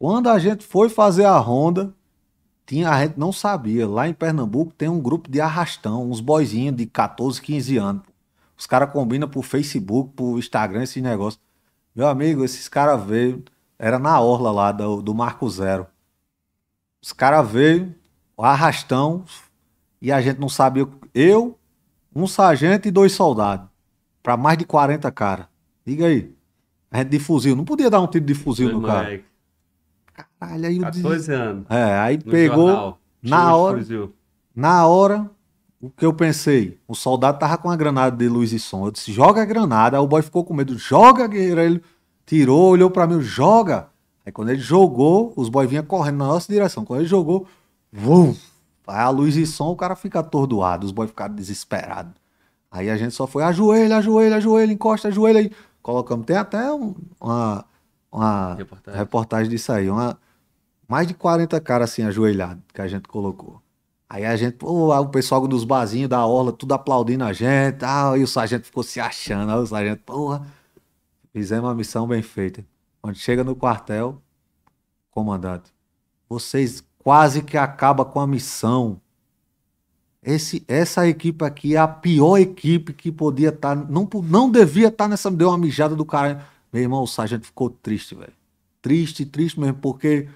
Quando a gente foi fazer a ronda, tinha, a gente não sabia. Lá em Pernambuco tem um grupo de arrastão, uns boizinhos de 14, 15 anos. Os caras combinam por Facebook, por Instagram, esse negócio. Meu amigo, esses caras veio. Era na orla lá do, do Marco Zero. Os caras veio, arrastão, e a gente não sabia. Eu, um sargento e dois soldados. Para mais de 40 caras. Diga aí. A gente de fuzil. Não podia dar um tiro de fuzil no cara. É. Caralho, aí 14 anos. É, aí no pegou. Jornal. Na hora. Na hora, o que eu pensei? O soldado tava com a granada de luz e som. Eu disse, joga a granada. Aí o boy ficou com medo. Joga, guerreiro. Ele tirou, olhou para mim, joga quando ele jogou, os boys vinham correndo na nossa direção. Quando ele jogou, vum, a luz e som, o cara fica atordoado, os boys ficaram desesperados. Aí a gente só foi ajoelha, ajoelha, ajoelha, encosta, ajoelha. aí, colocamos, tem até um, uma, uma reportagem. reportagem disso aí, uma, mais de 40 caras assim ajoelhados que a gente colocou. Aí a gente, pô, o pessoal dos barzinhos da Orla, tudo aplaudindo a gente. Ah, e o sargento ficou se achando. Aí o sargento, porra, fizemos uma missão bem feita. Quando chega no quartel, comandante, vocês quase que acaba com a missão. Esse, essa equipe aqui é a pior equipe que podia estar. Tá, não, não devia estar tá nessa. Deu uma mijada do cara. Meu irmão, o sargento ficou triste, velho. Triste, triste mesmo, porque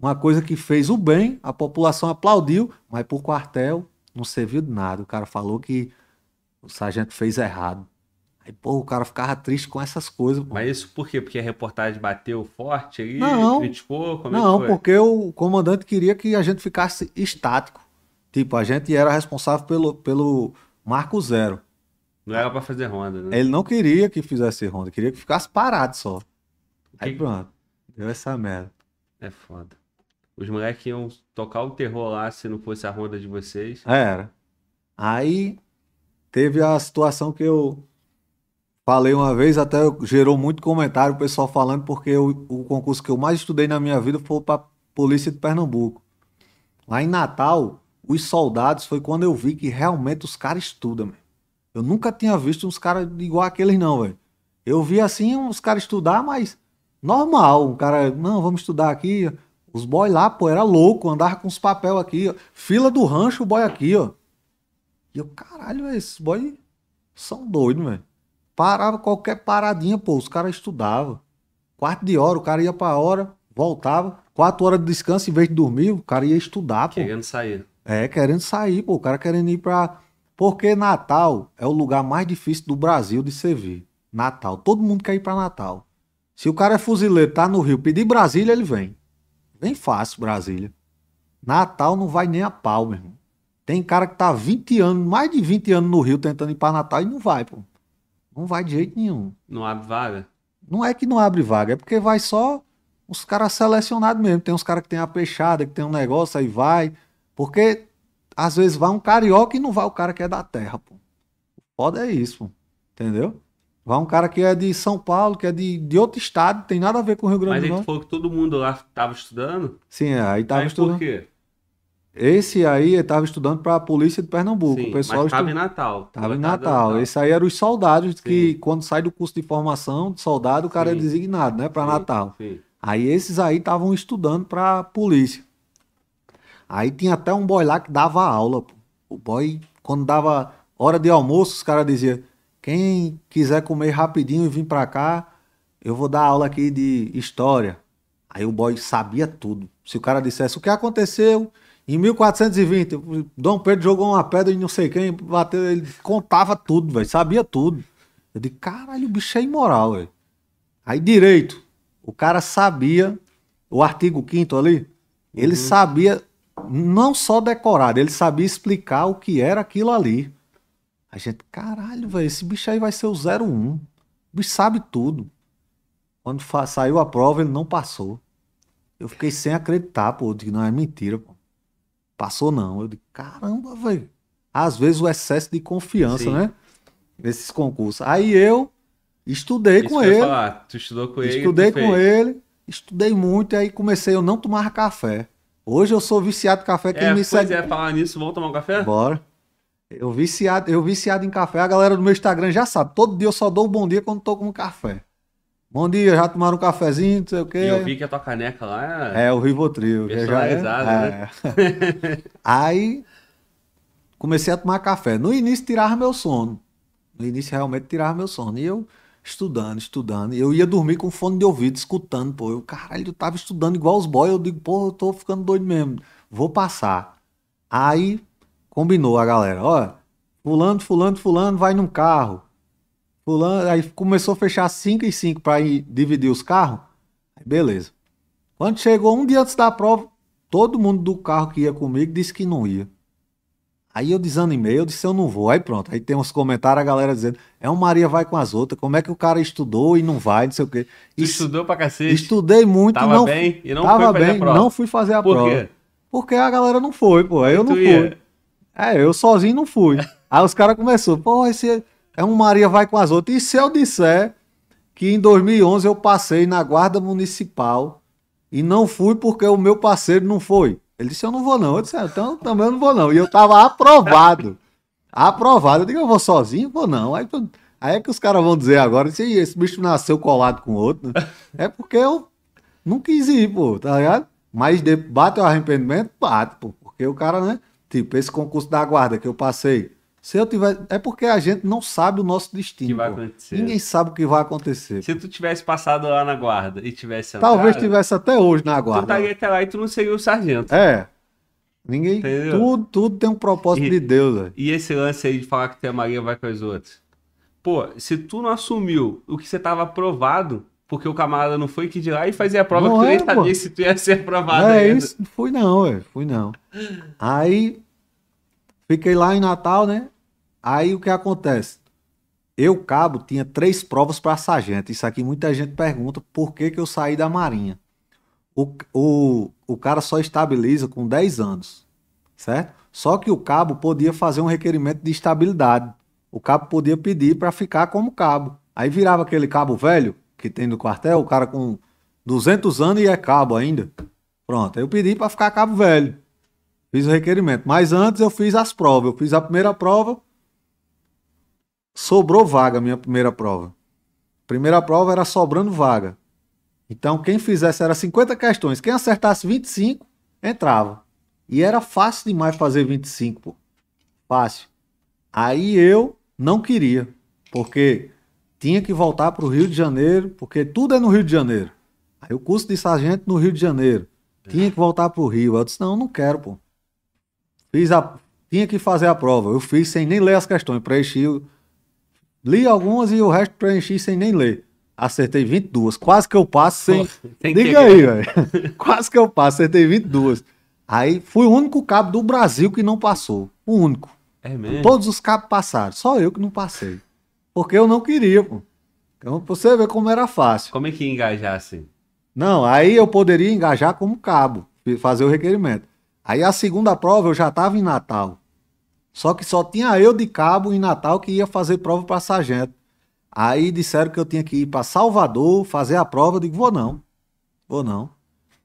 uma coisa que fez o bem, a população aplaudiu, mas por quartel não serviu de nada. O cara falou que o sargento fez errado. Aí, pô, o cara ficava triste com essas coisas. Pô. Mas isso por quê? Porque a reportagem bateu forte aí? Não, criticou? Como é não, é porque o comandante queria que a gente ficasse estático. Tipo, a gente era responsável pelo, pelo marco zero. Não era para fazer ronda, né? Ele não queria que fizesse ronda, queria que ficasse parado só. Aí que... pronto, deu essa merda. É foda. Os moleques iam tocar o terror lá se não fosse a ronda de vocês. Era. Aí teve a situação que eu Falei uma vez, até gerou muito comentário, o pessoal falando, porque eu, o concurso que eu mais estudei na minha vida foi para Polícia de Pernambuco. Lá em Natal, os soldados foi quando eu vi que realmente os caras estudam, meu. Eu nunca tinha visto uns caras igual aqueles, não, velho. Eu vi assim uns caras estudar, mas normal. Um cara, não, vamos estudar aqui. Os boy lá, pô, era louco, andava com os papel aqui, ó. Fila do rancho, o boy aqui, ó. E eu, caralho, esses boy são doidos, velho. Parava qualquer paradinha, pô, os caras estudavam. Quarto de hora, o cara ia pra hora, voltava. Quatro horas de descanso, em vez de dormir, o cara ia estudar, pô. Querendo sair. É, querendo sair, pô. O cara querendo ir pra. Porque Natal é o lugar mais difícil do Brasil de se vir. Natal. Todo mundo quer ir pra Natal. Se o cara é fuzileiro, tá no Rio, pedir Brasília, ele vem. Vem fácil, Brasília. Natal não vai nem a pau, meu irmão. Tem cara que tá 20 anos, mais de 20 anos no Rio tentando ir pra Natal e não vai, pô. Não vai de jeito nenhum. Não abre vaga? Não é que não abre vaga, é porque vai só os caras selecionados mesmo. Tem uns caras que tem a peixada, que tem um negócio, aí vai. Porque às vezes vai um carioca e não vai o cara que é da terra, pô. Foda é isso, pô. entendeu? Vai um cara que é de São Paulo, que é de, de outro estado, tem nada a ver com o Rio Grande do Norte. Mas aí tu falou que todo mundo lá estava estudando? Sim, é, aí estava estudando. por quê? Esse aí estava estudando para a polícia de Pernambuco. Sim, o pessoal estava estu... em Natal. Estava em Natal. Esse aí eram os soldados sim. que, quando sai do curso de formação de soldado, o cara é sim. é designado, né, para Natal. Aí esses aí estavam estudando para a polícia. Aí tinha até um boy lá que dava aula. Pô. O boy, quando dava hora de almoço, os caras diziam: quem quiser comer rapidinho e vir para cá, eu vou dar aula aqui de história. Aí o boy sabia tudo. Se o cara dissesse o que aconteceu em 1420, Dom Pedro jogou uma pedra e não sei quem, bateu, ele contava tudo, velho, sabia tudo. Eu digo, caralho, o bicho é imoral, velho. Aí direito, o cara sabia o artigo 5 ali, ele uhum. sabia não só decorar, ele sabia explicar o que era aquilo ali. A gente, caralho, velho, esse bicho aí vai ser o 01. O bicho sabe tudo. Quando saiu a prova, ele não passou. Eu fiquei sem acreditar, pô, que não é mentira, pô. Passou não. Eu digo, caramba, velho. Às vezes o excesso de confiança, Sim. né? Nesses concursos. Aí eu estudei Isso com ele. Falar. Tu estudou com ele? Estudei com fez. ele, estudei muito, e aí comecei, eu não tomar café. Hoje eu sou viciado em café, quem é, me segue... É, falar nisso, vamos tomar um café? Bora. Eu viciado, eu viciado em café, a galera do meu Instagram já sabe, todo dia eu só dou um bom dia quando tô com café. Bom dia, já tomaram um cafezinho, não sei o quê. E eu vi que a tua caneca lá é. É, o Rivotril. Personalizado, já é, é. Né? Aí comecei a tomar café. No início tirava meu sono. No início realmente tirava meu sono. E eu estudando, estudando. E eu ia dormir com fone de ouvido, escutando, pô. Eu, caralho, eu tava estudando igual os boys. Eu digo, pô, eu tô ficando doido mesmo. Vou passar. Aí combinou a galera, ó, fulano, fulano, fulano, vai num carro. Fulano, aí começou a fechar 5 e 5 para dividir os carros. Beleza. Quando chegou um dia antes da prova, todo mundo do carro que ia comigo disse que não ia. Aí eu desanimei, eu disse eu não vou. Aí pronto, aí tem uns comentários, a galera dizendo: é um Maria vai com as outras, como é que o cara estudou e não vai, não sei o quê. Tu estudou pra cacete? Estudei muito, tava não, bem, e não tava bem, não fui fazer a Por prova. Por quê? Porque a galera não foi, pô. Aí eu não ia? fui. É, eu sozinho não fui. aí os caras começaram, pô, esse, é um Maria vai com as outras. E se eu disser que em 2011 eu passei na Guarda Municipal e não fui porque o meu parceiro não foi? Ele disse: Eu não vou, não. Eu disse: ah, Então também eu não vou, não. E eu estava aprovado. aprovado. Eu digo: Eu vou sozinho? Vou, não. Aí, aí é que os caras vão dizer agora: se esse bicho nasceu colado com outro, é porque eu não quis ir, pô, tá ligado? Mas bate o arrependimento? Bate, pô. Porque o cara, né? Tipo, esse concurso da guarda que eu passei se eu tiver. É porque a gente não sabe o nosso destino. Que vai acontecer. Ninguém sabe o que vai acontecer. Se tu tivesse passado lá na guarda e tivesse entrado, Talvez tivesse até hoje na guarda. Tu tá estaria até lá e tu não seria o sargento. É. Ninguém. Tudo, tudo tem um propósito e, de Deus. Véio. E esse lance aí de falar que tu é Maria vai com as outras. Pô, se tu não assumiu o que você tava aprovado, porque o camarada não foi que de lá e fazia a prova não que tu é, nem sabia se tu ia ser aprovado. É ainda. isso. Fui não, velho. Fui não. Aí Fiquei lá em Natal, né? Aí o que acontece? Eu, cabo, tinha três provas para sargento. Isso aqui muita gente pergunta por que, que eu saí da Marinha. O, o, o cara só estabiliza com 10 anos, certo? Só que o cabo podia fazer um requerimento de estabilidade. O cabo podia pedir para ficar como cabo. Aí virava aquele cabo velho que tem no quartel, o cara com 200 anos e é cabo ainda. Pronto, eu pedi para ficar cabo velho. Fiz o requerimento. Mas antes eu fiz as provas. Eu fiz a primeira prova sobrou vaga minha primeira prova. Primeira prova era sobrando vaga. Então, quem fizesse era 50 questões. Quem acertasse 25, entrava. E era fácil demais fazer 25, pô. Fácil. Aí eu não queria, porque tinha que voltar para o Rio de Janeiro, porque tudo é no Rio de Janeiro. Aí o curso de sargento no Rio de Janeiro. Tinha que voltar para o Rio. Eu disse: não, não quero, pô. Fiz a... Tinha que fazer a prova. Eu fiz sem nem ler as questões. Preenchi Li algumas e o resto preenchi sem nem ler. Acertei 22. Quase que eu passo sem. diga Liga aí, velho. Quase que eu passo, acertei 22. Aí fui o único cabo do Brasil que não passou. O único. É mesmo? Todos os cabos passaram, só eu que não passei. Porque eu não queria, pô. Então você vê como era fácil. Como é que ia engajar assim? Não, aí eu poderia engajar como cabo, fazer o requerimento. Aí a segunda prova eu já estava em Natal. Só que só tinha eu de cabo em Natal que ia fazer prova para sargento. Aí disseram que eu tinha que ir para Salvador fazer a prova. Eu digo, vou não. Vou não.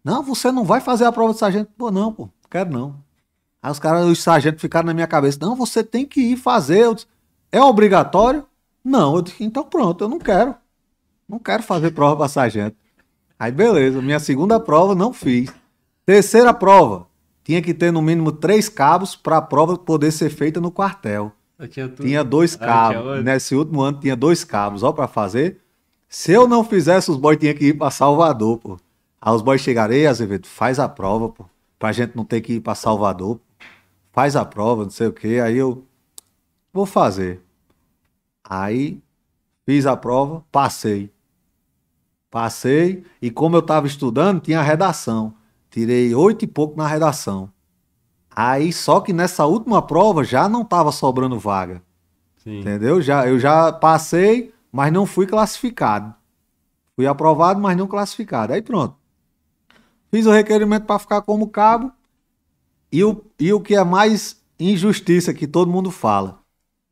Não, você não vai fazer a prova de sargento. Vou não, pô. Quero não. Aí os caras, os sargentos ficaram na minha cabeça. Não, você tem que ir fazer. Eu disse, é obrigatório? Não. Eu disse, então pronto, eu não quero. Não quero fazer prova para sargento. Aí beleza, minha segunda prova não fiz. Terceira prova, tinha que ter no mínimo três cabos para a prova poder ser feita no quartel. Tinha, tinha, dois ah, cabos. tinha Nesse último ano tinha dois cabos, ó, para fazer. Se eu não fizesse, os boys tinham que ir para Salvador, pô. Aí os boys chegarem, ei, Azevedo, faz a prova, pô. Pra gente não ter que ir para Salvador. Faz a prova, não sei o quê. Aí eu, vou fazer. Aí fiz a prova, passei. Passei e como eu estava estudando, tinha redação. Tirei oito e pouco na redação. Aí, só que nessa última prova já não estava sobrando vaga. Sim. Entendeu? Já, eu já passei, mas não fui classificado. Fui aprovado, mas não classificado. Aí pronto. Fiz o requerimento para ficar como cabo. E o, e o que é mais injustiça que todo mundo fala.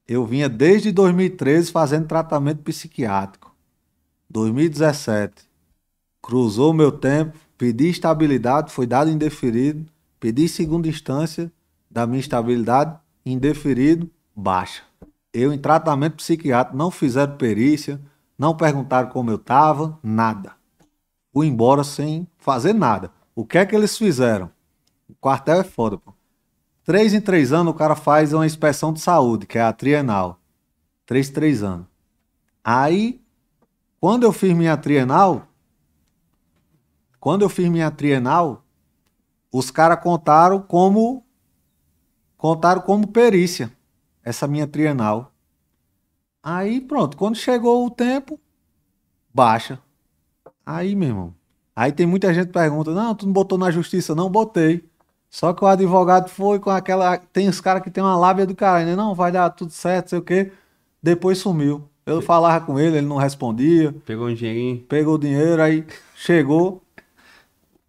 Eu vinha desde 2013 fazendo tratamento psiquiátrico. 2017. Cruzou meu tempo, Pedi estabilidade, foi dado indeferido. Pedi segunda instância da minha estabilidade, indeferido, baixa. Eu em tratamento psiquiátrico, não fizeram perícia, não perguntaram como eu estava, nada. Fui embora sem fazer nada. O que é que eles fizeram? O quartel é foda, pô. Três em três anos o cara faz uma inspeção de saúde, que é a trienal. Três, três anos. Aí, quando eu fiz minha trienal, quando eu fiz minha trienal, os caras contaram como contaram como perícia essa minha trienal. Aí pronto, quando chegou o tempo, baixa. Aí, meu irmão. Aí tem muita gente que pergunta: "Não, tu não botou na justiça não, botei". Só que o advogado foi com aquela. Tem os caras que tem uma lábia do cara, né? Não, vai dar tudo certo, sei o quê. Depois sumiu. Eu falava com ele, ele não respondia. Pegou dinheiro? um dinheirinho. Pegou o dinheiro, aí chegou.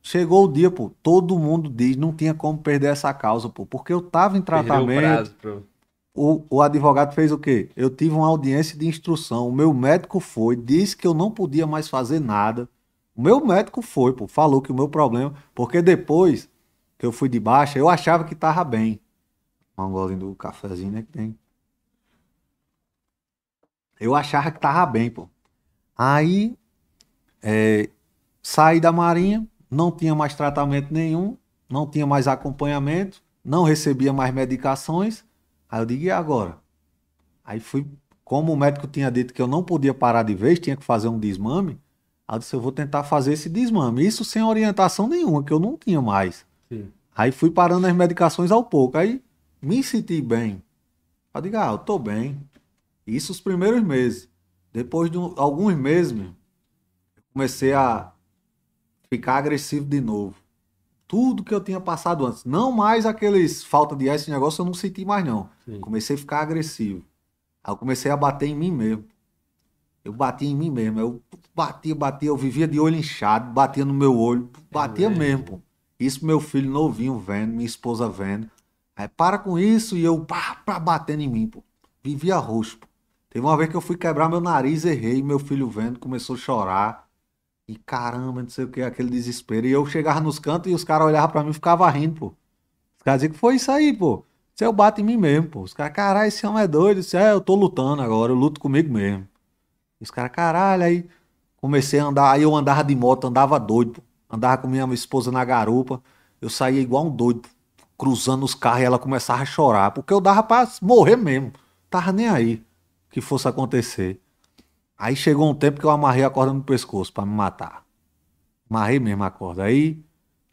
Chegou o dia, pô. Todo mundo diz, não tinha como perder essa causa, pô. Porque eu tava em tratamento. Prazo, O, o, advogado fez o quê? Eu tive uma audiência de instrução. O meu médico foi, disse que eu não podia mais fazer nada. O meu médico foi, pô. Falou que o meu problema. Porque depois que eu fui de baixa, eu achava que tava bem. Um golinho do cafezinho, né? Que tem. Eu achava que tava bem, pô. Aí. É, saí da Marinha não tinha mais tratamento nenhum, não tinha mais acompanhamento, não recebia mais medicações. Aí eu digo, e agora? Aí fui, como o médico tinha dito que eu não podia parar de vez, tinha que fazer um desmame, aí eu disse, eu vou tentar fazer esse desmame. Isso sem orientação nenhuma, que eu não tinha mais. Sim. Aí fui parando as medicações ao pouco. Aí me senti bem. Eu digo, ah, eu tô bem. Isso os primeiros meses. Depois de um, alguns meses, comecei a ficar agressivo de novo. Tudo que eu tinha passado antes. Não mais aqueles falta de ar, esse negócio eu não senti mais, não. Sim. Comecei a ficar agressivo. Aí eu comecei a bater em mim mesmo. Eu bati em mim mesmo. Eu batia, batia. Eu vivia de olho inchado, batia no meu olho. Batia é mesmo. mesmo. Pô. Isso meu filho novinho vendo, minha esposa vendo. Aí para com isso e eu pá, pá, batendo em mim. Pô. Vivia roxo. Pô. Teve uma vez que eu fui quebrar meu nariz, errei. Meu filho vendo, começou a chorar. E caramba, não sei o que, aquele desespero. E eu chegava nos cantos e os caras olhavam pra mim e ficavam rindo, pô. Os caras diziam que foi isso aí, pô. Se eu é bato em mim mesmo, pô. Os caras, caralho, esse homem é doido. Isso é, eu tô lutando agora, eu luto comigo mesmo. E os caras, caralho, aí comecei a andar. Aí eu andava de moto, andava doido, pô. Andava com minha esposa na garupa. Eu saía igual um doido, cruzando os carros e ela começava a chorar. Porque eu dava pra morrer mesmo. Tava nem aí que fosse acontecer. Aí chegou um tempo que eu amarrei a corda no pescoço para me matar. Amarrei mesmo a corda. Aí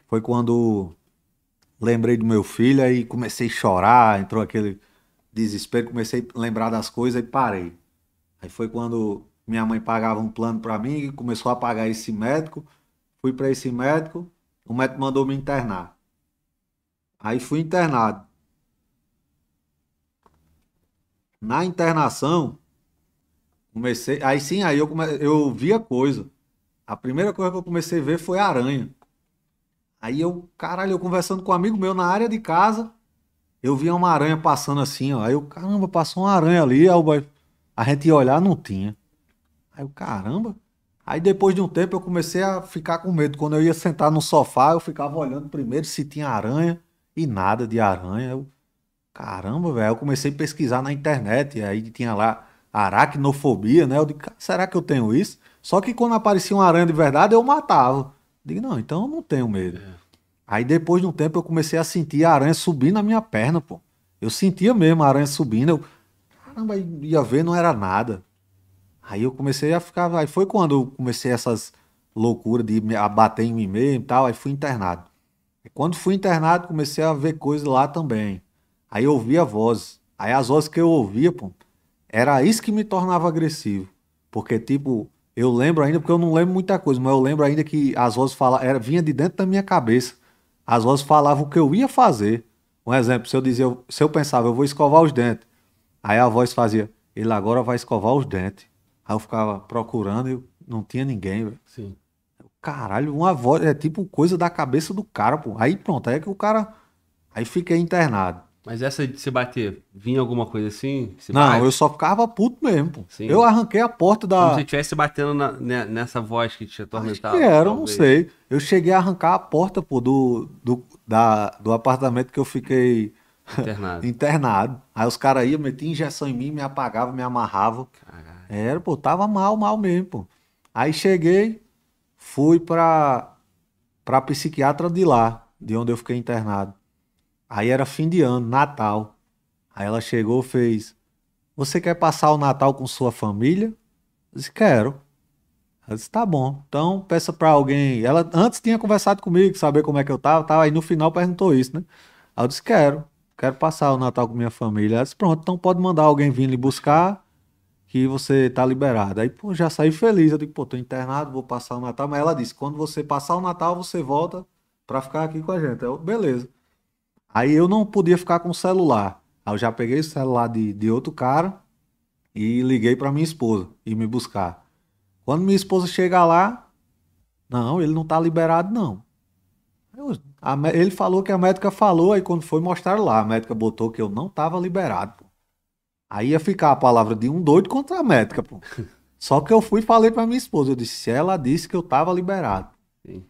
foi quando lembrei do meu filho, aí comecei a chorar, entrou aquele desespero, comecei a lembrar das coisas e parei. Aí foi quando minha mãe pagava um plano para mim, começou a pagar esse médico. Fui para esse médico, o médico mandou me internar. Aí fui internado. Na internação, Comecei. Aí sim, aí eu, come... eu vi a coisa. A primeira coisa que eu comecei a ver foi a aranha. Aí eu, caralho, eu conversando com um amigo meu na área de casa, eu via uma aranha passando assim, ó. Aí eu, caramba, passou uma aranha ali. Aí eu, a gente ia olhar, não tinha. Aí eu, caramba. Aí depois de um tempo eu comecei a ficar com medo. Quando eu ia sentar no sofá, eu ficava olhando primeiro se tinha aranha e nada de aranha. Eu, caramba, velho. Eu comecei a pesquisar na internet. Aí tinha lá aracnofobia, né? Eu digo, será que eu tenho isso? Só que quando aparecia uma aranha de verdade, eu matava. Digo, não, então eu não tenho medo. É. Aí depois de um tempo eu comecei a sentir a aranha subindo na minha perna, pô. Eu sentia mesmo a aranha subindo. Eu, caramba, ia ver, não era nada. Aí eu comecei a ficar. Aí foi quando eu comecei essas loucuras de me abater em mim mesmo e tal. Aí fui internado. E quando fui internado, comecei a ver coisas lá também. Aí eu ouvia vozes. Aí as vozes que eu ouvia, pô, era isso que me tornava agressivo. Porque, tipo, eu lembro ainda, porque eu não lembro muita coisa, mas eu lembro ainda que as vozes falavam, era, vinha de dentro da minha cabeça. As vozes falavam o que eu ia fazer. Um exemplo, se eu dizia, se eu pensava, eu vou escovar os dentes. Aí a voz fazia, ele agora vai escovar os dentes. Aí eu ficava procurando e não tinha ninguém, velho. Sim. Caralho, uma voz, é tipo coisa da cabeça do cara, pô. Aí pronto, aí é que o cara. Aí fica internado. Mas essa de se bater, vinha alguma coisa assim? não, bate? eu só ficava puto mesmo. Pô. Sim. Eu arranquei a porta da. Como se estivesse batendo na, né, nessa voz que te atormentava. Acho que era, talvez. não sei. Eu cheguei a arrancar a porta pô, do, do, da, do apartamento que eu fiquei internado. internado. Aí os caras iam, metiam injeção em mim, me apagavam, me amarravam. Caralho. Era, pô, tava mal, mal mesmo, pô. Aí cheguei, fui pra, pra psiquiatra de lá, de onde eu fiquei internado. Aí era fim de ano, Natal. Aí ela chegou fez: Você quer passar o Natal com sua família? Eu disse: Quero. Ela disse: Tá bom, então peça para alguém. Ela antes tinha conversado comigo, saber como é que eu tava, tava. Aí no final perguntou isso, né? Aí eu disse: Quero, quero passar o Natal com minha família. Ela disse: Pronto, então pode mandar alguém vir lhe buscar que você tá liberado. Aí, pô, já saí feliz. Eu digo, pô, tô internado, vou passar o Natal. Mas ela disse: Quando você passar o Natal, você volta para ficar aqui com a gente. Eu, beleza. Aí eu não podia ficar com o celular. Aí eu já peguei o celular de, de outro cara e liguei para minha esposa e me buscar. Quando minha esposa chega lá, não, ele não tá liberado não. Eu, a, ele falou que a médica falou, aí quando foi mostrar lá, a médica botou que eu não tava liberado. Pô. Aí ia ficar a palavra de um doido contra a médica, pô. Só que eu fui e falei para minha esposa, eu disse, ela disse que eu tava liberado. Sim.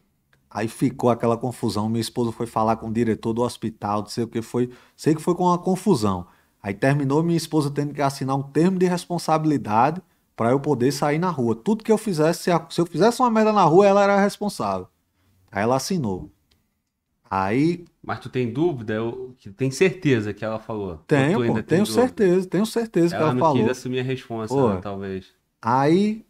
Aí ficou aquela confusão. Minha esposa foi falar com o diretor do hospital, não sei o que foi. Sei que foi com uma confusão. Aí terminou minha esposa tendo que assinar um termo de responsabilidade para eu poder sair na rua. Tudo que eu fizesse, se eu fizesse uma merda na rua, ela era responsável. Aí ela assinou. Aí. Mas tu tem dúvida? Eu, tem certeza que ela falou? Tenho, pô, tenho certeza, tenho certeza ela que ela falou. Ela não quis assumir a responsa, né, talvez. Aí,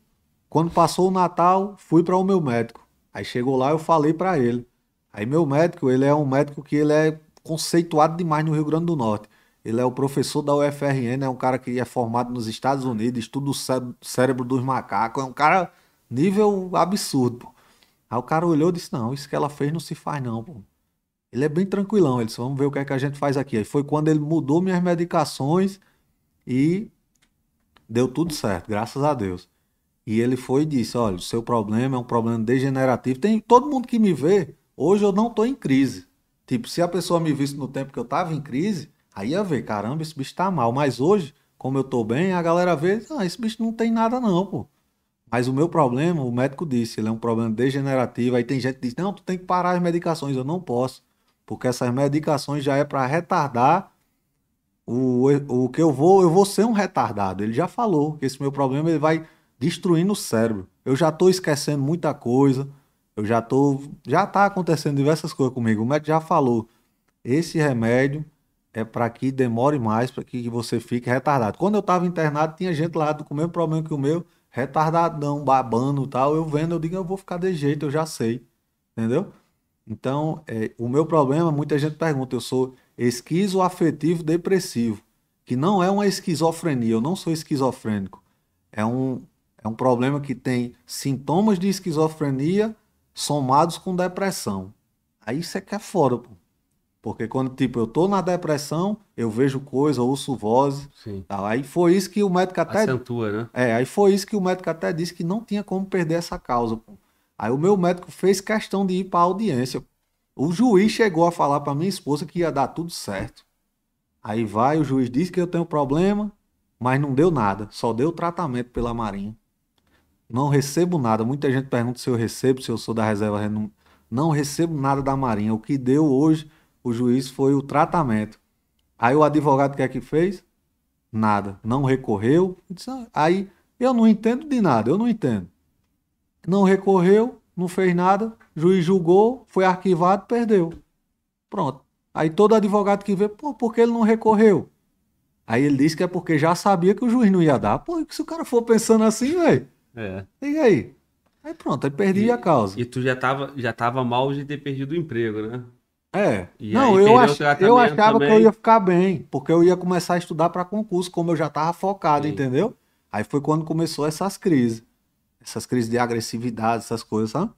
quando passou o Natal, fui para o meu médico. Aí chegou lá, eu falei para ele. Aí meu médico, ele é um médico que ele é conceituado demais no Rio Grande do Norte. Ele é o professor da UFRN, é um cara que é formado nos Estados Unidos, estuda o cérebro dos macacos, é um cara nível absurdo. Pô. Aí o cara olhou e disse: Não, isso que ela fez não se faz, não. Pô. Ele é bem tranquilão, ele disse: Vamos ver o que é que a gente faz aqui. Aí foi quando ele mudou minhas medicações e deu tudo certo, graças a Deus. E ele foi e disse: Olha, o seu problema é um problema degenerativo. Tem todo mundo que me vê, hoje eu não estou em crise. Tipo, se a pessoa me visse no tempo que eu estava em crise, aí ia ver: caramba, esse bicho está mal. Mas hoje, como eu estou bem, a galera vê: ah, esse bicho não tem nada, não, pô. Mas o meu problema, o médico disse, ele é um problema degenerativo. Aí tem gente que diz: não, tu tem que parar as medicações. Eu não posso, porque essas medicações já é para retardar o, o que eu vou, eu vou ser um retardado. Ele já falou que esse meu problema ele vai destruindo o cérebro. Eu já tô esquecendo muita coisa. Eu já tô. Já tá acontecendo diversas coisas comigo. O médico já falou. Esse remédio é para que demore mais, para que você fique retardado. Quando eu estava internado, tinha gente lá com o mesmo problema que o meu, retardadão, babando tal. Eu vendo, eu digo, eu vou ficar de jeito, eu já sei. Entendeu? Então, é, o meu problema, muita gente pergunta, eu sou esquizoafetivo depressivo, que não é uma esquizofrenia, eu não sou esquizofrênico. É um, é um problema que tem sintomas de esquizofrenia somados com depressão. Aí isso que é fora, pô. Porque quando, tipo, eu tô na depressão, eu vejo coisa, ouço vozes. Tá? Aí foi isso que o médico até... Acentua, né? É, aí foi isso que o médico até disse que não tinha como perder essa causa. Pô. Aí o meu médico fez questão de ir para audiência. O juiz chegou a falar para minha esposa que ia dar tudo certo. Aí vai, o juiz disse que eu tenho problema, mas não deu nada, só deu tratamento pela Marinha. Não recebo nada. Muita gente pergunta se eu recebo, se eu sou da reserva. Não, recebo nada da Marinha. O que deu hoje o juiz foi o tratamento. Aí o advogado que é que fez? Nada. Não recorreu. Ah, aí eu não entendo de nada. Eu não entendo. Não recorreu, não fez nada. Juiz julgou, foi arquivado, perdeu. Pronto. Aí todo advogado que vê, pô, por que ele não recorreu? Aí ele diz que é porque já sabia que o juiz não ia dar. Pô, se o cara for pensando assim, velho. É. E aí? Aí pronto, aí perdi e, a causa. E tu já tava, já tava mal de ter perdido o emprego, né? É. E não, eu, ach... eu achava também. que eu ia ficar bem, porque eu ia começar a estudar para concurso, como eu já estava focado, Sim. entendeu? Aí foi quando começou essas crises. Essas crises de agressividade, essas coisas, sabe?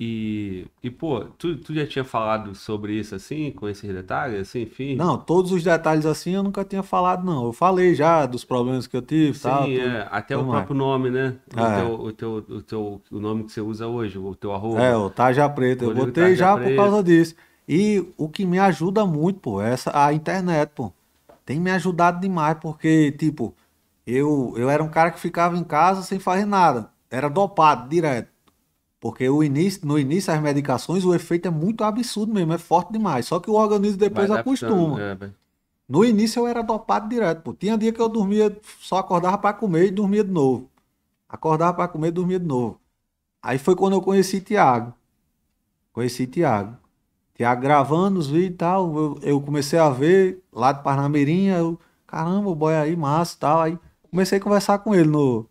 E, e pô, tu, tu já tinha falado sobre isso assim, com esses detalhes, assim, enfim? Não, todos os detalhes assim eu nunca tinha falado, não. Eu falei já dos problemas que eu tive Sim, tal. Sim, é, até o próprio nome, né? É. O, teu, o, teu, o, teu, o nome que você usa hoje, o teu arroba. É, o Taja Preta. Eu botei já Preta. por causa disso. E o que me ajuda muito, pô, é essa, a internet, pô. Tem me ajudado demais, porque, tipo, eu, eu era um cara que ficava em casa sem fazer nada. Era dopado direto. Porque o início, no início, as medicações, o efeito é muito absurdo mesmo, é forte demais. Só que o organismo depois acostuma. É, no início eu era dopado direto, pô. Tinha dia que eu dormia, só acordava para comer e dormia de novo. Acordava para comer e dormia de novo. Aí foi quando eu conheci Tiago. Conheci Tiago. Tiago gravando os vídeos e tal. Eu, eu, comecei a ver lá de Parnamirim. Eu, caramba, o boy aí massa e tal. Aí comecei a conversar com ele no,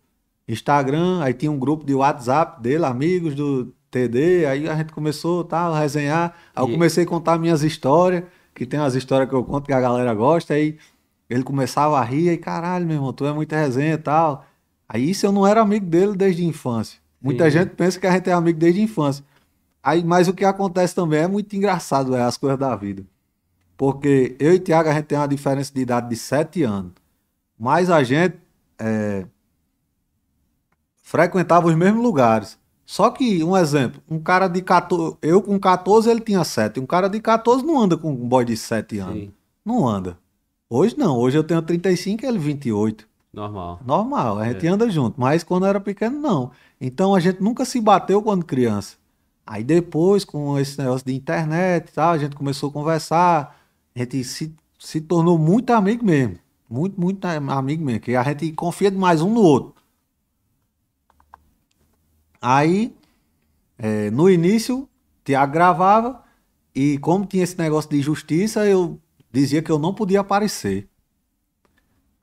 Instagram, aí tinha um grupo de WhatsApp dele, amigos do TD, aí a gente começou tá, a resenhar, aí e... eu comecei a contar minhas histórias, que tem umas histórias que eu conto que a galera gosta, aí ele começava a rir, e caralho, meu irmão, tu é muita resenha e tal. Aí isso eu não era amigo dele desde a infância. Muita gente pensa que a gente é amigo desde a infância. Aí, mas o que acontece também é muito engraçado, é as coisas da vida. Porque eu e Tiago, a gente tem uma diferença de idade de 7 anos. Mas a gente é, frequentava os mesmos lugares. Só que, um exemplo, um cara de 14, eu com 14 ele tinha 7, um cara de 14 não anda com um boy de 7 anos. Sim. Não anda. Hoje não, hoje eu tenho 35 e ele 28. Normal. Normal, a gente é. anda junto, mas quando era pequeno não. Então a gente nunca se bateu quando criança. Aí depois, com esse negócio de internet e tal, a gente começou a conversar, a gente se, se tornou muito amigo mesmo. Muito, muito amigo mesmo, que a gente confia demais um no outro. Aí, é, no início, te gravava e como tinha esse negócio de justiça, eu dizia que eu não podia aparecer.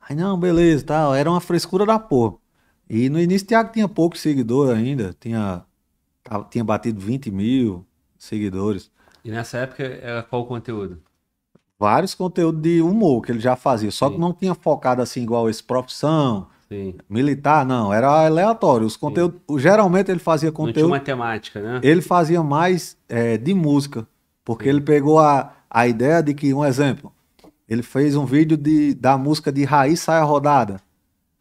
Aí, não, beleza, tal. Era uma frescura da porra. E no início, Tiago tinha pouco seguidor ainda. Tinha, tá, tinha batido 20 mil seguidores. E nessa época, era qual o conteúdo? Vários conteúdos de humor que ele já fazia. Só Sim. que não tinha focado assim, igual esse Profissão, Sim. Militar, não, era aleatório. Os conteúdos. Sim. Geralmente ele fazia conteúdo. Não tinha matemática, né? Ele fazia mais é, de música. Porque Sim. ele pegou a, a ideia de que, um exemplo, ele fez um vídeo de, da música de Raiz Saia Rodada.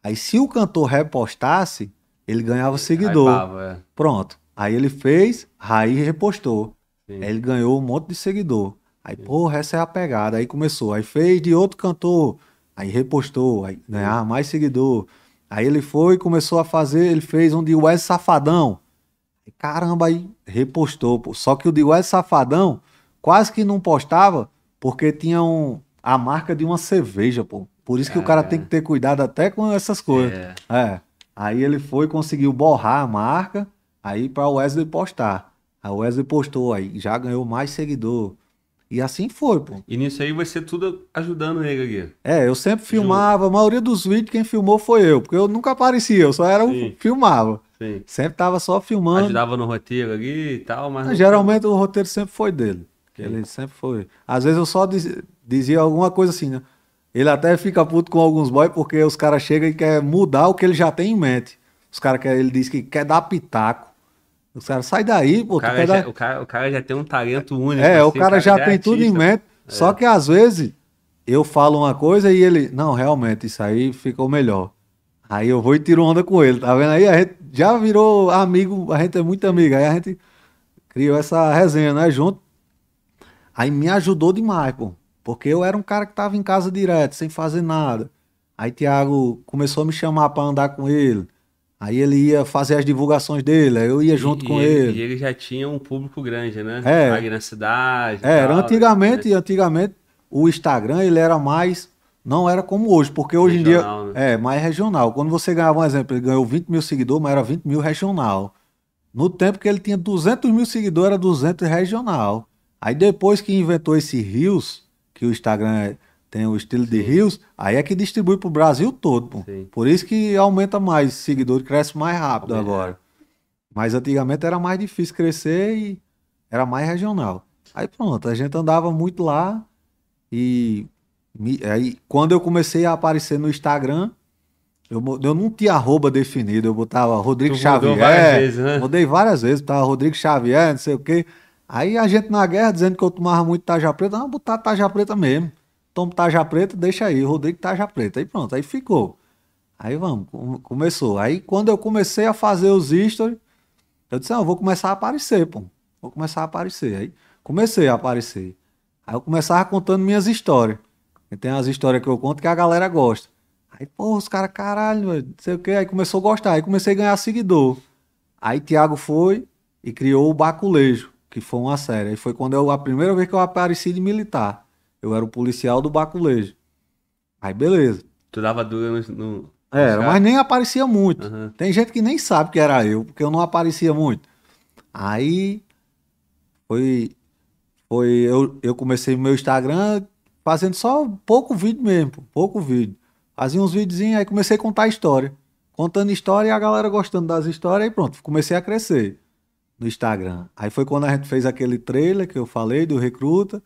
Aí se o cantor repostasse, ele ganhava seguidor. Raipava, é. Pronto. Aí ele fez, Raiz repostou. Sim. Aí ele ganhou um monte de seguidor. Aí, Sim. porra, essa é a pegada. Aí começou. Aí fez de outro cantor. Aí repostou. Aí ganhava mais seguidor. Aí ele foi e começou a fazer, ele fez um de Wes Safadão. Caramba, aí repostou. Pô. Só que o de Wes Safadão quase que não postava porque tinha um, a marca de uma cerveja, pô. Por isso que o cara é. tem que ter cuidado até com essas coisas. É. é. Aí ele foi conseguiu borrar a marca aí para o Wesley postar. A Wesley postou aí, já ganhou mais seguidor. E assim foi, pô. E nisso aí vai ser tudo ajudando ele aqui. É, eu sempre filmava, a maioria dos vídeos quem filmou foi eu, porque eu nunca aparecia, eu só era um, Sim. filmava. Sim. Sempre tava só filmando. Ajudava no roteiro aqui e tal, mas. Não, geralmente o roteiro sempre foi dele. Sim. Ele sempre foi. Às vezes eu só diz, dizia alguma coisa assim, né? Ele até fica puto com alguns boys porque os caras chegam e querem mudar o que ele já tem em mente. Os caras que ele diz que quer dar pitaco. Os caras, sai daí, pô. O cara, já, dar... o, cara, o cara, já, tem um talento único. É, assim, o, cara o, cara já, é tem artista. tudo em mente. É. Só que às vezes eu falo uma coisa e ele, não, realmente, isso aí ficou melhor. Aí eu vou e tiro onda com ele, tá vendo? Aí a gente já virou amigo, a gente é muito amigo. Aí a gente criou essa resenha, né, junto. Aí me ajudou demais, pô. Porque eu era um cara que tava em casa direto, sem fazer nada. Aí Tiago começou a me chamar para andar com ele. Aí ele ia fazer as divulgações dele, eu ia junto e, com e ele, E ele já tinha um público grande, né? É. Aqui na cidade. É, era antigamente, né? antigamente o Instagram ele era mais não era como hoje, porque hoje regional, em dia né? é mais regional. Quando você ganhava um exemplo, ele ganhou 20 mil seguidores, mas era 20 mil regional. No tempo que ele tinha 200 mil seguidores, era 200 regional. Aí depois que inventou esse Rios, que o Instagram é tem o estilo Sim. de rios, aí é que distribui para o Brasil todo. Pô. Por isso que aumenta mais seguidor, cresce mais rápido agora. Mas antigamente era mais difícil crescer e era mais regional. Aí pronto, a gente andava muito lá e me, aí quando eu comecei a aparecer no Instagram, eu, eu não tinha arroba definido, eu botava Rodrigo tu Xavier. Várias vezes, né? Mudei várias vezes, botava Rodrigo Xavier, não sei o quê. Aí a gente na guerra dizendo que eu tomava muito Taja Preta, não, botar Taja Preta mesmo tomo Taja preta, deixa aí, Rodrigo Taja preta. Aí pronto, aí ficou. Aí vamos, começou. Aí quando eu comecei a fazer os stories, eu disse, não, ah, eu vou começar a aparecer, pô. Vou começar a aparecer. Aí comecei a aparecer. Aí eu começava contando minhas histórias. E tem umas histórias que eu conto que a galera gosta. Aí, pô, os caras, caralho, não sei o quê. Aí começou a gostar, aí comecei a ganhar seguidor. Aí Thiago foi e criou o Baculejo, que foi uma série. Aí foi quando eu, a primeira vez que eu apareci de militar. Eu era o policial do baculejo. Aí beleza. Tu dava dura no. no... Era, mas nem aparecia muito. Uhum. Tem gente que nem sabe que era eu, porque eu não aparecia muito. Aí foi. Foi. Eu, eu comecei meu Instagram fazendo só pouco vídeo mesmo, pouco vídeo. Fazia uns videozinhos, aí comecei a contar história. Contando história e a galera gostando das histórias, aí pronto, comecei a crescer no Instagram. Aí foi quando a gente fez aquele trailer que eu falei do Recruta.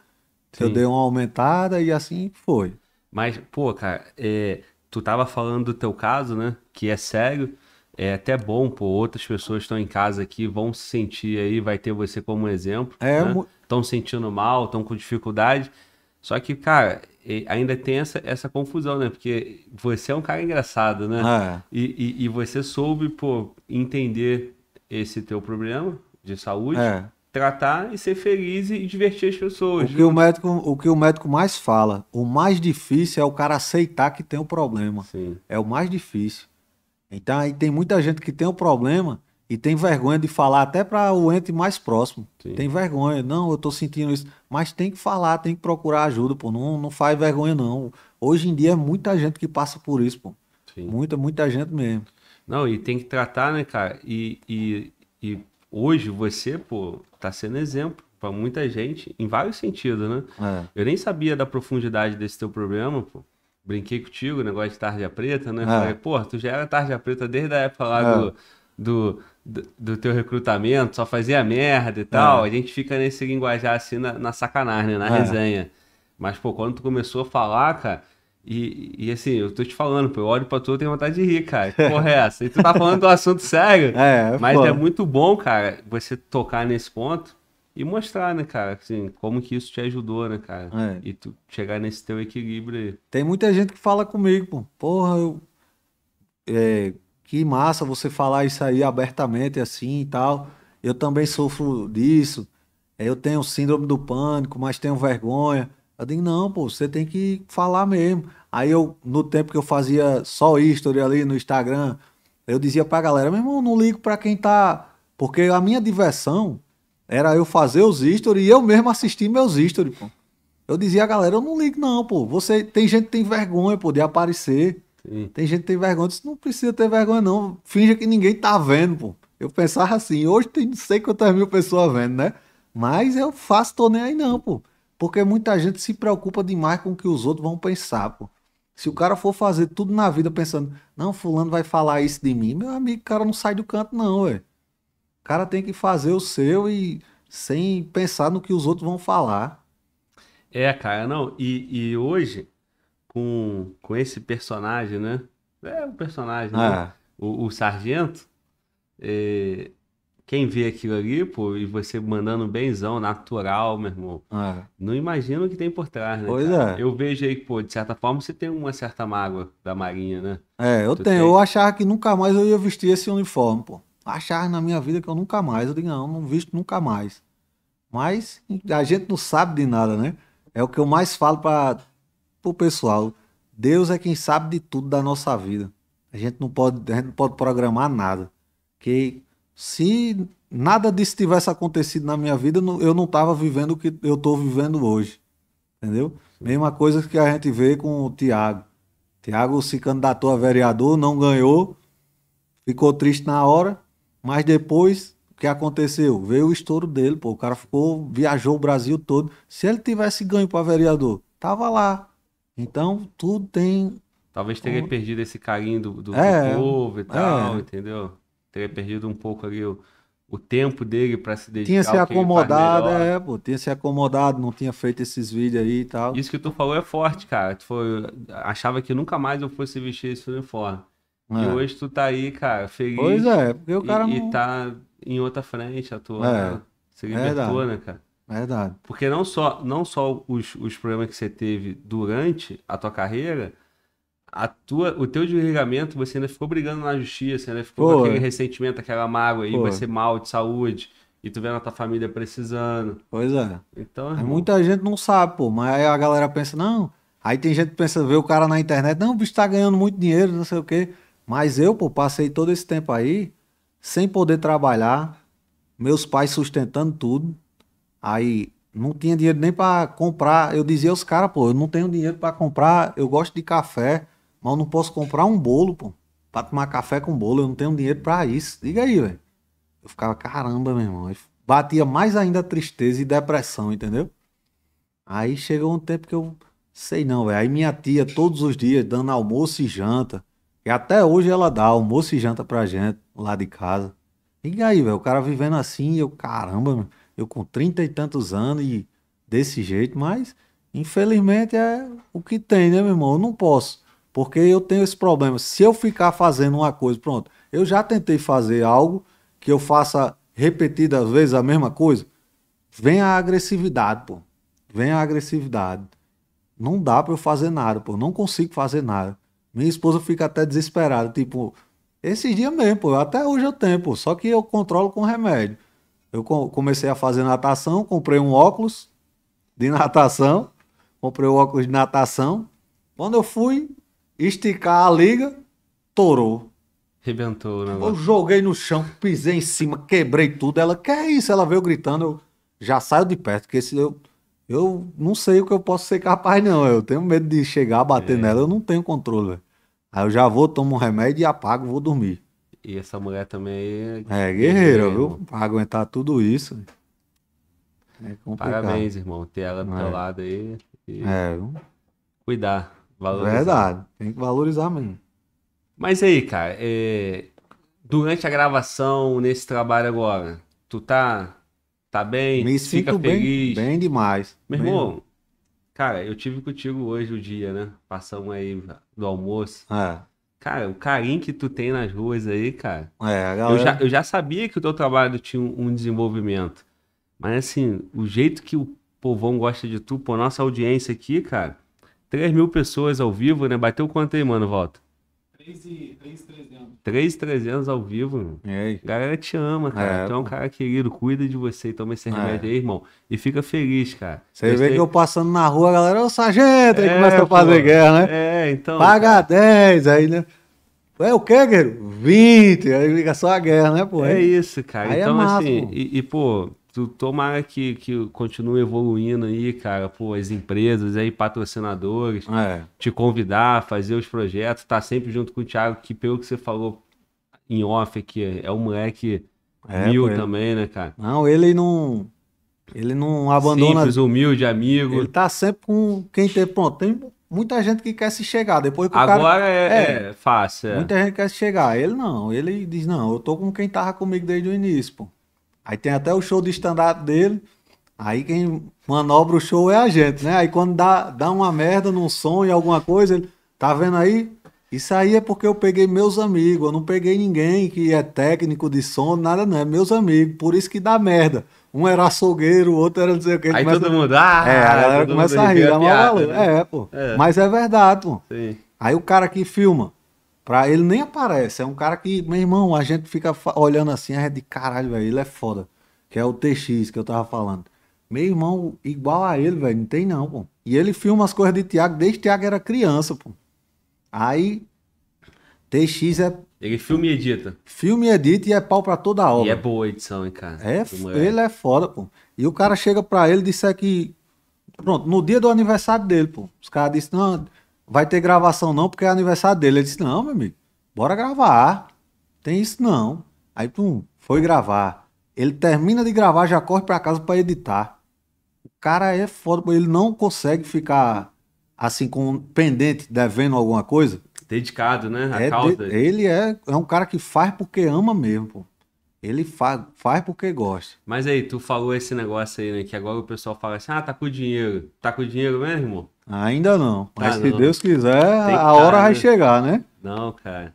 Sim. Eu dei uma aumentada e assim foi. Mas, pô, cara, é, tu tava falando do teu caso, né? Que é sério. É até bom, pô, outras pessoas estão em casa aqui, vão se sentir aí, vai ter você como exemplo. É, né? Estão sentindo mal, estão com dificuldade. Só que, cara, ainda tem essa, essa confusão, né? Porque você é um cara engraçado, né? É. E, e, e, você soube, pô, entender esse teu problema de saúde. É tratar e ser feliz e divertir as pessoas. O que o médico, o que o médico mais fala, o mais difícil é o cara aceitar que tem um problema. Sim. É o mais difícil. Então aí tem muita gente que tem um problema e tem vergonha de falar até para o ente mais próximo. Sim. Tem vergonha, não, eu estou sentindo isso, mas tem que falar, tem que procurar ajuda, pô, não, não faz vergonha não. Hoje em dia é muita gente que passa por isso, pô. Sim. Muita, muita gente mesmo. Não, e tem que tratar, né, cara? E, e, e hoje você, pô, tá sendo exemplo para muita gente, em vários sentidos, né? É. Eu nem sabia da profundidade desse teu problema, pô. Brinquei contigo, negócio de tarja preta, né? É. Falei, pô, tu já era tarja preta desde a época lá é. do, do, do, do, teu recrutamento, só fazia merda e tal. É. A gente fica nesse linguajar assim na, na sacanagem, né? na é. resenha. Mas, pô, quando tu começou a falar, cara, e, e, assim, eu tô te falando, pô, eu olho pra tu, e tenho vontade de rir, cara. Que porra é essa? E tu tá falando do assunto sério. É, é, mas pô. é muito bom, cara, você tocar nesse ponto e mostrar, né, cara, assim, como que isso te ajudou, né, cara? É. E tu chegar nesse teu equilíbrio aí. Tem muita gente que fala comigo, pô, porra, eu... é, que massa você falar isso aí abertamente assim e tal. Eu também sofro disso. É, eu tenho síndrome do pânico, mas tenho vergonha. Eu digo, não, pô, você tem que falar mesmo. Aí eu, no tempo que eu fazia só history ali no Instagram, eu dizia pra galera, meu irmão, não ligo pra quem tá. Porque a minha diversão era eu fazer os history e eu mesmo assistir meus history, pô. Eu dizia a galera, eu não ligo não, pô. Você, tem gente que tem vergonha, pô, de aparecer. Sim. Tem gente que tem vergonha. Eu disse, não precisa ter vergonha não. Finja que ninguém tá vendo, pô. Eu pensava assim, hoje tem não sei quantas mil pessoas vendo, né? Mas eu faço, tô nem aí não, pô. Porque muita gente se preocupa demais com o que os outros vão pensar, pô. Se o cara for fazer tudo na vida pensando, não, fulano vai falar isso de mim, meu amigo, o cara não sai do canto, não, ué. O cara tem que fazer o seu e sem pensar no que os outros vão falar. É, cara, não. E, e hoje, com, com esse personagem, né? É um personagem, ah. né? É. o, o sargento. É, quem vê aquilo ali, pô, e você mandando benzão, natural, meu irmão. É. Não imagina o que tem por trás, né? Pois cara? é. Eu vejo aí, pô, de certa forma você tem uma certa mágoa da Marinha, né? É, eu tu tenho. Tem... Eu achava que nunca mais eu ia vestir esse uniforme, pô. Achava na minha vida que eu nunca mais. Eu digo, não, não visto nunca mais. Mas a gente não sabe de nada, né? É o que eu mais falo para o pessoal. Deus é quem sabe de tudo da nossa vida. A gente não pode, a gente não pode programar nada. Que se nada disso tivesse acontecido na minha vida, eu não estava vivendo o que eu estou vivendo hoje. Entendeu? Mesma coisa que a gente vê com o Tiago. Tiago se candidatou a vereador, não ganhou, ficou triste na hora, mas depois o que aconteceu? Veio o estouro dele, pô, o cara ficou, viajou o Brasil todo. Se ele tivesse ganho para vereador, tava lá. Então, tudo tem Talvez tenha perdido esse carinho do, do, é, do povo e é. tal, é. entendeu? teria perdido um pouco ali o, o tempo dele para se dedicar. Tinha se acomodado, é, pô, tinha se acomodado, não tinha feito esses vídeos aí e tal. Isso que tu falou é forte, cara. Tu foi, achava que nunca mais eu fosse vestir esse uniforme. É. E hoje tu tá aí, cara, feliz. Pois é, porque o cara e, não... e tá em outra frente, tua É. Cara. Né? libertou, é né, cara? Verdade. Porque não só, não só os, os problemas que você teve durante a tua carreira, a tua, o teu desligamento, você ainda ficou brigando na justiça, ainda ficou com aquele ressentimento, aquela mágoa, aí vai ser mal de saúde e tu vendo a tua família precisando. Pois é. Então, irmão... muita gente não sabe, pô, mas aí a galera pensa, não. Aí tem gente que pensa, vê o cara na internet, não, o bicho tá ganhando muito dinheiro, não sei o quê. Mas eu, pô, passei todo esse tempo aí sem poder trabalhar, meus pais sustentando tudo. Aí não tinha dinheiro nem para comprar. Eu dizia aos caras, pô, eu não tenho dinheiro para comprar, eu gosto de café, mas eu não posso comprar um bolo, pô. Pra tomar café com bolo, eu não tenho dinheiro para isso. Diga aí, velho. Eu ficava, caramba, meu irmão. Eu batia mais ainda a tristeza e depressão, entendeu? Aí chegou um tempo que eu. Sei não, velho. Aí minha tia, todos os dias, dando almoço e janta. E até hoje ela dá almoço e janta pra gente, lá de casa. Diga aí, velho. O cara vivendo assim, eu, caramba, meu. Eu com trinta e tantos anos e desse jeito, mas infelizmente é o que tem, né, meu irmão? Eu não posso porque eu tenho esse problema. Se eu ficar fazendo uma coisa, pronto, eu já tentei fazer algo que eu faça repetidas vezes a mesma coisa, vem a agressividade, pô. Vem a agressividade. Não dá para eu fazer nada, pô. Não consigo fazer nada. Minha esposa fica até desesperada, tipo, esses dias mesmo, pô, até hoje eu tenho, pô, só que eu controlo com remédio. Eu comecei a fazer natação, comprei um óculos de natação, comprei o um óculos de natação. Quando eu fui, esticar a liga, torou. Rebentou o negócio. Eu joguei no chão, pisei em cima, quebrei tudo. Ela, que é isso? Ela veio gritando, eu já saio de perto, porque se eu, eu não sei o que eu posso ser capaz, não. Eu tenho medo de chegar, bater é. nela, eu não tenho controle. Aí eu já vou, tomo um remédio e apago, vou dormir. E essa mulher também é. É guerreira, viu? Pra aguentar tudo isso. É complicado. Parabéns, irmão, ter ela do é. teu lado aí. E... É. Cuidar. Valorizar. Verdade, tem que valorizar mesmo. Mas aí, cara, é... durante a gravação, nesse trabalho agora, tu tá, tá bem? Me fica feliz? Bem, bem demais. Meu irmão, bem. cara, eu tive contigo hoje o dia, né? Passamos aí do almoço. É. Cara, o carinho que tu tem nas ruas aí, cara. É, galera... eu, já, eu já sabia que o teu trabalho tinha um desenvolvimento. Mas assim, o jeito que o povão gosta de tu, pô, nossa audiência aqui, cara, 3 mil pessoas ao vivo, né? Bateu quanto aí, mano, Volta? 3,300. 3,300 ao vivo, mano. É. A galera te ama, cara. É. Tu é um cara querido, cuida de você e toma esse remédio é. aí, irmão. E fica feliz, cara. Você vê tem... que eu passando na rua, a galera, ô sargento, aí é, começa pô. a fazer guerra, né? É, então. Paga cara. 10, aí, né? É o que, guerreiro? 20, aí liga só a guerra, né, pô? É isso, cara. Aí é então, é massa, assim, e, e, pô, tu, tomara que, que continue evoluindo aí, cara, pô, as empresas aí, patrocinadores, é. te convidar, fazer os projetos, tá sempre junto com o Thiago, que pelo que você falou em off aqui, é um moleque é, mil também, né, cara? Não, ele não... Ele não abandona... Simples, humilde, amigo. Ele tá sempre com quem tem... Pronto, tem muita gente que quer se chegar. Depois que Agora cara... É, é, é, fácil. É. Muita gente quer se chegar. Ele não. Ele diz, não, eu tô com quem tava comigo desde o início, pô. Aí tem até o show de stand-up dele. Aí quem manobra o show é a gente, né? Aí quando dá, dá uma merda num som e alguma coisa, ele. Tá vendo aí? Isso aí é porque eu peguei meus amigos. Eu não peguei ninguém que é técnico de som, nada não. É meus amigos. Por isso que dá merda. Um era açougueiro, o outro era dizer o quê. Aí todo mundo. Ah, é, a galera começa a rir. É, é piada, né? é, pô. É. Mas é verdade, pô. Sim. Aí o cara que filma Pra ele nem aparece. É um cara que, meu irmão, a gente fica olhando assim, a de caralho, velho, ele é foda. Que é o TX que eu tava falando. Meu irmão, igual a ele, velho, não tem não, pô. E ele filma as coisas de Tiago desde Tiago era criança, pô. Aí, TX é. Ele filme e edita. Filme e edita e é pau pra toda a obra. E é boa a edição, hein, cara. É, ele é foda, pô. E o cara chega pra ele e disse que. Pronto, no dia do aniversário dele, pô. Os caras disseram, não vai ter gravação não, porque é aniversário dele. Ele disse, não, meu amigo, bora gravar. Tem isso não. Aí, pum, foi gravar. Ele termina de gravar, já corre para casa para editar. O cara é foda, ele não consegue ficar assim com pendente, devendo alguma coisa. Dedicado, né? A é causa. De... ele é, é um cara que faz porque ama mesmo, pô. Ele faz, faz porque gosta. Mas aí, tu falou esse negócio aí, né? Que agora o pessoal fala assim: ah, tá com dinheiro. Tá com dinheiro mesmo, irmão? Ainda não. Mas ah, se não. Deus quiser, Tem a cara. hora vai chegar, né? Não, cara.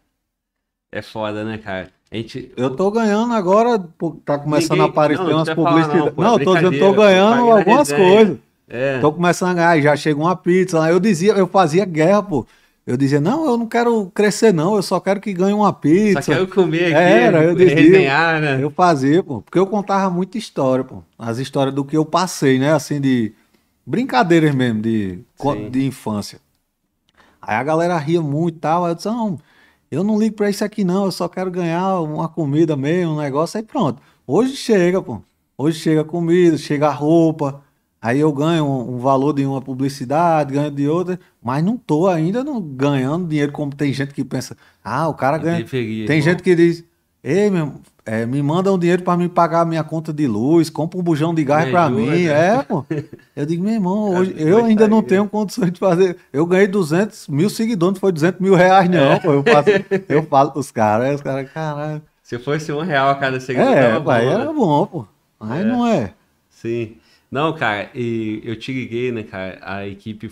É foda, né, cara? A gente... Eu tô ganhando agora, tá começando Ninguém... a aparecer não, umas publicidades. Não, é não é tô dizendo, tô ganhando algumas coisas. É. Tô começando a ganhar, já chegou uma pizza. Eu dizia, eu fazia guerra, pô. Eu dizia, não, eu não quero crescer, não, eu só quero que ganhe uma pizza. Só quero comer aqui, Era, eu dizia, resenhar, né? Eu fazia, pô, porque eu contava muita história, pô. As histórias do que eu passei, né? Assim, de brincadeiras mesmo de, de infância. Aí a galera ria muito e tal. Aí eu disse, não, eu não ligo pra isso aqui não, eu só quero ganhar uma comida mesmo, um negócio, aí pronto. Hoje chega, pô. Hoje chega comida, chega roupa, aí eu ganho um, um, valor de uma publicidade, ganho de outra, mas não tô ainda não ganhando dinheiro como tem gente que pensa, ah, o cara ganha. Tem gente que diz, ei, meu, é, me manda um dinheiro para me pagar a minha conta de luz, compra um bujão de gás para mim. Né? É, pô. Eu digo, meu irmão, hoje, eu ainda não né? tenho condições de fazer. Eu ganhei 200 mil seguidores, não foi 200 mil reais, não. É. Pô, eu, faço, é. eu falo pros caras, os caras, caralho. Se fosse um real a cada seguidor, é, tava bom. Né? era bom, pô. Mas é. não é. Sim. Não, cara, e eu te liguei, né, cara? A equipe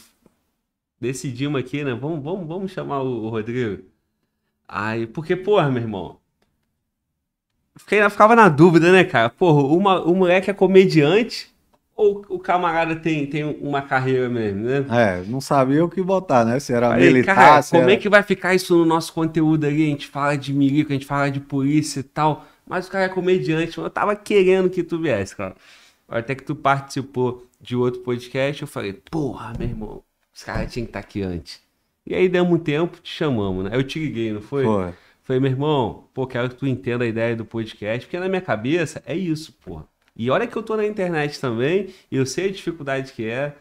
decidimos aqui, né? Vamos, vamos, vamos chamar o Rodrigo. Aí, porque, porra, meu irmão, ficava na dúvida, né, cara? Porra, uma, o moleque é comediante ou o camarada tem, tem uma carreira mesmo, né? É, não sabia o que botar, né? Se era Falei, militar, cara, como era... é que vai ficar isso no nosso conteúdo ali? A gente fala de milico, a gente fala de polícia e tal, mas o cara é comediante. Eu tava querendo que tu viesse, cara. Até que tu participou de outro podcast, eu falei, porra, meu irmão, os caras tinham que estar tá aqui antes. E aí demos um tempo, te chamamos, né? Eu te liguei, não foi? Foi. Falei, meu irmão, pô, quero que tu entenda a ideia do podcast, porque na minha cabeça é isso, porra. E olha que eu tô na internet também, eu sei a dificuldade que é.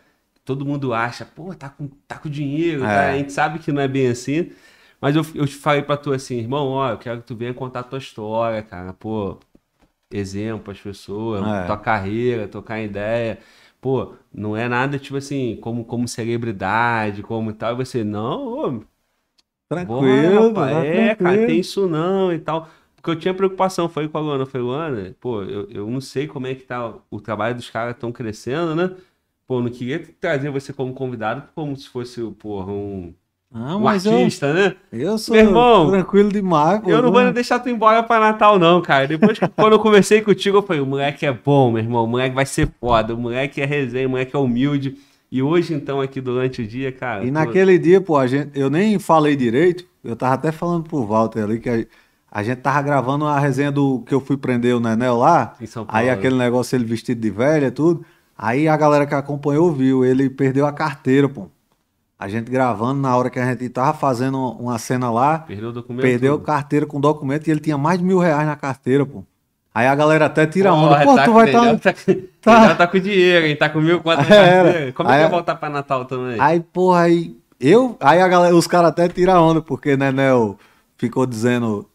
Todo mundo acha, pô, tá com, tá com dinheiro, tá, é. tá? a gente sabe que não é bem assim. Mas eu, eu falei pra tu assim, irmão, ó, eu quero que tu venha contar a tua história, cara. Pô, exemplo as pessoas, é. tua carreira, tocar ideia. Pô, não é nada tipo assim, como, como celebridade, como tal. E você, não, ô, Tranquilo, Boa, rapaz, é, tranquilo. cara, tem isso não e tal. Porque eu tinha preocupação, foi com a Luana, foi Luana, pô, eu, eu não sei como é que tá o trabalho dos caras tão crescendo, né? Pô, não queria trazer você como convidado, como se fosse, porra, um, ah, um artista, eu, né? Eu sou irmão, tranquilo demais. Eu não né? vou deixar tu embora pra Natal, não, cara. Depois, quando eu conversei contigo, eu falei, o moleque é bom, meu irmão, o moleque vai ser foda, o moleque é resenha, o moleque é humilde. E hoje, então, aqui durante o dia, cara. E tô... naquele dia, pô, a gente, eu nem falei direito, eu tava até falando pro Walter ali que a, a gente tava gravando a resenha do que eu fui prender o Nenel lá. Em São Paulo. Aí aquele negócio, ele vestido de velha, tudo. Aí a galera que acompanhou viu, ele perdeu a carteira, pô. A gente gravando na hora que a gente tava fazendo uma cena lá. Perdeu o documento. Perdeu a carteira com documento e ele tinha mais de mil reais na carteira, pô. Aí a galera até tira oh, onda. Pô, tá tu vai estar. Tá... Tá... tá com dinheiro, hein? Tá com mil contas é, né? é, Como aí, é que vai voltar pra Natal também? Aí, porra, aí. Eu. Aí a galera, os caras até tiram onda, porque Nenel né, né, ficou dizendo.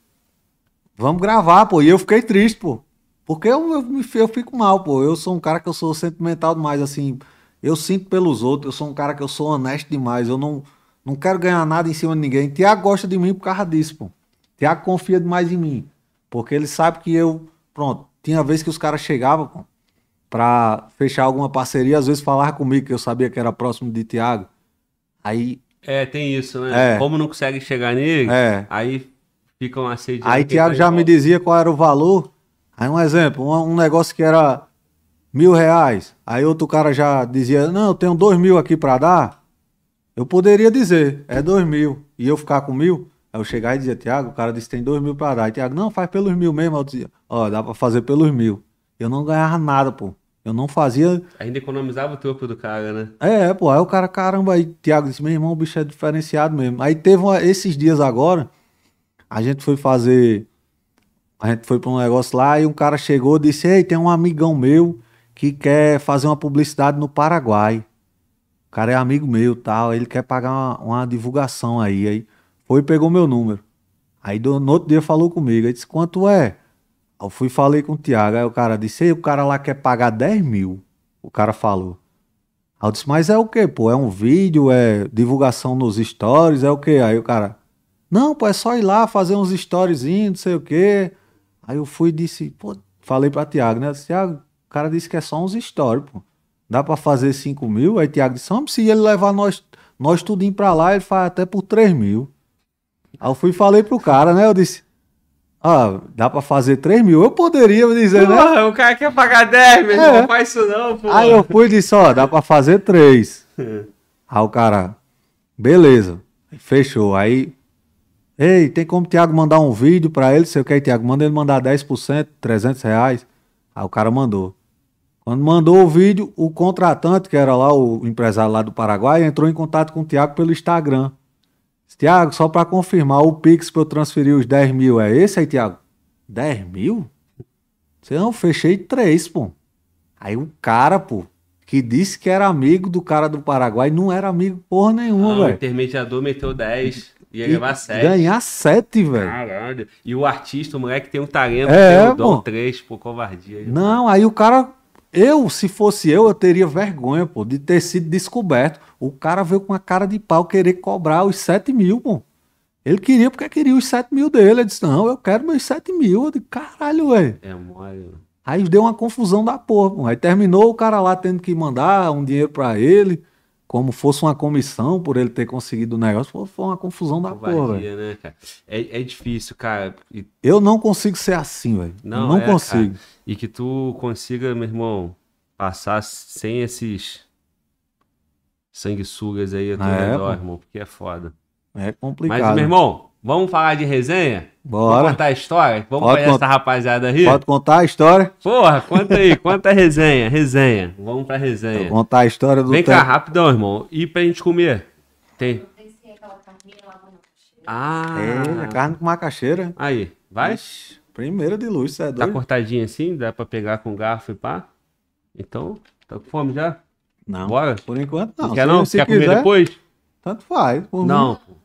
Vamos gravar, pô. E eu fiquei triste, pô. Porque eu, eu, eu fico mal, pô. Eu sou um cara que eu sou sentimental demais, assim. Eu sinto pelos outros, eu sou um cara que eu sou honesto demais. Eu não, não quero ganhar nada em cima de ninguém. Tiago gosta de mim por causa disso, pô. Tiago confia demais em mim. Porque ele sabe que eu Pronto. Tinha vez que os caras chegavam para fechar alguma parceria, às vezes falar comigo, que eu sabia que era próximo de Tiago. Aí. É, tem isso, né? É. Como não consegue chegar nele, é. aí ficam assediando. Aí Tiago tá já me dizia qual era o valor. Aí um exemplo, um, um negócio que era mil reais. Aí outro cara já dizia, não, eu tenho dois mil aqui para dar. Eu poderia dizer, é dois mil. E eu ficar com mil. Aí eu chegar e dizer, Tiago, o cara disse tem dois mil pra dar. E Tiago, não, faz pelos mil mesmo. Eu dizia, ó, oh, dá pra fazer pelos mil. Eu não ganhava nada, pô. Eu não fazia. Ainda economizava o topo do cara, né? É, pô. Aí o cara, caramba, aí Tiago disse, meu irmão, o bicho é diferenciado mesmo. Aí teve uma, esses dias agora, a gente foi fazer. A gente foi pra um negócio lá e um cara chegou e disse, ei, tem um amigão meu que quer fazer uma publicidade no Paraguai. O cara é amigo meu tal, ele quer pagar uma, uma divulgação aí. Aí foi e pegou meu número. Aí no outro dia falou comigo. Aí disse, quanto é? Eu fui falei com o Tiago. Aí o cara disse, Ei, o cara lá quer pagar 10 mil. O cara falou. Aí eu disse, mas é o quê, pô? É um vídeo? É divulgação nos stories? É o quê? Aí o cara, não, pô, é só ir lá fazer uns storyzinhos, não sei o quê. Aí eu fui e disse, pô, falei pra Tiago, né? Tiago, o cara disse que é só uns stories, pô. Dá pra fazer 5 mil? Aí o Tiago disse, se ele levar nós, nós tudinho pra lá, ele faz até por 3 mil. Aí eu fui e falei pro cara, né? Eu disse. Ah, dá pra fazer 3 mil? Eu poderia dizer, né? Porra, né? O cara quer pagar 10, mil, é. não faz isso não, pô. Aí eu fui e disse, ó, dá pra fazer 3. É. Aí o cara, beleza. Fechou. Aí, ei, tem como o Thiago mandar um vídeo pra ele? Se o quero Thiago, manda ele mandar 10%, 300 reais. Aí o cara mandou. Quando mandou o vídeo, o contratante, que era lá o empresário lá do Paraguai, entrou em contato com o Thiago pelo Instagram. Tiago, só para confirmar, o Pix para eu transferir os 10 mil é esse aí, Tiago? 10 mil? Você não, fechei 3, pô. Aí o cara, pô, que disse que era amigo do cara do Paraguai, não era amigo porra nenhuma, ah, velho. O intermediador meteu 10. Ia levar 7. Ganhar 7, velho. Caralho. E o artista, o moleque tem um talento, é, tem um dom 3, pô, covardia. Não, aí o cara eu, se fosse eu, eu teria vergonha, pô, de ter sido descoberto. O cara veio com a cara de pau querer cobrar os 7 mil, pô. Ele queria porque queria os 7 mil dele. Ele disse, não, eu quero meus 7 mil. Eu disse, caralho, velho. É mole. Aí deu uma confusão da porra, pô. Aí terminou o cara lá tendo que mandar um dinheiro para ele como fosse uma comissão por ele ter conseguido o negócio, foi uma confusão da porra. Né, É, é difícil, cara. E... Eu não consigo ser assim, velho. Não, não é, consigo. Cara. E que tu consiga, meu irmão, passar sem esses sanguessugas aí a teu é, redor, irmão, porque é foda. É complicado. Mas, meu irmão, Vamos falar de resenha? Bora. Vamos contar a história? Vamos Pode essa rapaziada aí? Pode contar a história. Porra, conta aí, conta a resenha, resenha. Vamos pra resenha. Vou contar a história do Vem tempo. cá, rapidão, irmão. E pra gente comer? Tem. Ah. É, carne com macaxeira. Aí, vai? primeira de luz, você é tá doido. Tá cortadinha assim? Dá pra pegar com garfo e pá? Então, tá com fome já? Não. Bora? Por enquanto não. Quer não? Se quer quiser, comer depois? Tanto faz. não, mim.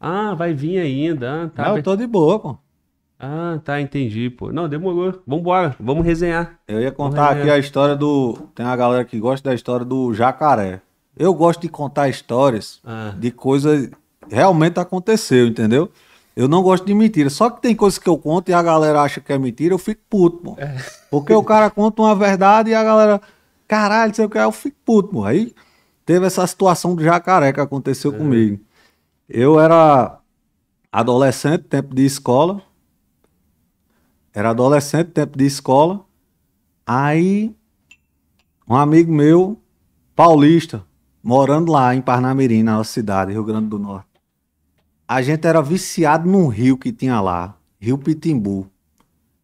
Ah, vai vir ainda. Ah, tá. Não, eu tô de boa, pô. Ah, tá, entendi, pô. Não, demorou. Vambora, vamos resenhar. Eu ia contar aqui a história do. Tem uma galera que gosta da história do jacaré. Eu gosto de contar histórias ah. de coisas realmente aconteceu, entendeu? Eu não gosto de mentira. Só que tem coisas que eu conto e a galera acha que é mentira, eu fico puto, mano. É. Porque o cara conta uma verdade e a galera. Caralho, sei o que, eu fico puto, pô. Aí teve essa situação do jacaré que aconteceu é. comigo. Eu era adolescente, tempo de escola. Era adolescente, tempo de escola. Aí, um amigo meu, paulista, morando lá em Parnamirim, na nossa cidade, Rio Grande do Norte. A gente era viciado num rio que tinha lá, Rio Pitimbu,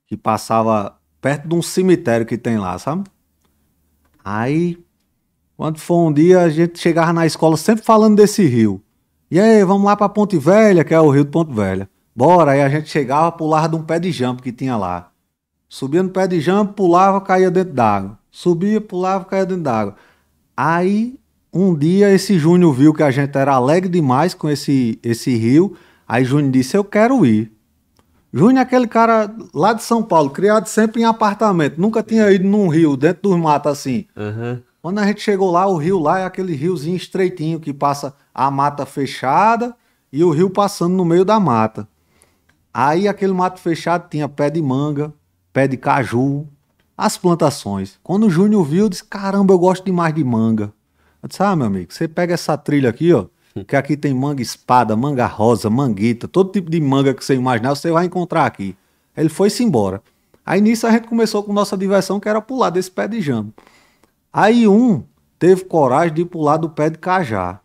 que passava perto de um cemitério que tem lá, sabe? Aí, quando foi um dia, a gente chegava na escola sempre falando desse rio. E aí, vamos lá para Ponte Velha, que é o rio de Ponte Velha. Bora, aí a gente chegava, pulava de um pé de jambo que tinha lá. Subia no pé de jambo, pulava, caía dentro d'água. Subia, pulava, caía dentro d'água. Aí, um dia, esse Júnior viu que a gente era alegre demais com esse, esse rio. Aí Júnior disse, eu quero ir. Júnior é aquele cara lá de São Paulo, criado sempre em apartamento. Nunca tinha ido num rio, dentro dos matos assim. Uhum. Quando a gente chegou lá, o rio lá é aquele riozinho estreitinho que passa a mata fechada e o rio passando no meio da mata. Aí aquele mato fechado tinha pé de manga, pé de caju, as plantações. Quando o Júnior viu, disse: Caramba, eu gosto demais de manga. Eu disse: Ah, meu amigo, você pega essa trilha aqui, ó, hum. que aqui tem manga espada, manga rosa, manguita, todo tipo de manga que você imaginar, você vai encontrar aqui. Ele foi-se embora. Aí nisso a gente começou com nossa diversão, que era pular desse pé de jambo. Aí um teve coragem de pular do pé de cajá.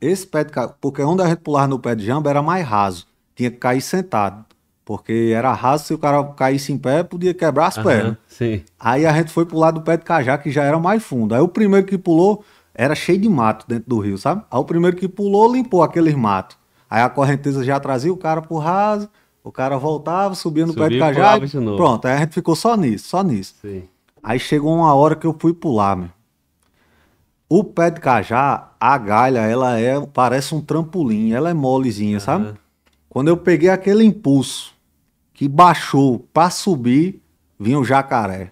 Esse pé de cajá, porque onde a gente pulava no pé de jamba era mais raso, tinha que cair sentado. Porque era raso, se o cara caísse em pé, podia quebrar as uhum, pernas. Sim. Aí a gente foi pular do pé de cajá, que já era mais fundo. Aí o primeiro que pulou era cheio de mato dentro do rio, sabe? Aí o primeiro que pulou limpou aqueles matos. Aí a correnteza já trazia o cara pro raso, o cara voltava, subia no pé de cajá. E... Pronto, aí a gente ficou só nisso, só nisso. Sim. Aí chegou uma hora que eu fui pular, meu. O pé de cajá, a galha, ela é, parece um trampolim, ela é molezinha, uhum. sabe? Quando eu peguei aquele impulso que baixou para subir, vinha o jacaré.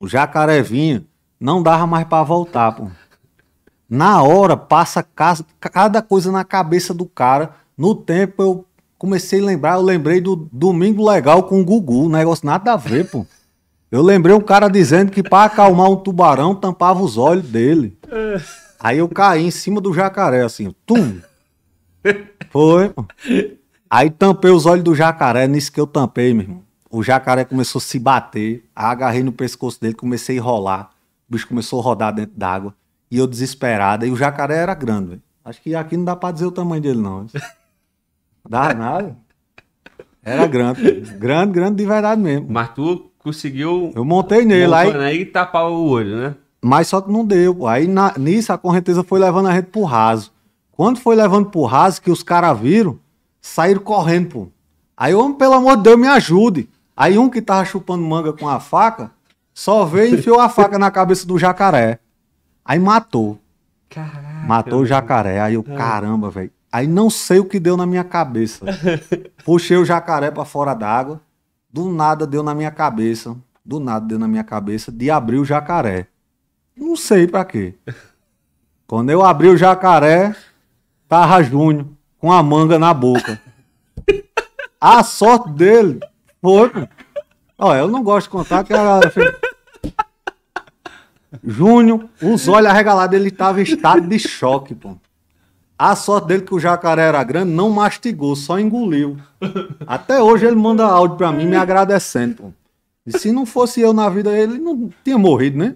O jacaré vinha, não dava mais para voltar, pô. Na hora passa cada coisa na cabeça do cara. No tempo eu comecei a lembrar, eu lembrei do Domingo Legal com o Gugu, negócio nada a ver, pô. Eu lembrei um cara dizendo que para acalmar um tubarão tampava os olhos dele. É. Aí eu caí em cima do jacaré, assim, tum. Foi, pô. Aí tampei os olhos do jacaré, nisso que eu tampei, meu irmão. O jacaré começou a se bater, agarrei no pescoço dele, comecei a rolar. O bicho começou a rodar dentro d'água. E eu desesperada. E o jacaré era grande, velho. Acho que aqui não dá pra dizer o tamanho dele, não. Dá nada. Era grande. Grande, grande de verdade mesmo. Mas tu conseguiu. Eu montei nele lá. Né, e... Aí tapar o olho, né? Mas só que não deu. Aí na, nisso a correnteza foi levando a gente pro raso. Quando foi levando pro raso, que os caras viram, saíram correndo, pô. Aí, homem, pelo amor de Deus, me ajude. Aí um que tava chupando manga com a faca, só veio e enfiou a faca na cabeça do jacaré. Aí matou. Caraca. Matou o jacaré. Aí eu, ah. caramba, velho. Aí não sei o que deu na minha cabeça. Puxei o jacaré para fora d'água do nada deu na minha cabeça, do nada deu na minha cabeça de abrir o jacaré. Não sei para quê. Quando eu abri o jacaré, tava Júnior com a manga na boca. A sorte dele foi. Olha, eu não gosto de contar que era. Assim. Júnior, os olhos arregalados, ele tava em estado de choque, pô. A sorte dele que o jacaré era grande, não mastigou, só engoliu. Até hoje ele manda áudio para mim me agradecendo. E se não fosse eu na vida, ele não tinha morrido, né?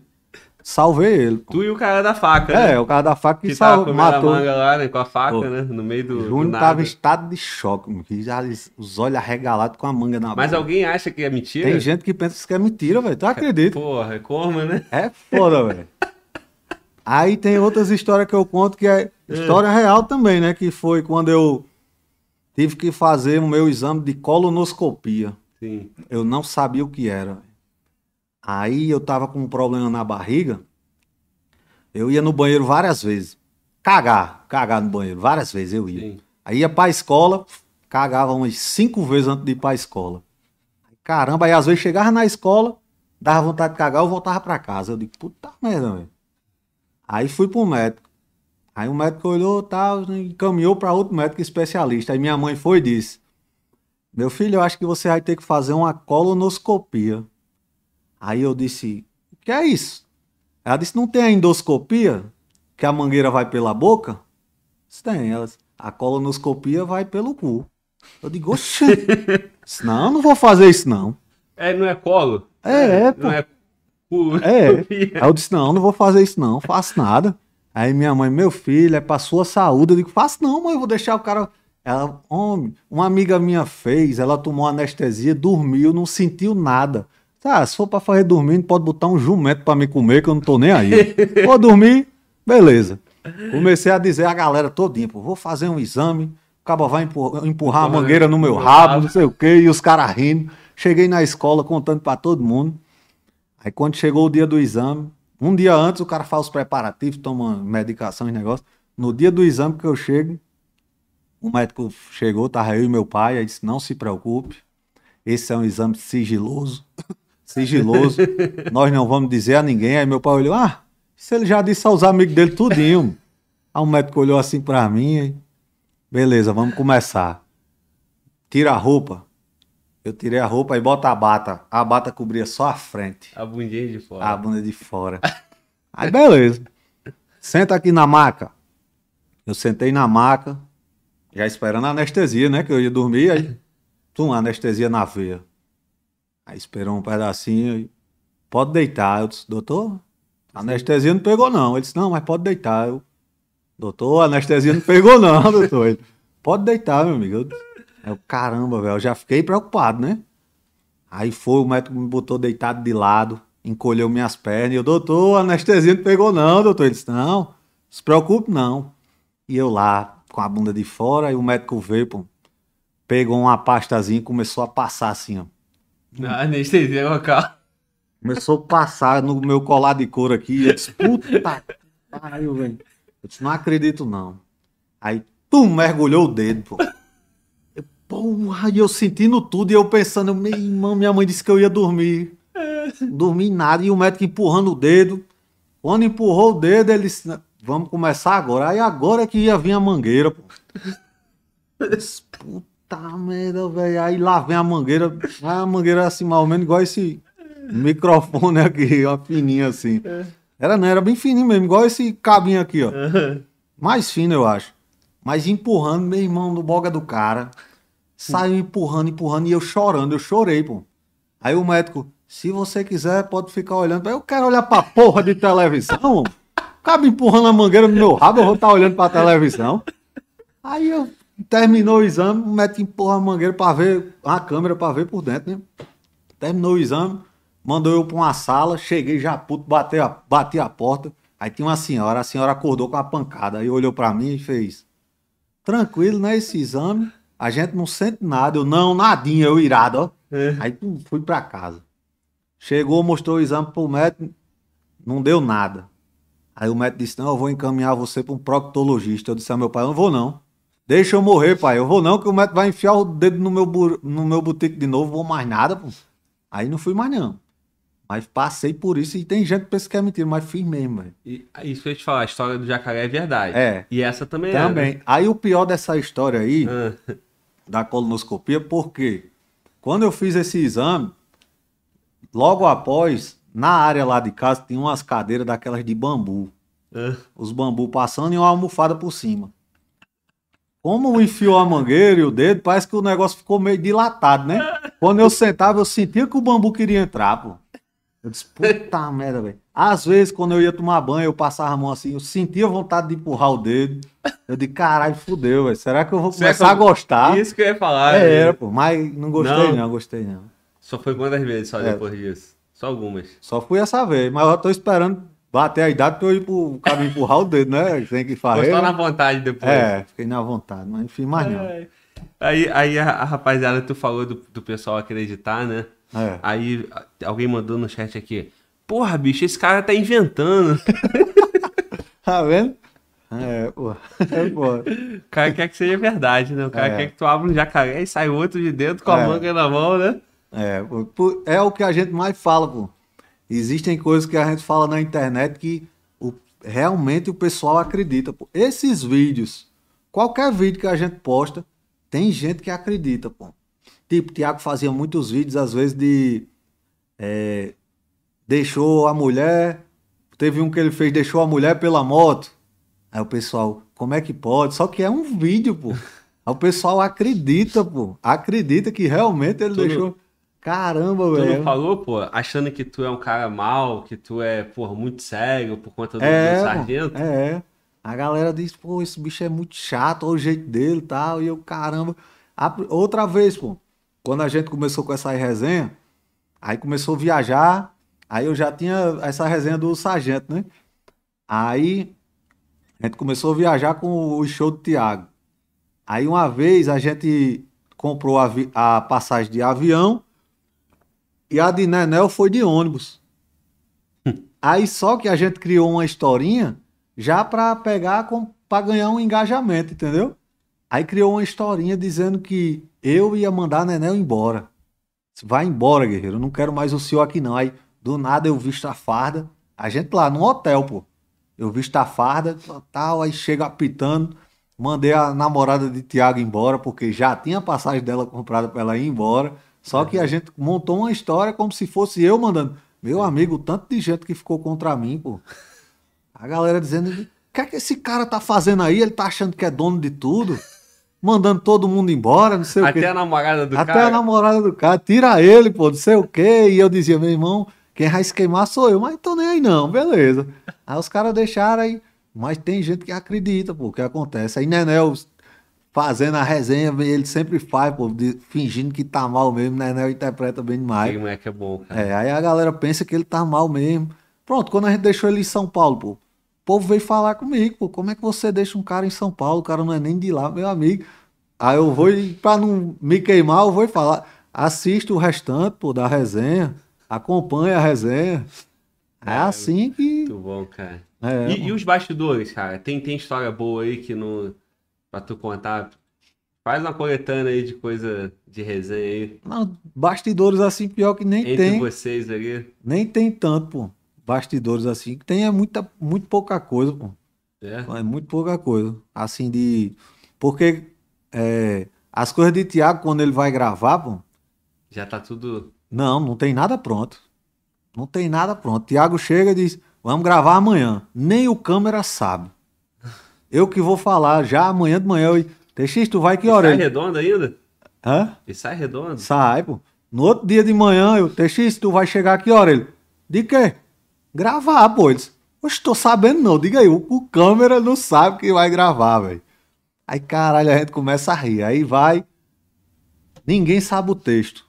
Salvei ele. Pô. Tu e o cara da faca, é, né? É, o cara da faca que, que salvou, matou. A manga lá, né? Com a faca, pô. né? No meio do. Júnior tava em estado de choque, meu, os olhos arregalados com a manga na mão. Mas boca. alguém acha que é mentira? Tem gente que pensa que é mentira, velho. Tu é, acredita? Porra, é como, né? É foda, velho. Aí tem outras histórias que eu conto que é, é história real também, né? Que foi quando eu tive que fazer o meu exame de colonoscopia. Sim. Eu não sabia o que era. Aí eu tava com um problema na barriga. Eu ia no banheiro várias vezes. Cagar, cagar no banheiro várias vezes eu ia. Sim. Aí ia pra escola, cagava umas cinco vezes antes de ir pra escola. Caramba, aí às vezes chegava na escola, dava vontade de cagar, eu voltava pra casa. Eu digo, puta merda, velho. Aí fui para um médico. Aí o médico olhou tal, né, e caminhou para outro médico especialista. Aí minha mãe foi e disse: Meu filho, eu acho que você vai ter que fazer uma colonoscopia. Aí eu disse: O que é isso? Ela disse: Não tem a endoscopia? Que a mangueira vai pela boca? Disse, tem. Ela disse, a colonoscopia vai pelo cu. Eu digo: Oxê. não, não vou fazer isso não. É, não é colo? É, é, é pô. Não é é. Aí eu disse: não, não vou fazer isso, não, faço nada. Aí minha mãe, meu filho, é pra sua saúde. Eu digo, faço não, mãe, eu vou deixar o cara. Ela, homem, uma amiga minha fez, ela tomou anestesia, dormiu, não sentiu nada. Ah, se for pra fazer dormindo, pode botar um jumento pra me comer, que eu não tô nem aí. Vou dormir, beleza. Comecei a dizer a galera todinha, pô, vou fazer um exame, o cabo vai empurrar, empurrar a mangueira no meu rabo, não sei o quê, e os caras rindo. Cheguei na escola contando para todo mundo. Aí quando chegou o dia do exame, um dia antes o cara faz os preparativos, toma medicação e negócio. No dia do exame que eu chego, o médico chegou, tava eu e meu pai, aí disse: não se preocupe, esse é um exame sigiloso. Sigiloso. Nós não vamos dizer a ninguém. Aí meu pai olhou: ah, se ele já disse aos amigos dele tudinho. Aí o médico olhou assim para mim: beleza, vamos começar. Tira a roupa, eu tirei a roupa e bota a bata. A bata cobria só a frente. A bundinha de fora. A bunda de fora. Aí beleza. Senta aqui na maca. Eu sentei na maca, já esperando a anestesia, né? Que eu ia dormir, aí tum, anestesia na veia. Aí esperou um pedacinho, pode deitar. Eu disse, doutor, anestesia não pegou não. Ele disse, não, mas pode deitar. Eu, doutor, anestesia não pegou não, doutor. Ele, pode deitar, meu amigo. Eu disse, eu, caramba, velho, eu já fiquei preocupado, né? Aí foi, o médico me botou deitado de lado, encolheu minhas pernas. E eu, doutor, anestesia não pegou, não, doutor. Ele disse, não, se preocupe, não. E eu lá, com a bunda de fora, e o médico veio, pô, pegou uma pastazinha e começou a passar assim, ó. Na anestesia local. É começou a passar no meu colar de couro aqui. Eu disse, puta pariu, velho. Eu disse, não acredito, não. Aí, tu mergulhou o dedo, pô. Porra, e eu sentindo tudo e eu pensando, meu irmão, minha mãe disse que eu ia dormir. É. Dormi nada e o médico empurrando o dedo. Quando empurrou o dedo, ele disse: Vamos começar agora. Aí agora é que ia vir a mangueira. Pô. Puta merda, velho. Aí lá vem a mangueira. A mangueira assim, mais ou menos igual esse microfone aqui, ó, fininho assim. É. Era não, era bem fininho mesmo, igual esse cabinho aqui, ó. Mais fino, eu acho. Mas empurrando, meu irmão, no boga do cara. Saiu empurrando, empurrando e eu chorando, eu chorei, pô. Aí o médico, se você quiser, pode ficar olhando. Eu quero olhar pra porra de televisão. Acaba empurrando a mangueira no meu rabo, eu vou estar tá olhando pra televisão. Aí eu terminou o exame, o médico empurra a mangueira pra ver, a câmera pra ver por dentro, né? Terminou o exame, mandou eu pra uma sala, cheguei já puto, batei a, bati a porta. Aí tinha uma senhora, a senhora acordou com a pancada, aí olhou pra mim e fez: Tranquilo, né? Esse exame. A gente não sente nada. Eu, não, nadinha, eu irado, ó. É. Aí fui pra casa. Chegou, mostrou o exame pro médico, não deu nada. Aí o médico disse: Não, eu vou encaminhar você pra um proctologista. Eu disse ao ah, meu pai: Eu não vou, não. Deixa eu morrer, pai. Eu vou, não, que o médico vai enfiar o dedo no meu, bu... no meu boteco de novo, vou mais nada, pô. Aí não fui mais, não. Mas passei por isso e tem gente que pensa que é mentira, mas fiz mesmo. velho. E isso que eu te falar, a história do jacaré é verdade. É. E essa também, também. é. Também. Né? Aí o pior dessa história aí ah da colonoscopia, porque quando eu fiz esse exame, logo após, na área lá de casa, tinha umas cadeiras daquelas de bambu. É. Os bambu passando e uma almofada por cima. Como enfiou a mangueira e o dedo, parece que o negócio ficou meio dilatado, né? Quando eu sentava, eu sentia que o bambu queria entrar, pô. Eu disse, puta merda, velho. Às vezes, quando eu ia tomar banho, eu passava a mão assim, eu sentia vontade de empurrar o dedo. Eu disse, caralho, fudeu, velho. Será que eu vou começar a gostar? Isso que eu ia falar. É, era, pô. Mas não gostei, não, não gostei, não. Só foi quantas vezes só é. depois disso? Só algumas. Só fui essa vez, mas eu tô esperando bater a idade pra eu ir pro cara empurrar o dedo, né? Tem que fazer. Foi só na vontade depois. É, fiquei na vontade, mas enfim, mais é, não. Aí, aí a, a, rapaziada, tu falou do, do pessoal acreditar, né? É. Aí alguém mandou no chat aqui: Porra, bicho, esse cara tá inventando. tá vendo? É, é pô. É, O cara quer que seja verdade, né? O cara é. quer que tu abra um jacaré e saia outro de dentro com a é. manga na mão, né? É, é o que a gente mais fala, pô. Existem coisas que a gente fala na internet que o, realmente o pessoal acredita. Pô. Esses vídeos, qualquer vídeo que a gente posta, tem gente que acredita, pô. Tipo, o Thiago fazia muitos vídeos, às vezes, de. É, deixou a mulher. Teve um que ele fez, deixou a mulher pela moto. Aí o pessoal, como é que pode? Só que é um vídeo, pô. Aí o pessoal acredita, pô. Acredita que realmente ele tu deixou. Não... Caramba, velho. Tu não falou, pô, achando que tu é um cara mal, que tu é, pô, muito cego por conta do, é, do sargento? É. A galera diz, pô, esse bicho é muito chato, olha o jeito dele e tal. E eu, caramba. A... outra vez, pô, quando a gente começou com essa resenha, aí começou a viajar, aí eu já tinha essa resenha do Sargento, né? Aí a gente começou a viajar com o show do Thiago. Aí uma vez a gente comprou a, a passagem de avião e a de Nenel foi de ônibus. Aí só que a gente criou uma historinha já para pegar, para ganhar um engajamento, entendeu? Aí criou uma historinha dizendo que eu ia mandar Nenel embora. Vai embora, guerreiro, eu não quero mais o senhor aqui não. Aí, do nada, eu visto a farda, a gente lá no hotel, pô. Eu visto a farda, tal, aí chega apitando, mandei a namorada de Tiago embora, porque já tinha a passagem dela comprada para ela ir embora. Só que a uhum. gente montou uma história como se fosse eu mandando. Meu uhum. amigo, tanto de gente que ficou contra mim, pô. A galera dizendo: o que é que esse cara tá fazendo aí? Ele tá achando que é dono de tudo mandando todo mundo embora, não sei Até o quê. Até a namorada do Até cara. Até a namorada do cara, tira ele, pô, não sei o quê. E eu dizia, meu irmão, quem vai se queimar sou eu, mas então tô nem aí não, beleza. Aí os caras deixaram aí, mas tem gente que acredita, pô, o que acontece. Aí Nenel fazendo a resenha, ele sempre faz, pô, de, fingindo que tá mal mesmo, Nenel interpreta bem demais. Sim, é que é bom, cara. É, aí a galera pensa que ele tá mal mesmo. Pronto, quando a gente deixou ele em São Paulo, pô, povo veio falar comigo, pô, como é que você deixa um cara em São Paulo, o cara não é nem de lá, meu amigo. Aí eu vou, para não me queimar, eu vou e falar, assiste o restante, pô, da resenha, acompanha a resenha. É, é assim que... Muito bom, cara. É, e, e, os bastidores, cara? Tem, tem história boa aí que não... pra tu contar? Faz uma coletânea aí de coisa de resenha aí. Não, bastidores assim pior que nem Entre tem. Entre vocês ali. Nem tem tanto, pô bastidores assim, que tem é muita, muito pouca coisa, pô. É. é muito pouca coisa. Assim de. Porque é, as coisas de Tiago, quando ele vai gravar, pô. Já tá tudo. Não, não tem nada pronto. Não tem nada pronto. Tiago chega e diz: vamos gravar amanhã. Nem o câmera sabe. Eu que vou falar já amanhã de manhã. Eu... TX, tu vai que hora? Sai redondo ainda? Hã? E sai redondo? Sai, pô. No outro dia de manhã, eu, TX, tu vai chegar que hora? Ele, de quê? Gravar, pô. Eles, estou tô sabendo não. Diga aí, o, o câmera não sabe que vai gravar, velho. Aí, caralho, a gente começa a rir. Aí vai. Ninguém sabe o texto.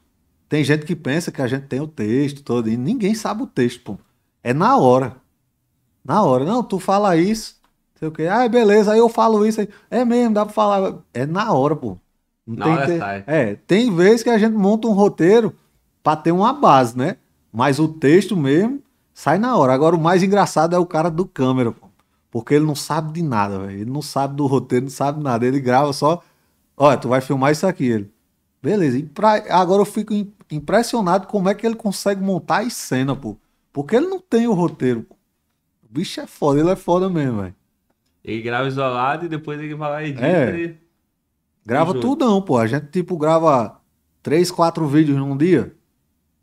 Tem gente que pensa que a gente tem o texto todo. E ninguém sabe o texto, pô. É na hora. Na hora. Não, tu fala isso. Sei o quê. Ah, beleza. Aí eu falo isso. Aí. É mesmo, dá pra falar. É na hora, pô. Não na tem hora sai. É, tem vezes que a gente monta um roteiro pra ter uma base, né? Mas o texto mesmo sai na hora. Agora, o mais engraçado é o cara do câmera, pô. Porque ele não sabe de nada, velho. Ele não sabe do roteiro, não sabe nada. Ele grava só. Olha, tu vai filmar isso aqui. Ele. Beleza. E pra... Agora eu fico impressionado como é que ele consegue montar as cenas, pô. Porque ele não tem o roteiro, pô. O bicho é foda, ele é foda mesmo, velho. Ele grava isolado e depois ele vai lá e edita é. e... Grava tudo não, pô. A gente, tipo, grava três, quatro vídeos num dia.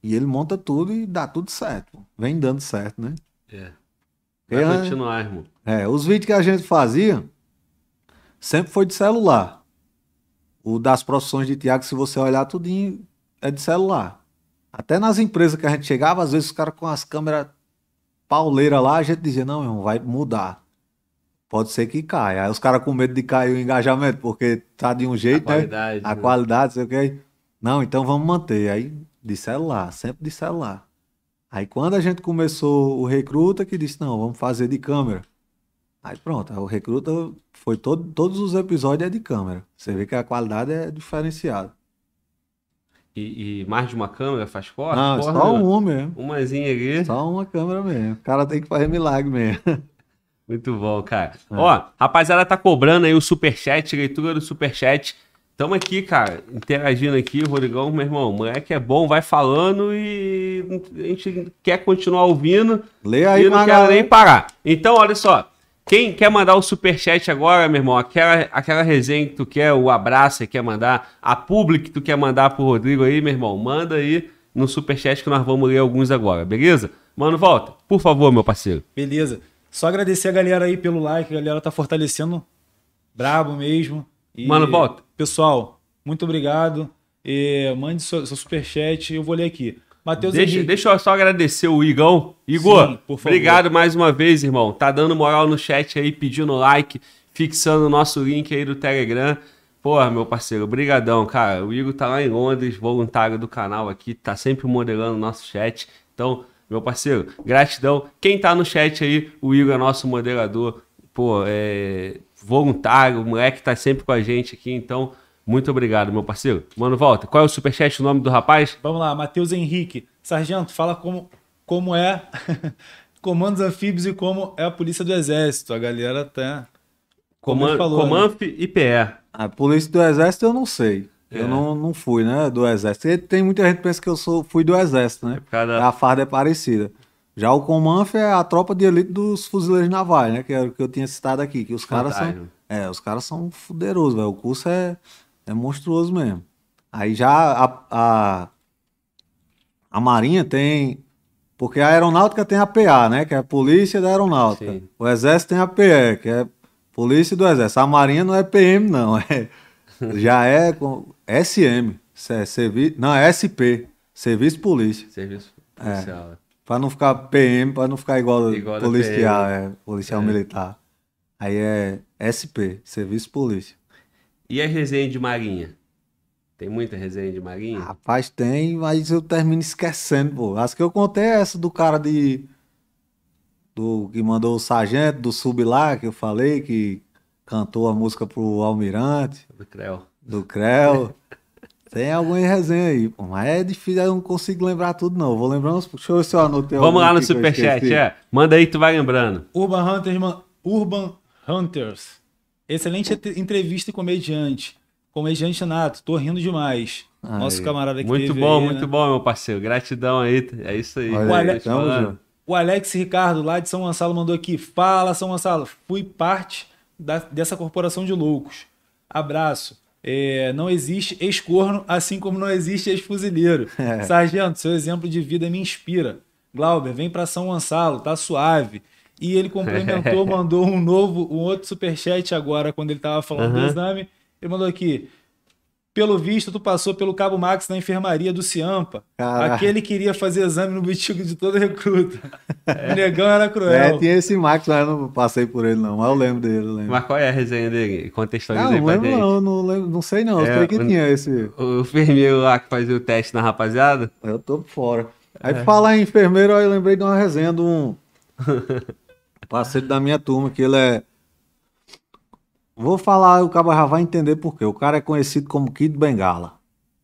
E ele monta tudo e dá tudo certo. Vem dando certo, né? É. Vai continuar, irmão. É, os vídeos que a gente fazia sempre foi de celular. O das profissões de Tiago, se você olhar tudinho, é de celular. Até nas empresas que a gente chegava, às vezes os caras com as câmeras pauleiras lá, a gente dizia, não, irmão, vai mudar. Pode ser que caia. Aí os caras com medo de cair o engajamento, porque tá de um jeito, né? a né? Qualidade, a né? qualidade, sei o quê. Não, então vamos manter. Aí de celular, é sempre de celular. É aí quando a gente começou o recruta, que disse, não, vamos fazer de câmera. Aí pronto, o recruta foi todo, todos os episódios é de câmera. Você vê que a qualidade é diferenciada. E, e mais de uma câmera faz foto? Não, só uma mesmo. Umazinha aqui. Só uma câmera mesmo. O cara tem que fazer milagre mesmo. Muito bom, cara. É. Ó, rapaziada tá cobrando aí o superchat, leitura do superchat. Tamo aqui, cara, interagindo aqui, Rodrigão, meu irmão, moleque é bom, vai falando e a gente quer continuar ouvindo Lê aí, e não quero nem parar. Então, olha só, quem quer mandar o super chat agora, meu irmão, aquela, aquela resenha que tu quer, o abraço que quer mandar, a public que tu quer mandar pro Rodrigo aí, meu irmão, manda aí no super chat que nós vamos ler alguns agora, beleza? Mano, volta, por favor, meu parceiro. Beleza. Só agradecer a galera aí pelo like, a galera tá fortalecendo, brabo mesmo. E... Mano, volta. Pessoal, muito obrigado. E mande seu, seu superchat, eu vou ler aqui. Matheus deixa, Henrique. deixa eu só agradecer o Igão. Igor, Sim, obrigado mais uma vez, irmão. Tá dando moral no chat aí, pedindo like, fixando o nosso link aí do Telegram. Porra, meu parceiro, brigadão, cara. O Igor tá lá em Londres, voluntário do canal aqui, tá sempre modelando o nosso chat. Então, meu parceiro, gratidão. Quem tá no chat aí, o Igor é nosso moderador. Pô, é voluntário, o moleque tá sempre com a gente aqui, então muito obrigado, meu parceiro. Mano, volta. Qual é o superchat, o nome do rapaz? Vamos lá, Matheus Henrique. Sargento, fala como, como é comandos anfíbios e como é a polícia do exército. A galera tá... Como falou, Comanf né? e PE. A polícia do exército eu não sei. É. Eu não, não fui, né, do exército. E tem muita gente que pensa que eu sou, fui do exército, né? É cada... A farda é parecida. Já o Comanf é a tropa de elite dos fuzileiros navais, né? Que é o que eu tinha citado aqui, que os caras são... É, os caras são fuderosos, velho. O curso é, é monstruoso mesmo. Aí já a, a, a Marinha tem... Porque a Aeronáutica tem a PA, né? Que é a Polícia da Aeronáutica. Sim. O Exército tem a PE, que é Polícia do Exército. A Marinha não é PM, não. É, já é com, SM. Servi, não, é SP. Serviço Polícia. Serviço é. Policial, é. Pra não ficar PM, pra não ficar igual, igual policial, é, policial é. militar. Aí é SP, Serviço Polícia. E as resenhas de Marinha? Tem muita resenha de Marinha? Rapaz, tem, mas eu termino esquecendo, pô. As que eu contei é essa do cara de. Do que mandou o sargento do sub lá, que eu falei, que cantou a música pro Almirante. Do Creu. Do Creu. Tem alguma resenha aí, pô. Mas é difícil, eu não consigo lembrar tudo, não. Vou lembrando. Deixa eu ver se eu anotei Vamos lá no superchat, é. Manda aí que tu vai lembrando. Urban Hunters, man... Urban Hunters. Excelente entrevista e comediante. Comediante nato, tô rindo demais. Aí. Nosso camarada aqui. Muito bom, aí, né? muito né? bom, meu parceiro. Gratidão aí. É isso aí. Olha, o, Ale... o Alex Ricardo, lá de São Gonçalo, mandou aqui. Fala, São Gonçalo. Fui parte da... dessa corporação de loucos. Abraço. É, não existe ex-corno, assim como não existe ex-fuzileiro. É. Sargento, seu exemplo de vida me inspira. Glauber, vem para São Gonçalo, tá suave. E ele complementou, mandou um novo, um outro superchat agora, quando ele tava falando uhum. do exame. Ele mandou aqui: pelo visto, tu passou pelo Cabo Max na enfermaria do Ciampa. Caraca. Aquele queria fazer exame no bitico de todo recruta. É. O negão era cruel. É, tinha esse Max, mas eu não passei por ele, não. Mas eu lembro dele, eu lembro. Mas qual é a resenha dele? Contextualiza ah, não, aí pra lembro, gente. Não, não lembro, não sei não. É, eu que tinha esse... O enfermeiro lá que fazia o teste na rapaziada? Eu tô fora. Aí é. falar em enfermeiro, eu lembrei de uma resenha de um parceiro da minha turma, que ele é Vou falar, o cabo já vai entender por quê. O cara é conhecido como Kid Bengala.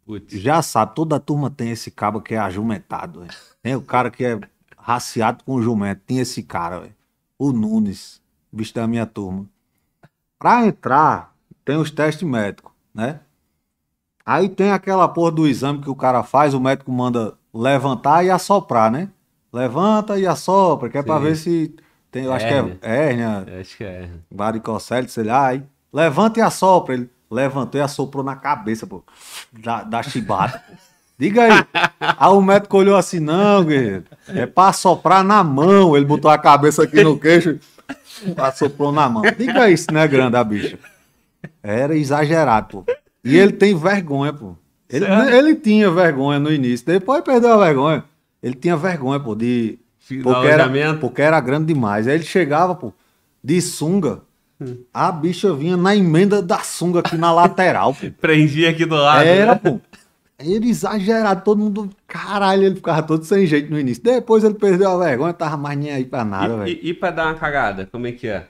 Putz. Já sabe, toda turma tem esse cabo que é ajumentado. Véio. Tem o cara que é raciado com o jumento. Tem esse cara, véio. o Nunes, bicho da minha turma. Pra entrar, tem os testes médicos, né? Aí tem aquela porra do exame que o cara faz, o médico manda levantar e assoprar, né? Levanta e assopra, que é Sim. pra ver se tem, eu acho que é hérnia. É acho que é hérnia. Varicocele, sei lá. Aí, levanta e assopra. Ele levantou e assoprou na cabeça, pô. Da, da chibata. Diga aí. Aí o médico olhou assim, não, guerreiro. É pra assoprar na mão. Ele botou a cabeça aqui no queixo. Assoprou na mão. Diga aí se não é grande a bicha. Era exagerado, pô. E ele tem vergonha, pô. Ele, ele, tinha vergonha no início, depois perdeu a vergonha. Ele tinha vergonha, pô, de porque era, porque era grande demais. Aí ele chegava, pô, de sunga. Hum. A bicha vinha na emenda da sunga aqui na lateral, pô. Prendia aqui do lado. Era, né? pô. Ele exagerado, todo mundo. Caralho, ele ficava todo sem jeito no início. Depois ele perdeu a vergonha, tava mais nem aí pra nada, velho. E, e pra dar uma cagada, como é que é?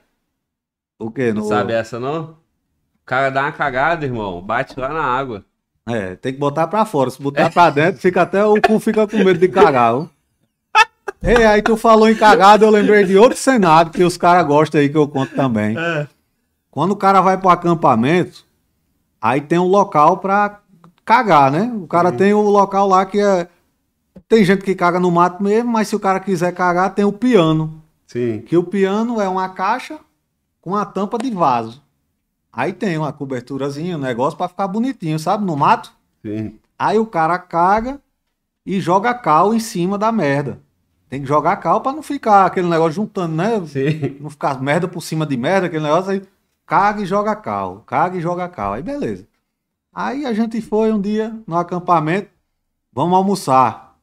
O quê? Não no... sabe essa, não? O cara dá uma cagada, irmão. Bate lá na água. É, tem que botar pra fora. Se botar é. pra dentro, fica até o cu fica com medo de cagar, ó. Ei, aí tu falou em cagada, eu lembrei de outro cenário que os caras gostam aí que eu conto também. É. Quando o cara vai pro acampamento, aí tem um local pra cagar, né? O cara uhum. tem o um local lá que é. Tem gente que caga no mato mesmo, mas se o cara quiser cagar, tem o piano. Sim. Que o piano é uma caixa com a tampa de vaso. Aí tem uma coberturazinha, um negócio para ficar bonitinho, sabe? No mato. Sim. Aí o cara caga e joga cal em cima da merda. Tem que jogar cal para não ficar aquele negócio juntando, né? Sim. Não ficar merda por cima de merda, aquele negócio aí. Caga e joga cal, caga e joga cal. Aí beleza. Aí a gente foi um dia no acampamento, vamos almoçar.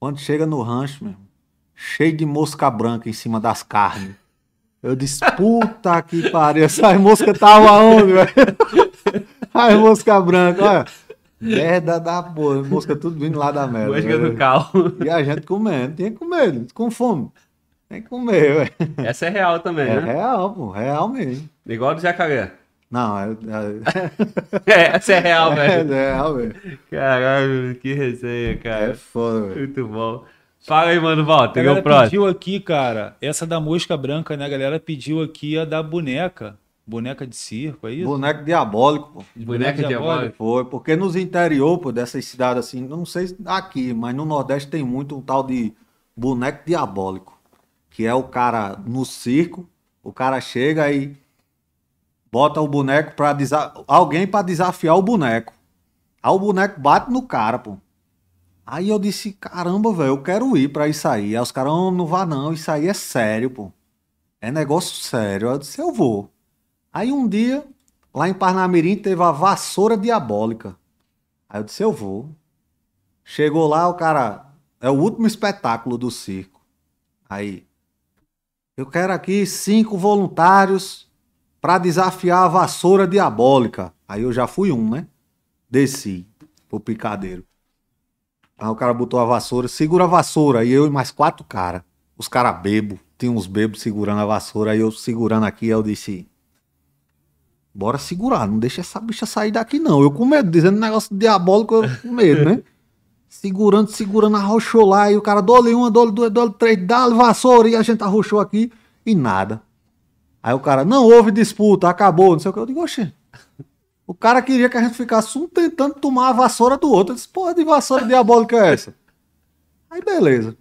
Quando chega no rancho, meu, cheio de mosca branca em cima das carnes. Eu disse, puta que pariu, essas mosca estavam onde, velho? As mosca branca, olha. Merda da porra, mosca tudo vindo lá da merda. Mosca do né? E a gente comendo, tinha que comer, com fome. Tem que comer, ué. Essa é real também, é né? É real, pô, real mesmo. Igual do jacaré. Não, é... é, é essa é real, é velho. É, é real, velho. Caralho, que resenha, cara. É foda, velho. Muito bom. Fala aí, mano, Walter. A galera pediu aqui, cara, essa da mosca branca, né? A galera pediu aqui a da boneca. Boneca de circo, é isso? Boneco diabólico, pô. Boneca, diabólico. diabólica? Foi, porque nos interior, pô, dessas cidades assim, não sei aqui, mas no Nordeste tem muito um tal de boneco diabólico, que é o cara no circo, o cara chega e bota o boneco para desa... alguém para desafiar o boneco. Aí o boneco bate no cara, pô. Aí eu disse, caramba, velho, eu quero ir para isso aí. Aí os caras, oh, não vá não, isso aí é sério, pô. É negócio sério. Aí eu disse, eu vou. Aí um dia, lá em Parnamirim, teve a vassoura diabólica. Aí eu disse, eu vou. Chegou lá, o cara, é o último espetáculo do circo. Aí, eu quero aqui cinco voluntários para desafiar a vassoura diabólica. Aí eu já fui um, né? Desci pro picadeiro. Aí o cara botou a vassoura, segura a vassoura. E eu e mais quatro caras. Os caras bebo, tinha uns bebos segurando a vassoura. Aí eu segurando aqui, eu disse: bora segurar, não deixa essa bicha sair daqui não. Eu com medo, dizendo negócio diabólico, eu com medo, né? segurando, segurando, arrochou lá, e o cara, dole uma, dole duas, dole três, dá vassoura, e a gente arrochou aqui, e nada. Aí o cara, não houve disputa, acabou, não sei o que. Eu digo, oxe, O cara queria que a gente ficasse um tentando tomar a vassoura do outro. Eu disse, porra de vassoura diabólica é essa? Aí beleza.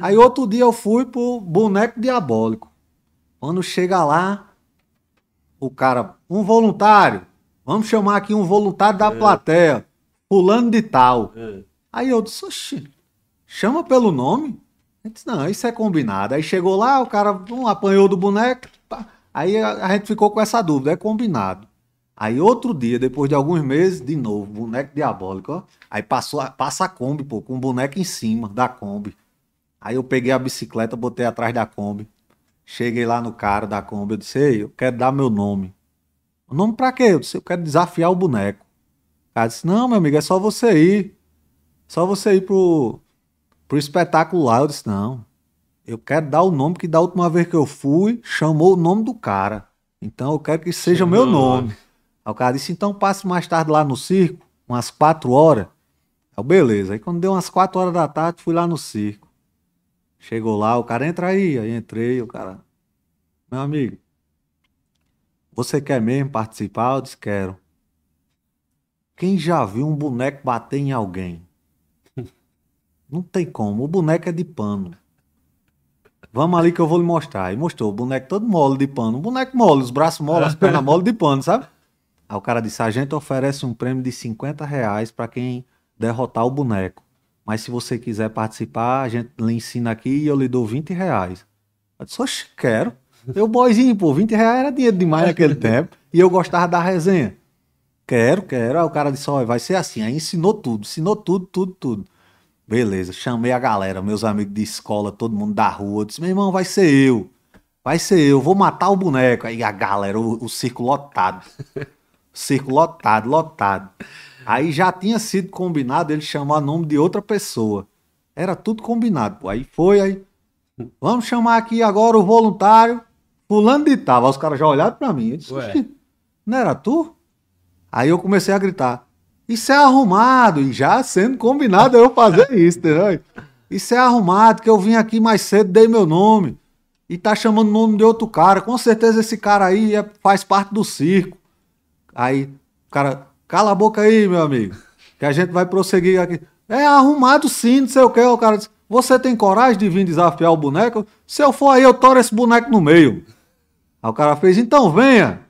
Aí outro dia eu fui pro boneco diabólico. Quando chega lá, o cara um voluntário. Vamos chamar aqui um voluntário da é. plateia, fulano de tal. É. Aí eu disse, oxi, chama pelo nome? Eu disse, não, isso é combinado. Aí chegou lá, o cara um, apanhou do boneco, aí a, a gente ficou com essa dúvida, é combinado. Aí outro dia, depois de alguns meses, de novo, boneco diabólico, ó. Aí passou, passa a Kombi, pô, com um boneco em cima da Kombi. Aí eu peguei a bicicleta, botei atrás da Kombi. Cheguei lá no cara da Kombi, eu disse, ei, eu quero dar meu nome. O nome pra quê? Eu disse, eu quero desafiar o boneco. O cara disse, não, meu amigo, é só você ir. Só você ir pro, pro espetáculo lá. Eu disse, não. Eu quero dar o nome que da última vez que eu fui, chamou o nome do cara. Então eu quero que seja Chegou. meu nome. Aí o cara disse, então passe mais tarde lá no circo, umas quatro horas. Eu, beleza. Aí quando deu umas quatro horas da tarde, fui lá no circo. Chegou lá, o cara entra aí, aí entrei, o cara. Meu amigo, você quer mesmo participar? Eu disse: Quero. Quem já viu um boneco bater em alguém? Não tem como. O boneco é de pano. Vamos ali que eu vou lhe mostrar. E mostrou o boneco todo mole de pano. O boneco mole, os braços mole, as pernas mole de pano, sabe? Aí o cara disse: a gente oferece um prêmio de 50 reais para quem derrotar o boneco. Mas se você quiser participar, a gente lhe ensina aqui e eu lhe dou 20 reais. Eu disse: Oxe, quero. Eu, boizinho, pô, 20 reais era dinheiro demais naquele tempo. E eu gostava da resenha. Quero, quero. Aí o cara disse: Olha, vai ser assim. Aí ensinou tudo, ensinou tudo, tudo, tudo. Beleza, chamei a galera, meus amigos de escola, todo mundo da rua. disse: Meu irmão, vai ser eu. Vai ser eu, vou matar o boneco. Aí a galera, o, o circo lotado. Circo lotado, lotado. Aí já tinha sido combinado ele chamar o nome de outra pessoa. Era tudo combinado. Pô. Aí foi, aí. Vamos chamar aqui agora o voluntário Pulando de tava, os caras já olharam pra mim. Eu disse, Ué. não era tu? Aí eu comecei a gritar, isso é arrumado, e já sendo combinado eu fazer isso, entendeu? Isso é arrumado, que eu vim aqui mais cedo, dei meu nome, e tá chamando o nome de outro cara, com certeza esse cara aí é, faz parte do circo. Aí o cara, cala a boca aí, meu amigo, que a gente vai prosseguir aqui. É arrumado sim, não sei o que, o cara disse, você tem coragem de vir desafiar o boneco? Se eu for aí, eu toro esse boneco no meio. Aí o cara fez, então venha.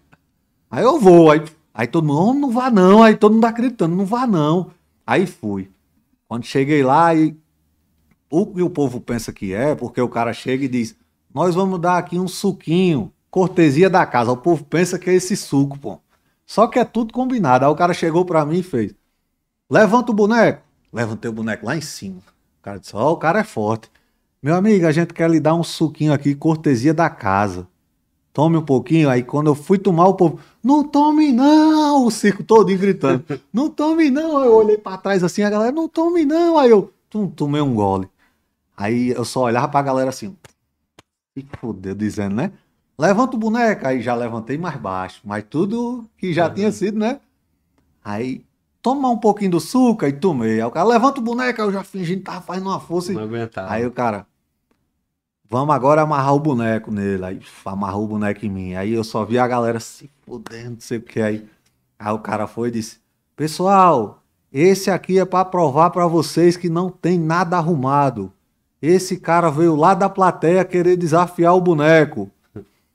Aí eu vou. Aí, aí todo mundo, não, não vá não. Aí todo mundo acreditando, não vá não. Aí fui. Quando cheguei lá, e o que o povo pensa que é, porque o cara chega e diz, nós vamos dar aqui um suquinho, cortesia da casa. O povo pensa que é esse suco, pô. Só que é tudo combinado. Aí o cara chegou pra mim e fez, levanta o boneco. Levantei o boneco lá em cima. O cara disse, ó, oh, o cara é forte. Meu amigo, a gente quer lhe dar um suquinho aqui, cortesia da casa tome um pouquinho. Aí quando eu fui tomar, o povo, não tome não, o circo todo gritando, não tome não. Aí eu olhei para trás assim, a galera, não tome não. Aí eu tum, tomei um gole. Aí eu só olhava pra galera assim, que dizendo, né? Levanta o boneco. Aí já levantei mais baixo, mas tudo que já uhum. tinha sido, né? Aí tomar um pouquinho do suco, aí tomei. Aí o cara levanta o boneco, aí eu já fingindo que tava fazendo uma força. Não aguentava. Aí o cara, Vamos agora amarrar o boneco nele. Aí amarrou o boneco em mim. Aí eu só vi a galera se fudendo, não sei o que. Aí, aí o cara foi e disse: Pessoal, esse aqui é para provar para vocês que não tem nada arrumado. Esse cara veio lá da plateia querer desafiar o boneco.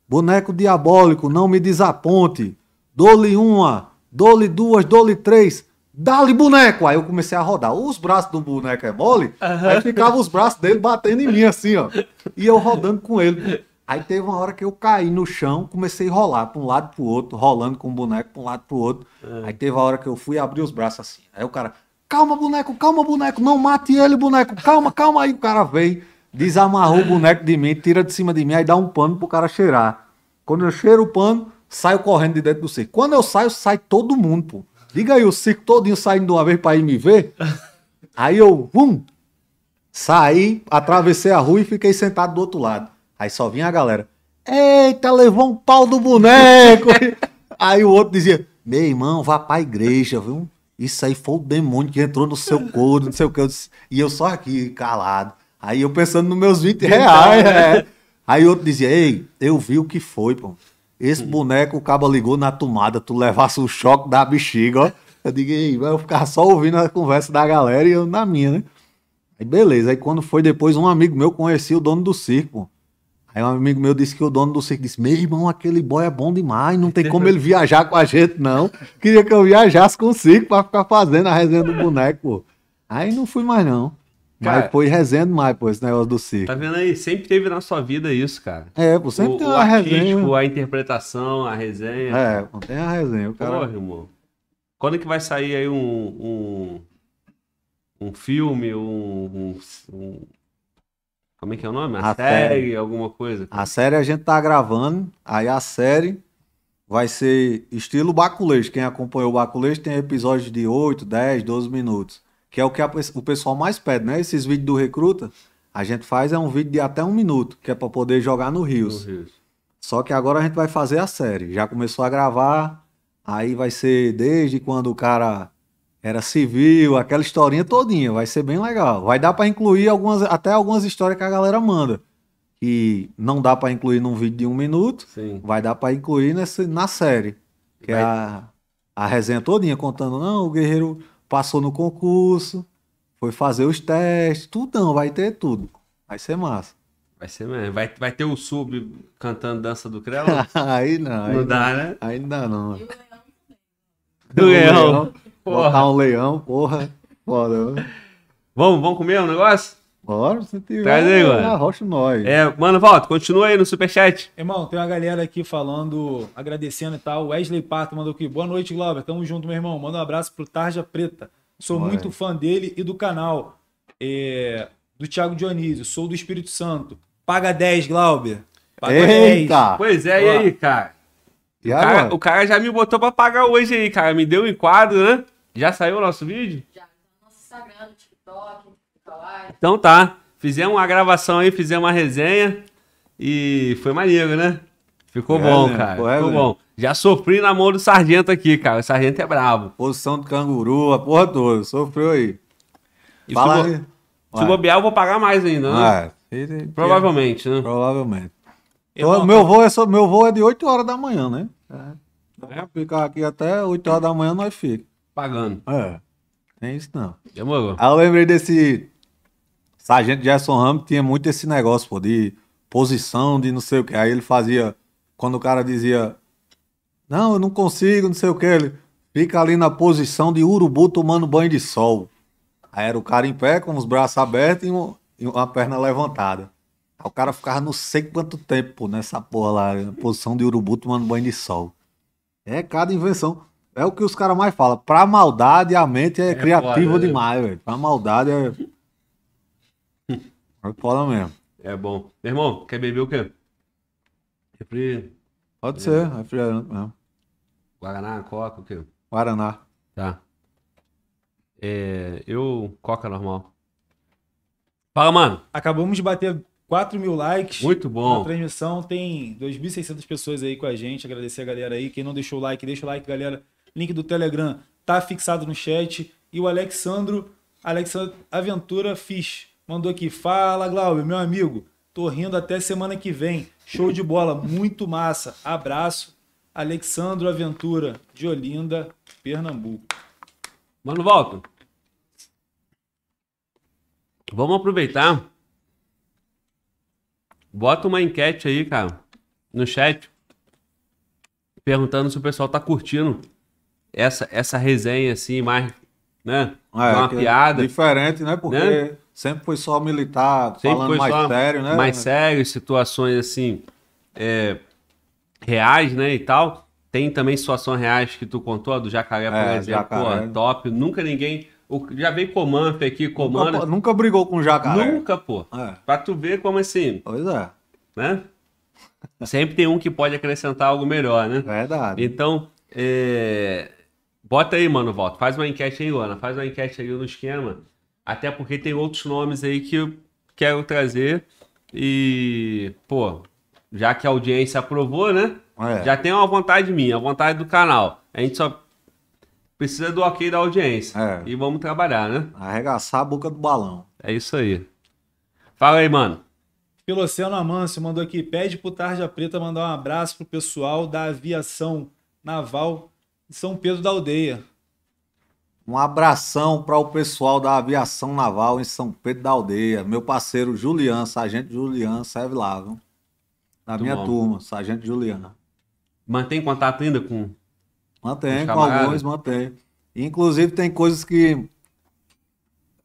Boneco diabólico, não me desaponte. Dole uma, dole duas, dole três. Dá-lhe boneco! Aí eu comecei a rodar. Os braços do boneco é mole, uhum. aí ficava os braços dele batendo em mim, assim, ó. E eu rodando com ele. Aí teve uma hora que eu caí no chão, comecei a rolar para um lado para o outro, rolando com o boneco para um lado para o outro. Uhum. Aí teve a hora que eu fui abrir os braços assim. Aí o cara, calma, boneco, calma, boneco, não mate ele, boneco, calma, calma. Aí o cara veio, desamarrou o boneco de mim, tira de cima de mim, aí dá um pano pro cara cheirar. Quando eu cheiro o pano, saio correndo de dentro do circo. Quando eu saio, sai todo mundo, pô. Diga aí o circo todinho saindo de uma vez para ir me ver. Aí eu, um, saí, atravessei a rua e fiquei sentado do outro lado. Aí só vinha a galera. Eita, levou um pau do boneco. aí o outro dizia: Meu irmão, vá pra igreja, viu? Isso aí foi o demônio que entrou no seu couro, não sei o que. e eu só aqui, calado. Aí eu pensando nos meus 20 reais. É. Aí outro dizia: Ei, eu vi o que foi, pô. Esse hum. boneco, o cabo ligou na tomada, tu levasse o choque da bexiga, ó. Eu digo, Ei, vai ficar só ouvindo a conversa da galera e eu na minha, né? Aí beleza, aí quando foi depois, um amigo meu conhecia o dono do circo. Aí um amigo meu disse que o dono do circo disse: Meu irmão, aquele boy é bom demais, não tem como ele viajar com a gente, não. Queria que eu viajasse com o circo pra ficar fazendo a resenha do boneco. Aí não fui mais, não mas foi resenha demais, pô, esse negócio do tá circo. Tá vendo aí? Sempre teve na sua vida isso, cara. É, pô, sempre o, tem o a resenha. a interpretação, a resenha. É, tem a resenha. O cara... Porra, irmão. Quando é que vai sair aí um. um, um filme, um, um, um, Como é que é o nome? A, a série, série, alguma coisa? A série a gente tá gravando, aí a série vai ser estilo Baculejo. Quem acompanhou o Baculejo tem episódios de 8, 10, 12 minutos que é o que a, o pessoal mais pede, né? Esses vídeos do recruta, a gente faz é um vídeo de até um minuto, que é para poder jogar no Rios. No Rios. Só que agora a gente vai fazer a série. Já começou a gravar, aí vai ser desde quando o cara era civil, aquela historinha todinha, vai ser bem legal. Vai dar para incluir algumas, até algumas histórias que a galera manda. Que não dá para incluir num vídeo de um minuto, Sim. vai dar para incluir nessa na série. Que vai... é a, a resenha todinha contando, não, o guerreiro passou no concurso, foi fazer os testes, tudo não, vai ter tudo. Vai ser massa. Vai ser mesmo. Vai, vai ter o sub cantando Dança do Crela? aí não. Não né? aí dá, não. né? Ainda não. Do leão. leão. Botar um leão, porra. Foda. Né? vamos, vamos comer um negócio? Bora, você tem Traz aí, mano. É, Rocha nós. É, mano, volta, continua aí no superchat. Irmão, tem uma galera aqui falando, agradecendo e tal. Wesley Pato mandou aqui. Boa noite, Glauber. Tamo junto, meu irmão. Manda um abraço pro Tarja Preta. Sou muito fã dele e do canal. É, do Thiago Dionísio. Sou do Espírito Santo. Paga 10, Glauber. Paga Eita. 10. Pois é, e aí, cara? E o, cara o, cara, já me botou pra pagar hoje aí, cara. Me deu um enquadro, né? Já saiu o nosso vídeo? Já. Então tá. Fizemos uma gravação aí, fizemos uma resenha. E foi maneiro, né? Ficou é, bom, né? cara. É, Ficou né? bom. Já sofri na mão do sargento aqui, cara. O sargento é brabo. Posição do canguru, a porra toda. Sofreu aí. E Fala se, bo... se bobear, eu vou pagar mais ainda, né? Ué. Ah, Provavelmente, né? Provavelmente. Então, tá- meu, voo é só, meu voo é de 8 horas da manhã, né? É. é. Ficar aqui até 8 horas da manhã, nós ficamos. Pagando. É. Tem isso não. Demorou. Ah, eu lembrei desse Sargento Jason Ramos tinha muito esse negócio, pô, de posição, de não sei o que. Aí ele fazia, quando o cara dizia, não, eu não consigo, não sei o que, ele fica ali na posição de urubu tomando banho de sol. Aí era o cara em pé, com os braços abertos e, um, e uma perna levantada. Aí o cara ficava não sei quanto tempo pô, nessa porra lá, na posição de urubu tomando banho de sol. É cada invenção. É o que os caras mais falam. Pra maldade, a mente é, é criativa né? demais, velho. Pra maldade é. É mesmo. É bom. Meu irmão, quer beber o quê? Refri. Pode ser, refrigerante é mesmo. Guaraná, coca, o quê? Guaraná. Tá. É, eu, coca normal. Fala, mano. Acabamos de bater 4 mil likes. Muito bom. Na transmissão tem 2.600 pessoas aí com a gente. Agradecer a galera aí. Quem não deixou o like, deixa o like, galera. Link do Telegram tá fixado no chat. E o Alexandro, Alexandro Aventura Fish mandou aqui, fala Glauber, meu amigo, tô rindo até semana que vem. Show de bola, muito massa. Abraço, Alexandro Aventura, de Olinda, Pernambuco. Mano, volta. Vamos aproveitar. Bota uma enquete aí, cara, no chat, perguntando se o pessoal tá curtindo essa, essa resenha assim, mais, né? Ah, é uma é, piada. É diferente, né? Porque né? Sempre foi só militar, Sempre falando mais sério, né? Mais sério, situações assim é, reais, né? E tal. Tem também situações reais que tu contou, a do jacaré, por é, exemplo. Jacaré. Pô, top. Nunca ninguém. O, já veio Comanf aqui, Comanda. Nunca, nunca, brigou com jacaré. Nunca, pô. É. Pra tu ver como assim. Pois é. Né? Sempre tem um que pode acrescentar algo melhor, né? Verdade. Então, é... bota aí, mano, volta. Faz uma enquete aí, Luana. Faz uma enquete aí no esquema até porque tem outros nomes aí que eu quero trazer. E, pô, já que a audiência aprovou, né? É. Já tem uma vontade minha, a vontade do canal. A gente só precisa do ok da audiência. É. E vamos trabalhar, né? Arregaçar a boca do balão. É isso aí. Fala aí, mano. Filoceno Amâncio mandou aqui, pede pro Tarja Preta mandar um abraço pro pessoal da aviação naval de São Pedro da Aldeia. Um abração para o pessoal da aviação naval em São Pedro da Aldeia. Meu parceiro Julian, Sargento Julian, serve lá, viu? Da Muito minha bom. turma, Sargento Julian. Mantém contato ainda com. Mantém, com, com alguns, mantém. Inclusive, tem coisas que.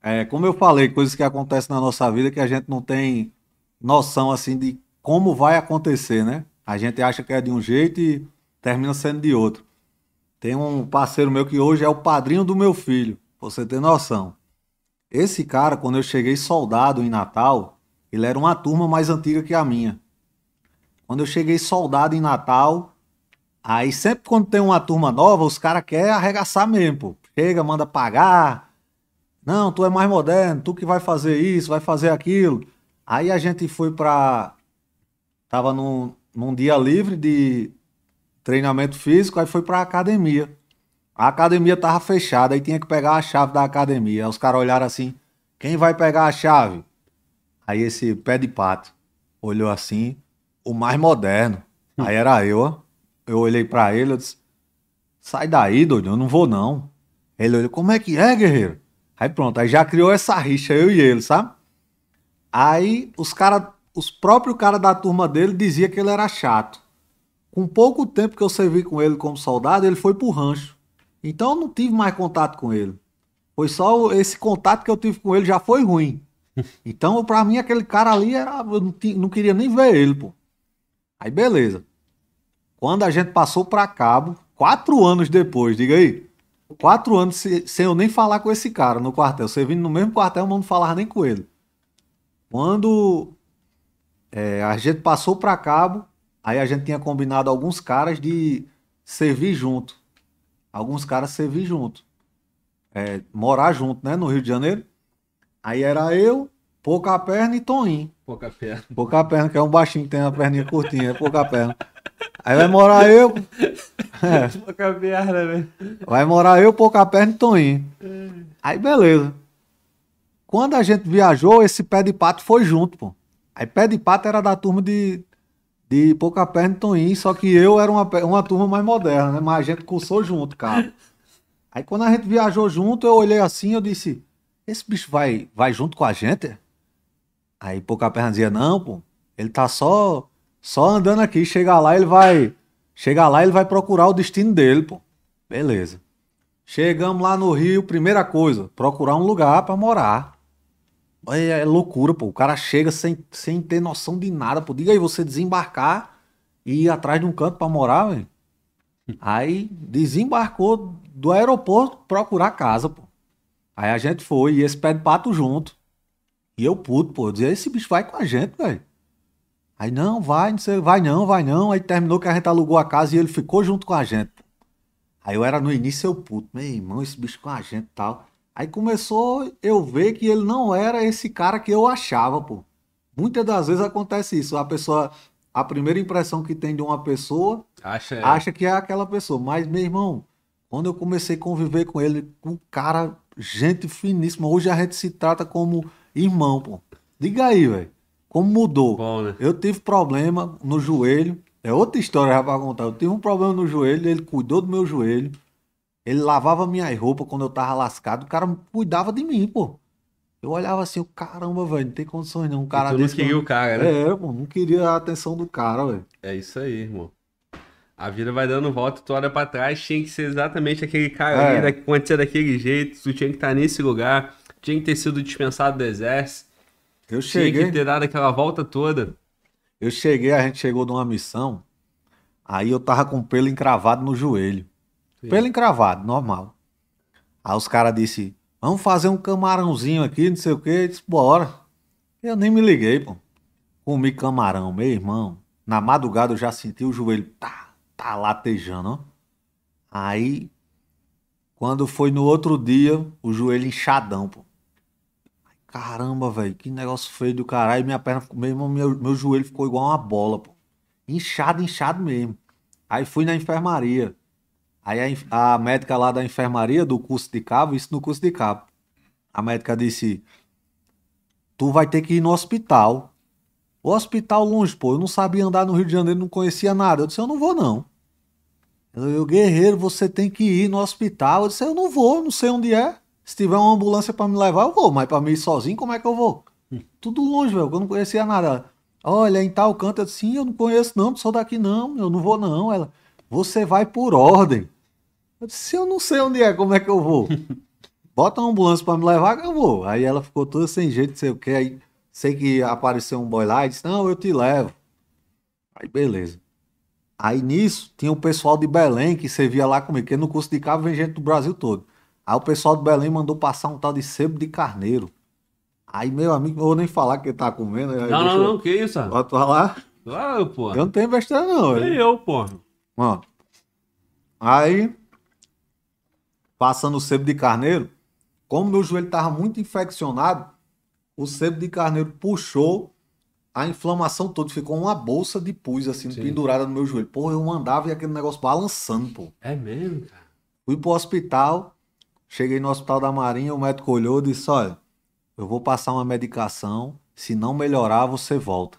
É, como eu falei, coisas que acontecem na nossa vida que a gente não tem noção assim de como vai acontecer, né? A gente acha que é de um jeito e termina sendo de outro. Tem um parceiro meu que hoje é o padrinho do meu filho, pra você ter noção. Esse cara, quando eu cheguei soldado em Natal, ele era uma turma mais antiga que a minha. Quando eu cheguei soldado em Natal, aí sempre quando tem uma turma nova, os caras querem arregaçar mesmo, pô. Chega, manda pagar. Não, tu é mais moderno, tu que vai fazer isso, vai fazer aquilo. Aí a gente foi pra. Tava num, num dia livre de, treinamento físico, aí foi pra academia. A academia tava fechada, aí tinha que pegar a chave da academia. Aí os caras olharam assim: quem vai pegar a chave? Aí esse pé de pato olhou assim, o mais moderno. Hum. Aí era eu, ó. Eu olhei para ele, eu disse: sai daí, doido, eu não vou não. Ele olhou: como é que é, guerreiro? Aí pronto, aí já criou essa rixa, eu e ele, sabe? Aí os caras, os próprios caras da turma dele dizia que ele era chato. Com pouco tempo que eu servi com ele como soldado, ele foi pro rancho. Então eu não tive mais contato com ele. Foi só esse contato que eu tive com ele já foi ruim. Então, para mim, aquele cara ali era. Eu não, tinha, não queria nem ver ele, pô. Aí, beleza. Quando a gente passou para Cabo, quatro anos depois, diga aí. Quatro anos se, sem eu nem falar com esse cara no quartel. Você vindo no mesmo quartel, eu não falava nem com ele. Quando é, a gente passou para Cabo, Aí a gente tinha combinado alguns caras de servir junto. Alguns caras servir junto. É, morar junto, né? No Rio de Janeiro. Aí era eu, Pouca Perna e Toninho. Pouca Perna. Pouca Perna, que é um baixinho que tem uma perninha curtinha, é Pouca Perna. Aí vai morar eu. É. Pouca Perna, velho. Vai morar eu, Pouca Perna e Toninho. Aí beleza. Quando a gente viajou, esse pé de pato foi junto, pô. Aí pé de pato era da turma de de pouca perna e Toninho, só que eu era uma, uma turma mais moderna, né? Mas a gente cursou junto, cara. Aí quando a gente viajou junto, eu olhei assim eu disse: esse bicho vai, vai junto com a gente? Aí pouca perna dizia: não, pô, ele tá só, só andando aqui. Chegar lá, ele vai. chega lá, ele vai procurar o destino dele, pô. Beleza. Chegamos lá no Rio, primeira coisa, procurar um lugar para morar. É, é, loucura, pô. O cara chega sem, sem ter noção de nada, pô. Diga aí, você desembarcar e ir atrás de um canto para morar, velho. Aí desembarcou do aeroporto procurar casa, pô. Aí a gente foi e esse pé de pato junto. E eu puto, pô. Eu dizia, esse bicho vai com a gente, velho. Aí não, vai, não sei, vai não, vai não. Aí terminou que a gente alugou a casa e ele ficou junto com a gente. Aí eu era no início eu puto, meu irmão, esse bicho com a gente e tal. Aí começou eu ver que ele não era esse cara que eu achava, pô. Muitas das vezes acontece isso. A pessoa, a primeira impressão que tem de uma pessoa, acha, é. acha que é aquela pessoa. Mas, meu irmão, quando eu comecei a conviver com ele, um cara, gente finíssima. Hoje a gente se trata como irmão, pô. Diga aí, velho. Como mudou? Bom, né? Eu tive problema no joelho. É outra história já pra contar. Eu tive um problema no joelho, ele cuidou do meu joelho. Ele lavava minhas roupas quando eu tava lascado. O cara cuidava de mim, pô. Eu olhava assim, caramba, velho, não tem condições não. Um cara e tu desse. Não queria não... o cara, né? É, pô, não queria a atenção do cara, velho. É isso aí, irmão. A vida vai dando volta, tu olha pra trás, tinha que ser exatamente aquele cara é. ali, acontecer daquele jeito, tu tinha que estar tá nesse lugar, tinha que ter sido dispensado do exército. Eu cheguei. Tinha que ter dado aquela volta toda. Eu cheguei, a gente chegou de uma missão, aí eu tava com o pelo encravado no joelho. Pelo encravado, normal. Aí os caras disseram, vamos fazer um camarãozinho aqui, não sei o quê. Eu disse, bora. Eu nem me liguei, pô. Comi camarão, meu irmão. Na madrugada eu já senti o joelho tá, tá latejando, ó. Aí, quando foi no outro dia, o joelho inchadão, pô. Caramba, velho, que negócio feio do caralho. Minha perna, mesmo, meu, meu joelho ficou igual uma bola, pô. Inchado, inchado mesmo. Aí fui na enfermaria. Aí a, a médica lá da enfermaria do curso de cabo, isso no curso de cabo, a médica disse: Tu vai ter que ir no hospital. O hospital longe, pô. Eu não sabia andar no Rio de Janeiro, não conhecia nada. Eu disse: Eu não vou, não. Eu, guerreiro, você tem que ir no hospital. Eu disse: Eu não vou, não sei onde é. Se tiver uma ambulância para me levar, eu vou. Mas para mim ir sozinho, como é que eu vou? Hum. Tudo longe, velho. Eu não conhecia nada. Olha, em tal canto, eu disse: Sim, eu não conheço, não. Não sou daqui, não. Eu não vou, não. Ela: Você vai por ordem. Eu disse, se eu não sei onde é, como é que eu vou? Bota uma ambulância para me levar que eu vou. Aí ela ficou toda sem jeito, sei o que. Aí sei que apareceu um boy lá e disse, não, eu te levo. Aí beleza. Aí nisso tinha o pessoal de Belém que servia lá comigo, porque no curso de cabo vem gente do Brasil todo. Aí o pessoal de Belém mandou passar um tal de sebo de carneiro. Aí, meu amigo, eu vou nem falar que ele tá comendo. Aí, né? não, não, não, que isso? Bota lá. Claro, pô. Eu não tenho besteira, não. Nem eu, pô. Mano. Aí passando sebo de carneiro, como meu joelho estava muito infeccionado, o sebo de carneiro puxou a inflamação toda. Ficou uma bolsa de pus, assim, Sim. pendurada no meu joelho. Pô, eu andava e aquele negócio balançando, pô. É mesmo, cara? Fui pro hospital, cheguei no hospital da Marinha, o médico olhou e disse, olha, eu vou passar uma medicação, se não melhorar, você volta.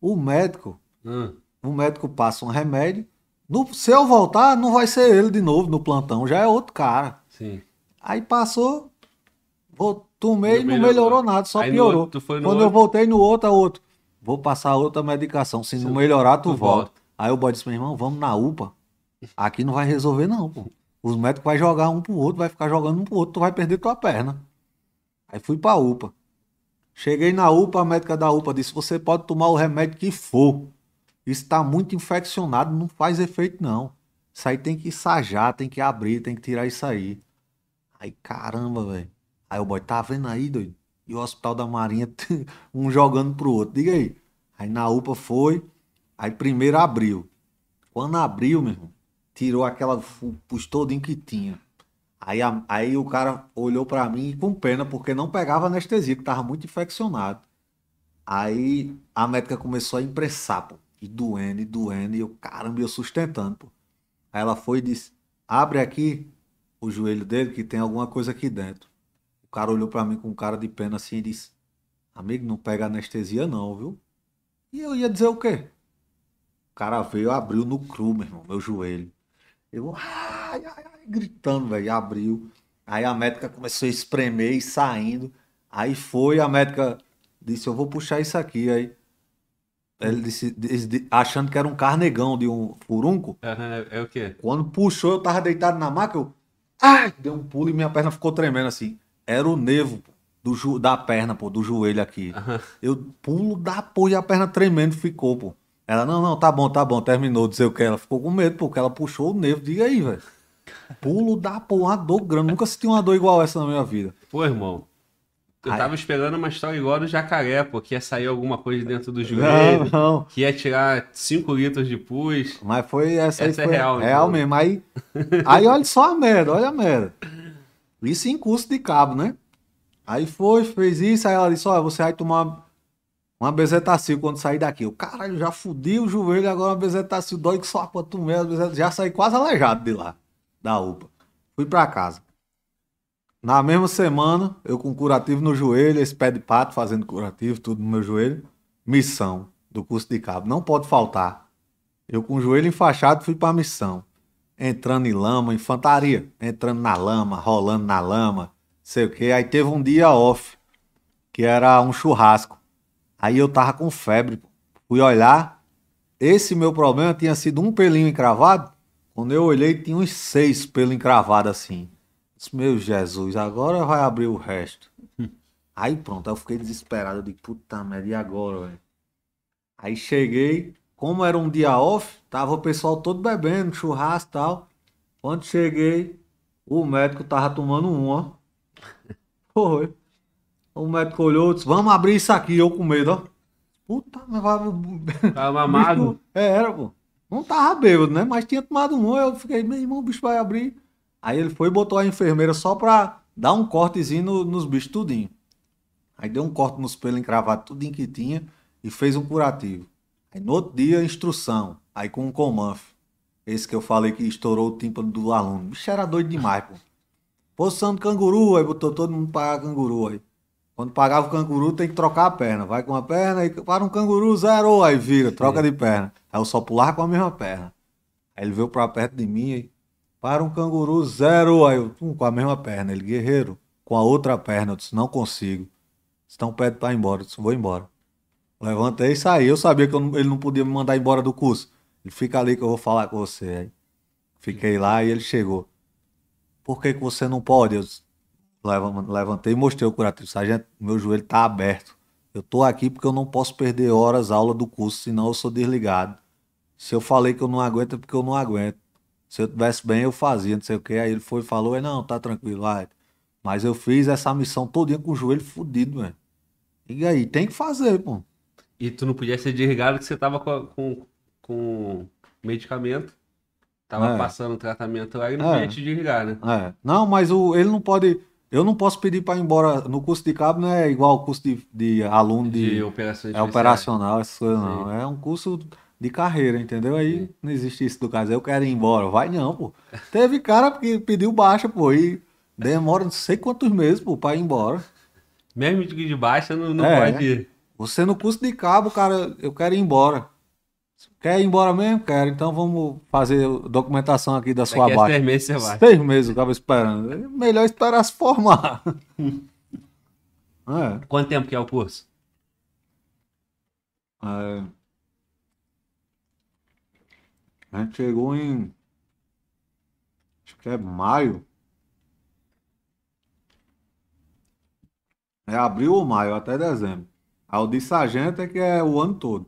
O médico, hum. o médico passa um remédio, no, se eu voltar, não vai ser ele de novo no plantão, já é outro cara. Sim. Aí passou, vou, tomei, não, não melhorou nada, só aí piorou. Outro, Quando outro. eu voltei no outro, a é outro, vou passar outra medicação. Se não melhorar, tu, tu volta. volta. Aí o boy disse, meu irmão, vamos na UPA. Aqui não vai resolver, não, pô. Os médicos vão jogar um pro outro, vai ficar jogando um pro outro, tu vai perder tua perna. Aí fui pra UPA. Cheguei na UPA, a médica da UPA disse: você pode tomar o remédio que for. Está muito infeccionado, não faz efeito, não. Isso aí tem que sajar, tem que abrir, tem que tirar isso aí. Aí, caramba, velho. Aí o boy, tá vendo aí, doido? E o Hospital da Marinha, um jogando pro outro. Diga aí. Aí na UPA foi. Aí primeiro abriu. Quando abriu, meu irmão, tirou aquela pus todinho que tinha. Aí, a, aí o cara olhou para mim com pena, porque não pegava anestesia, que tava muito infeccionado. Aí a médica começou a impressar, pô. E doendo, e doendo, e eu, caramba, eu sustentando, pô. Aí ela foi e disse: abre aqui, o joelho dele que tem alguma coisa aqui dentro. O cara olhou para mim com cara de pena assim e disse: Amigo, não pega anestesia não, viu? E eu ia dizer o quê? O cara veio, abriu no cru, meu irmão, meu joelho. Eu ai, ai, ai, gritando, velho, abriu. Aí a médica começou a espremer e saindo. Aí foi, a médica disse: Eu vou puxar isso aqui. Aí ele disse, disse, achando que era um carnegão de um furunco. É, é, é o quê? Quando puxou, eu tava deitado na maca, eu. Ah, deu um pulo e minha perna ficou tremendo assim. Era o nevo, do jo... da perna, pô, do joelho aqui. Uhum. Eu pulo da porra e a perna tremendo ficou, pô. Ela, não, não, tá bom, tá bom, terminou, de dizer o que. Ela ficou com medo, porque ela puxou o nevo. Diga aí, velho. Pulo da porra, uma dor grande. Nunca senti uma dor igual essa na minha vida. Pô, irmão. Eu ah, é? tava esperando uma história igual do jacaré, porque ia sair alguma coisa dentro do joelho. Não, não. Que ia tirar 5 litros de pus. Mas foi essa, essa aí é foi, é real. Real então. mesmo. Aí, aí olha só a merda, olha a merda. Isso em curso de cabo, né? Aí foi, fez isso, aí ela disse, olha, você vai tomar uma bezetacil quando sair daqui. Eu, caralho, já fudi o joelho, agora uma bezetacil dói que só quanto merda. Já saí quase aleijado de lá, da UPA. Fui pra casa. Na mesma semana, eu com curativo no joelho, esse pé de pato fazendo curativo, tudo no meu joelho. Missão do curso de cabo, não pode faltar. Eu com o joelho enfaixado fui para a missão. Entrando em lama, infantaria, entrando na lama, rolando na lama, sei o que. Aí teve um dia off, que era um churrasco. Aí eu tava com febre. Fui olhar, esse meu problema tinha sido um pelinho encravado. Quando eu olhei, tinha uns seis pelos encravados assim. Disse, meu Jesus, agora vai abrir o resto. Aí pronto, eu fiquei desesperado. Eu disse, puta merda, e agora, velho? Aí cheguei, como era um dia off, tava o pessoal todo bebendo, churrasco e tal. Quando cheguei, o médico tava tomando uma. Foi. O médico olhou e disse, vamos abrir isso aqui, eu com medo, ó. Puta, mas Tava amado? É, era, pô. Não tava bêbado, né? Mas tinha tomado um, eu fiquei, meu irmão, o bicho vai abrir. Aí ele foi e botou a enfermeira só pra dar um cortezinho no, nos bichos tudinho. Aí deu um corte nos pelos encravados tudinho que tinha e fez um curativo. Aí no outro dia, instrução. Aí com um comanf. Esse que eu falei que estourou o tímpano do aluno. O bicho era doido demais, pô. Posição do canguru, aí botou todo mundo pagar canguru aí. Quando pagava o canguru, tem que trocar a perna. Vai com uma perna e para um canguru, zerou. Aí vira, troca de perna. Aí eu só pular com a mesma perna. Aí ele veio pra perto de mim e para um canguru, zero. Aí eu, hum, com a mesma perna. Ele, guerreiro, com a outra perna. Eu disse, não consigo. estão pede para ir embora. Eu disse, vou embora. Levantei e saí. Eu sabia que eu não, ele não podia me mandar embora do curso. Ele fica ali que eu vou falar com você. Aí fiquei lá e ele chegou. Por que, que você não pode? Eu disse, levantei e mostrei o curativo. Sargento, meu joelho está aberto. Eu estou aqui porque eu não posso perder horas aula do curso, senão eu sou desligado. Se eu falei que eu não aguento, é porque eu não aguento se eu tivesse bem, eu fazia, não sei o que. Aí ele foi e falou, é, não, tá tranquilo, vai. Mas eu fiz essa missão todinha com o joelho fudido, velho. E aí, tem que fazer, pô. E tu não podia ser desligado que você tava com, com, com medicamento. Tava é. passando tratamento lá e não é. podia te desligar, né? É. Não, mas o, ele não pode. Eu não posso pedir para ir embora. No curso de cabo não é igual o curso de, de aluno de, de operações é, operacional, essas coisas, não. É um curso de carreira, entendeu? Aí não existe isso do caso. Eu quero ir embora. Vai não, pô. Teve cara que pediu baixa, pô, e demora não sei quantos meses, pô, pra ir embora. Mesmo de baixa, não, não é, pode né? ir. Você no curso de cabo, cara, eu quero ir embora. Quer ir embora mesmo? Quero. Então vamos fazer documentação aqui da sua baixa. Seis meses você vai. Seis meses eu tava esperando. Melhor esperar se formar. é. Quanto tempo que é o curso? É... A gente chegou em. Acho que é maio. É abril ou maio, até dezembro. Aí ah, o de sargento é que é o ano todo.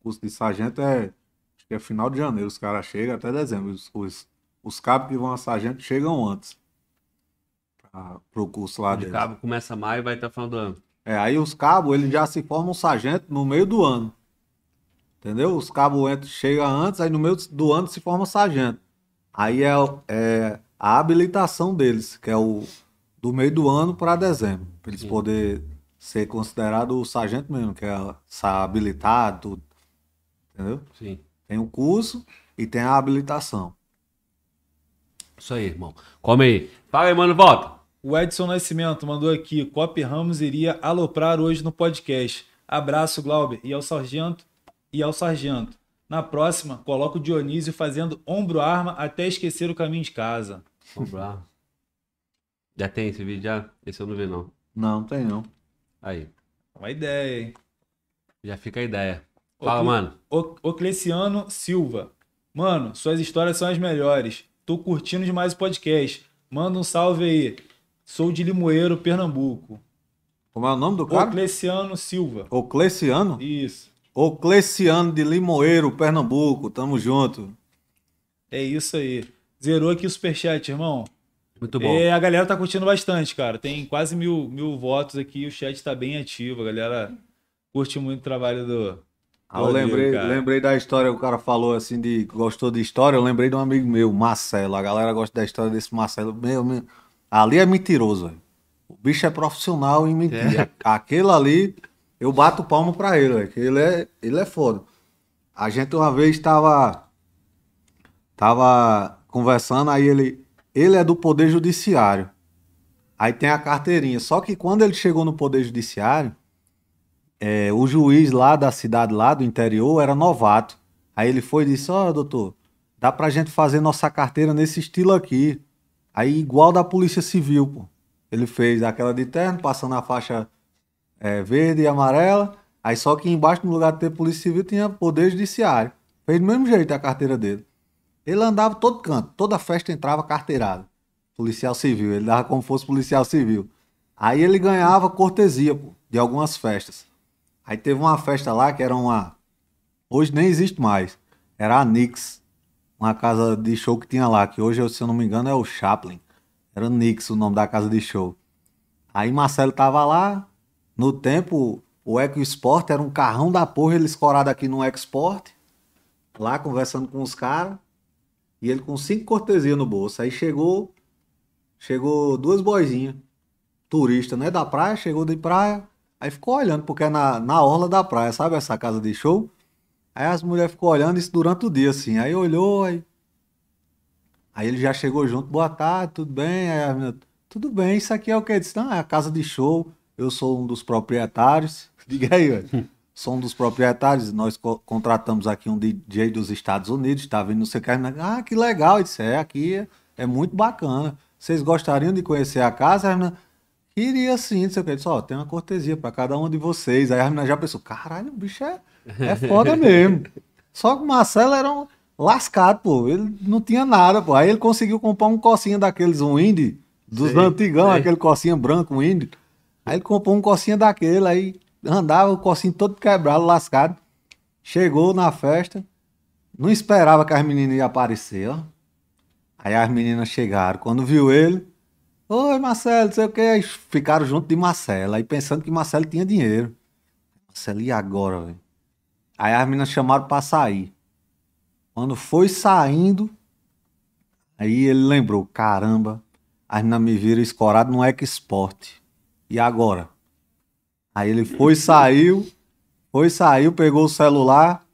O curso de sargento é. Acho que é final de janeiro, os caras chegam até dezembro. Os, os, os cabos que vão a sargento chegam antes. Pra, pro curso lá dentro. O cabo começa maio e vai estar final do ano. É, aí os cabos, eles já se formam sargento no meio do ano. Entendeu? Os cabos entram, antes, aí no meio do ano se forma sargento. Aí é, é a habilitação deles, que é o do meio do ano para dezembro, para eles poderem ser considerados o sargento mesmo, que é habilitado, Entendeu? Sim. Tem o curso e tem a habilitação. Isso aí, irmão. Come aí. Fala aí, mano, volta. O Edson Nascimento mandou aqui: Cop Ramos iria aloprar hoje no podcast. Abraço, Glauber, e ao sargento e ao sargento. Na próxima, coloco o Dionísio fazendo ombro-arma até esquecer o caminho de casa. Ombro-arma. já tem esse vídeo já? Esse eu não vi, não. Não, tem não. Aí. Uma ideia, hein? Já fica a ideia. Fala, mano. O... Ocleciano Silva. Mano, suas histórias são as melhores. Tô curtindo demais o podcast. Manda um salve aí. Sou de Limoeiro, Pernambuco. Como é o nome do cara? Ocleciano Silva. Ocleciano? Isso. O Cleciano de Limoeiro, Pernambuco. Tamo junto. É isso aí. Zerou aqui o superchat, irmão. Muito bom. É, a galera tá curtindo bastante, cara. Tem quase mil, mil votos aqui. O chat tá bem ativo. A galera curte muito o trabalho do. Ah, eu lembrei, lembrei da história, o cara falou assim de gostou de história, eu lembrei de um amigo meu, Marcelo. A galera gosta da história desse Marcelo. Meu, meu. Ali é mentiroso, O bicho é profissional em mentir. É. Aquele ali eu bato palmo pra ele, que ele é, ele é foda. A gente uma vez tava, tava conversando, aí ele, ele é do Poder Judiciário. Aí tem a carteirinha. Só que quando ele chegou no Poder Judiciário, é, o juiz lá da cidade, lá do interior, era novato. Aí ele foi e disse: Ó, oh, doutor, dá pra gente fazer nossa carteira nesse estilo aqui. Aí, igual da Polícia Civil, pô. Ele fez aquela de terno, passando a faixa é, verde e amarela. Aí só que embaixo, no lugar de ter polícia civil, tinha poder judiciário. Fez do mesmo jeito a carteira dele. Ele andava todo canto, toda festa entrava carteirada. Policial civil, ele dava como fosse policial civil. Aí ele ganhava cortesia, pô, de algumas festas. Aí teve uma festa lá que era uma. Hoje nem existe mais. Era a Nix. Uma casa de show que tinha lá, que hoje, se eu não me engano, é o Chaplin. Era Nix o nome da casa de show. Aí Marcelo tava lá, no tempo, o EcoSport era um carrão da porra, ele escorado aqui no EcoSport, lá conversando com os caras, e ele com cinco cortesias no bolso. Aí chegou, chegou duas boizinhas, turista, né, da praia, chegou de praia, aí ficou olhando, porque é na, na orla da praia, sabe essa casa de show? Aí as mulheres ficou olhando isso durante o dia, assim, aí olhou, aí... Aí ele já chegou junto, boa tarde, tudo bem? Aí a menina, tudo bem, isso aqui é o que? Disse, não, ah, é a casa de show. Eu sou um dos proprietários. Diga aí, velho. Sou um dos proprietários. Nós co contratamos aqui um DJ dos Estados Unidos. Está vindo sei o que. Ah, que legal. Isso é aqui. É, é muito bacana. Vocês gostariam de conhecer a casa? A Queria sim, não sei o que. tem uma cortesia para cada um de vocês. Aí a menina já pensou, caralho, o bicho é, é foda mesmo. Só que o Marcelo era um lascado, pô. Ele não tinha nada, pô. Aí ele conseguiu comprar um cocinha daqueles, um indie, dos sei, antigão, sei. aquele cocinha branco, um indie. Aí ele comprou um cocinha daquele, aí andava o cocinho todo quebrado, lascado. Chegou na festa, não esperava que as meninas iam aparecer, ó. Aí as meninas chegaram, quando viu ele, oi Marcelo, não sei o que, ficaram junto de Marcelo, aí pensando que Marcelo tinha dinheiro. Marcelo, e agora, velho? Aí as meninas chamaram pra sair. Quando foi saindo, aí ele lembrou, caramba, as meninas me viram escorado no Export. E agora? Aí ele foi, saiu, foi, saiu, pegou o celular,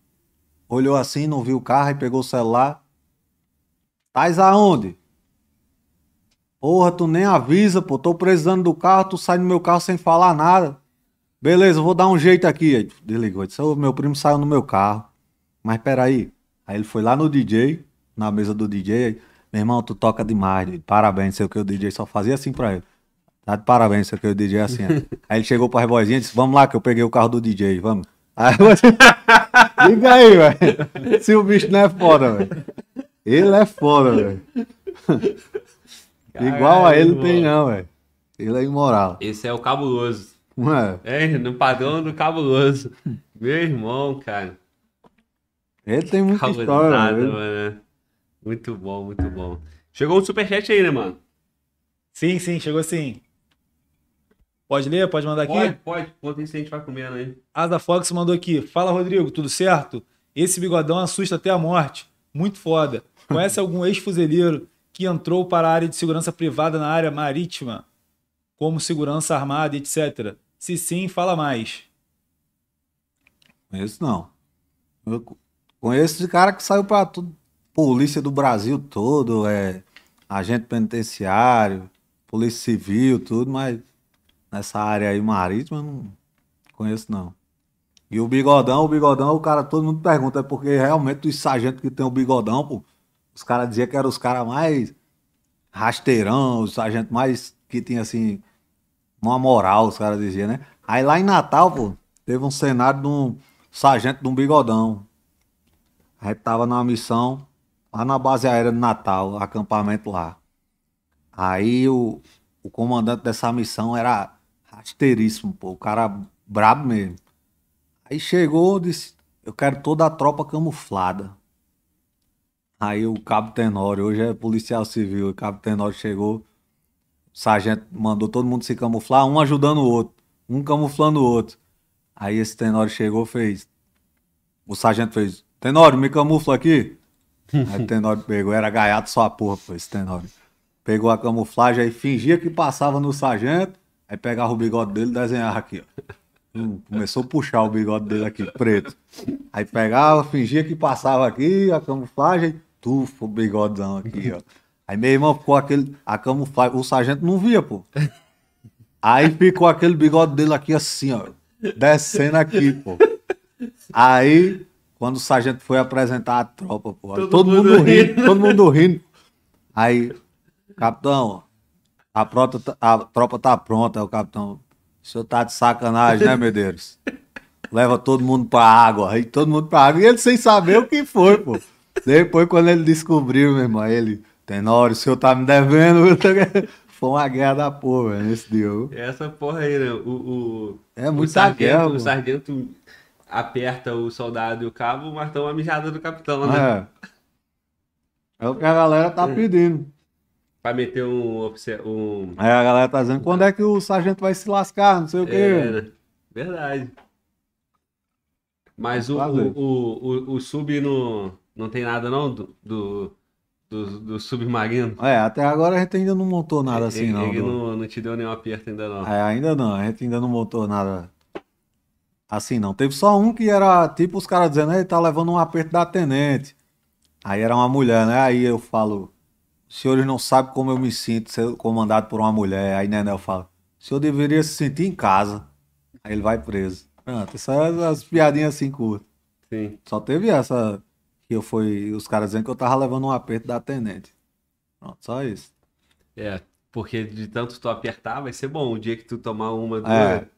olhou assim, não viu o carro e pegou o celular. Tais aonde? Porra, tu nem avisa, pô. Tô precisando do carro, tu sai do meu carro sem falar nada. Beleza, vou dar um jeito aqui. Desligou. Disse, meu primo saiu no meu carro. Mas peraí. Aí ele foi lá no DJ, na mesa do DJ. Meu irmão, tu toca demais, parabéns. Sei o que o DJ só fazia assim pra ele. Tá de parabéns, isso aqui, o DJ assim. aí ele chegou para as e disse: Vamos lá, que eu peguei o carro do DJ, vamos. Aí você. Liga aí, velho. Se o bicho não é foda, velho. Ele é foda, velho. Igual a ele não tem, não, velho. Ele é imoral. Esse é o cabuloso. Ué. É, no padrão do cabuloso. Meu irmão, cara. Ele tem muita Cabo história, nada, mano. mano. Muito bom, muito bom. Chegou um superchat aí, né, mano? Sim, sim, chegou sim. Pode ler? Pode mandar aqui? Pode, pode. Enquanto a gente vai comendo aí. Asa Fox mandou aqui. Fala, Rodrigo, tudo certo? Esse bigodão assusta até a morte. Muito foda. Conhece algum ex-fuzileiro que entrou para a área de segurança privada na área marítima, como segurança armada, etc. Se sim, fala mais. Conheço não. Eu conheço de cara que saiu para tudo. Polícia do Brasil todo, é, agente penitenciário, polícia civil, tudo, mas nessa área aí marítima, eu não conheço não. E o bigodão, o bigodão, o cara, todo mundo pergunta, é porque realmente os sargentos que tem o bigodão, pô, os caras diziam que eram os caras mais rasteirão, os sargentos mais que tinha assim, uma moral, os caras diziam, né? Aí lá em Natal, pô, teve um cenário de um sargento de um bigodão. A gente tava numa missão lá na base aérea de Natal, acampamento lá. Aí o, o comandante dessa missão era rasteiríssimo, pô. O cara brabo mesmo. Aí chegou, disse: Eu quero toda a tropa camuflada. Aí o Cabo Tenório, hoje é policial civil, o Cabo Tenório chegou, o sargento mandou todo mundo se camuflar, um ajudando o outro, um camuflando o outro. Aí esse Tenório chegou, fez. O sargento fez: Tenório, me camufla aqui. Aí o Tenório pegou, era gaiato só a porra, pô, esse Tenório. Pegou a camuflagem aí, fingia que passava no sargento Aí pegava o bigode dele e desenhava aqui, ó. Hum, começou a puxar o bigode dele aqui, preto. Aí pegava, fingia que passava aqui, a camuflagem, tufa o bigodão aqui, ó. Aí meu irmão ficou aquele. A camuflagem. O sargento não via, pô. Aí ficou aquele bigode dele aqui assim, ó. Descendo aqui, pô. Aí, quando o sargento foi apresentar a tropa, pô. Todo, todo mundo, mundo rindo, rindo, todo mundo rindo. Aí, capitão, a, prota, tá, a tropa tá pronta, o capitão. O senhor tá de sacanagem, né, Medeiros? Leva todo mundo pra água. Aí todo mundo pra água. E ele sem saber o que foi, pô. Depois, quando ele descobriu, meu irmão, ele. Tenório, o senhor tá me devendo. Foi uma guerra da porra, velho, nesse dia. Essa porra aí, né? O, o, é muito sargento, guerra, o sargento aperta o soldado e o cabo, mas tá uma mijada do capitão, né? É. É o que a galera tá é. pedindo. Pra meter um, um. Aí a galera tá dizendo, quando é que o sargento vai se lascar? Não sei o quê. É, né? verdade. Mas o, o, o, o, sub no, não tem nada, não? Do, do, do, submarino? É, até agora a gente ainda não montou nada assim, não. Ele não, não te deu nenhum aperto ainda, não. É, ainda não. A gente ainda não montou nada assim, não. Teve só um que era tipo os caras dizendo, ele tá levando um aperto da tenente. Aí era uma mulher, né? Aí eu falo. Os senhores não sabem como eu me sinto ser comandado por uma mulher. Aí Nenel fala: o senhor deveria se sentir em casa. Aí ele vai preso. Pronto, essas as piadinhas assim curtas. Sim. Só teve essa que eu fui. Os caras dizendo que eu tava levando um aperto da tenente. Pronto, só isso. É, porque de tanto tu apertar, vai ser bom. O dia que tu tomar uma, do. É,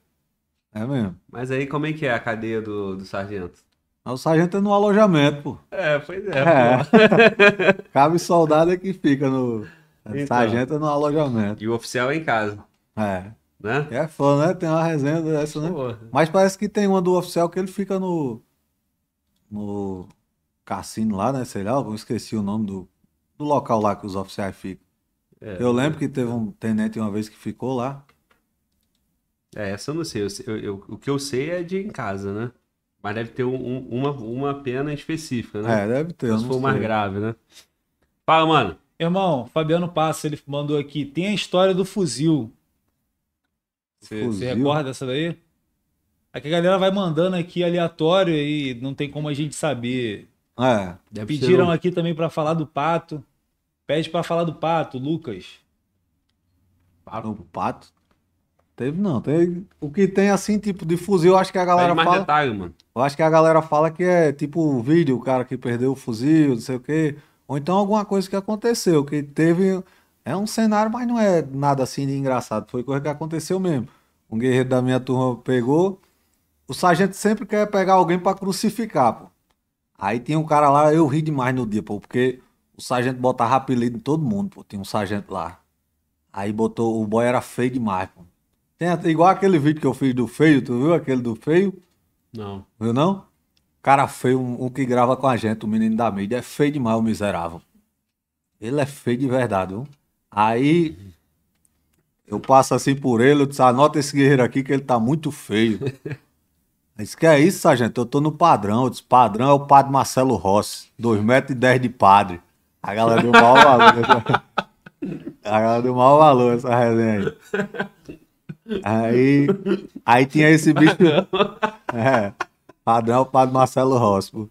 é mesmo. Mas aí como é que é a cadeia do, do sargento? O sargento é no alojamento, pô. É, pois é. é. Cabe soldado é que fica no. É, então, sargento é no alojamento. E o oficial é em casa. É. Né? É fã, né? Tem uma resenha dessa, né? Porra. Mas parece que tem uma do oficial que ele fica no. No cassino lá, né? Sei lá, eu esqueci o nome do, do local lá que os oficiais ficam. É, eu lembro é. que teve um tenente uma vez que ficou lá. É, essa eu não sei. Eu, eu, eu, o que eu sei é de em casa, né? Mas deve ter um, uma, uma pena específica, né? É, deve ter. Se for mais grave, né? Fala, mano. Irmão, Fabiano Passa, ele mandou aqui. Tem a história do fuzil. Você, fuzil? você recorda dessa daí? É que a galera vai mandando aqui aleatório e não tem como a gente saber. É, deve Pediram ser um... aqui também para falar do pato. Pede para falar do pato, Lucas. Pato? O pato? Teve não. tem O que tem assim, tipo, de fuzil, acho que a galera mais fala. Detalhe, mano. Eu acho que a galera fala que é tipo o vídeo, o cara que perdeu o fuzil, não sei o quê. Ou então alguma coisa que aconteceu, que teve. É um cenário, mas não é nada assim de engraçado. Foi coisa que aconteceu mesmo. Um guerreiro da minha turma pegou. O sargento sempre quer pegar alguém para crucificar, pô. Aí tinha um cara lá, eu ri demais no dia, pô, porque o sargento botava apelido em todo mundo, pô. Tinha um sargento lá. Aí botou. O boy era feio demais, pô. Tem até, igual aquele vídeo que eu fiz do feio, tu viu? Aquele do feio? Não. Viu não? Cara feio, um, um que grava com a gente, o menino da mídia, é feio demais, o miserável. Ele é feio de verdade, viu? Aí eu passo assim por ele, eu disse, anota esse guerreiro aqui que ele tá muito feio. Isso que é isso, sargento, eu tô no padrão. Eu disse, padrão é o padre Marcelo Rossi, 2,10m de padre. A galera deu mau valor. Né? A galera deu mau valor essa resenha aí. Aí, aí tinha esse bicho. É, padrão Padre Marcelo Rospo.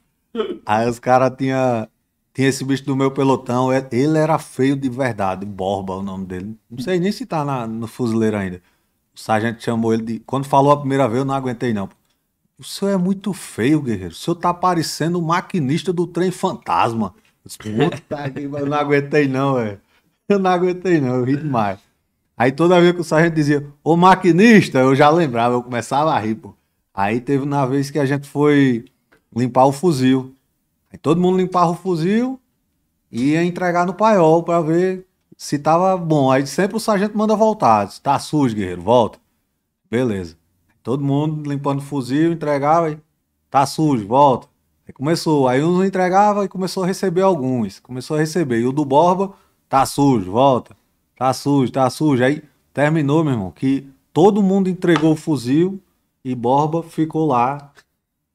Aí os caras tinha tinha esse bicho do meu pelotão. É, ele era feio de verdade, Borba, o nome dele. Não sei nem se tá na, no fuzileiro ainda. O sargento chamou ele de. Quando falou a primeira vez, eu não aguentei, não. O senhor é muito feio, guerreiro. O senhor tá parecendo o maquinista do trem fantasma. Eu, disse, Puta, eu não aguentei, não, velho. Eu não aguentei, não. Eu ri demais. Aí toda vez que o sargento dizia, ô maquinista, eu já lembrava, eu começava a rir, pô. Aí teve uma vez que a gente foi limpar o fuzil. Aí todo mundo limpava o fuzil e ia entregar no paiol para ver se tava bom. Aí sempre o sargento manda voltar. Diz, tá sujo, guerreiro, volta. Beleza. Todo mundo limpando o fuzil, entregava e tá sujo, volta. Aí começou. Aí uns entregava e começou a receber alguns. Começou a receber. E o do Borba, tá sujo, volta tá sujo, tá sujo. Aí terminou, meu irmão, que todo mundo entregou o fuzil e Borba ficou lá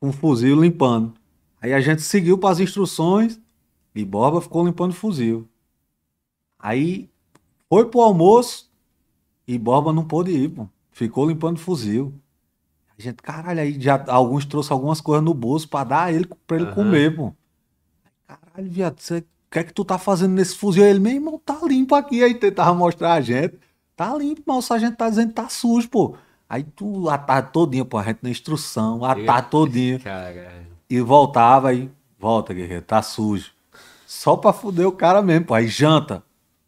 com o fuzil limpando. Aí a gente seguiu para as instruções e Borba ficou limpando o fuzil. Aí foi pro almoço e Borba não pôde ir, pô. Ficou limpando o fuzil. A gente, caralho, aí já, alguns trouxeram algumas coisas no bolso para dar a ele para ele uhum. comer, pô. Caralho, viado, você é o que é que tu tá fazendo nesse fuzil? Ele, meu irmão, tá limpo aqui. Aí tentava mostrar a gente. Tá limpo, mas a gente tá dizendo que tá sujo, pô. Aí tu, a tarde todinha, pô, a gente na instrução, a tarde Cara. E voltava aí, volta, guerreiro, tá sujo. Só pra fuder o cara mesmo, pô. Aí janta.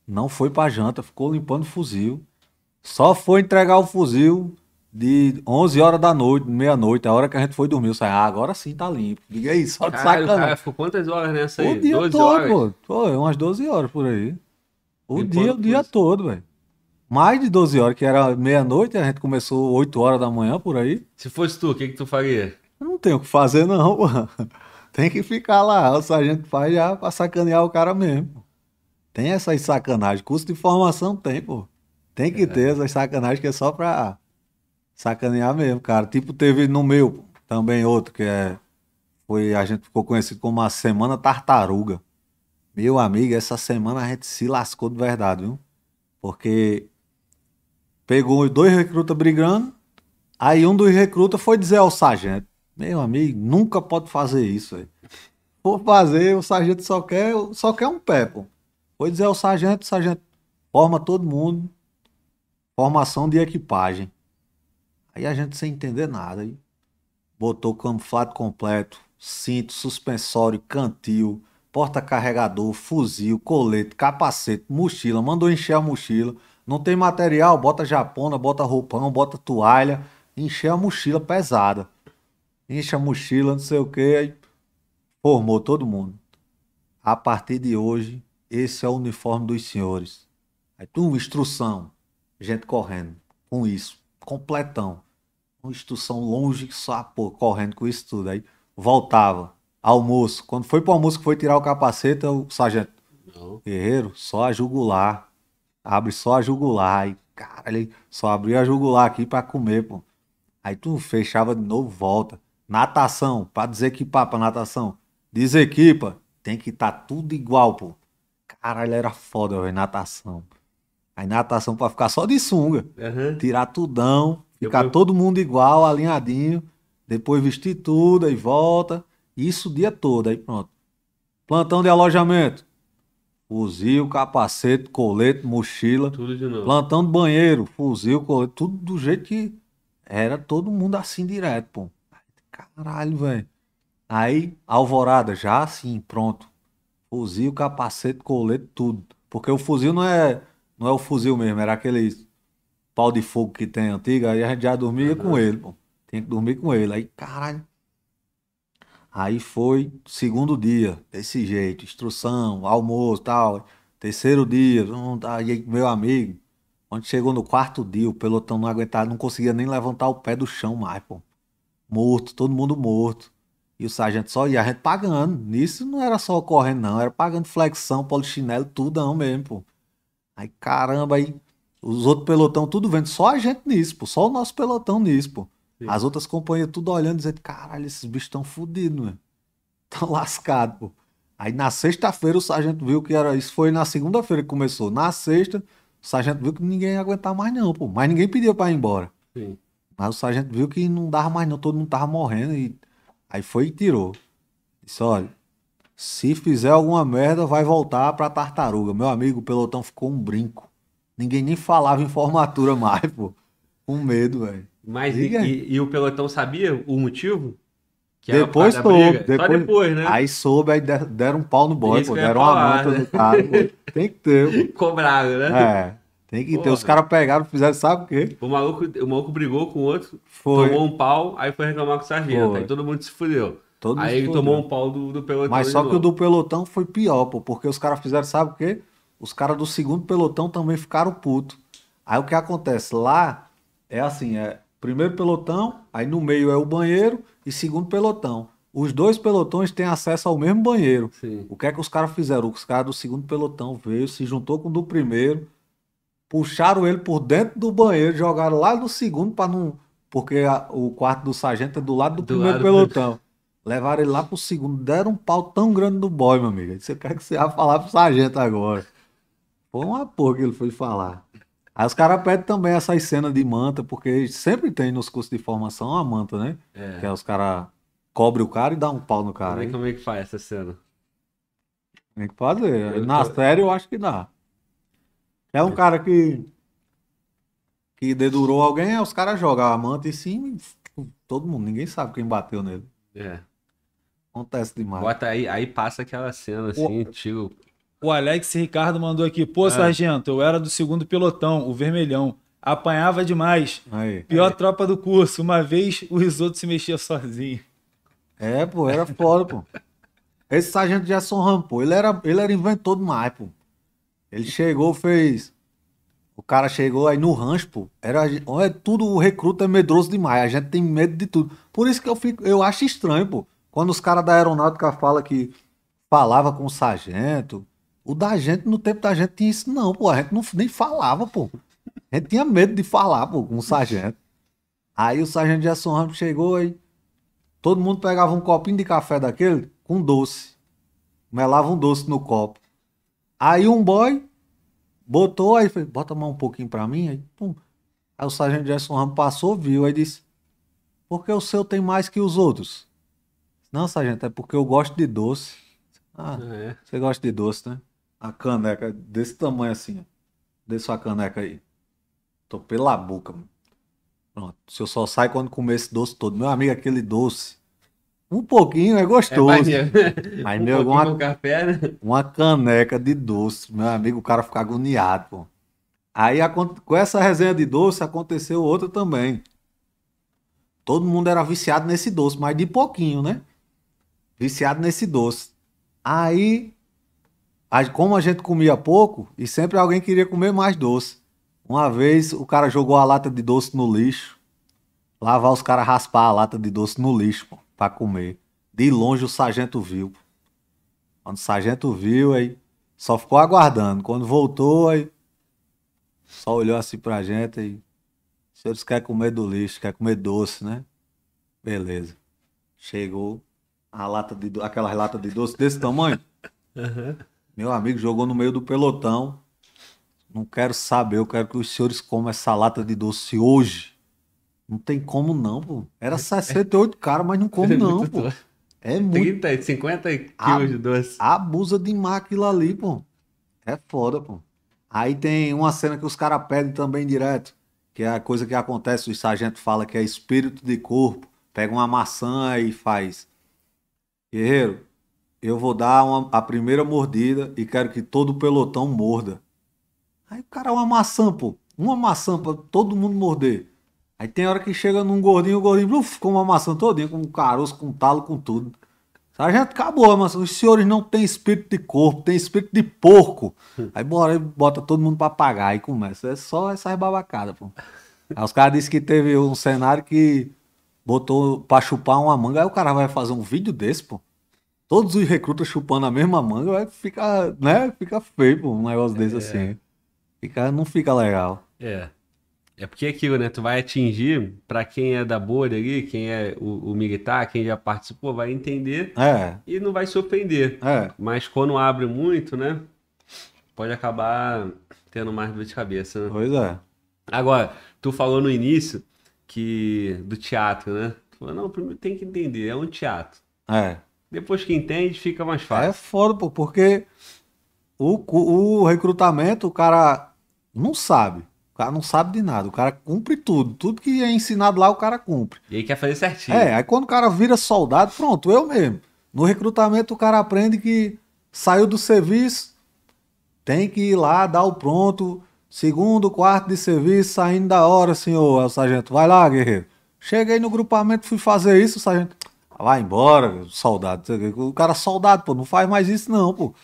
Não foi pra janta, ficou limpando o fuzil. Só foi entregar o fuzil de 11 horas da noite, meia-noite, a hora que a gente foi dormir, eu saí, ah, agora sim tá limpo. Diga aí, só de sacanagem. Cara, ficou quantas horas nessa aí? O dia 12 todo, horas? pô. Foi umas 12 horas por aí. O e dia, o dia isso? todo, velho. Mais de 12 horas, que era meia-noite, a gente começou 8 horas da manhã por aí. Se fosse tu, o que que tu faria? Eu não tenho o que fazer não, pô. Tem que ficar lá, o sargento faz já pra sacanear o cara mesmo. Tem essas sacanagens, curso de formação tem, pô. Tem que é. ter essas sacanagens que é só pra sacanear mesmo, cara. Tipo, teve no meu também outro que é. Foi, a gente ficou conhecido como a Semana Tartaruga. Meu amigo, essa semana a gente se lascou de verdade, viu? Porque pegou dois recrutas brigando, aí um dos recrutas foi dizer ao sargento: Meu amigo, nunca pode fazer isso aí. Por fazer, o sargento só quer, só quer um pé, pô. Foi dizer ao sargento: Sargento, forma todo mundo, formação de equipagem. Aí a gente sem entender nada, hein? botou camuflado completo, cinto, suspensório, cantil, porta-carregador, fuzil, colete, capacete, mochila, mandou encher a mochila. Não tem material, bota japona, bota roupão, bota toalha, encher a mochila pesada. Enche a mochila, não sei o que, formou todo mundo. A partir de hoje, esse é o uniforme dos senhores. Aí tu, instrução, gente correndo com isso completão. Uma instituição longe, só pô, correndo com isso tudo. Aí voltava, almoço. Quando foi pro almoço que foi tirar o capacete, o sargento. Não. Guerreiro, só a jugular. Abre só a jugular. Aí, cara, só abriu a jugular aqui para comer, pô. Aí tu fechava de novo, volta. Natação, pra desequipar pra natação. Desequipa, tem que estar tá tudo igual, pô. Caralho, era foda, velho, natação. Pô. Aí natação para ficar só de sunga. Uhum. Tirar tudão, ficar todo mundo igual, alinhadinho. Depois vestir tudo, aí volta. Isso o dia todo, aí pronto. Plantão de alojamento. Fuzil, capacete, colete, mochila. Tudo de novo. Plantão de banheiro, fuzil, colete, tudo do jeito que era todo mundo assim direto, pô. Caralho, velho. Aí, alvorada, já assim, pronto. Fuzil, capacete, colete, tudo. Porque o fuzil não é não é o fuzil mesmo, era aquele pau de fogo que tem antiga, aí a gente já dormia com ele, pô. Tinha que dormir com ele. Aí, caralho. Aí foi segundo dia, desse jeito, instrução, almoço tal. Terceiro dia, aí meu amigo, quando chegou no quarto dia, o pelotão não aguentava, não conseguia nem levantar o pé do chão mais, pô. Morto, todo mundo morto. E o sargento só ia, a gente pagando. Nisso não era só correndo, não, era pagando flexão, polichinelo, tudo não mesmo, pô. Aí, caramba, aí os outros pelotão tudo vendo, só a gente nisso, pô, só o nosso pelotão nisso, pô. Sim. As outras companhias tudo olhando, dizendo, caralho, esses bichos estão fodidos, mano. Estão lascados, pô. Aí na sexta-feira o sargento viu que era. Isso foi na segunda-feira que começou. Na sexta, o sargento viu que ninguém ia aguentar mais, não, pô. Mas ninguém pedia pra ir embora. Sim. Mas o sargento viu que não dava mais, não, todo mundo tava morrendo. E... Aí foi e tirou. Disse, olha, se fizer alguma merda, vai voltar pra tartaruga. Meu amigo, o pelotão ficou um brinco. Ninguém nem falava em formatura mais, pô. Com medo, velho. Mas e, e, e, o pelotão sabia o motivo? Que depois soube. Depois, Só depois, né? Aí soube, aí deram um pau no boy, pô. Deram uma nota do né? cara. Pô. Tem que ter. Pô. Cobrado, né? É. Tem que Porra. ter. Os caras pegaram, fizeram, sabe o quê? O maluco, o maluco brigou com o outro, foi. tomou um pau, aí foi reclamar com o sargento. Aí todo mundo se fudeu. Aí ele tomou um pau do, do pelotão. Mas só que o do pelotão foi pior, pô, porque os caras fizeram, sabe o quê? Os caras do segundo pelotão também ficaram puto. Aí o que acontece? Lá é assim, é primeiro pelotão, aí no meio é o banheiro e segundo pelotão. Os dois pelotões têm acesso ao mesmo banheiro. Sim. O que é que os caras fizeram? Os caras do segundo pelotão veio, se juntou com o do primeiro, puxaram ele por dentro do banheiro, jogaram lá no segundo para não, porque a, o quarto do sargento é do lado do, do primeiro lado pelotão. Do... Levaram ele lá pro segundo, deram um pau tão grande no boy, meu amigo. Você quer que você vá falar pro sargento agora? Foi uma porra que ele foi falar. Aí os caras pedem também essas cenas de manta, porque sempre tem nos cursos de formação a manta, né? É. Que é os caras cobrem o cara e dá um pau no cara. Como, como é que faz essa cena? Tem que fazer. Eu Na série eu acho que dá. É um cara que. que dedurou alguém, aí os caras jogam a manta em cima e tipo, todo mundo, ninguém sabe quem bateu nele. É. Acontece demais. Bota aí, aí passa aquela cena assim, o... tio. O Alex Ricardo mandou aqui: Pô, ah. sargento, eu era do segundo pelotão, o vermelhão. Apanhava demais. Aí, Pior aí. tropa do curso. Uma vez o risoto se mexia sozinho. É, pô, era foda, pô. Esse sargento Gerson Rampo, ele era, ele era inventor demais, pô. Ele chegou, fez. O cara chegou aí no rancho, pô. Era, é tudo, o recruta é medroso demais. A gente tem medo de tudo. Por isso que eu fico, eu acho estranho, pô. Quando os caras da aeronáutica falam que falava com o sargento, o da gente, no tempo da gente, tinha isso não, pô. A gente não, nem falava, pô. A gente tinha medo de falar, pô, com o sargento. Aí o sargento Jason Ramos chegou e todo mundo pegava um copinho de café daquele com doce. Melava um doce no copo. Aí um boy botou aí, falei, bota mais um pouquinho pra mim. Aí, pum. aí o sargento Jason Ramos passou, viu, aí disse, porque o seu tem mais que os outros? Não, sargento, é porque eu gosto de doce. Ah, é. você gosta de doce, né? A caneca desse tamanho assim, ó. Dê sua caneca aí. Tô pela boca, mano. Pronto. Se eu só sai quando comer esse doce todo. Meu amigo, aquele doce. Um pouquinho é gostoso. É, mas, é. Aí, um meu, uma, café, né? uma caneca de doce. Meu amigo, o cara fica agoniado, pô. Aí, com essa resenha de doce, aconteceu outra também. Todo mundo era viciado nesse doce, mas de pouquinho, né? viciado nesse doce. Aí, como a gente comia pouco, e sempre alguém queria comer mais doce. Uma vez o cara jogou a lata de doce no lixo. Lá vai os caras raspar a lata de doce no lixo, para pra comer. De longe o sargento viu. Quando o sargento viu, aí só ficou aguardando. Quando voltou, aí só olhou assim pra gente e. Os senhores querem comer do lixo, quer comer doce, né? Beleza. Chegou, a lata de, do... aquelas de doce desse tamanho. Uhum. Meu amigo jogou no meio do pelotão. Não quero saber, eu quero que os senhores comam essa lata de doce hoje. Não tem como não, pô. Era 68 caras, mas não é como não, pô. É muito. 30, 50 quilos de doce. Abusa de máquina ali, pô. É foda, pô. Aí tem uma cena que os caras pedem também direto, que é a coisa que acontece, o sargento fala que é espírito de corpo, pega uma maçã e faz Guerreiro, eu vou dar uma, a primeira mordida e quero que todo o pelotão morda. Aí o cara, é uma maçã, pô. Uma maçã pra todo mundo morder. Aí tem hora que chega num gordinho, o gordinho uf, com uma maçã todinha, com um caroço, com um talo, com tudo. Sargento, acabou a maçã. Os senhores não têm espírito de corpo, tem espírito de porco. Aí bora, bota todo mundo pra pagar. Aí começa. É só essas babacadas, pô. Aí os caras dizem que teve um cenário que botou pra chupar uma manga, aí o cara vai fazer um vídeo desse, pô. Todos os recrutas chupando a mesma manga, vai ficar, né? Fica feio, pô, um negócio desse é. assim. Fica, não fica legal. É. É porque é aquilo, né? Tu vai atingir para quem é da bolha ali, quem é o, o, militar, quem já participou, vai entender é. e não vai surpreender. É. Mas quando abre muito, né? Pode acabar tendo mais dor de cabeça. Né? Pois é. Agora, tu falou no início que do teatro, né? Falou, não, primeiro tem que entender, é um teatro. É. Depois que entende, fica mais fácil. É foda, pô, porque o, o recrutamento, o cara não sabe. O cara não sabe de nada. O cara cumpre tudo. Tudo que é ensinado lá, o cara cumpre. E aí quer fazer certinho. É, aí quando o cara vira soldado, pronto, eu mesmo. No recrutamento, o cara aprende que saiu do serviço, tem que ir lá dar o pronto, Segundo quarto de serviço, saindo da hora, senhor. É o sargento. Vai lá, guerreiro. Cheguei no grupamento, fui fazer isso, sargento. Vai embora, soldado. O cara é soldado, pô, não faz mais isso, não, pô.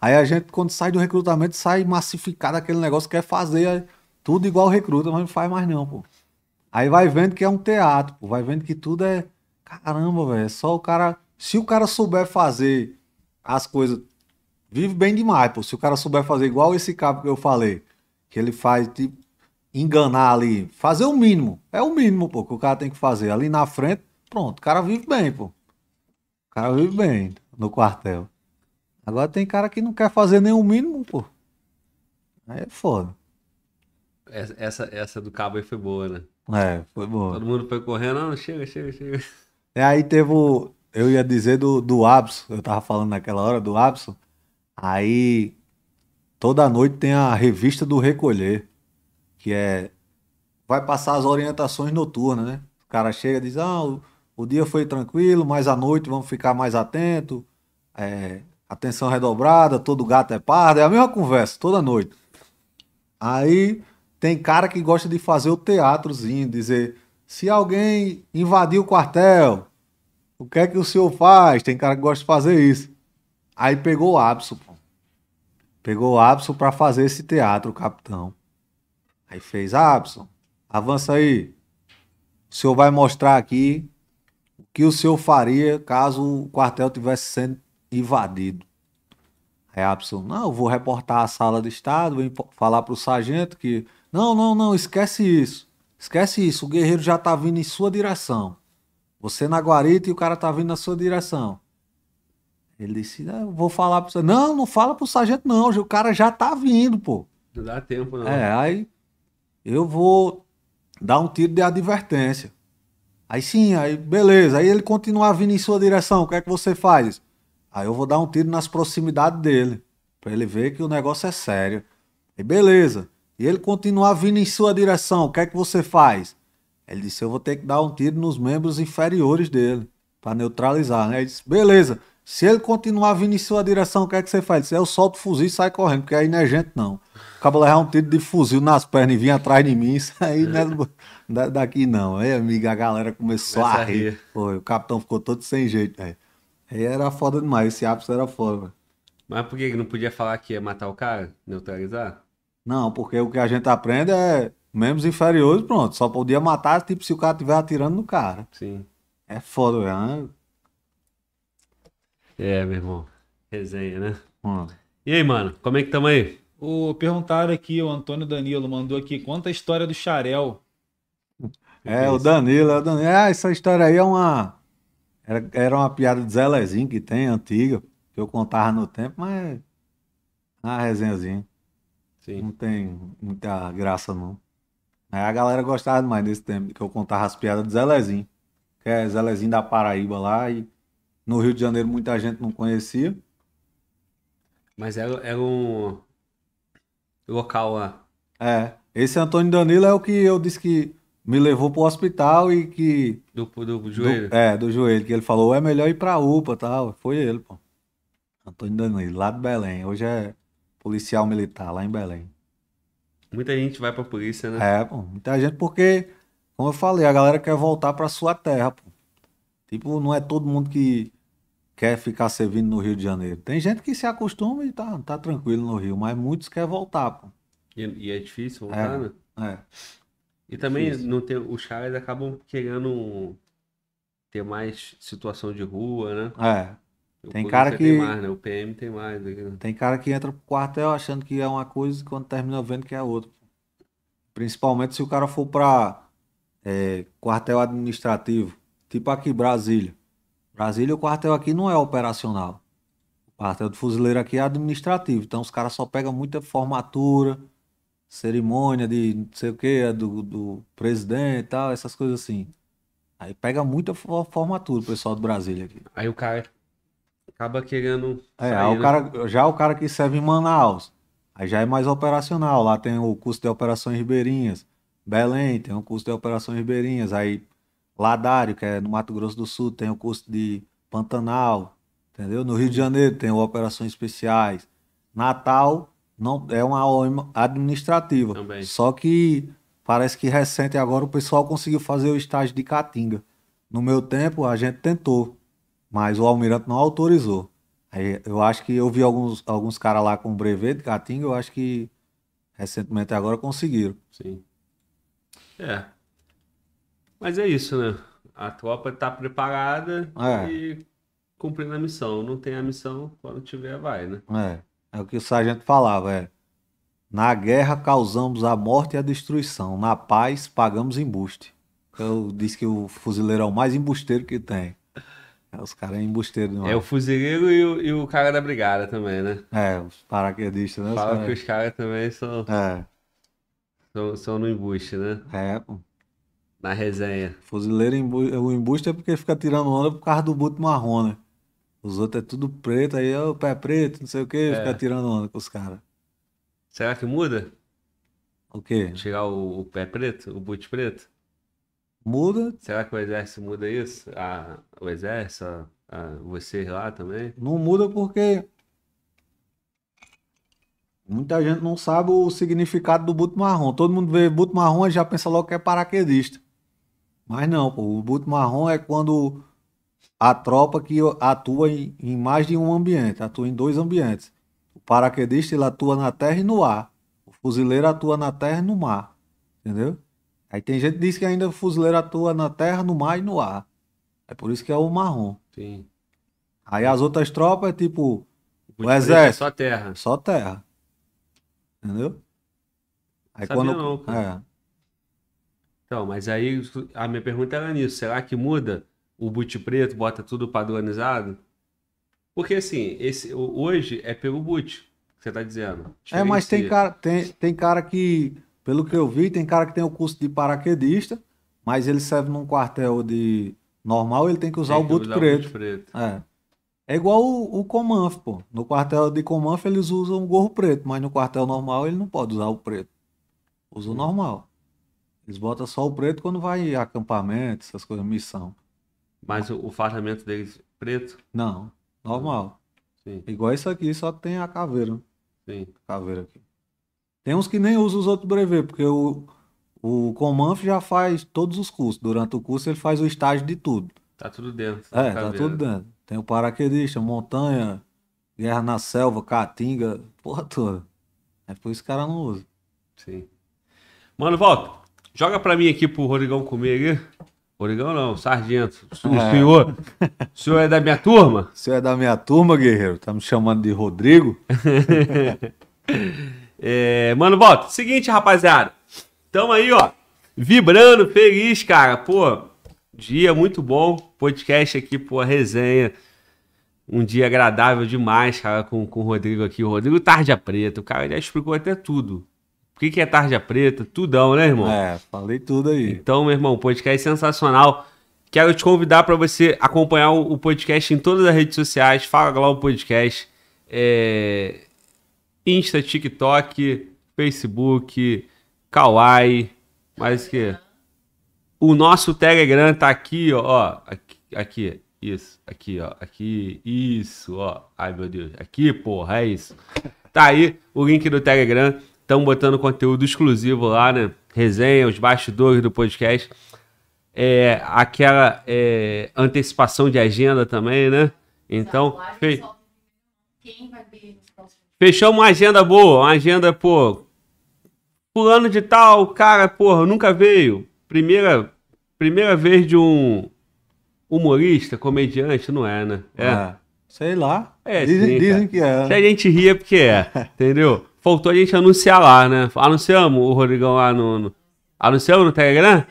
Aí a gente, quando sai do recrutamento, sai massificado aquele negócio, quer fazer tudo igual recruta, mas não faz mais, não, pô. Aí vai vendo que é um teatro, pô. Vai vendo que tudo é. Caramba, velho. É só o cara. Se o cara souber fazer as coisas. Vive bem demais, pô. Se o cara souber fazer igual esse cabo que eu falei que ele faz, de enganar ali, fazer o mínimo. É o mínimo, pô, que o cara tem que fazer. Ali na frente, pronto, o cara vive bem, pô. O cara vive bem no quartel. Agora tem cara que não quer fazer nem o mínimo, pô. Aí é foda. Essa, essa do cabo aí foi boa, né? É, foi boa. Todo mundo foi correndo, não, chega, chega, chega. E aí teve o. Eu ia dizer do, do Abso, eu tava falando naquela hora do Abso. Aí Toda noite tem a revista do Recolher, que é. Vai passar as orientações noturnas, né? O cara chega e diz: ah, o, o dia foi tranquilo, mas à noite vamos ficar mais atento. É, atenção redobrada, todo gato é pardo, é a mesma conversa toda noite. Aí tem cara que gosta de fazer o teatrozinho, dizer se alguém invadir o quartel, o que é que o senhor faz? Tem cara que gosta de fazer isso. Aí pegou o ápice, pô. Pegou o Abson para fazer esse teatro, capitão. Aí fez, Abson, avança aí. O senhor vai mostrar aqui o que o senhor faria caso o quartel tivesse sendo invadido. Aí Abson, não, eu vou reportar a sala de estado, vou falar para o sargento que... Não, não, não, esquece isso. Esquece isso, o guerreiro já tá vindo em sua direção. Você na guarita e o cara tá vindo na sua direção. Ele disse, ah, vou falar para você. Não, não fala o sargento, não. O cara já tá vindo, pô. Não dá tempo, não. É, aí eu vou dar um tiro de advertência. Aí sim, aí beleza. Aí ele continuar vindo em sua direção, o que é que você faz? Aí eu vou dar um tiro nas proximidades dele, para ele ver que o negócio é sério. E beleza. E ele continuar vindo em sua direção, o que é que você faz? Ele disse: Eu vou ter que dar um tiro nos membros inferiores dele, para neutralizar. Né? Ele disse: Beleza. Se ele continuar vindo em sua direção, o que é que você faz? Você, eu solto o fuzil e sai correndo, porque aí não é gente, não. Acaba levar um tiro de fuzil nas pernas e vir atrás de mim, isso aí não é daqui, não. Aí, amiga, a galera começou Começa a rir. rir. Pô, o capitão ficou todo sem jeito, Aí era foda demais, esse ápice era foda, Mas por que não podia falar que ia matar o cara? Neutralizar? Não, porque o que a gente aprende é membros inferiores, pronto. Só podia matar, tipo, se o cara estiver atirando no cara. Sim. É foda, velho. É, meu irmão. Resenha, né? Mano. E aí, mano, como é que estamos aí? O, perguntaram aqui, o Antônio Danilo mandou aqui, conta a história do Xarel. É, o Danilo, é o Danilo. Ah, essa história aí é uma. Era, era uma piada do Zé Lezinho que tem, antiga, que eu contava no tempo, mas. É uma resenhazinha. Sim. Não tem muita graça, não. Aí a galera gostava mais desse tempo, que eu contava as piadas do Zé Lezinho. Que é Zé Lezinho da Paraíba lá e no Rio de Janeiro muita gente não conhecia. Mas era, é, era é um local lá. É. Esse Antônio Danilo é o que eu disse que me levou pro hospital e que. Do, do, do joelho? Do, é, do joelho. Que ele falou, é melhor ir pra UPA tal. Foi ele, pô. Antônio Danilo, lá de Belém. Hoje é policial militar, lá em Belém. Muita gente vai pra polícia, né? É, pô. Muita gente, porque, como eu falei, a galera quer voltar pra sua terra, pô. Tipo, não é todo mundo que quer ficar servindo no Rio de Janeiro. Tem gente que se acostuma e tá, tá tranquilo no Rio, mas muitos querem voltar, pô. E, e é difícil é, voltar, é, né? É. E também não tem, os caras acabam querendo ter mais situação de rua, né? É. O tem cara que. Tem mais, né? O PM tem mais. Né? Tem cara que entra pro quartel é achando que é uma coisa e quando termina vendo que é outra. Principalmente se o cara for pra é, quartel administrativo, tipo aqui Brasília. Brasília, o quartel aqui não é operacional. O quartel do fuzileiro aqui é administrativo. Então os caras só pegam muita formatura, cerimônia de não sei o que, é do, do presidente e tal, essas coisas assim. Aí pega muita formatura o pessoal do Brasília aqui. Aí o cara acaba querendo. É, sair, o né? cara, já o cara que serve em Manaus. Aí já é mais operacional. Lá tem o curso de operações ribeirinhas. Belém tem o curso de operações ribeirinhas. Aí Ladário, que é no Mato Grosso do Sul, tem o curso de Pantanal, entendeu? No Rio de Janeiro tem Operações Especiais. Natal não é uma OM administrativa. Também. Só que parece que recente agora o pessoal conseguiu fazer o estágio de Caatinga. No meu tempo a gente tentou, mas o almirante não autorizou. Aí, eu acho que eu vi alguns, alguns caras lá com brevet de Caatinga, eu acho que recentemente agora conseguiram. Sim. É, mas é isso, né? A tropa está preparada é. e cumprindo a missão. Não tem a missão, quando tiver, vai, né? É, é o que o sargento falava, é. Na guerra causamos a morte e a destruição. Na paz pagamos embuste. Eu é disse que o fuzileiro é o mais embusteiro que tem. É, os caras é embusteiro demais. É o fuzileiro e o, e o, cara da brigada também, né? É, os paraquedistas, né? Fala os que os caras também são. É. São, são no embuste, né? É, pô na resenha. Fuzileiro o embuste é porque fica tirando onda por causa do boot marrom, né? Os outros é tudo preto, aí é o pé preto, não sei o que, é. fica tirando onda com os caras. Será que muda? O quê? Tirar o, o, pé preto, o boot preto? Muda. Será que o exército muda isso? o exército, a, a vocês lá também? Não muda porque muita gente não sabe o significado do boot marrom. Todo mundo vê boot marrom e já pensa logo que é paraquedista. Mas não, pô, o boot marrom é quando a tropa que atua em, em mais de um ambiente, atua em dois ambientes. O paraquedista ele atua na terra e no ar. O fuzileiro atua na terra e no mar. Entendeu? Aí tem gente que diz que ainda o fuzileiro atua na terra, no mar e no ar. É por isso que é o marrom. Sim. Aí as outras tropas é tipo. O, o é exército. É só terra. Só terra. Entendeu? Aí Sabia quando. Não, é. Então, mas aí a minha pergunta era nisso. Será que muda o boot preto, bota tudo padronizado? Porque assim, esse, hoje é pelo boot que você está dizendo. É, mas tem cara, tem, tem cara que, pelo que eu vi, tem cara que tem o curso de paraquedista, mas ele serve num quartel de normal, ele tem que usar tem que o boot preto. O boot preto. É. É igual o, o Comanf, pô. No quartel de Comanf eles usam o gorro preto, mas no quartel normal ele não pode usar o preto. Usa o hum. normal. Eles botam só o preto quando vai acampamento, essas coisas, missão. Mas o, o fardamento deles preto? Não, normal. Sim. Igual isso aqui, só tem a caveira. Né? Sim. Caveira aqui. Tem uns que nem usam os outros brevet, porque o, o Comanf já faz todos os cursos. Durante o curso ele faz o estágio de tudo. Tá tudo dentro. É, tá tudo dentro. Tem o paraquedista, montanha, guerra na selva, caatinga, porra toda. É por isso que o cara não usa. Sim. Mano, volta. Joga pra mim aqui pro Rodrigão comer aqui. Rodrigão não, Sargento. O é. senhor, o senhor é da minha turma? O senhor é da minha turma, guerreiro? Tá me chamando de Rodrigo? é, mano, volta. Seguinte, rapaziada. Tamo aí, ó. Vibrando, feliz, cara. Pô, dia muito bom. Podcast aqui, pô, resenha. Um dia agradável demais, cara, com, com o Rodrigo aqui. O Rodrigo Tarde é Preta. O cara, já explicou até tudo o que, que é tarja preta? Tudão, né, irmão? É, falei tudo aí. Então, meu irmão, podcast é sensacional. Quero te convidar para você acompanhar o podcast em todas as redes sociais. Fala lá o podcast. É... Insta, TikTok, Facebook, Kawaii, mais que. O nosso Telegram tá aqui, ó. Aqui, aqui, isso. Aqui, ó. Aqui, isso, ó. Ai, meu Deus. Aqui, porra, é isso. Tá aí o link do Telegram. Estão botando conteúdo exclusivo lá, né? Resenha, os bastidores do podcast. É, aquela é, antecipação de agenda também, né? Então, fe... fechou uma agenda boa, uma agenda, pô, pulando de tal, cara, porra, nunca veio. Primeira, primeira vez de um humorista, comediante, não é, né? É. Ah, sei lá. É, dizem, sim, dizem que é. Né? Se a gente ria, é porque é, entendeu? Faltou a gente anunciar lá, né? Anunciamos o Rodrigão lá no. no... Anunciamos no Telegram?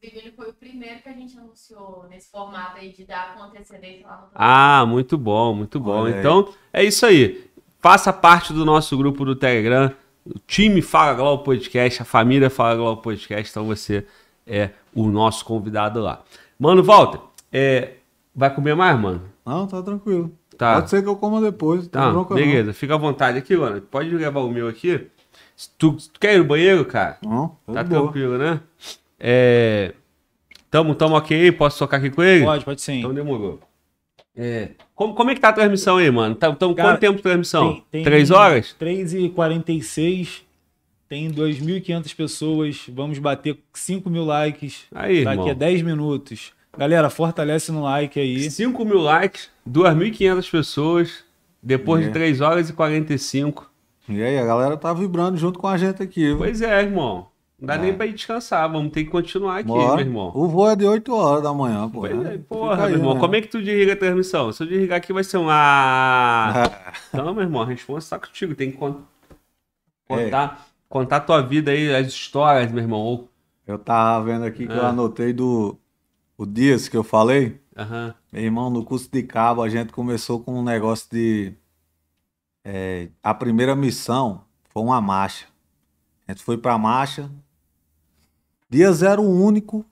Ele foi o primeiro que a gente anunciou nesse formato aí de dar com antecedência lá no Ah, muito bom, muito bom. então, é isso aí. Faça parte do nosso grupo do Telegram. O time Fala Globo Podcast, a família Fala Globo Podcast. Então você é o nosso convidado lá. Mano, volta. É, vai comer mais, mano? Não, tá tranquilo. Tá. Pode ser que eu coma depois. Tá, beleza. Não. Fica à vontade aqui, mano. Pode levar o meu aqui. Se tu, tu quer ir no banheiro, cara? Não. Tá, tá boa. tranquilo, né? É... Tamo, tamo ok? Posso tocar aqui com ele? Pode, pode sim. Então demorou. É. Como, como é que tá a transmissão aí, mano? então, Cara, quanto tempo de transmissão? Tem, tem Três horas? 3 e 46 tem 2.500 pessoas. Vamos bater 5 mil likes. Aí, Daqui tá irmão. a 10 minutos. Galera, fortalece no like aí. 5 mil likes, 2.500 pessoas, depois é. de 3 horas e 45. E aí, a galera tá vibrando junto com a gente aqui. Viu? Pois é, irmão. Não dá é. nem pra ir descansar, vamos ter que continuar aqui, Bora. meu irmão. O voo é de 8 horas da manhã, pô. Pois é, porra, aí, meu irmão. Né? Como é que tu desliga a transmissão? Se eu desligar aqui vai ser um. Ah! então, meu irmão, a resposta tá contigo. Tem que é. contar, contar, tua vida aí, as histórias, meu irmão. Eu tava vendo aqui que é. eu anotei do o Dias que eu falei, uhum. meu irmão, no curso de cabo a gente começou com um negócio de. É, a primeira missão foi uma marcha. A gente foi pra marcha. Dias era o único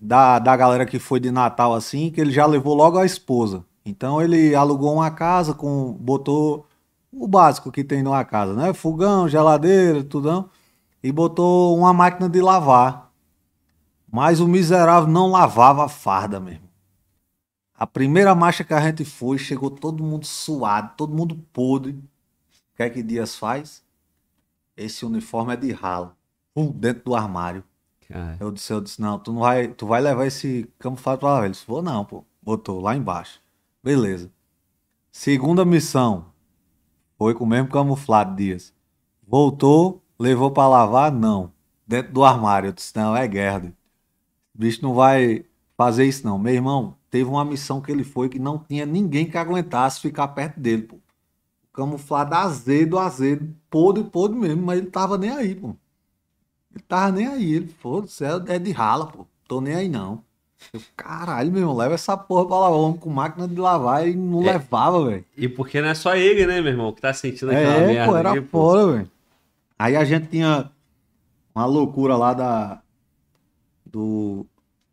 da, da galera que foi de Natal assim, que ele já levou logo a esposa. Então ele alugou uma casa com. botou o básico que tem numa casa, né? Fogão, geladeira, tudão. E botou uma máquina de lavar. Mas o miserável não lavava a farda mesmo. A primeira marcha que a gente foi, chegou todo mundo suado, todo mundo podre. O que é que Dias faz? Esse uniforme é de ralo, dentro do armário. Ah. Eu disse, eu disse, não, tu não vai, tu vai levar esse camuflado pra lá, Ele disse, vou não, pô. Botou lá embaixo. Beleza. Segunda missão. Foi com o mesmo camuflado, Dias. Voltou, levou para lavar? Não. Dentro do armário. Eu disse, não, é guerra bicho não vai fazer isso, não. Meu irmão, teve uma missão que ele foi que não tinha ninguém que aguentasse ficar perto dele, pô. Camuflado azedo, azedo, podre, podre mesmo, mas ele tava nem aí, pô. Ele tava nem aí, ele, foda-se, é, é de rala, pô. Tô nem aí, não. Eu, caralho, meu irmão, leva essa porra pra lavar homem com máquina de lavar e não é, levava, velho. E porque não é só ele, né, meu irmão, que tá sentindo é, aquela é, merda. Pô, era aí, porra, velho. Aí a gente tinha uma loucura lá da, do.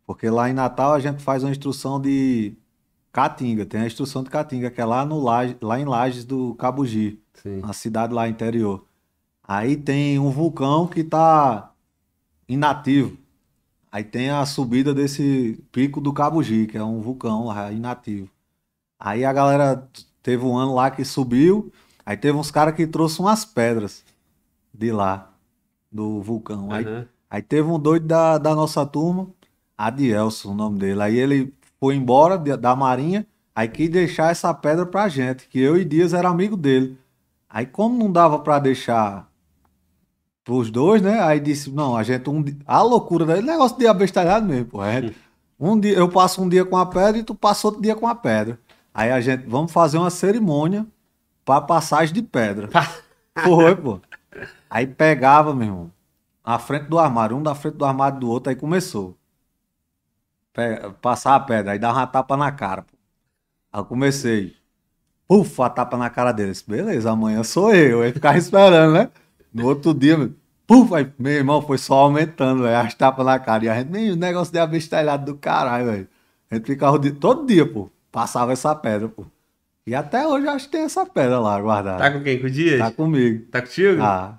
Porque lá em Natal a gente faz uma instrução de Caatinga, tem a instrução de Caatinga, que é lá, no Laje, lá em Lages do Cabugi, na cidade lá interior. Aí tem um vulcão que está inativo. Aí tem a subida desse pico do Cabugi, que é um vulcão lá inativo. Aí a galera teve um ano lá que subiu, aí teve uns caras que trouxeram umas pedras de lá, do vulcão. Aí Aí teve um doido da, da nossa turma, Adielson, o nome dele. Aí ele foi embora da Marinha, aí quis deixar essa pedra pra gente, que eu e Dias era amigo dele. Aí como não dava para deixar pros dois, né? Aí disse, não, a gente um a loucura daí, né, negócio de abestalhado mesmo, pô. É, um dia eu passo um dia com a pedra e tu passa outro dia com a pedra. Aí a gente vamos fazer uma cerimônia para passagem de pedra. Foi, pô. Aí pegava, meu irmão à frente do armário, um da frente do armário do outro, aí começou. passar a pedra, aí dava uma tapa na cara. Pô. Aí comecei. puf a tapa na cara deles. Beleza, amanhã sou eu. Aí ficava esperando, né? No outro dia, meu, aí, meu irmão, foi só aumentando, véio, as tapas na cara. E a gente, nem o negócio de abestalhado do caralho, velho. A gente ficava dia, todo dia, pô. Passava essa pedra, pô. E até hoje eu acho que tem essa pedra lá guardada. Tá com quem? Com o Dias? Tá comigo. Tá contigo? Ah.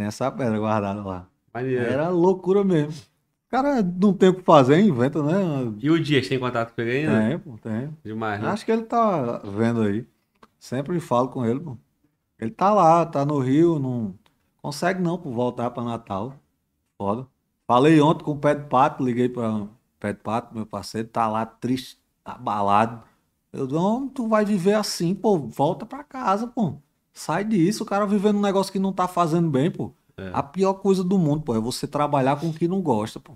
Tem essa pedra guardada lá. Maneiro. Era loucura mesmo. O cara não tem o que fazer, inventa, né? E o Dias tem contato com ele ainda? Tem, pô, tem. Demais, né? Acho que ele tá vendo aí. Sempre falo com ele, pô. Ele tá lá, tá no Rio, não consegue não pô, voltar pra Natal. Foda. Falei ontem com o Pé de Pato, liguei pra Pé de Pato, meu parceiro, tá lá triste, abalado. Eu, não, tu vai viver assim, pô, volta pra casa, pô. Sai disso, o cara vivendo um negócio que não tá fazendo bem, pô. É. A pior coisa do mundo, pô, é você trabalhar com o que não gosta, pô.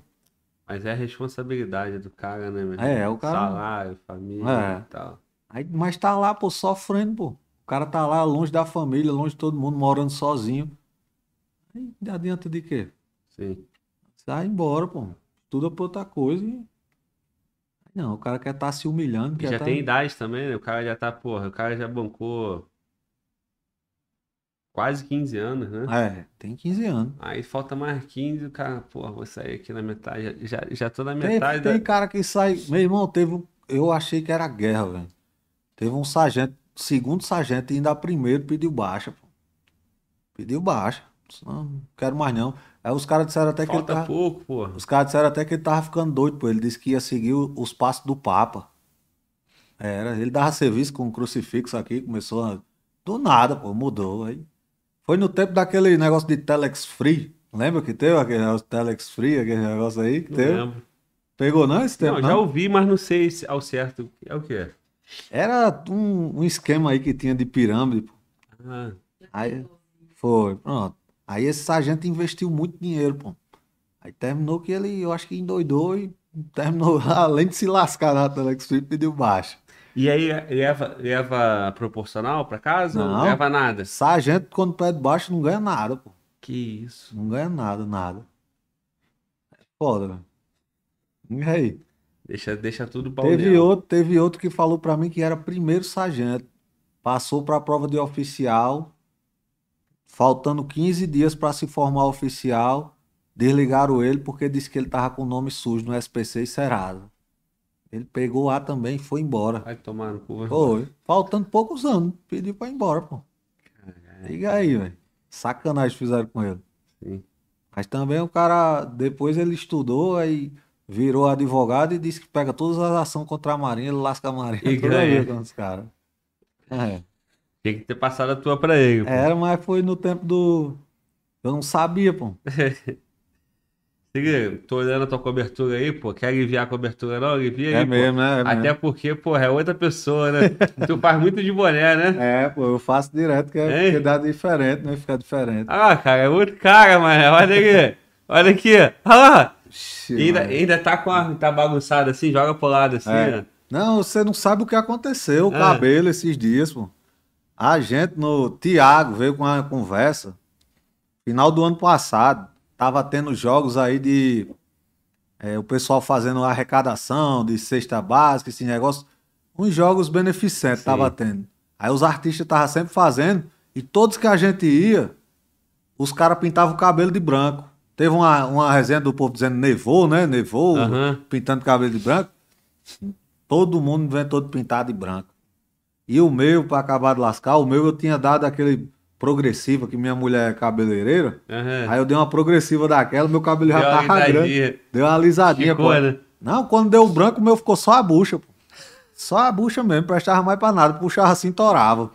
Mas é a responsabilidade do cara, né, meu? É, o cara. Salário, família é. e tal. Aí, mas tá lá, pô, sofrendo, pô. O cara tá lá longe da família, longe de todo mundo, morando sozinho. Aí adianta de quê? Sim. Sai embora, pô. Tudo pra outra coisa e não, o cara quer estar tá se humilhando. já tá... tem idade também, né? O cara já tá, porra, o cara já bancou quase 15 anos, né? Ah, é, tem 15 anos. Aí falta mais 15, o cara, porra, vou sair aqui na metade. Já, já tô na metade. Tem, da... tem cara que sai. Meu irmão, teve. Eu achei que era guerra, velho. Teve um sargento, segundo sargento, ainda primeiro pediu baixa, pô. Pediu baixa. Não, quero mais não. Aí os caras disseram até que Falta ele tava... pouco, pô. Os caras disseram até que ele tava ficando doido, pô. Ele disse que ia seguir os passos do Papa. Era, ele dava serviço com um crucifixo aqui, começou a... Do nada, pô, mudou aí. Foi no tempo daquele negócio de Telex Free. Lembra que teve aquele negócio Telex Free, aquele negócio aí que não teve? Lembro. Pegou não esse tempo? Não, não, já ouvi, mas não sei ao certo é o que é. Era um, um esquema aí que tinha de pirâmide. Pô. Ah. Aí foi, pronto. Aí esse sargento investiu muito dinheiro, pô. Aí terminou que ele, eu acho que endoidou e terminou, além de se lascar na Telex Free, pediu baixo. E aí leva, leva proporcional para casa? Não, não leva nada. Sargento, quando pede de baixo, não ganha nada, pô. Que isso. Não ganha nada, nada. É foda, velho. E aí? Deixa, deixa tudo pra teve outro Teve outro que falou para mim que era primeiro sargento. Passou para a prova de oficial, faltando 15 dias para se formar oficial. Desligaram ele porque disse que ele tava com o nome sujo no SPC e Serasa. Ele pegou a também e foi embora. Vai tomar no cu, Foi. Faltando poucos anos. Pediu pra ir embora, pô. Liga aí, velho. Sacanagem fizeram com ele. Sim. Mas também o cara, depois ele estudou, aí virou advogado e disse que pega todas as ações contra a Marinha, ele lasca a Marinha. E toda com os caras. É. Tinha que ter passado a tua pra ele. Pô. Era, mas foi no tempo do. Eu não sabia, pô. Tigre, tô olhando a tua cobertura aí, pô. Quer aliviar a cobertura, não? Alivia é aí. É pô. mesmo, né? É Até mesmo. porque, pô, é outra pessoa, né? tu faz muito de boné, né? É, pô, eu faço direto, que é, porque dá diferente, né? Ficar diferente. Ah, cara, é outro cara, mano. Olha aqui. Olha aqui. Olha lá. ainda, ainda tá com a. tá bagunçado assim, joga pro lado assim, é. né? Não, você não sabe o que aconteceu, o é. cabelo esses dias, pô. A gente no. Tiago veio com a conversa. Final do ano passado tava tendo jogos aí de é, o pessoal fazendo arrecadação de cesta básica, esse negócio. Uns jogos beneficentes Sim. tava tendo. Aí os artistas estavam sempre fazendo, e todos que a gente ia, os caras pintavam o cabelo de branco. Teve uma, uma resenha do povo dizendo nevou, né? Nevou, uhum. pintando cabelo de branco. Todo mundo inventou de pintar de branco. E o meu, para acabar de lascar, o meu eu tinha dado aquele progressiva, que minha mulher é cabeleireira. Uhum. Aí eu dei uma progressiva daquela, meu cabelo deu já tava lisadinha. grande. Deu uma alisadinha, pô. Né? Não, quando deu o branco, meu ficou só a bucha, pô. Só a bucha mesmo, prestava mais pra nada. Puxava assim, torava.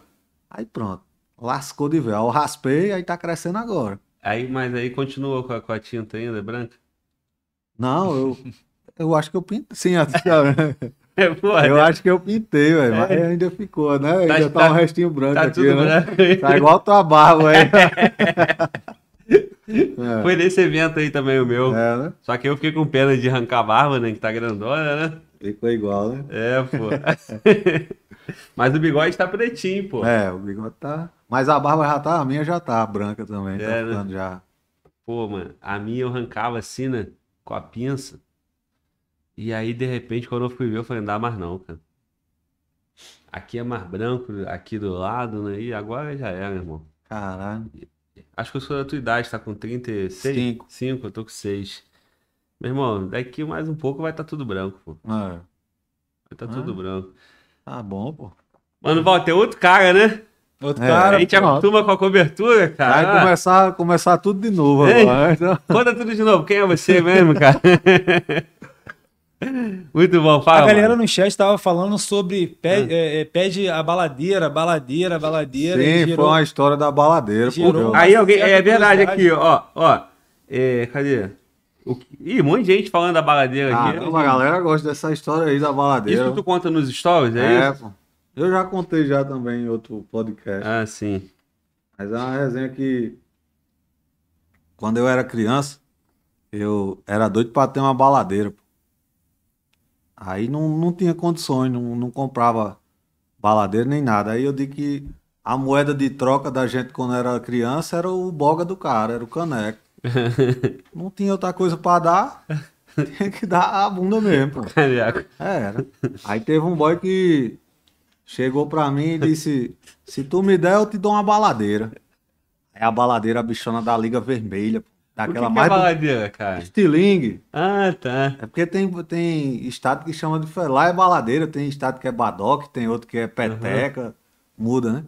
Aí pronto. Lascou de véu. Eu raspei, aí tá crescendo agora. Aí, mas aí continuou com a, com a tinta ainda, branca? Não, eu. Eu acho que eu pinto. Sim, a tinta. Né? É, eu né? acho que eu pintei, velho. Mas é. ainda ficou, né? Tá, ainda tá, tá, um restinho branco tá aqui, né? Branco. Tá igual tua barba aí. É. Foi nesse evento aí também o meu. É, né? Só que eu fiquei com pena de arrancar a barba, né? Que tá grandona, né? Ficou igual, né? É, pô. Mas o bigode tá pretinho, pô. É, o bigode tá. Mas a barba já tá, a minha já tá branca também. Tá é, tá né? já. Pô, mano, a minha eu arrancava assim, né? Com a pinça. E aí, de repente, quando eu fui ver, eu falei, não dá mais não, cara. Aqui é mais branco, aqui do lado, né? E agora já é, meu irmão. Caralho. Acho que eu sou da tua idade, tá com 36? 5. 5, eu tô com 6. Meu irmão, daqui mais um pouco vai estar tá tudo branco, pô. Ah. Vai estar tá é? tudo branco. Tá bom, pô. Mano, tem outro cara, né? Outro é, cara. A gente pronto. acostuma com a cobertura, cara. Vai começar, começar tudo de novo Ei, agora. Então... Conta tudo de novo. Quem é você mesmo, cara? Muito bom, fala. A galera mano. no chat estava falando sobre pede, ah. é. É, pede, a baladeira, baladeira, baladeira. Sim, gerou, foi uma história da baladeira. aí alguém, é verdade aqui, ó, ó. É, cadê? O, ih, um monte de gente falando da baladeira ah, aqui. a galera gosta dessa história aí da baladeira. Isso tu conta nos stories, é, é isso? Pô. Eu já contei já também em outro podcast. Ah, sim. Mas é uma resenha que. Quando eu era criança, eu era doido pra ter uma baladeira, Aí não, não tinha condições, não, não comprava baladeira nem nada. Aí eu digo que a moeda de troca da gente quando era criança era o boga do cara, era o caneco. não tinha outra coisa para dar, tinha que dar a bunda mesmo. Caneco. Era. Aí teve um boy que chegou para mim e disse: Se tu me der, eu te dou uma baladeira. É a baladeira, a bichona da Liga Vermelha. Aquela que que mais. É baladeira, cara? Estilingue. Ah, tá. É porque tem, tem estado que chama de. Lá é baladeira, tem estado que é badoc tem outro que é peteca. Uhum. Muda, né?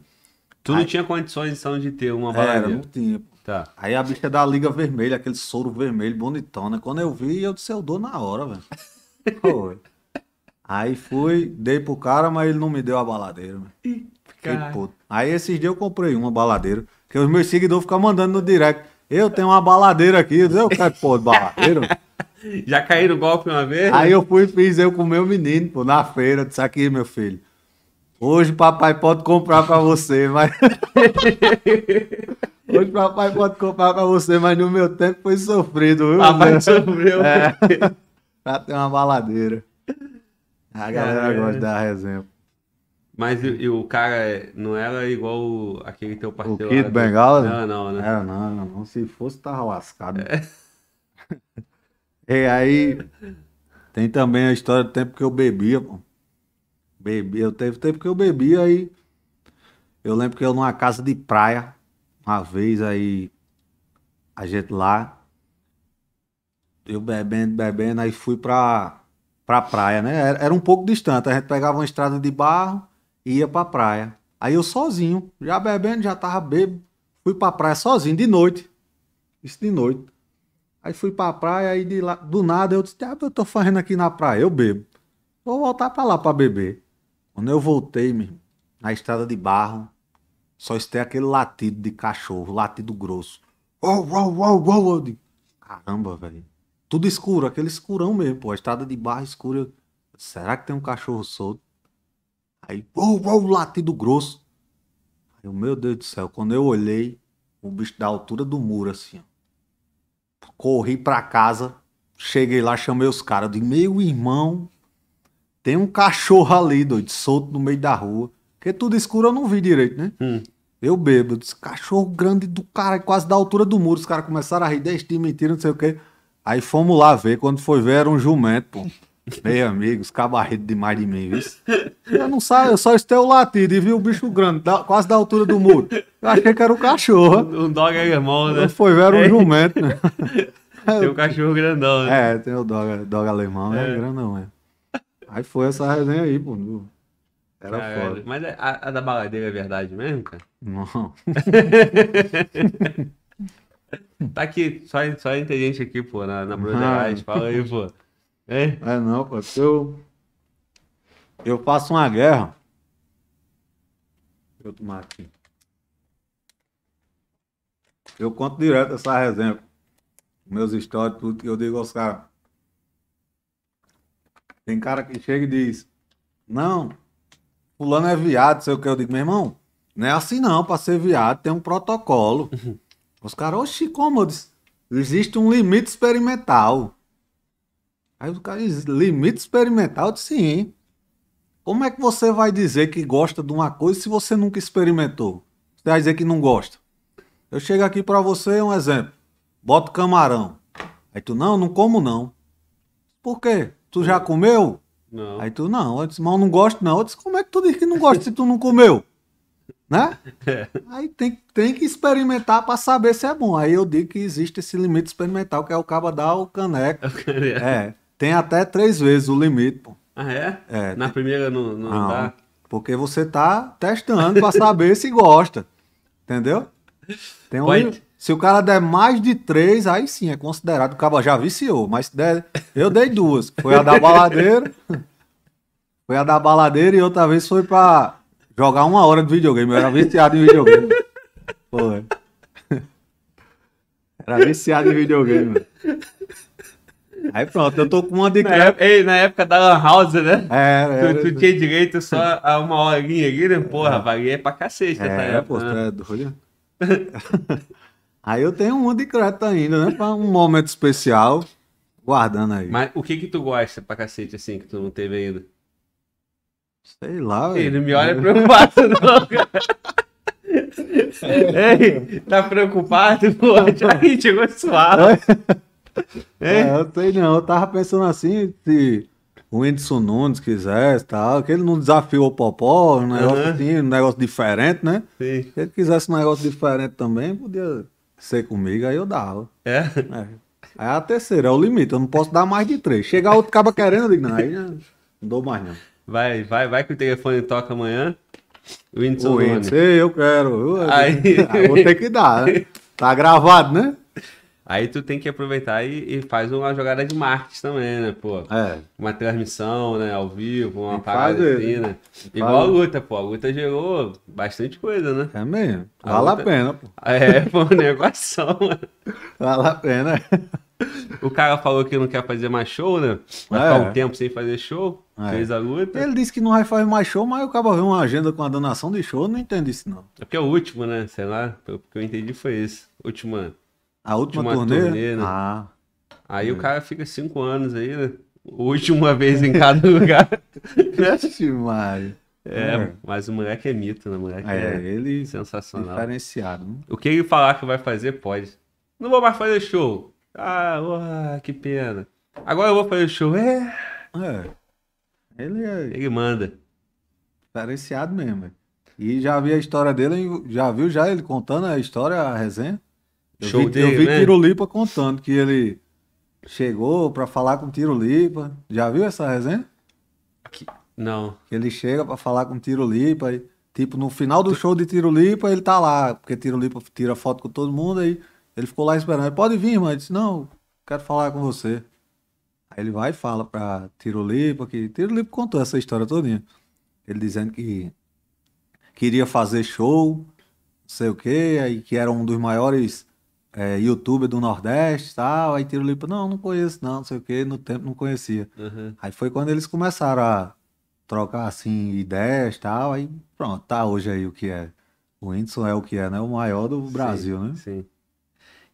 Tu não Aí... tinha condições então, de ter uma baladeira? Era, não tinha. Tá. Aí a bicha da Liga Vermelha, aquele soro vermelho bonitona. Quando eu vi, eu disse, eu dou na hora, velho. Aí fui, dei pro cara, mas ele não me deu a baladeira, velho. Aí esses dias eu comprei uma baladeira, que os meus seguidores ficam mandando no direct. Eu tenho uma baladeira aqui. Eu quero, pô, baladeira. Já caíram golpe uma vez? Aí eu fui e fiz eu com o meu menino, pô, na feira. disse aqui, meu filho. Hoje papai pode comprar para você, mas. Hoje papai pode comprar para você, mas no meu tempo foi sofrido, viu? Papai meu? Né? sofreu. É. pra ter uma baladeira. A galera é. gosta da resenha. Mas e, e o cara é, não era igual aquele teu parceiro? O Kid Bengala? Não, não, né? Era, é, não, não, não. Se fosse, tava lascado. É. e aí, tem também a história do tempo que eu bebia, pô. Bebia, eu teve tempo que eu bebia aí. Eu lembro que eu numa casa de praia, uma vez aí, a gente lá, eu bebendo, bebendo, aí fui pra, pra praia, né? Era, era um pouco distante, a gente pegava uma estrada de barro, ia pra praia. Aí eu sozinho, já bebendo, já tava bebo, fui pra praia sozinho, de noite. Isso de noite. Aí fui pra praia aí de lá, do nada eu disse, ah, eu tô fazendo aqui na praia, eu bebo. Vou voltar pra lá pra beber. Quando eu voltei, meu, na estrada de barro, só escutei aquele latido de cachorro, latido grosso. Oh, oh, oh, oh, oh. Caramba, velho. Tudo escuro, aquele escurão mesmo, pô. A estrada de barro escura. Será que tem um cachorro solto? Aí, uou, oh, uou, latido grosso. Aí, meu Deus do céu, quando eu olhei, o bicho da altura do muro, assim, ó. Corri pra casa, cheguei lá, chamei os caras. Disse, meu irmão, tem um cachorro ali, doido, solto no meio da rua. Porque tudo escuro eu não vi direito, né? Hum. Eu bebo. Eu disse, cachorro grande do cara, quase da altura do muro. Os caras começaram a rir, de mentira, não sei o quê. Aí fomos lá ver. Quando foi ver, era um jumento, pô. Meu amigo, os demais de mim, viu? Eu não saio, eu só estou latido e vi o um bicho grande, da, quase da altura do muro. Eu achei que era um cachorro. Um, um dog alemão, né? Não Foi, era um é. jumento, né? Tem um cachorro grandão, né? É, tem o dog, dog alemão, é, é grandão, é. Aí foi essa resenha aí, pô. Era Caralho. foda. Mas a, a, da baladeira é verdade mesmo, cara? Não. tá aqui, só, só inteligente aqui, pô, na, na ah. Fala aí, pô. É? É não, pô. Eu, eu faço uma guerra. Deixa eu tomar aqui. Eu conto direto essa resenha. Meus histórias tudo que eu digo aos caras. Tem cara que chega e diz: Não, fulano é viado, sei o que. Eu digo, meu irmão, não é assim não, para ser viado tem um protocolo. Uhum. Os caras, oxi, como? Eu disse, existe um limite experimental. Aí o cara diz, limite experimental, eu disse, sim. Como é que você vai dizer que gosta de uma coisa se você nunca experimentou? Você vai dizer que não gosta. Eu chego aqui para você, um exemplo. Boto camarão. Aí tu, não, não como não. Por quê? Tu já comeu? Não. Aí tu, não. Eu disse, mas eu não gosto não. Eu disse, como é que tu diz que não gosta se tu não comeu? Né? É. Aí tem, tem que experimentar para saber se é bom. Aí eu digo que existe esse limite experimental, que é o cabo dar é o caneco. é. Tem até três vezes o limite, pô. Ah, é? é Na tem... primeira não, não, não dá? Porque você tá testando para saber se gosta. Entendeu? Tem um... Se o cara der mais de três, aí sim é considerado. O cara já viciou, mas se der. Eu dei duas. Foi a da baladeira. Foi a da baladeira e outra vez foi pra jogar uma hora de videogame. Eu era viciado em videogame. Foi. Era viciado em videogame. Aí pronto, eu tô com uma de na época, ei, na época da Lan House, né? É, é. Tu, tu é, é. tinha direito só a uma horinha ali, né? Porra, é. valia pra cacete é, nessa época. Pô, tu né? é doido. Né? aí eu tenho uma de crepe ainda, né? Pra um momento especial, guardando aí. Mas o que que tu gosta pra cacete, assim, que tu não teve ainda? Sei lá. Ele me olha preocupado, não, cara. Ei, tá preocupado? Pô, já chegou suave. É, é eu sei não. Eu tava pensando assim, se o Whindersson Nunes quisesse tal, que ele não desafiou o Popó, um negócio, uhum. assim, um negócio diferente, né? Sim. Se ele quisesse um negócio diferente também, podia ser comigo, aí eu dava. É? é. é a terceira é o limite, eu não posso dar mais de três. Chegar outro acaba querendo, eu digo, não, aí não dou mais não. Vai, vai, vai que o telefone toca amanhã. O Whindersson Nunes. eu quero. Eu, aí... Ah, vou ter que dar, né? Tá gravado, né? Aí tu tem que aproveitar e, e faz uma jogada de marketing também, né, pô? É. Uma transmissão, né, ao vivo, uma parada assim, né? né? Igual a luta, pô. A luta gerou bastante coisa, né? É mesmo. A vale luta... a, pena, pô. É, foi um negócio, mano. Vale a pena. O cara falou que não quer fazer mais show, né? Vai é. ficar um tempo sem fazer show. É. Fez a luta. Ele disse que não vai fazer mais show, mas eu acabo vendo uma agenda com a donação de show, não entendi isso, não. É porque é o último, né? Sei lá, o que eu entendi foi isso. ano. A última, torneira turnê? turnê né? Ah. Aí é. o cara fica cinco anos aí, né? Última vez em cada lugar. Vixe, Mário. É, é, mas o moleque é mito, né? O moleque é, é ele sensacional. Diferenciado. Né? O que ele falar que vai fazer, pode. Não vou mais fazer show. Ah, uah, que pena. Agora eu vou fazer show. É. é. Ele é. Ele manda. Diferenciado mesmo. E já vi a história dele, já viu já ele contando a história, a resenha? Eu Show vi, dele, eu vi né? Tirolipa contando que ele chegou para falar com Tirolipa. Já viu essa resenha? Que... Não. Ele chega para falar com Tirolipa e tipo no final do show de Tirolipa ele tá lá, porque Tirolipa tira foto com todo mundo aí. Ele ficou lá esperando. Ele, Pode vir, mas disse: "Não, quero falar com você". Aí ele vai e fala para Tirolipa que Tirolipa contou essa história todinha. Ele dizendo que queria fazer show, não sei o que, aí que era um dos maiores é, youtuber do Nordeste tal. Aí Tirolipa, não, não conheço, não, não sei o que, no tempo não conhecia. Uhum. Aí foi quando eles começaram a trocar assim ideias tal. Aí pronto, tá hoje aí o que é. O Whindersson é o que é, né? O maior do Brasil, sim, né? Sim.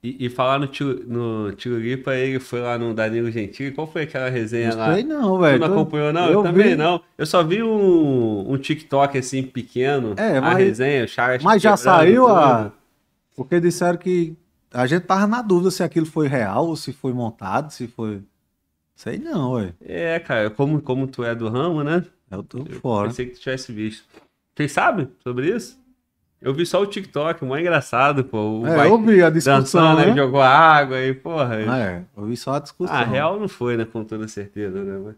E, e, falar no, tio, no Tirulipa, ele foi lá no Danilo Gentili. Qual foi aquela resenha não lá? Sei não, velho. Tu não acompanhou, não? Eu, eu também vi. não. Eu só vi um, um TikTok assim pequeno. É, mas, a resenha, o Charles. Mas já saiu tudo. a. Porque disseram que a gente tava na dúvida se aquilo foi real, ou se foi montado, se foi. Sei não, ué. É, cara, como, como tu é do ramo, né? Eu tô eu fora. Pensei que tu tivesse visto. Vocês sabem sobre isso? Eu vi só o TikTok, mó engraçado, pô. O é, eu vi a discussão, dançando, né? Jogou água aí porra. Ah, é, eu vi só a discussão. Ah, real não foi, né? Com toda certeza, né?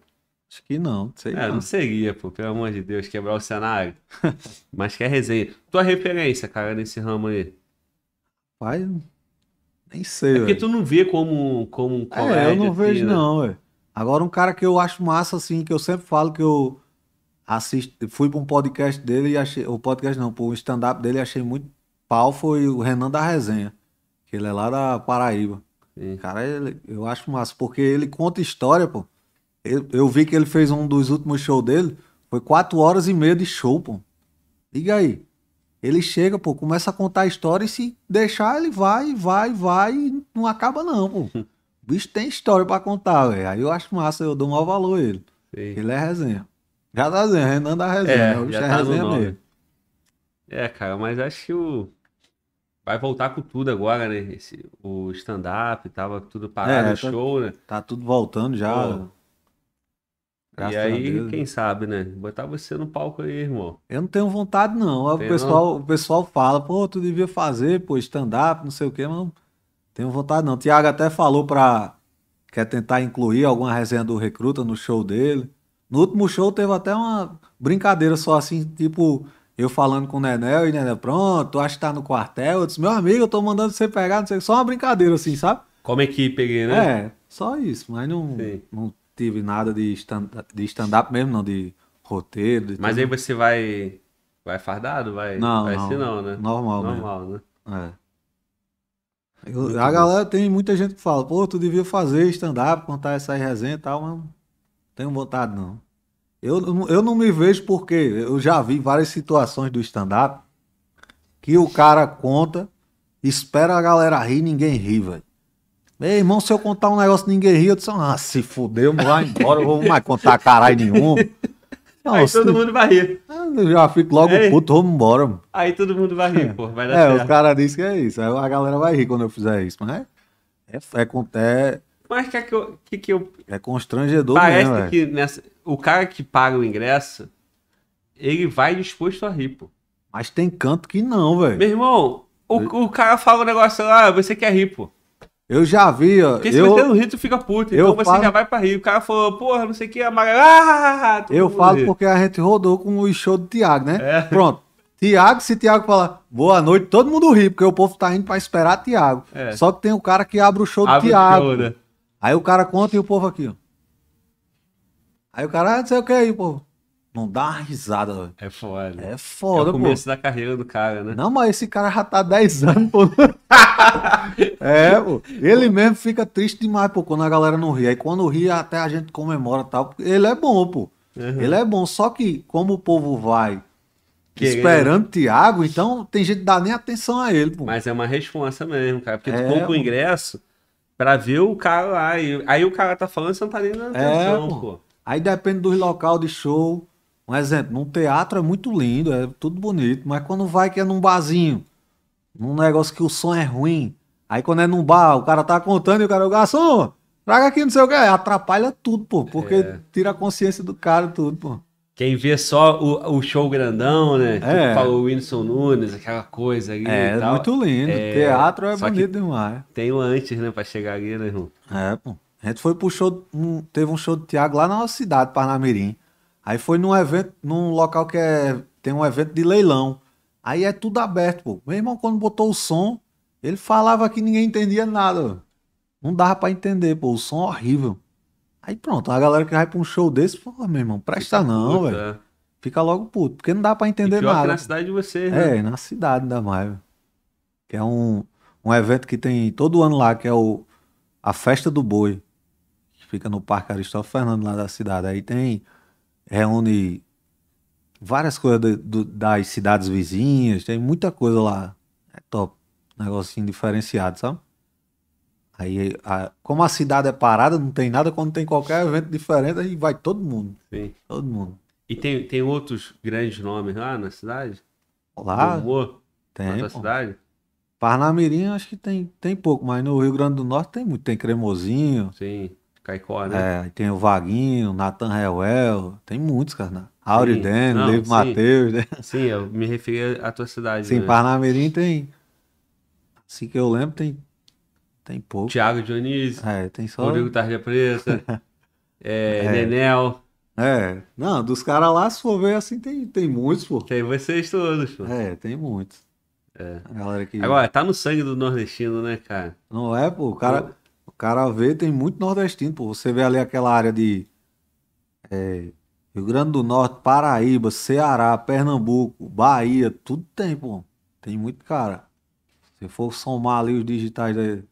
Acho que não, sei é, não. não seria, pô, pelo amor de Deus, quebrar o cenário. Mas que é resenha. Tua referência, cara, nesse ramo aí? Pai, nem sei. É porque véio. tu não vê como, como um comédia. É, eu não vejo, né? não, ué. Agora, um cara que eu acho massa, assim, que eu sempre falo que eu assisti fui para um podcast dele e achei. O podcast não, para um stand-up dele achei muito pau, foi o Renan da Resenha. Que ele é lá da Paraíba. Sim. Cara, ele, eu acho massa, porque ele conta história, pô. Eu, eu vi que ele fez um dos últimos shows dele. Foi quatro horas e meia de show, pô. Liga aí. Ele chega, pô, começa a contar a história e se deixar, ele vai, vai, vai e não acaba não, pô. O bicho tem história para contar, velho. Aí eu acho massa, eu dou maior valor a ele. Sim. Ele é resenha. Já tá resenha, Renan da resenha. É, né? O bicho é tá resenha mesmo. É, cara, mas acho que o... Vai voltar com tudo agora, né? Esse, o stand-up tava tudo parado, é, tá, show, né? Tá tudo voltando já. Pô, Graças e aí, Deus, quem sabe, né? Botar você no palco aí, irmão. Eu não tenho vontade, não. É o, pessoal, não? o pessoal fala, pô, tu devia fazer, pô, stand-up, não sei o quê, mas não tenho vontade, não. O Tiago até falou pra. Quer tentar incluir alguma resenha do Recruta no show dele. No último show teve até uma brincadeira só assim, tipo, eu falando com o Nenel e Nenel, pronto, acho que tá no quartel. Eu disse, meu amigo, eu tô mandando você pegar, não sei, só uma brincadeira assim, sabe? Como equipe, né? É, só isso, mas não, não tive nada de stand-up de stand mesmo, não, de roteiro. De Mas tudo. aí você vai. Vai fardado? Vai, não, vai não, assim não, né? Normal, Normal, mesmo. né? É. Eu, a galera tem muita gente que fala, pô, tu devia fazer stand-up, contar essa resenha e tal, mas não tenho vontade, não. Eu, eu não me vejo porque eu já vi várias situações do stand-up que o cara conta, espera a galera rir, ninguém ri, velho. Meu irmão, se eu contar um negócio ninguém ri, eu disse, ah, se fudeu, vai embora, eu vou mais contar caralho nenhum. Não, aí todo mundo vai rir. Ah, eu já fico logo é. puto, vamos embora. Mano. Aí todo mundo vai rir, é. pô, vai dar é, certo. É, os caras dizem que é isso, a galera vai rir quando eu fizer isso, mas é, é, é, é mas que, que, eu, que, que eu. É constrangedor, Parece mesmo, que nessa, o cara que paga o ingresso, ele vai disposto a rir, pô. Mas tem canto que não, velho. Meu irmão, o, o cara fala um negócio lá, ah, você quer rir, pô. Eu já vi, ó. Porque se eu, meter no Rio, tu fica puto. Então você falo, já vai pra Rio. O cara falou, porra, não sei o que, amarelo. Ah, eu falo Rio. porque a gente rodou com o show do Thiago, né? É. Pronto. Tiago, se Tiago falar boa noite, todo mundo ri, porque o povo tá indo pra esperar Tiago. É. Só que tem o um cara que abre o show do Tiago. Né? Aí o cara conta e o povo aqui, ó. Aí o cara, ah, não sei o que aí, povo. Não dá uma risada, É foda. É foda, é o começo pô. da carreira do cara, né? Não, mas esse cara já tá há 10 anos, pô. é, pô. Ele mesmo fica triste demais, pô, quando a galera não ri. Aí quando ri, até a gente comemora tal. Porque ele é bom, pô. Uhum. Ele é bom. Só que, como o povo vai Querendo. esperando Thiago, então tem gente que dá nem atenção a ele, pô. Mas é uma responsa mesmo, cara. Porque é, tu compra o ingresso pra ver o cara lá. E... Aí o cara tá falando, você não tá nem dando é, atenção, é, pô. pô. Aí depende do local de show. Um exemplo, num teatro é muito lindo, é tudo bonito, mas quando vai que é num barzinho, num negócio que o som é ruim, aí quando é num bar, o cara tá contando e o cara, o garçom, traga aqui não sei o que, atrapalha tudo, pô, porque é. tira a consciência do cara tudo, pô. Quem vê só o, o show grandão, né? É. Tipo, falou o Whindersson Nunes, aquela coisa ali. É, e tal. muito lindo. É, Teatro é bonito demais. Tem o antes, né, pra chegar ali, né, irmão? É, pô. A gente foi pro show, um, teve um show do Thiago lá na nossa cidade, Parnamirim. Aí foi num evento, num local que é, tem um evento de leilão. Aí é tudo aberto, pô. Meu irmão, quando botou o som, ele falava que ninguém entendia nada. Não dava para entender, pô. O som é horrível. Aí pronto, a galera que vai pra um show desse, pô, meu irmão, presta Fica não, velho. É. Fica logo puto, porque não dá para entender e pior nada. Que na cidade de você? né? É, na cidade ainda mais. velho. Que é um, um evento que tem todo ano lá, que é o, a Festa do Boi. Que fica no Parque Aristóteles Fernando, lá da cidade. Aí tem reúne várias coisas do, das cidades vizinhas, tem muita coisa lá. É top. Negocinho diferenciado, sabe? Aí, a, como a cidade é parada, não tem nada, quando tem qualquer evento diferente, aí vai todo mundo. Sim. Todo mundo. E tem, tem outros grandes nomes lá na cidade? Lá? Humor, tem. Na cidade? Parnamirim acho que tem, tem pouco, mas no Rio Grande do Norte tem muito. Tem Cremosinho. Sim. Caicó, né? É, tem o Vaguinho, Nathan Reuel, tem muitos, cara. Auri né? Deno, David Matheus, né? Sim, eu me referi à tua cidade. Sim, né? Parnamirim tem. Assim que eu lembro, tem, tem pouco. Thiago Dionísio. É, tem só. Rodrigo Tarja Preta. é, é. Nenel. É, não, dos caras lá, se for ver assim, tem, tem muitos, pô. Tem vocês todos, pô. É, tem muitos. É. A galera que... Agora, tá no sangue do nordestino, né, cara? Não é, pô. O cara, Cara, vê, tem muito nordestino, pô. Você vê ali aquela área de é, Rio Grande do Norte, Paraíba, Ceará, Pernambuco, Bahia, tudo tem, pô. Tem muito cara. Se for somar ali os digitais de,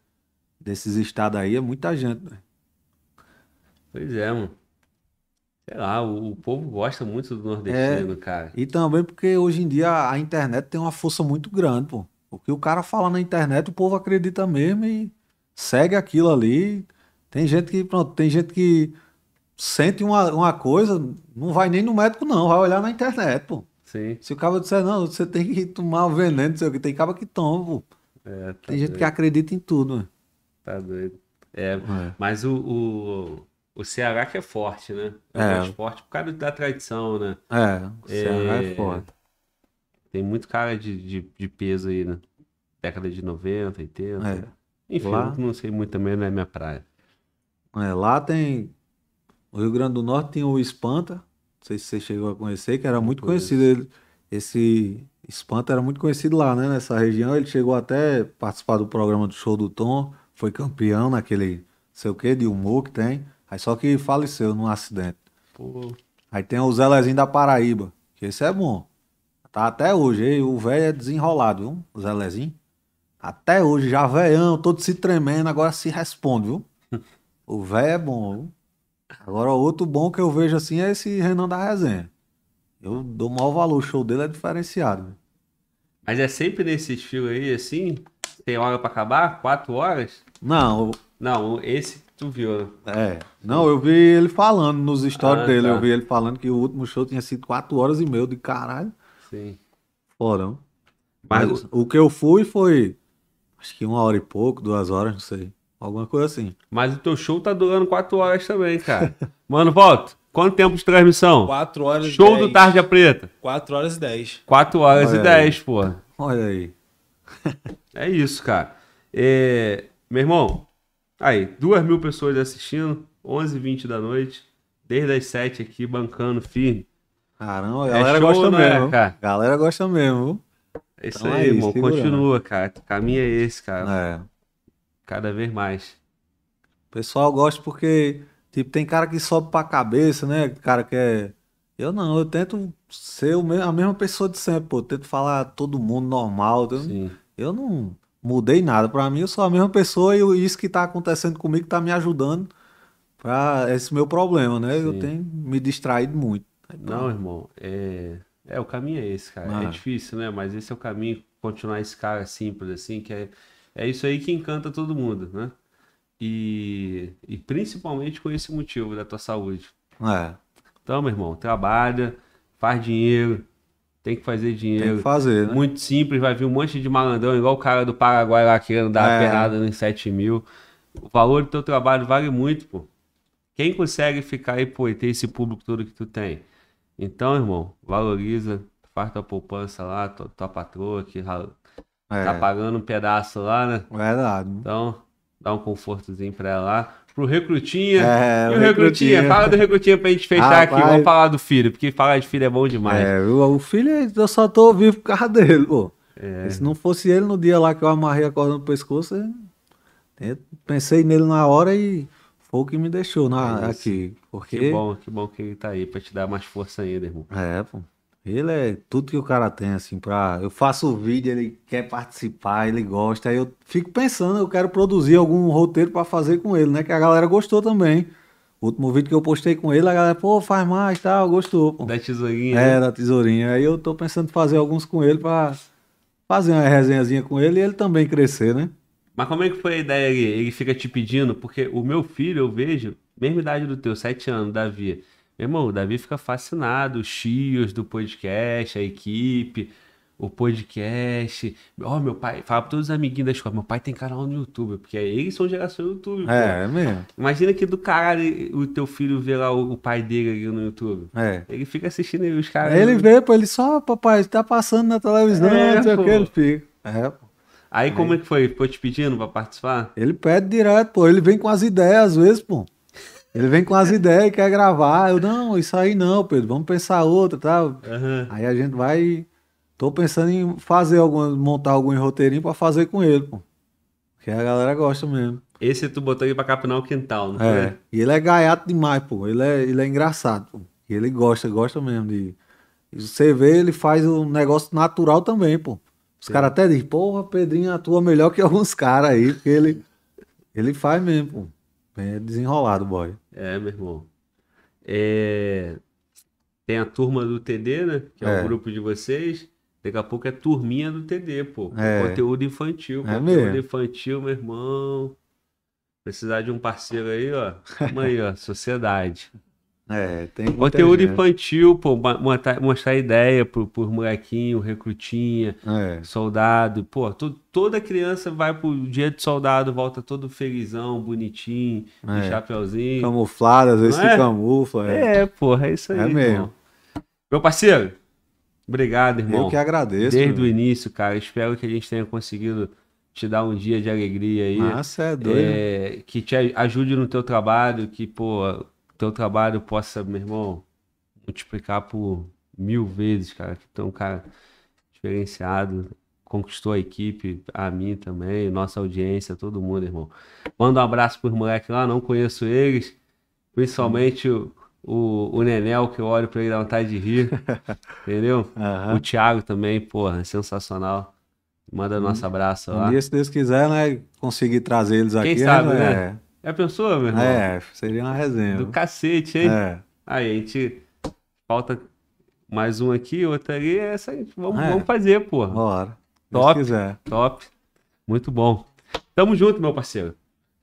desses estados aí, é muita gente, né? Pois é, mano. Sei lá, o, o povo gosta muito do nordestino, é, cara. E também porque hoje em dia a internet tem uma força muito grande, pô. O que o cara fala na internet, o povo acredita mesmo e segue aquilo ali. Tem gente que, pronto, tem gente que sente uma, uma coisa, não vai nem no médico, não, vai olhar na internet, pô. Sim. Se o cara disser, não, você tem que tomar o veneno, não sei o que, tem cara que toma, pô. É, tá tem doido. gente que acredita em tudo, né? Tá doido. É, é. mas o, o, o, Ceará que é forte, né? É, é. Mais forte por causa da tradição, né? É, é. o Ceará é, é forte. Tem muito cara de, de, de, peso aí, né? Década de 90, 80. É. Enfim, lá, não sei muito também, não é minha praia. É, lá tem. O Rio Grande do Norte tem o Espanta, não sei se você chegou a conhecer, que era muito conhecido. Ele, esse Espanta era muito conhecido lá, né? Nessa região. Ele chegou até participar do programa do Show do Tom, foi campeão naquele, sei o que, de humor que tem. Aí só que faleceu num acidente. Pô. Aí tem o Zé da Paraíba, que esse é bom. Tá até hoje, aí, o velho é desenrolado, viu? O Zé até hoje, já veião, todo se tremendo, agora se responde, viu? O véio é bom, viu? Agora, outro bom que eu vejo assim é esse Renan da Resenha. Eu dou maior valor, o show dele é diferenciado. Mas é sempre nesse estilo aí, assim? Tem hora para acabar? Quatro horas? Não. Não, esse tu viu, né? É. Não, eu vi ele falando nos stories ah, dele. Tá. Eu vi ele falando que o último show tinha sido quatro horas e meia de caralho. Sim. Foram. Mas, Mas o... o que eu fui foi Acho que uma hora e pouco, duas horas, não sei. Alguma coisa assim. Mas o teu show tá durando quatro horas também, cara. Mano, volta. Quanto tempo de transmissão? Quatro horas Show dez. do Tarde Preta. Quatro horas e dez. Quatro horas Olha e dez, pô. Olha aí. é isso, cara. É... Meu irmão, aí, duas mil pessoas assistindo, e vinte da noite, desde as sete aqui, bancando firme. Caramba, a é galera é show, gosta né, mesmo. cara? galera gosta mesmo. É isso então, é aí, irmão. Segurando. Né? Continua, cara. caminho é esse, cara. É. Cada vez mais. O pessoal gosta porque, tipo, tem cara que sobe pra cabeça, né? Cara que é. Eu não, eu tento ser a mesma pessoa de sempre, pô. Eu tento falar todo mundo normal. Eu, eu não mudei nada. Pra mim, eu sou a mesma pessoa e isso que tá acontecendo comigo tá me ajudando pra esse meu problema, né? Sim. Eu tenho me distraído muito. Então... Não, irmão, é é, o caminho é esse, cara. É ah. difícil, né? Mas esse é o caminho, continuar esse cara simples, assim, que é, é isso aí que encanta todo mundo, né? E, e principalmente com esse motivo da tua saúde. É. Então, meu irmão, trabalha, faz dinheiro, tem que fazer dinheiro. Tem que fazer, né? Muito simples, vai vir um monte de malandrão, igual o cara do Paraguai lá querendo dar é. a perrada nos 7 mil. O valor do teu trabalho vale muito, pô. Quem consegue ficar aí, pô, e ter esse público todo que tu tem? Então, irmão, valoriza, faz tua poupança lá, tua, tua patroa que é. tá pagando um pedaço lá, né? Verdade. Então, dá um confortozinho pra ela lá. Pro Recrutinha. É, e o Recrutinha? recrutinha. Fala do Recrutinha pra gente fechar aqui. Vamos falar do filho, porque falar de filho é bom demais. É, o, o filho, eu só tô vivo por causa dele, pô. É. Se não fosse ele no dia lá que eu amarrei a corda no pescoço, eu pensei nele na hora e pouco que me deixou na, é aqui. Porque... Que bom, que bom que ele tá aí pra te dar mais força ainda, irmão. É, pô. Ele é tudo que o cara tem, assim, pra. Eu faço o vídeo, ele quer participar, ele gosta. Aí eu fico pensando, eu quero produzir algum roteiro para fazer com ele, né? Que a galera gostou também. O último vídeo que eu postei com ele, a galera, pô, faz mais tal, gostou. Pô. Da tesourinha. É, né? da tesourinha. Aí eu tô pensando em fazer alguns com ele pra fazer uma resenhazinha com ele e ele também crescer, né? Mas como é que foi a ideia ali? Ele fica te pedindo, porque o meu filho, eu vejo, mesma idade do teu, sete anos, Davi. Meu irmão, o Davi fica fascinado, os tios do podcast, a equipe, o podcast. Ó, oh, meu pai, fala pra todos os amiguinhos da escola, meu pai tem canal no YouTube, porque eles são geração do YouTube. É, é mesmo. Imagina que do caralho o teu filho vê lá o, o pai dele ali no YouTube. É. Ele fica assistindo os caras. Ele vê, pô, ele só, papai, tá passando na televisão, é, não sei o que, ele fica. É, pô. Aí, Aí como é que foi? Foi te pedindo pra participar? Ele pede direto, pô. Ele vem com as ideias às vezes, pô. Ele vem com as ideias e quer gravar. Eu, não, isso aí não, Pedro, vamos pensar outra, tá? Uhum. Aí a gente vai. Tô pensando em fazer algum, montar algum roteirinho pra fazer com ele, pô. Porque a galera gosta mesmo. Esse tu botou aí pra capinar o quintal, não é? E ele é gaiato demais, pô. Ele é, ele é engraçado, pô. Ele gosta, gosta mesmo de. Você vê, ele faz um negócio natural também, pô. Os caras até dizem, porra, Pedrinho atua melhor que alguns caras aí, porque ele, ele faz mesmo, pô. É desenrolado, boy. É, meu irmão. É... Tem a turma do TD, né? Que é, é, o grupo de vocês. Daqui a pouco é turminha do TD, pô. É. Conteúdo infantil. É conteúdo mesmo. infantil, meu irmão. Precisar de um parceiro aí, ó. mãe aí, ó. Sociedade. É, tem Conteúdo gente. infantil, pô, mostrar, ideia por, por molequinho, recrutinha, é. soldado. Pô, to, toda criança vai pro dia de soldado, volta todo felizão, bonitinho, é. de chapeuzinho. Camuflado, às vezes é? se é? camufla. É. é, porra, é isso aí. É mesmo. Irmão. Meu parceiro, obrigado, irmão. Eu que agradeço. Desde meu. o início, cara. Espero que a gente tenha conseguido te dar um dia de alegria aí. Nossa, é doido. É, que te ajude no teu trabalho, que, pô teu trabalho possa, meu irmão, multiplicar por mil vezes, cara. Que tu é um cara diferenciado, conquistou a equipe, a mim também, nossa audiência, todo mundo, irmão. Manda um abraço pros moleques lá, não conheço eles, principalmente o, o, o Nenel, que eu olho pra ele dar vontade de rir, entendeu? Uhum. O Thiago também, porra, sensacional. Manda uhum. nosso abraço lá. E se Deus quiser, né, conseguir trazer eles Quem aqui. Quem sabe, né? né? É. É a pessoa, meu irmão? É, seria uma resenha. Do cacete, hein? É. Aí a gente. Falta mais um aqui, outro ali. É essa aí. Vamos, é. vamos fazer, pô. Bora. Top. Top. Muito bom. Tamo junto, meu parceiro.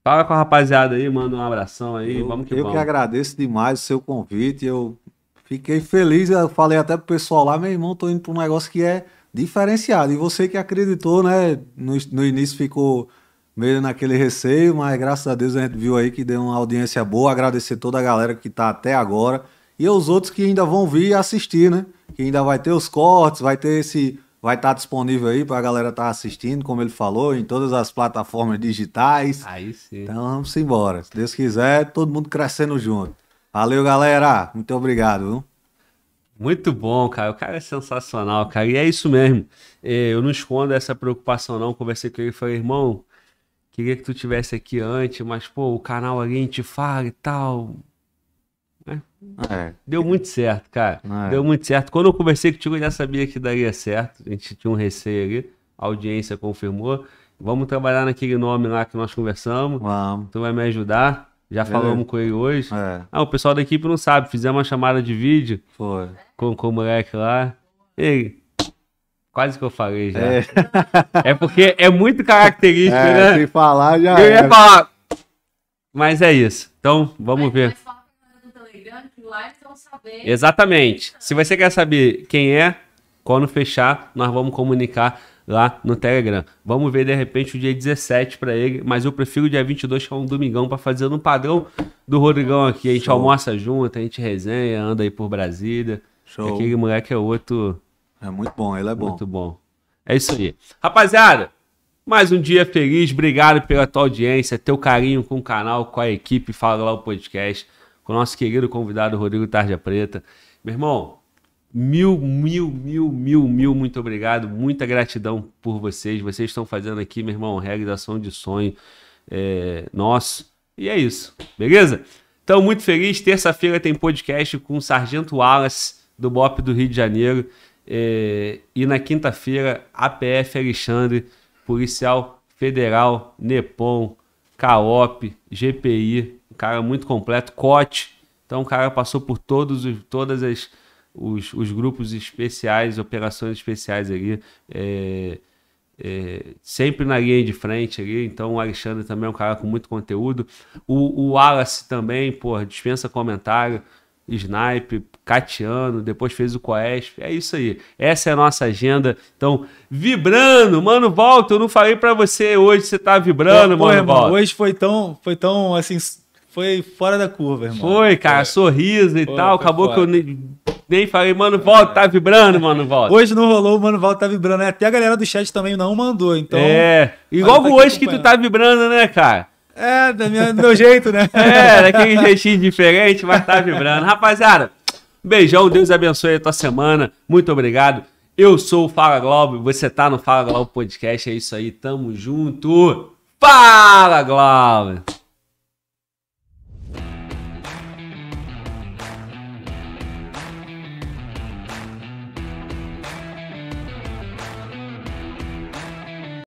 Fala com a rapaziada aí, manda um abração aí. Eu, vamos que eu vamos. Eu que agradeço demais o seu convite. Eu fiquei feliz. Eu falei até pro pessoal lá, meu irmão, tô indo pra um negócio que é diferenciado. E você que acreditou, né? No, no início ficou meio naquele receio, mas graças a Deus a gente viu aí que deu uma audiência boa. Agradecer toda a galera que está até agora e os outros que ainda vão vir assistir, né? Que ainda vai ter os cortes, vai ter esse. Vai estar tá disponível aí para a galera estar tá assistindo, como ele falou, em todas as plataformas digitais. Aí sim. Então vamos embora. Se Deus quiser, todo mundo crescendo junto. Valeu, galera. Muito obrigado. Muito bom, cara. O cara é sensacional, cara. E é isso mesmo. É, eu não escondo essa preocupação, não. Conversei com ele e falei, irmão, Queria que tu tivesse aqui antes, mas, pô, o canal ali a gente fala e tal. É. é. Deu muito certo, cara. É. Deu muito certo. Quando eu conversei contigo, eu já sabia que daria certo. A gente tinha um receio ali. A audiência confirmou. Vamos trabalhar naquele nome lá que nós conversamos. Vamos. Tu vai me ajudar. Já falamos com ele hoje. É. Ah, o pessoal da equipe não sabe. Fizemos uma chamada de vídeo. Foi. Com, com o moleque lá. Ele, Quase que eu falei já. É, é porque é muito característico, é, né? Sem falar já. Eu ia falar. Mas é isso. Então, vamos ver. Exatamente. Se você quer saber quem é, quando fechar, nós vamos comunicar lá no Telegram. Vamos ver de repente o dia 17 para ele, mas eu prefiro o dia 22, que é um domingão, para fazer no padrão do Rodrigão aqui. A gente Show. almoça junto, a gente resenha, anda aí por Brasília. Show. Aquele moleque é outro. É muito bom, ele é bom. Muito bom. É isso aí. Rapaziada, mais um dia feliz. Obrigado pela tua audiência, teu carinho com o canal, com a equipe Fala Lá o Podcast, com o nosso querido convidado Rodrigo Tarja Preta. Meu irmão, mil, mil, mil, mil, mil, muito obrigado. Muita gratidão por vocês. Vocês estão fazendo aqui, meu irmão, realização de sonho é, nosso. E é isso, beleza? Então, muito feliz. Terça-feira tem podcast com o Sargento Wallace, do BOP do Rio de Janeiro. É, e na quinta-feira, APF Alexandre, Policial Federal, NEPOM, CAOP, GPI, um cara muito completo, COT. Então o cara passou por todos os, todas as, os, os grupos especiais, operações especiais ali, é, é, sempre na linha de frente ali. Então o Alexandre também é um cara com muito conteúdo. O, o Wallace também, porra, dispensa comentário. Snipe, Catiano, depois fez o Coesp. É isso aí. Essa é a nossa agenda. Então, vibrando, mano, volta. Eu não falei para você hoje, você tá vibrando, é, mano, irmão, volta. Hoje foi tão, foi tão assim, foi fora da curva, irmão. Foi, cara, foi. sorriso e tal. acabou fora. que eu nem, nem falei, mano, volta, tá vibrando, mano, volta. Hoje não rolou, mano, volta, tá vibrando. Até a galera do chat também não mandou, então. É, igual tá hoje que tu tá vibrando, né, cara? É, do meu, do meu jeito, né? é, daquele jeitinho diferente, mas tá vibrando. Rapaziada, beijão, Deus abençoe a tua semana. Muito obrigado. Eu sou o Fala Globo, você tá no Fala Globo Podcast, é isso aí, tamo junto. Fala Globo!